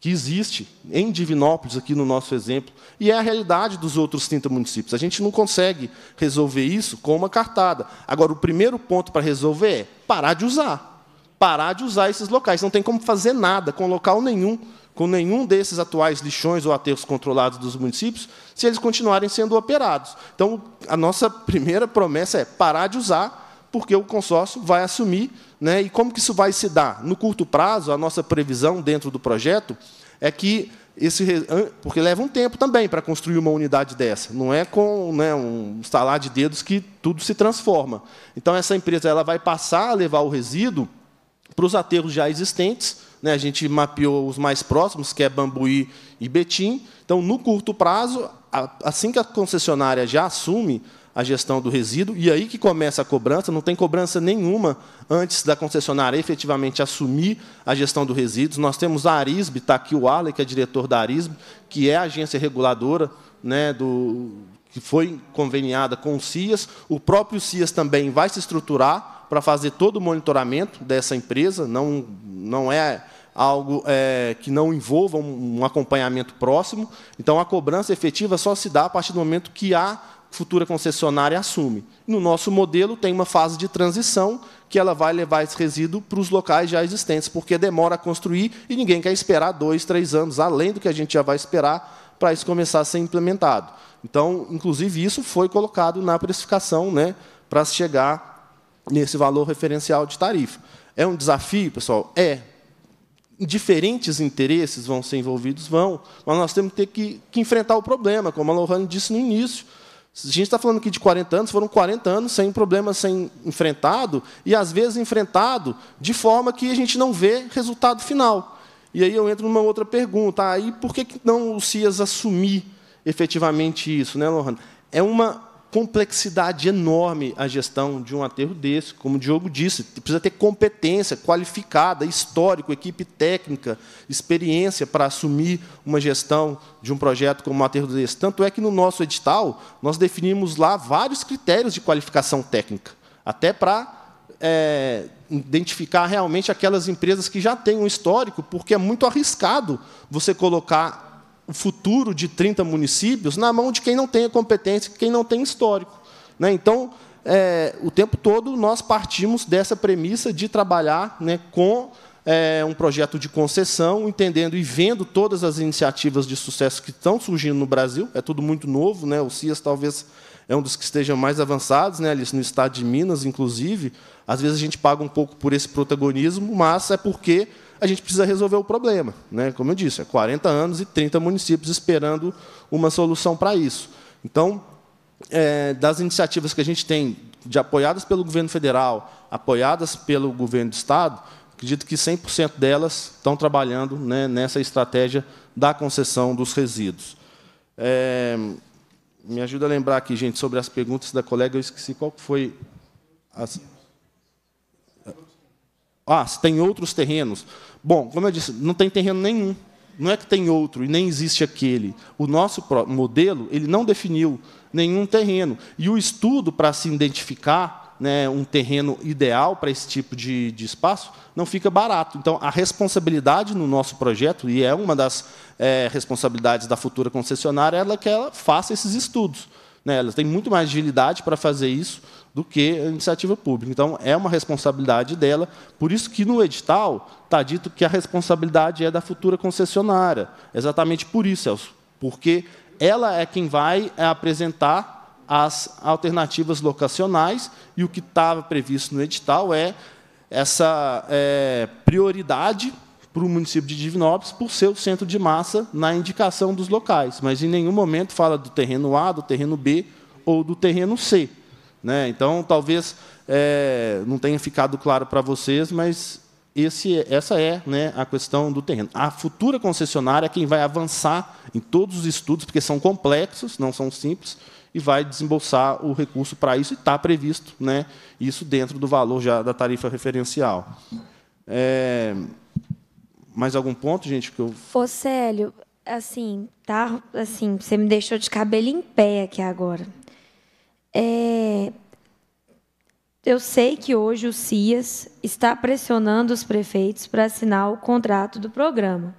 que existe em Divinópolis, aqui no nosso exemplo, e é a realidade dos outros 30 municípios. A gente não consegue resolver isso com uma cartada. Agora, o primeiro ponto para resolver é parar de usar. Parar de usar esses locais. Não tem como fazer nada com local nenhum, com nenhum desses atuais lixões ou aterros controlados dos municípios, se eles continuarem sendo operados. Então, a nossa primeira promessa é parar de usar porque o consórcio vai assumir. Né? E como que isso vai se dar? No curto prazo, a nossa previsão dentro do projeto é que esse porque leva um tempo também para construir uma unidade dessa. Não é com né, um estalar de dedos que tudo se transforma. Então essa empresa ela vai passar a levar o resíduo para os aterros já existentes. Né? A gente mapeou os mais próximos, que é Bambuí e Betim. Então no curto prazo, assim que a concessionária já assume a gestão do resíduo, e aí que começa a cobrança, não tem cobrança nenhuma antes da concessionária efetivamente assumir a gestão do resíduos. Nós temos a Arisb, está aqui o Ale, que é diretor da Arisb, que é a agência reguladora né, do, que foi conveniada com o CIAS. O próprio CIAS também vai se estruturar para fazer todo o monitoramento dessa empresa, não, não é algo é, que não envolva um, um acompanhamento próximo. Então, a cobrança efetiva só se dá a partir do momento que há futura concessionária assume. No nosso modelo, tem uma fase de transição que ela vai levar esse resíduo para os locais já existentes, porque demora a construir e ninguém quer esperar dois, três anos, além do que a gente já vai esperar, para isso começar a ser implementado. Então, inclusive, isso foi colocado na precificação né, para chegar nesse valor referencial de tarifa. É um desafio, pessoal? É. Diferentes interesses vão ser envolvidos? Vão. Mas nós temos que ter que, que enfrentar o problema, como a Lohane disse no início a gente está falando aqui de 40 anos, foram 40 anos sem problema, sem enfrentado, e às vezes enfrentado de forma que a gente não vê resultado final. E aí eu entro numa outra pergunta. Aí por que não o CIAS assumir efetivamente isso, né, Lohan? É uma complexidade enorme a gestão de um aterro desse, como o Diogo disse, precisa ter competência qualificada, histórico, equipe técnica, experiência para assumir uma gestão de um projeto como um aterro desse. Tanto é que no nosso edital nós definimos lá vários critérios de qualificação técnica, até para é, identificar realmente aquelas empresas que já têm um histórico, porque é muito arriscado você colocar o futuro de 30 municípios na mão de quem não tem a competência, quem não tem histórico. Né? Então, é, o tempo todo nós partimos dessa premissa de trabalhar né, com é, um projeto de concessão, entendendo e vendo todas as iniciativas de sucesso que estão surgindo no Brasil. É tudo muito novo, né? o CIAS talvez é um dos que estejam mais avançados, né, Alice, no estado de Minas, inclusive. Às vezes a gente paga um pouco por esse protagonismo, mas é porque a gente precisa resolver o problema. Né? Como eu disse, é 40 anos e 30 municípios esperando uma solução para isso. Então, é, das iniciativas que a gente tem, de apoiadas pelo governo federal, apoiadas pelo governo do Estado, acredito que 100% delas estão trabalhando né, nessa estratégia da concessão dos resíduos. É, me ajuda a lembrar aqui, gente, sobre as perguntas da colega, eu esqueci qual foi... As... Ah, se tem outros terrenos. Bom, como eu disse, não tem terreno nenhum. Não é que tem outro e nem existe aquele. O nosso modelo ele não definiu nenhum terreno. E o estudo para se identificar né, um terreno ideal para esse tipo de, de, espaço não fica barato. Então, a responsabilidade no nosso projeto, e é uma das é, responsabilidades da futura concessionária, é ela é que ela faça esses estudos. Né? Elas têm muito mais agilidade para fazer isso do que a iniciativa pública. Então, é uma responsabilidade dela. Por isso que no edital está dito que a responsabilidade é da futura concessionária. Exatamente por isso, Celso. Porque ela é quem vai é, apresentar as alternativas locacionais e o que estava previsto no edital é essa é, prioridade para o município de Divinópolis por ser o centro de massa na indicação dos locais, mas em nenhum momento fala do terreno A, do terreno B ou do terreno C. Né? Então, talvez é, não tenha ficado claro para vocês, mas esse, essa é né, a questão do terreno. A futura concessionária é quem vai avançar em todos os estudos, porque são complexos, não são simples, e vai desembolsar o recurso para isso, e está previsto né, isso dentro do valor já da tarifa referencial. É, mais algum ponto, gente, que eu... Ô, Célio, assim, tá, assim, você me deixou de cabelo em pé aqui agora. É... Eu sei que hoje o CIAS está pressionando os prefeitos para assinar o contrato do programa.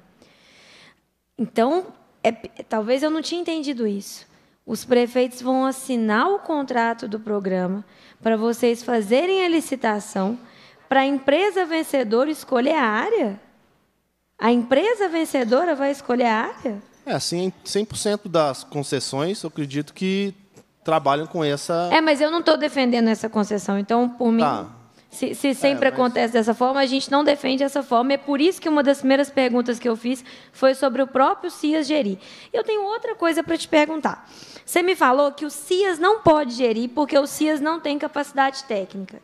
Então, é... talvez eu não tinha entendido isso. Os prefeitos vão assinar o contrato do programa para vocês fazerem a licitação para a empresa vencedora escolher a área? A empresa vencedora vai escolher a área? É, assim, 100% das concessões, eu acredito que trabalham com essa. É, mas eu não estou defendendo essa concessão, então, por mim. Tá. Se, se, sempre é, mas... acontece dessa forma, a gente não defende dessa forma. É por isso que uma das primeiras perguntas que eu fiz foi sobre o próprio CIAS gerir. Eu tenho outra coisa para te perguntar. Você me falou que o CIAS não pode gerir porque o CIAS não tem capacidade técnica.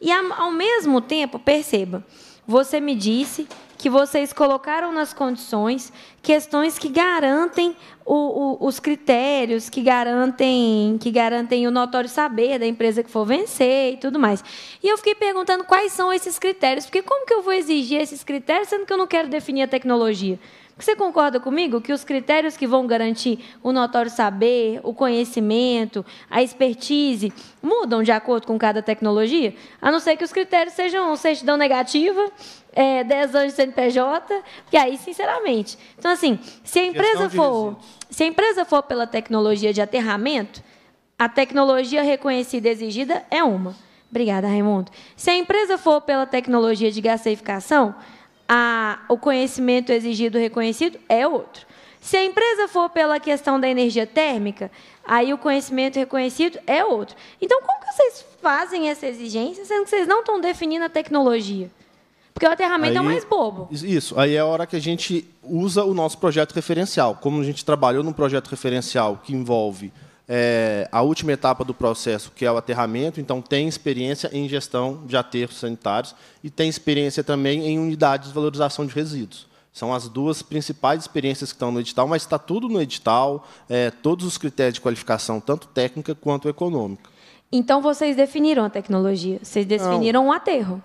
E, ao mesmo tempo, perceba, você me disse que vocês colocaram nas condições questões que garantem o, o, os critérios, que garantem, que garantem o notório saber da empresa que for vencer e tudo mais. E eu fiquei perguntando quais são esses critérios, porque como que eu vou exigir esses critérios sendo que eu não quero definir a tecnologia? Você concorda comigo que os critérios que vão garantir o notório saber, o conhecimento, a expertise, mudam de acordo com cada tecnologia? A não ser que os critérios sejam certidão negativa, é, 10 anos de CNPJ, que aí, sinceramente. Então, assim, se a empresa for. Se a empresa for pela tecnologia de aterramento, a tecnologia reconhecida e exigida é uma. Obrigada, Raimundo. Se a empresa for pela tecnologia de gaseificação, a, o conhecimento exigido reconhecido é outro. Se a empresa for pela questão da energia térmica, aí o conhecimento reconhecido é outro. Então, como que vocês fazem essa exigência, sendo que vocês não estão definindo a tecnologia? Porque o aterramento aí, é o mais bobo. Isso, aí é a hora que a gente usa o nosso projeto referencial. Como a gente trabalhou num projeto referencial que envolve é, a última etapa do processo, que é o aterramento, então tem experiência em gestão de aterros sanitários e tem experiência também em unidades de valorização de resíduos. São as duas principais experiências que estão no edital, mas está tudo no edital, é, todos os critérios de qualificação, tanto técnica quanto econômica. Então vocês definiram a tecnologia, vocês definiram o um aterro.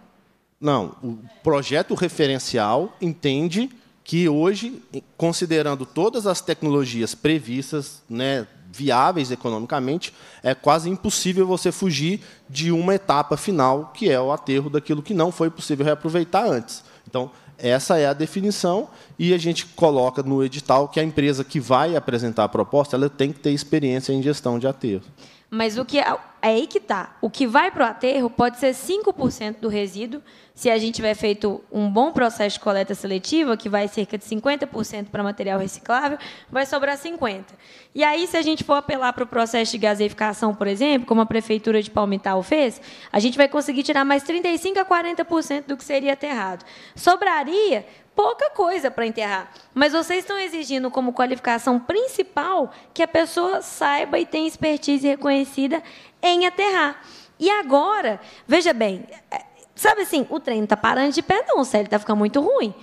Não, o projeto referencial entende que hoje, considerando todas as tecnologias previstas, né, viáveis economicamente, é quase impossível você fugir de uma etapa final, que é o aterro daquilo que não foi possível reaproveitar antes. Então, essa é a definição e a gente coloca no edital que a empresa que vai apresentar a proposta ela tem que ter experiência em gestão de aterro. Mas o que é aí que está. O que vai para o aterro pode ser 5% do resíduo, se a gente tiver feito um bom processo de coleta seletiva, que vai cerca de 50% para material reciclável, vai sobrar 50%. E aí, se a gente for apelar para o processo de gaseificação, por exemplo, como a Prefeitura de Palmital fez, a gente vai conseguir tirar mais 35% a 40% do que seria aterrado. Sobraria pouca coisa para enterrar. Mas vocês estão exigindo como qualificação principal que a pessoa saiba e tenha expertise reconhecida em aterrar. E agora, veja bem, é, sabe assim, o trem não está parando de pé, não, o Célio está ficando muito ruim.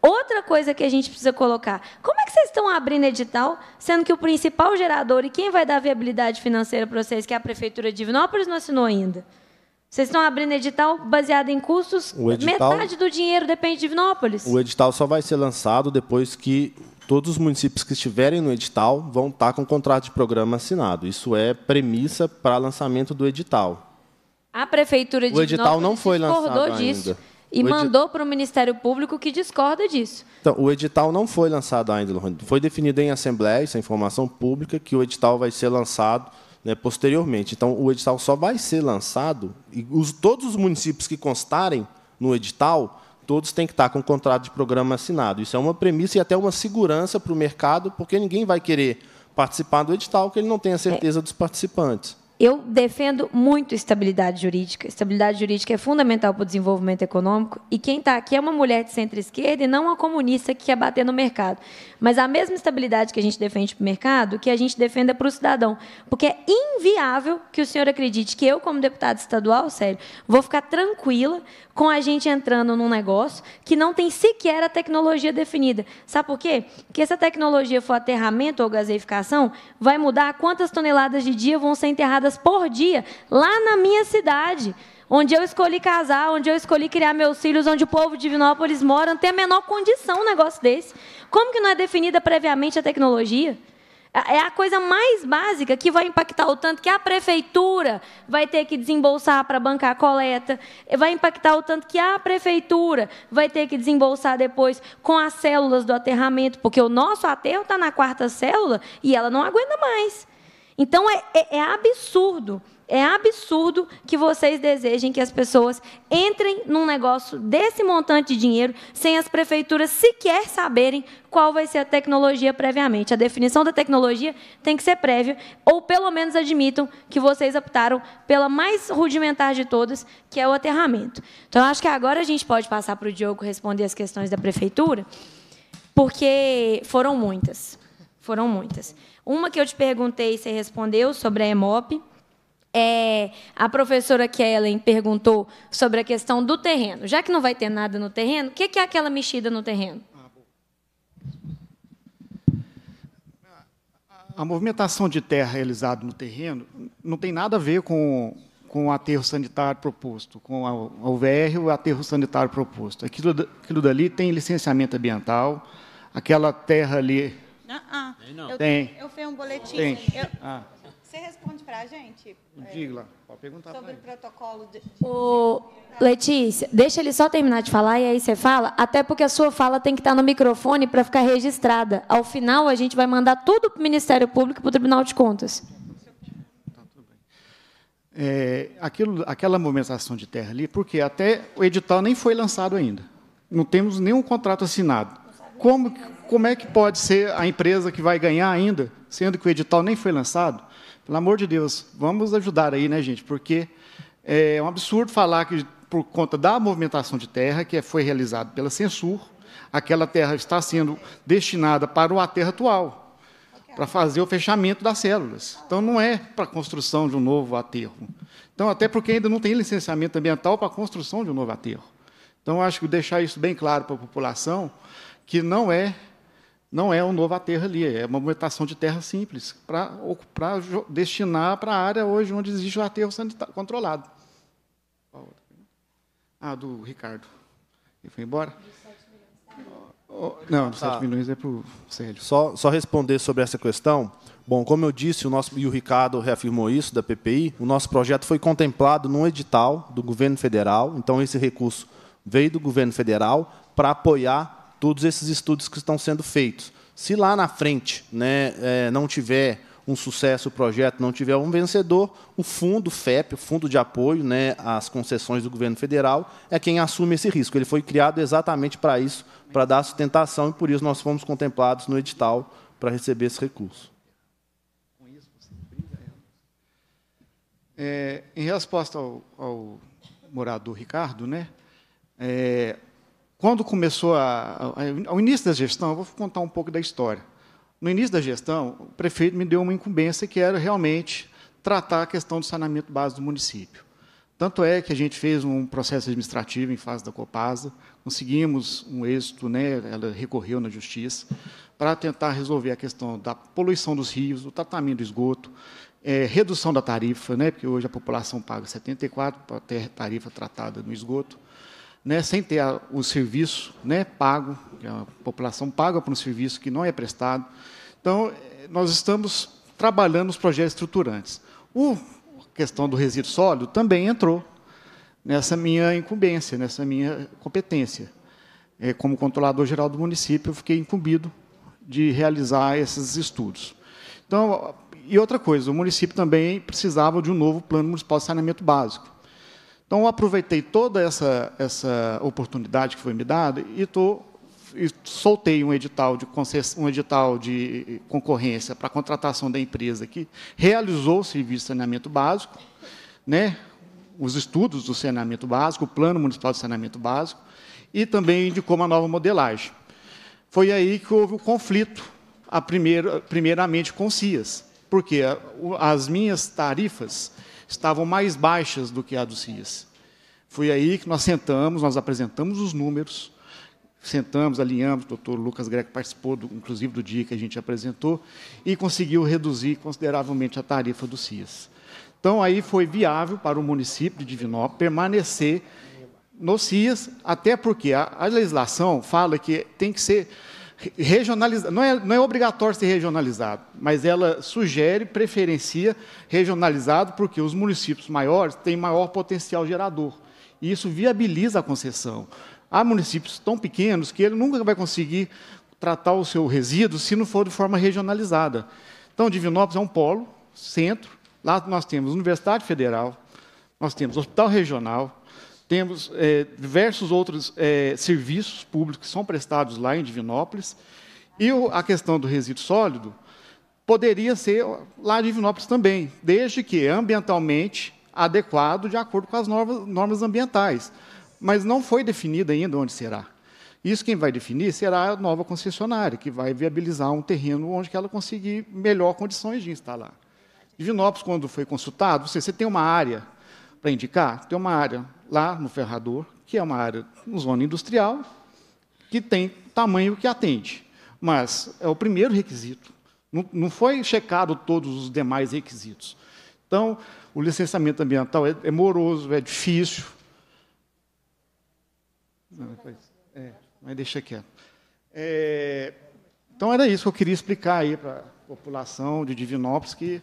Outra coisa que a gente precisa colocar: como é que vocês estão abrindo edital, sendo que o principal gerador e quem vai dar viabilidade financeira para vocês, que é a Prefeitura de Divinópolis, não assinou ainda? Vocês estão abrindo edital baseado em custos, edital, metade do dinheiro depende de Divinópolis. O edital só vai ser lançado depois que Todos os municípios que estiverem no edital vão estar com o contrato de programa assinado. Isso é premissa para lançamento do edital. A prefeitura de o edital não foi lançado disso. ainda. E mandou para o Ministério Público que discorda disso. Então, o edital não foi lançado ainda, Foi definido em assembleia, essa é informação pública, que o edital vai ser lançado né, posteriormente. Então, o edital só vai ser lançado, e os, todos os municípios que constarem no edital todos têm que estar com o contrato de programa assinado. Isso é uma premissa e até uma segurança para o mercado, porque ninguém vai querer participar do edital que ele não tenha certeza dos participantes. Eu defendo muito estabilidade jurídica. Estabilidade jurídica é fundamental para o desenvolvimento econômico. E quem está aqui é uma mulher de centro-esquerda e não uma comunista que quer bater no mercado. Mas a mesma estabilidade que a gente defende para o mercado, que a gente defenda para o cidadão. Porque é inviável que o senhor acredite que eu, como deputado estadual, sério, vou ficar tranquila com a gente entrando num negócio que não tem sequer a tecnologia definida. Sabe por quê? Porque se a tecnologia for aterramento ou gaseificação, vai mudar quantas toneladas de dia vão ser enterradas por dia lá na minha cidade onde eu escolhi casar, onde eu escolhi criar meus filhos, onde o povo de Vinópolis mora, não tem a menor condição um negócio desse. Como que não é definida previamente a tecnologia? É, é a coisa mais básica que vai impactar o tanto que a prefeitura vai ter que desembolsar para bancar a coleta, é, vai impactar o tanto que a prefeitura vai ter que desembolsar depois com as células do aterramento, porque o nosso aterro está na quarta célula e ela não aguenta mais. Então, é, é, é absurdo é absurdo que vocês desejem que as pessoas entrem num negócio desse montante de dinheiro sem as prefeituras sequer saberem qual vai ser a tecnologia previamente. A definição da tecnologia tem que ser prévia, ou pelo menos admitam que vocês optaram pela mais rudimentar de todas, que é o aterramento. Então, acho que agora a gente pode passar para o Diogo responder as questões da prefeitura, porque foram muitas. Foram muitas. Uma que eu te perguntei e você respondeu sobre a EMOP. É, a professora Kellen perguntou sobre a questão do terreno. Já que não vai ter nada no terreno, o que, é aquela mexida no terreno? A movimentação de terra realizada no terreno não tem nada a ver com, com o aterro sanitário proposto, com a UVR, o aterro sanitário proposto. Aquilo, aquilo dali tem licenciamento ambiental, aquela terra ali. Ah, ah. Tem. Eu, eu fiz um boletim. Tem. Eu, ah. Você responde para a gente? Digla, pode é, perguntar Sobre o protocolo de... Letícia, deixa ele só terminar de falar e aí você fala, até porque a sua fala tem que estar no microfone para ficar registrada. Ao final, a gente vai mandar tudo para o Ministério Público e para o Tribunal de Contas. Tá tudo bem. É, aquilo, aquela movimentação de terra ali, porque até o edital nem foi lançado ainda. Não temos nenhum contrato assinado. Como, como é que pode ser a empresa que vai ganhar ainda, sendo que o edital nem foi lançado? Pelo amor de Deus, vamos ajudar aí, né, gente? Porque é um absurdo falar que, por conta da movimentação de terra, que foi realizada pela censur, aquela terra está sendo destinada para o aterro atual, para fazer o fechamento das células. Então, não é para a construção de um novo aterro. Então, até porque ainda não tem licenciamento ambiental para a construção de um novo aterro. Então, acho que deixar isso bem claro para a população, que não é não é um novo aterro ali, é uma movimentação de terra simples para destinar para a área hoje onde existe o aterro controlado. Ah, do Ricardo. Ele foi embora? Oh, oh, não, dos tá. 7 milhões é para o Célio. Só, só responder sobre essa questão. Bom, como eu disse, o nosso, e o Ricardo reafirmou isso, da PPI, o nosso projeto foi contemplado num edital do governo federal, então esse recurso veio do governo federal para apoiar todos esses estudos que estão sendo feitos. Se lá na frente né, é, não tiver um sucesso o projeto, não tiver um vencedor, o fundo FEP, o Fundo de Apoio né, às Concessões do Governo Federal, é quem assume esse risco. Ele foi criado exatamente para isso, para dar sustentação, e por isso nós fomos contemplados no edital para receber esse recurso. É, em resposta ao, ao morador Ricardo, né, é, quando começou a, a, ao início da gestão, eu vou contar um pouco da história. No início da gestão, o prefeito me deu uma incumbência que era realmente tratar a questão do saneamento básico do município. Tanto é que a gente fez um processo administrativo em fase da Copasa, conseguimos um êxito, né, ela recorreu na justiça, para tentar resolver a questão da poluição dos rios, do tratamento do esgoto, é, redução da tarifa, né, porque hoje a população paga 74 para ter tarifa tratada no esgoto, né, sem ter o serviço né, pago, a população paga por um serviço que não é prestado. Então, eh, nós estamos trabalhando os projetos estruturantes. O, a questão do resíduo sólido também entrou nessa minha incumbência, nessa minha competência. É, como controlador geral do município, eu fiquei incumbido de realizar esses estudos. Então, e outra coisa, o município também precisava de um novo plano municipal de saneamento básico. Então, eu aproveitei toda essa, essa oportunidade que foi me dada e, tô, e soltei um edital de, um edital de concorrência para a contratação da empresa que realizou o serviço de saneamento básico, né, os estudos do saneamento básico, o Plano Municipal de Saneamento Básico, e também indicou uma nova modelagem. Foi aí que houve o conflito, a primeira, primeiramente com o CIAS, porque as minhas tarifas estavam mais baixas do que a do Cias. Foi aí que nós sentamos, nós apresentamos os números, sentamos, alinhamos, o doutor Lucas Greco participou, do, inclusive, do dia que a gente apresentou, e conseguiu reduzir consideravelmente a tarifa do CIAS. Então, aí foi viável para o município de Divinópolis permanecer no CIAS, até porque a, a legislação fala que tem que ser regionalizar. Não é, não é obrigatório ser regionalizado, mas ela sugere, preferencia regionalizado, porque os municípios maiores têm maior potencial gerador. E isso viabiliza a concessão. Há municípios tão pequenos que ele nunca vai conseguir tratar o seu resíduo se não for de forma regionalizada. Então, Divinópolis é um polo, centro. Lá nós temos Universidade Federal, nós temos Hospital Regional, temos é, diversos outros é, serviços públicos que são prestados lá em Divinópolis. E o, a questão do resíduo sólido poderia ser lá em Divinópolis também, desde que é ambientalmente adequado de acordo com as normas, normas ambientais. Mas não foi definida ainda onde será. Isso quem vai definir será a nova concessionária, que vai viabilizar um terreno onde ela conseguir melhor condições de instalar. Divinópolis, quando foi consultado, você, você tem uma área para indicar? Tem uma área lá no Ferrador, que é uma área, uma zona industrial, que tem tamanho que atende. Mas é o primeiro requisito. Não, não foi checado todos os demais requisitos. Então, o licenciamento ambiental é, é moroso, é difícil. Não, é, é mas deixa quieto. É, então, era isso que eu queria explicar aí para a população de Divinópolis, que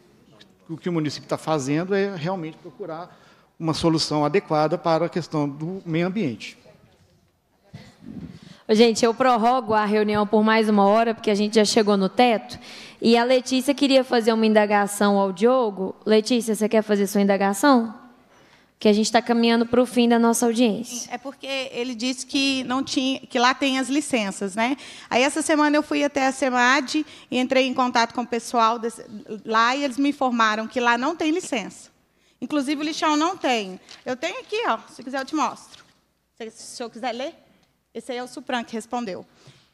o que o município está fazendo é realmente procurar uma solução adequada para a questão do meio ambiente. Gente, eu prorrogo a reunião por mais uma hora, porque a gente já chegou no teto. E a Letícia queria fazer uma indagação ao Diogo. Letícia, você quer fazer sua indagação? Que a gente está caminhando para o fim da nossa audiência. É porque ele disse que não tinha, que lá tem as licenças, né? Aí essa semana eu fui até a SEMAD e entrei em contato com o pessoal desse, lá e eles me informaram que lá não tem licença. Inclusive, o lixão não tem. Eu tenho aqui, ó, se quiser eu te mostro. Se, se o senhor quiser ler, esse aí é o Supran que respondeu.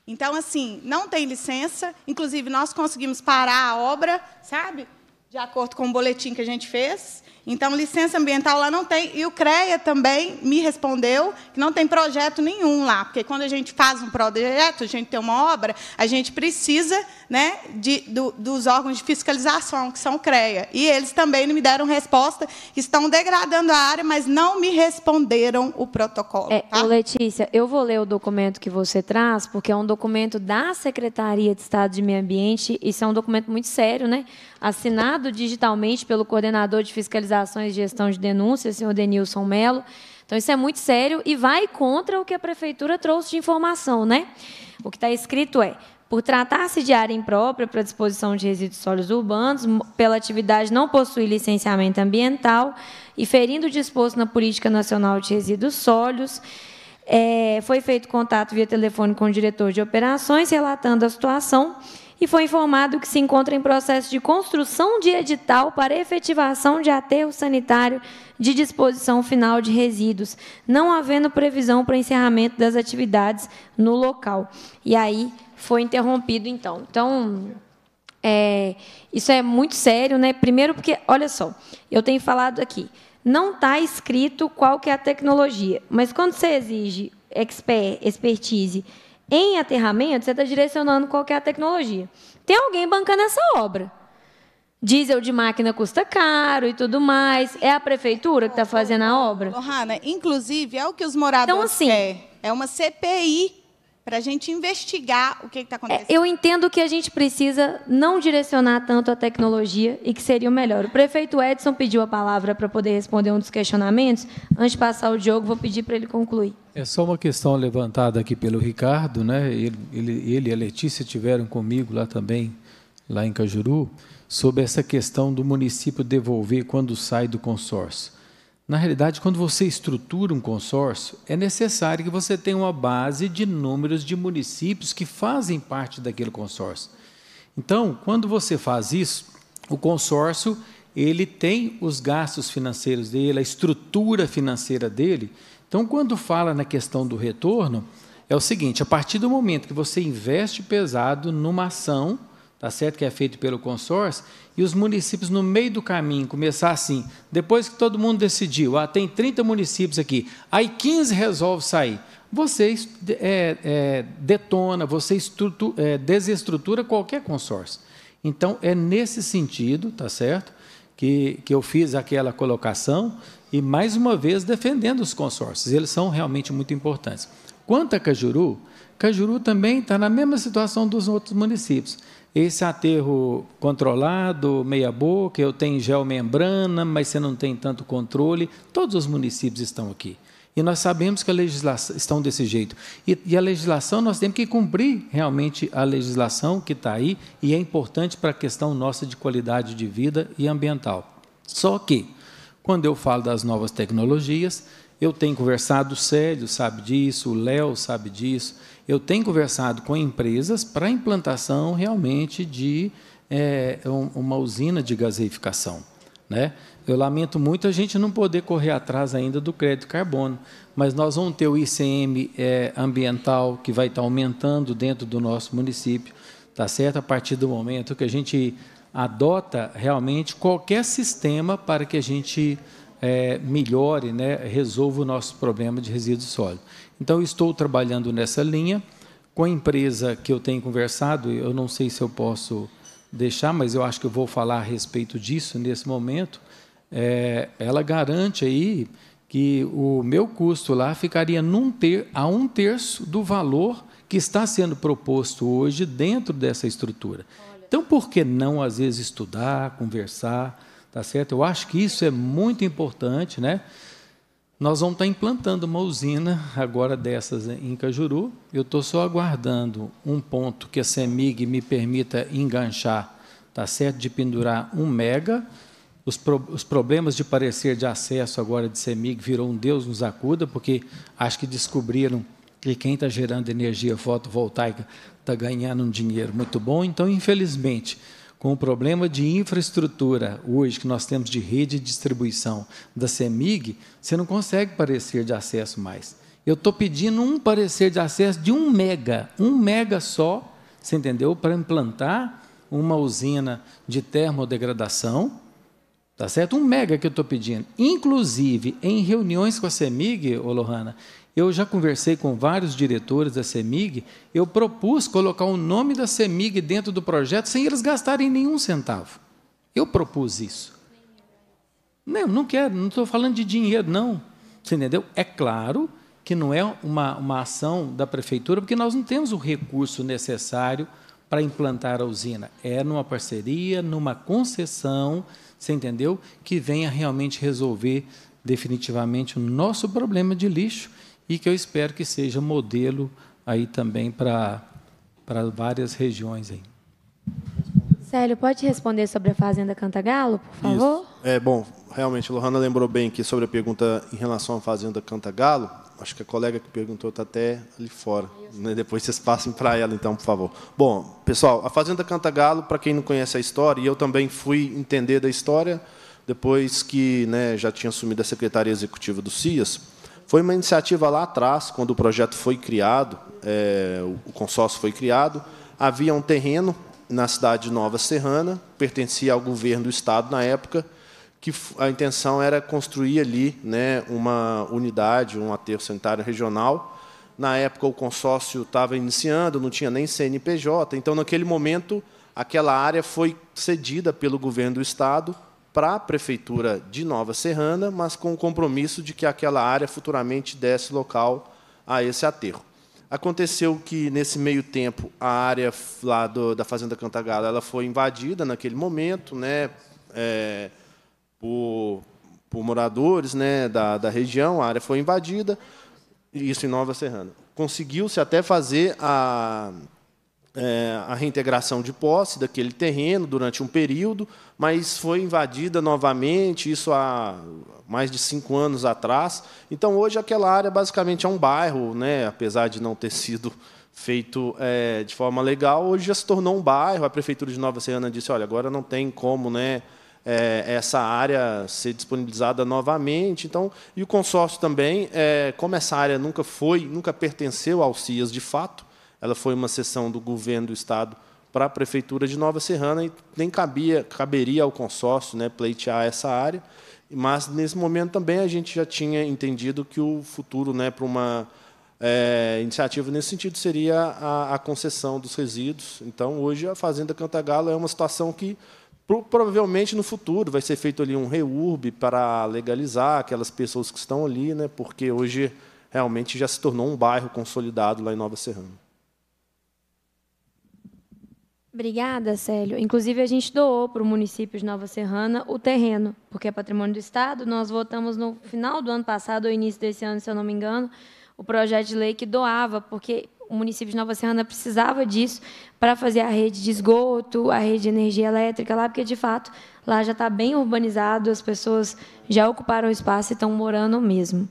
Então, assim, não tem licença. Inclusive, nós conseguimos parar a obra, sabe? De acordo com o boletim que a gente fez. Então, licença ambiental lá não tem. E o CREA também me respondeu que não tem projeto nenhum lá, porque quando a gente faz um projeto, a gente tem uma obra, a gente precisa né, de, do, dos órgãos de fiscalização, que são o CREA. E eles também não me deram resposta, estão degradando a área, mas não me responderam o protocolo. É, tá? Letícia, eu vou ler o documento que você traz, porque é um documento da Secretaria de Estado de Meio Ambiente, isso é um documento muito sério, né? assinado digitalmente pelo coordenador de fiscalização ações de gestão de denúncias, senhor Denilson Mello. Então, isso é muito sério e vai contra o que a prefeitura trouxe de informação, né? O que está escrito é: por tratar-se de área imprópria para disposição de resíduos sólidos urbanos, pela atividade não possuir licenciamento ambiental e ferindo o disposto na Política Nacional de Resíduos Sólidos. É, foi feito contato via telefone com o diretor de operações, relatando a situação e foi informado que se encontra em processo de construção de edital para efetivação de aterro sanitário de disposição final de resíduos, não havendo previsão para encerramento das atividades no local. E aí foi interrompido, então. Então, é, isso é muito sério, né? Primeiro porque, olha só, eu tenho falado aqui, não está escrito qual que é a tecnologia, mas quando você exige expert, expertise em aterramento, você está direcionando qualquer é tecnologia. Tem alguém bancando essa obra. Diesel de máquina custa caro e tudo mais. É a prefeitura que está fazendo a obra? Lohana, inclusive, é o que os moradores então, assim, querem. É uma CPI para a gente investigar o que está é, acontecendo. Eu entendo que a gente precisa não direcionar tanto a tecnologia e que seria o melhor. O prefeito Edson pediu a palavra para poder responder um dos questionamentos. Antes de passar o Diogo, vou pedir para ele concluir. É só uma questão levantada aqui pelo Ricardo, né? Ele, ele, ele e a Letícia tiveram comigo lá também, lá em Cajuru, sobre essa questão do município devolver quando sai do consórcio. Na realidade, quando você estrutura um consórcio, é necessário que você tenha uma base de números de municípios que fazem parte daquele consórcio. Então, quando você faz isso, o consórcio ele tem os gastos financeiros dele, a estrutura financeira dele. Então, quando fala na questão do retorno, é o seguinte: a partir do momento que você investe pesado numa ação, tá certo que é feito pelo consórcio, e os municípios no meio do caminho começar assim, depois que todo mundo decidiu, ah, tem 30 municípios aqui, aí 15 resolve sair, você é, é, detona, você é, desestrutura qualquer consórcio. Então, é nesse sentido, tá certo, que, que eu fiz aquela colocação e, mais uma vez, defendendo os consórcios. Eles são realmente muito importantes. Quanto a Cajuru, Cajuru também está na mesma situação dos outros municípios esse aterro controlado, meia boca, eu tenho geomembrana, mas você não tem tanto controle. Todos os municípios estão aqui. E nós sabemos que a legislação estão desse jeito. E, e a legislação, nós temos que cumprir realmente a legislação que está aí e é importante para a questão nossa de qualidade de vida e ambiental. Só que, quando eu falo das novas tecnologias, eu tenho conversado, o Célio sabe disso, o Léo sabe disso, eu tenho conversado com empresas para implantação realmente de é, uma usina de gaseificação. Né? Eu lamento muito a gente não poder correr atrás ainda do crédito carbono, mas nós vamos ter o ICM é, ambiental que vai estar aumentando dentro do nosso município, tá certo? A partir do momento que a gente adota realmente qualquer sistema para que a gente é, melhore, né, resolva o nosso problema de resíduos sólidos. Então, estou trabalhando nessa linha. Com a empresa que eu tenho conversado, eu não sei se eu posso deixar, mas eu acho que eu vou falar a respeito disso nesse momento. É, ela garante aí que o meu custo lá ficaria ter, a um terço do valor que está sendo proposto hoje dentro dessa estrutura. Então, por que não, às vezes, estudar, conversar, tá certo? Eu acho que isso é muito importante, né? Nós vamos estar implantando uma usina agora dessas em Cajuru. Eu estou só aguardando um ponto que a CEMIG me permita enganchar, tá certo? De pendurar um mega. Os, pro, os problemas de parecer de acesso agora de CEMIG virou um Deus nos acuda, porque acho que descobriram que quem está gerando energia fotovoltaica está ganhando um dinheiro muito bom. Então, infelizmente, com o problema de infraestrutura hoje que nós temos de rede de distribuição da CEMIG, você não consegue parecer de acesso mais. Eu estou pedindo um parecer de acesso de um mega, um mega só, você entendeu? Para implantar uma usina de termodegradação, tá certo? Um mega que eu estou pedindo. Inclusive, em reuniões com a CEMIG, Lohana, eu já conversei com vários diretores da CEMIG, eu propus colocar o nome da CEMIG dentro do projeto sem eles gastarem nenhum centavo. Eu propus isso. Não, não quero, não estou falando de dinheiro, não. Você entendeu? É claro que não é uma, uma ação da prefeitura, porque nós não temos o recurso necessário para implantar a usina. É numa parceria, numa concessão, você entendeu? Que venha realmente resolver definitivamente o nosso problema de lixo e que eu espero que seja modelo aí também para várias regiões aí. Célio, pode responder sobre a Fazenda Cantagalo, por favor? Isso. É, bom, realmente, a Lohana lembrou bem aqui sobre a pergunta em relação à Fazenda Cantagalo. Acho que a colega que perguntou está até ali fora. Né? Depois vocês passem para ela, então, por favor. Bom, pessoal, a Fazenda Cantagalo, para quem não conhece a história, e eu também fui entender da história depois que né, já tinha assumido a Secretaria Executiva do CIAS, foi uma iniciativa lá atrás, quando o projeto foi criado, é, o consórcio foi criado, havia um terreno na cidade de Nova Serrana, pertencia ao governo do Estado na época, que a intenção era construir ali né, uma unidade, um aterro sanitário regional. Na época, o consórcio estava iniciando, não tinha nem CNPJ, então, naquele momento, aquela área foi cedida pelo governo do Estado para a Prefeitura de Nova Serrana, mas com o compromisso de que aquela área futuramente desse local a esse aterro. Aconteceu que, nesse meio tempo, a área lá do, da Fazenda Cantagalo ela foi invadida naquele momento né, é, por, por moradores né, da, da região, a área foi invadida, isso em Nova Serrana. Conseguiu-se até fazer a é, a reintegração de posse daquele terreno durante um período, mas foi invadida novamente, isso há mais de cinco anos atrás. Então, hoje, aquela área basicamente é um bairro, né, apesar de não ter sido feito é, de forma legal, hoje já se tornou um bairro. A Prefeitura de Nova Serrana disse: olha, agora não tem como né, é, essa área ser disponibilizada novamente. Então, e o consórcio também, é, como essa área nunca foi, nunca pertenceu ao CIAS de fato ela foi uma cessão do governo do Estado para a Prefeitura de Nova Serrana e nem cabia, caberia ao consórcio né, pleitear essa área. Mas, nesse momento, também a gente já tinha entendido que o futuro né, para uma é, iniciativa nesse sentido seria a, a, concessão dos resíduos. Então, hoje, a Fazenda Cantagalo é uma situação que, provavelmente, no futuro, vai ser feito ali um reurb para legalizar aquelas pessoas que estão ali, né, porque hoje realmente já se tornou um bairro consolidado lá em Nova Serrana. Obrigada, Célio. Inclusive, a gente doou para o município de Nova Serrana o terreno, porque é patrimônio do Estado. Nós votamos no final do ano passado, ou início desse ano, se eu não me engano, o projeto de lei que doava, porque o município de Nova Serrana precisava disso para fazer a rede de esgoto, a rede de energia elétrica lá, porque, de fato, lá já está bem urbanizado, as pessoas já ocuparam o espaço e estão morando mesmo.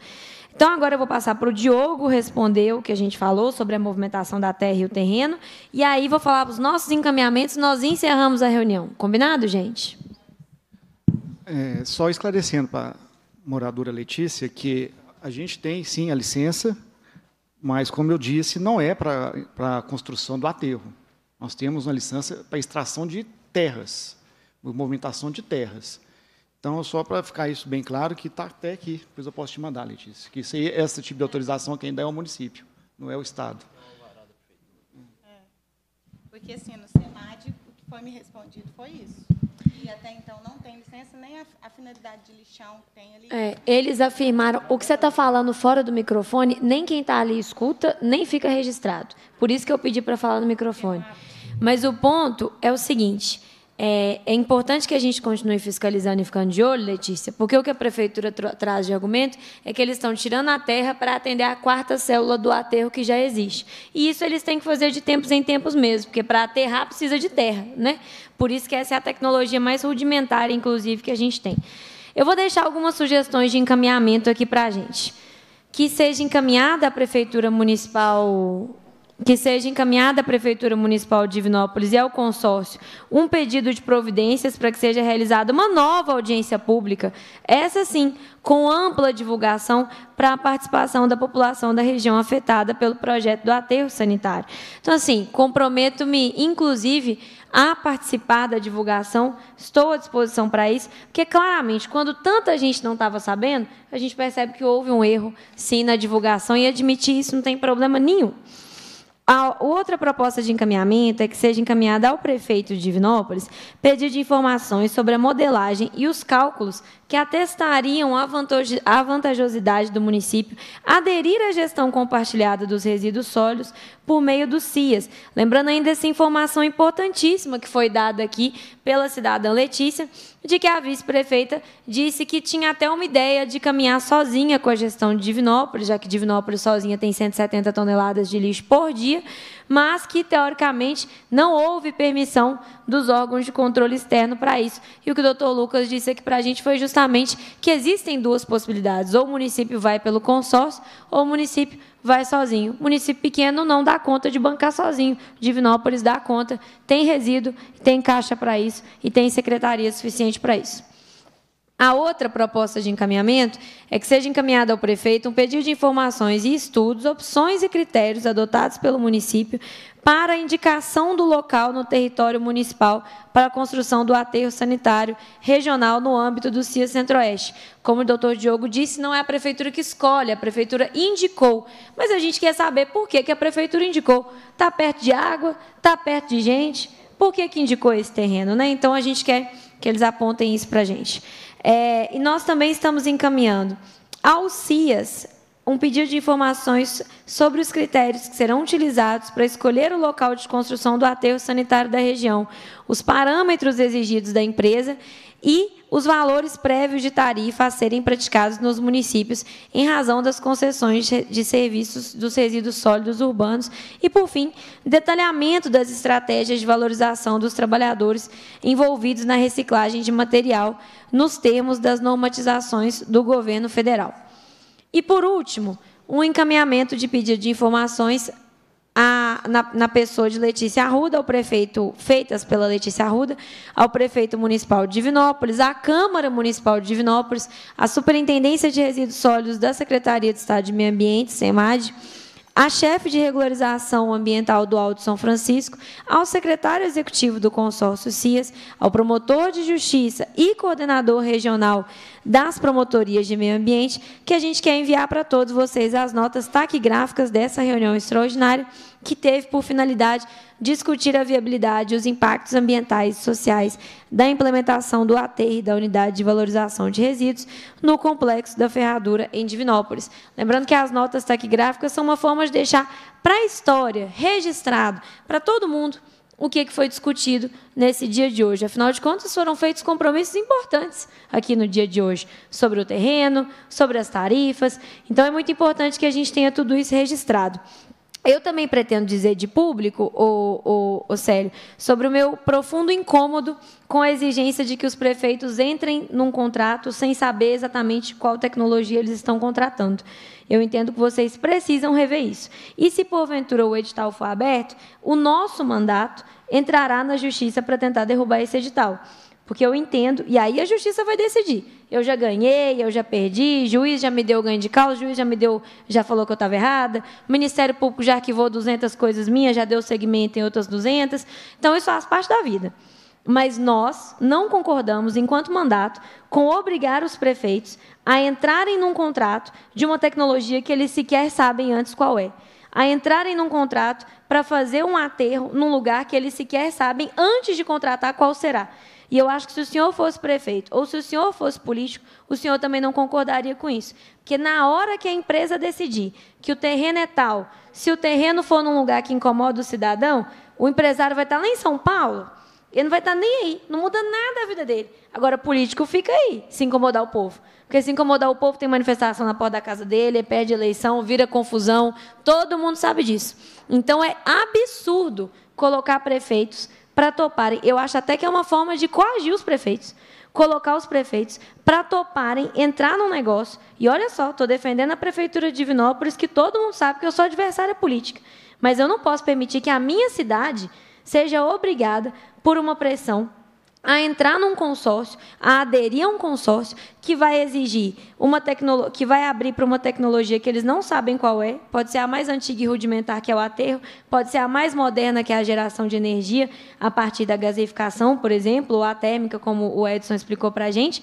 Então, agora eu vou passar para o Diogo responder o que a gente falou sobre a movimentação da terra e o terreno. E aí vou falar os nossos encaminhamentos, nós encerramos a reunião. Combinado, gente? É, só esclarecendo para a moradora Letícia que a gente tem, sim, a licença, mas, como eu disse, não é para a construção do aterro. Nós temos uma licença para extração de terras, movimentação de terras. Então, só para ficar isso bem claro, que está até aqui, depois eu posso te mandar, Letícia, que esse tipo de autorização quem dá é o município, não é o Estado. É. porque, assim, no SEMAD, o que foi me respondido foi isso. E até então não tem licença, nem a, a finalidade de lixão que tem ali. É, eles afirmaram, o que você está falando fora do microfone, nem quem está ali escuta, nem fica registrado. Por isso que eu pedi para falar no microfone. Mas o ponto é o seguinte... É, é, importante que a gente continue fiscalizando e ficando de olho, Letícia, porque o que a prefeitura tra traz de argumento é que eles estão tirando a terra para atender a quarta célula do aterro que já existe. E isso eles têm que fazer de tempos em tempos mesmo, porque para aterrar precisa de terra, né? Por isso que essa é a tecnologia mais rudimentar, inclusive, que a gente tem. Eu vou deixar algumas sugestões de encaminhamento aqui para a gente. Que seja encaminhada à Prefeitura Municipal que seja encaminhada à Prefeitura Municipal de Divinópolis e ao consórcio um pedido de providências para que seja realizada uma nova audiência pública, essa sim, com ampla divulgação para a participação da população da região afetada pelo projeto do aterro sanitário. Então, assim, comprometo-me, inclusive, a participar da divulgação, estou à disposição para isso, porque claramente, quando tanta gente não estava sabendo, a gente percebe que houve um erro, sim, na divulgação, e admitir isso não tem problema nenhum. A outra proposta de encaminhamento é que seja encaminhada ao prefeito de Divinópolis pedido de informações sobre a modelagem e os cálculos que atestariam a vantajosidade do município aderir à gestão compartilhada dos resíduos sólidos por meio do CIAS. Lembrando ainda essa informação importantíssima que foi dada aqui pela cidadã Letícia, de que a vice-prefeita disse que tinha até uma ideia de caminhar sozinha com a gestão de Divinópolis, já que Divinópolis sozinha tem 170 toneladas de lixo por dia, mas que, teoricamente, não houve permissão dos órgãos de controle externo para isso. E o que o doutor Lucas disse aqui é para a gente foi justamente que existem duas possibilidades: ou o município vai pelo consórcio, ou o município vai sozinho. O município pequeno não dá conta de bancar sozinho. Divinópolis dá conta, tem resíduo, tem caixa para isso e tem secretaria suficiente para isso. A outra proposta de encaminhamento é que seja encaminhado ao prefeito um pedido de informações e estudos, opções e critérios adotados pelo município para a indicação do local no território municipal para a construção do aterro sanitário regional no âmbito do CIA Centro-Oeste. Como o doutor Diogo disse, não é a prefeitura que escolhe, a prefeitura indicou. Mas a gente quer saber por que, a prefeitura indicou. Está perto de água? Está perto de gente? Por que, que indicou esse terreno? Né? Então, a gente quer que eles apontem isso para a gente. É, e nós também estamos encaminhando ao CIAS um pedido de informações sobre os critérios que serão utilizados para escolher o local de construção do aterro sanitário da região, os parâmetros exigidos da empresa e os valores prévios de tarifa a serem praticados nos municípios em razão das concessões de serviços dos resíduos sólidos urbanos e, por fim, detalhamento das estratégias de valorização dos trabalhadores envolvidos na reciclagem de material nos termos das normatizações do governo federal. E, por último, um encaminhamento de pedido de informações a, na, na, pessoa de Letícia Arruda, ao prefeito, feitas pela Letícia Arruda, ao prefeito municipal de Divinópolis, à Câmara Municipal de Divinópolis, à Superintendência de Resíduos Sólidos da Secretaria de Estado de Meio Ambiente, SEMAD, à chefe de regularização ambiental do Alto São Francisco, ao secretário executivo do consórcio CIAS, ao promotor de justiça e coordenador regional das promotorias de meio ambiente, que a gente quer enviar para todos vocês as notas taquigráficas dessa reunião extraordinária, que teve por finalidade discutir a viabilidade e os impactos ambientais e sociais da implementação do aterro da unidade de valorização de resíduos no complexo da ferradura em Divinópolis. Lembrando que as notas taquigráficas são uma forma de deixar para a história, registrado, para todo mundo, o que, é que foi discutido nesse dia de hoje. Afinal de contas, foram feitos compromissos importantes aqui no dia de hoje, sobre o terreno, sobre as tarifas. Então, é muito importante que a gente tenha tudo isso registrado. Eu também pretendo dizer de público, o, o, Célio, sobre o meu profundo incômodo com a exigência de que os prefeitos entrem num contrato sem saber exatamente qual tecnologia eles estão contratando. Eu entendo que vocês precisam rever isso. E se porventura o edital for aberto, o nosso mandato entrará na justiça para tentar derrubar esse edital. Porque eu entendo, e aí a justiça vai decidir. Eu já ganhei, eu já perdi, juiz já me deu ganho de causa, juiz já me deu, já falou que eu estava errada, o Ministério Público já arquivou 200 coisas minhas, já deu segmento em outras 200. Então, isso faz parte da vida mas nós não concordamos, enquanto mandato, com obrigar os prefeitos a entrarem num contrato de uma tecnologia que eles sequer sabem antes qual é. A entrarem num contrato para fazer um aterro num lugar que eles sequer sabem antes de contratar qual será. E eu acho que se o senhor fosse prefeito ou se o senhor fosse político, o senhor também não concordaria com isso. Porque na hora que a empresa decidir que o terreno é tal, se o terreno for num lugar que incomoda o cidadão, o empresário vai estar lá em São Paulo ele não vai estar nem aí, não muda nada a vida dele. Agora, político fica aí, se incomodar o povo. Porque se incomodar o povo, tem manifestação na porta da casa dele, pede perde eleição, vira confusão, todo mundo sabe disso. Então, é absurdo colocar prefeitos para toparem. Eu acho até que é uma forma de coagir os prefeitos, colocar os prefeitos para toparem entrar num negócio. E olha só, estou defendendo a prefeitura de Divinópolis, que todo mundo sabe que eu sou adversária política. Mas eu não posso permitir que a minha cidade seja obrigada por uma pressão a entrar num consórcio, a aderir a um consórcio que vai exigir uma tecnologia, que vai abrir para uma tecnologia que eles não sabem qual é. Pode ser a mais antiga e rudimentar que é o aterro, pode ser a mais moderna que é a geração de energia a partir da gasificação, por exemplo, ou a térmica, como o Edson explicou para a gente,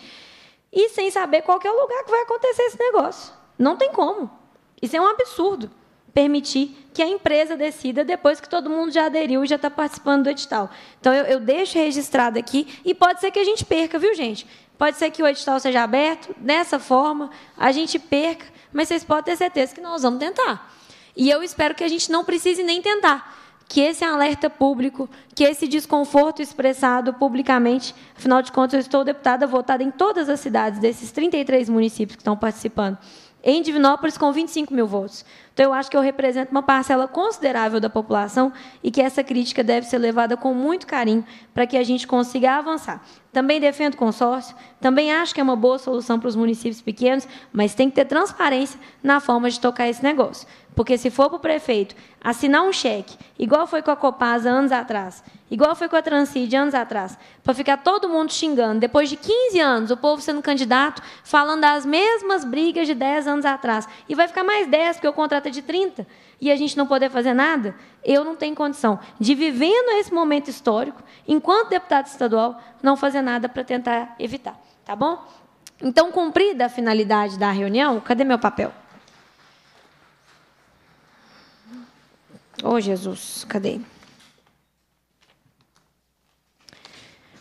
e sem saber qual é o lugar que vai acontecer esse negócio. Não tem como. Isso é um absurdo permitir que a empresa decida depois que todo mundo já aderiu e já está participando do edital. Então, eu, eu deixo registrado aqui e pode ser que a gente perca, viu, gente? Pode ser que o edital seja aberto, dessa forma, a gente perca, mas vocês podem ter certeza que nós vamos tentar. E eu espero que a gente não precise nem tentar, que esse alerta público, que esse desconforto expressado publicamente, afinal de contas, eu estou deputada votada em todas as cidades desses 33 municípios que estão participando em Divinópolis com 25 mil votos. Então, eu acho que eu represento uma parcela considerável da população e que essa crítica deve ser levada com muito carinho para que a gente consiga avançar. Também defendo consórcio, também acho que é uma boa solução para os municípios pequenos, mas tem que ter transparência na forma de tocar esse negócio. Porque se for para o prefeito assinar um cheque, igual foi com a Copasa anos atrás, Igual foi com a Transi de anos atrás, para ficar todo mundo xingando. Depois de 15 anos, o povo sendo candidato, falando as mesmas brigas de 10 anos atrás. E vai ficar mais 10, porque o contrato é de 30, e a gente não poder fazer nada? Eu não tenho condição de, vivendo esse momento histórico, enquanto deputado estadual, não fazer nada para tentar evitar. Tá bom? Então, cumprida a finalidade da reunião, cadê meu papel? Ô, oh, Jesus, cadê?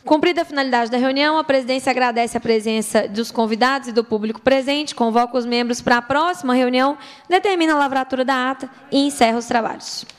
Cumprida a finalidade da reunião, a presidência agradece a presença dos convidados e do público presente, convoca os membros para a próxima reunião, determina a lavratura da ata e encerra os trabalhos.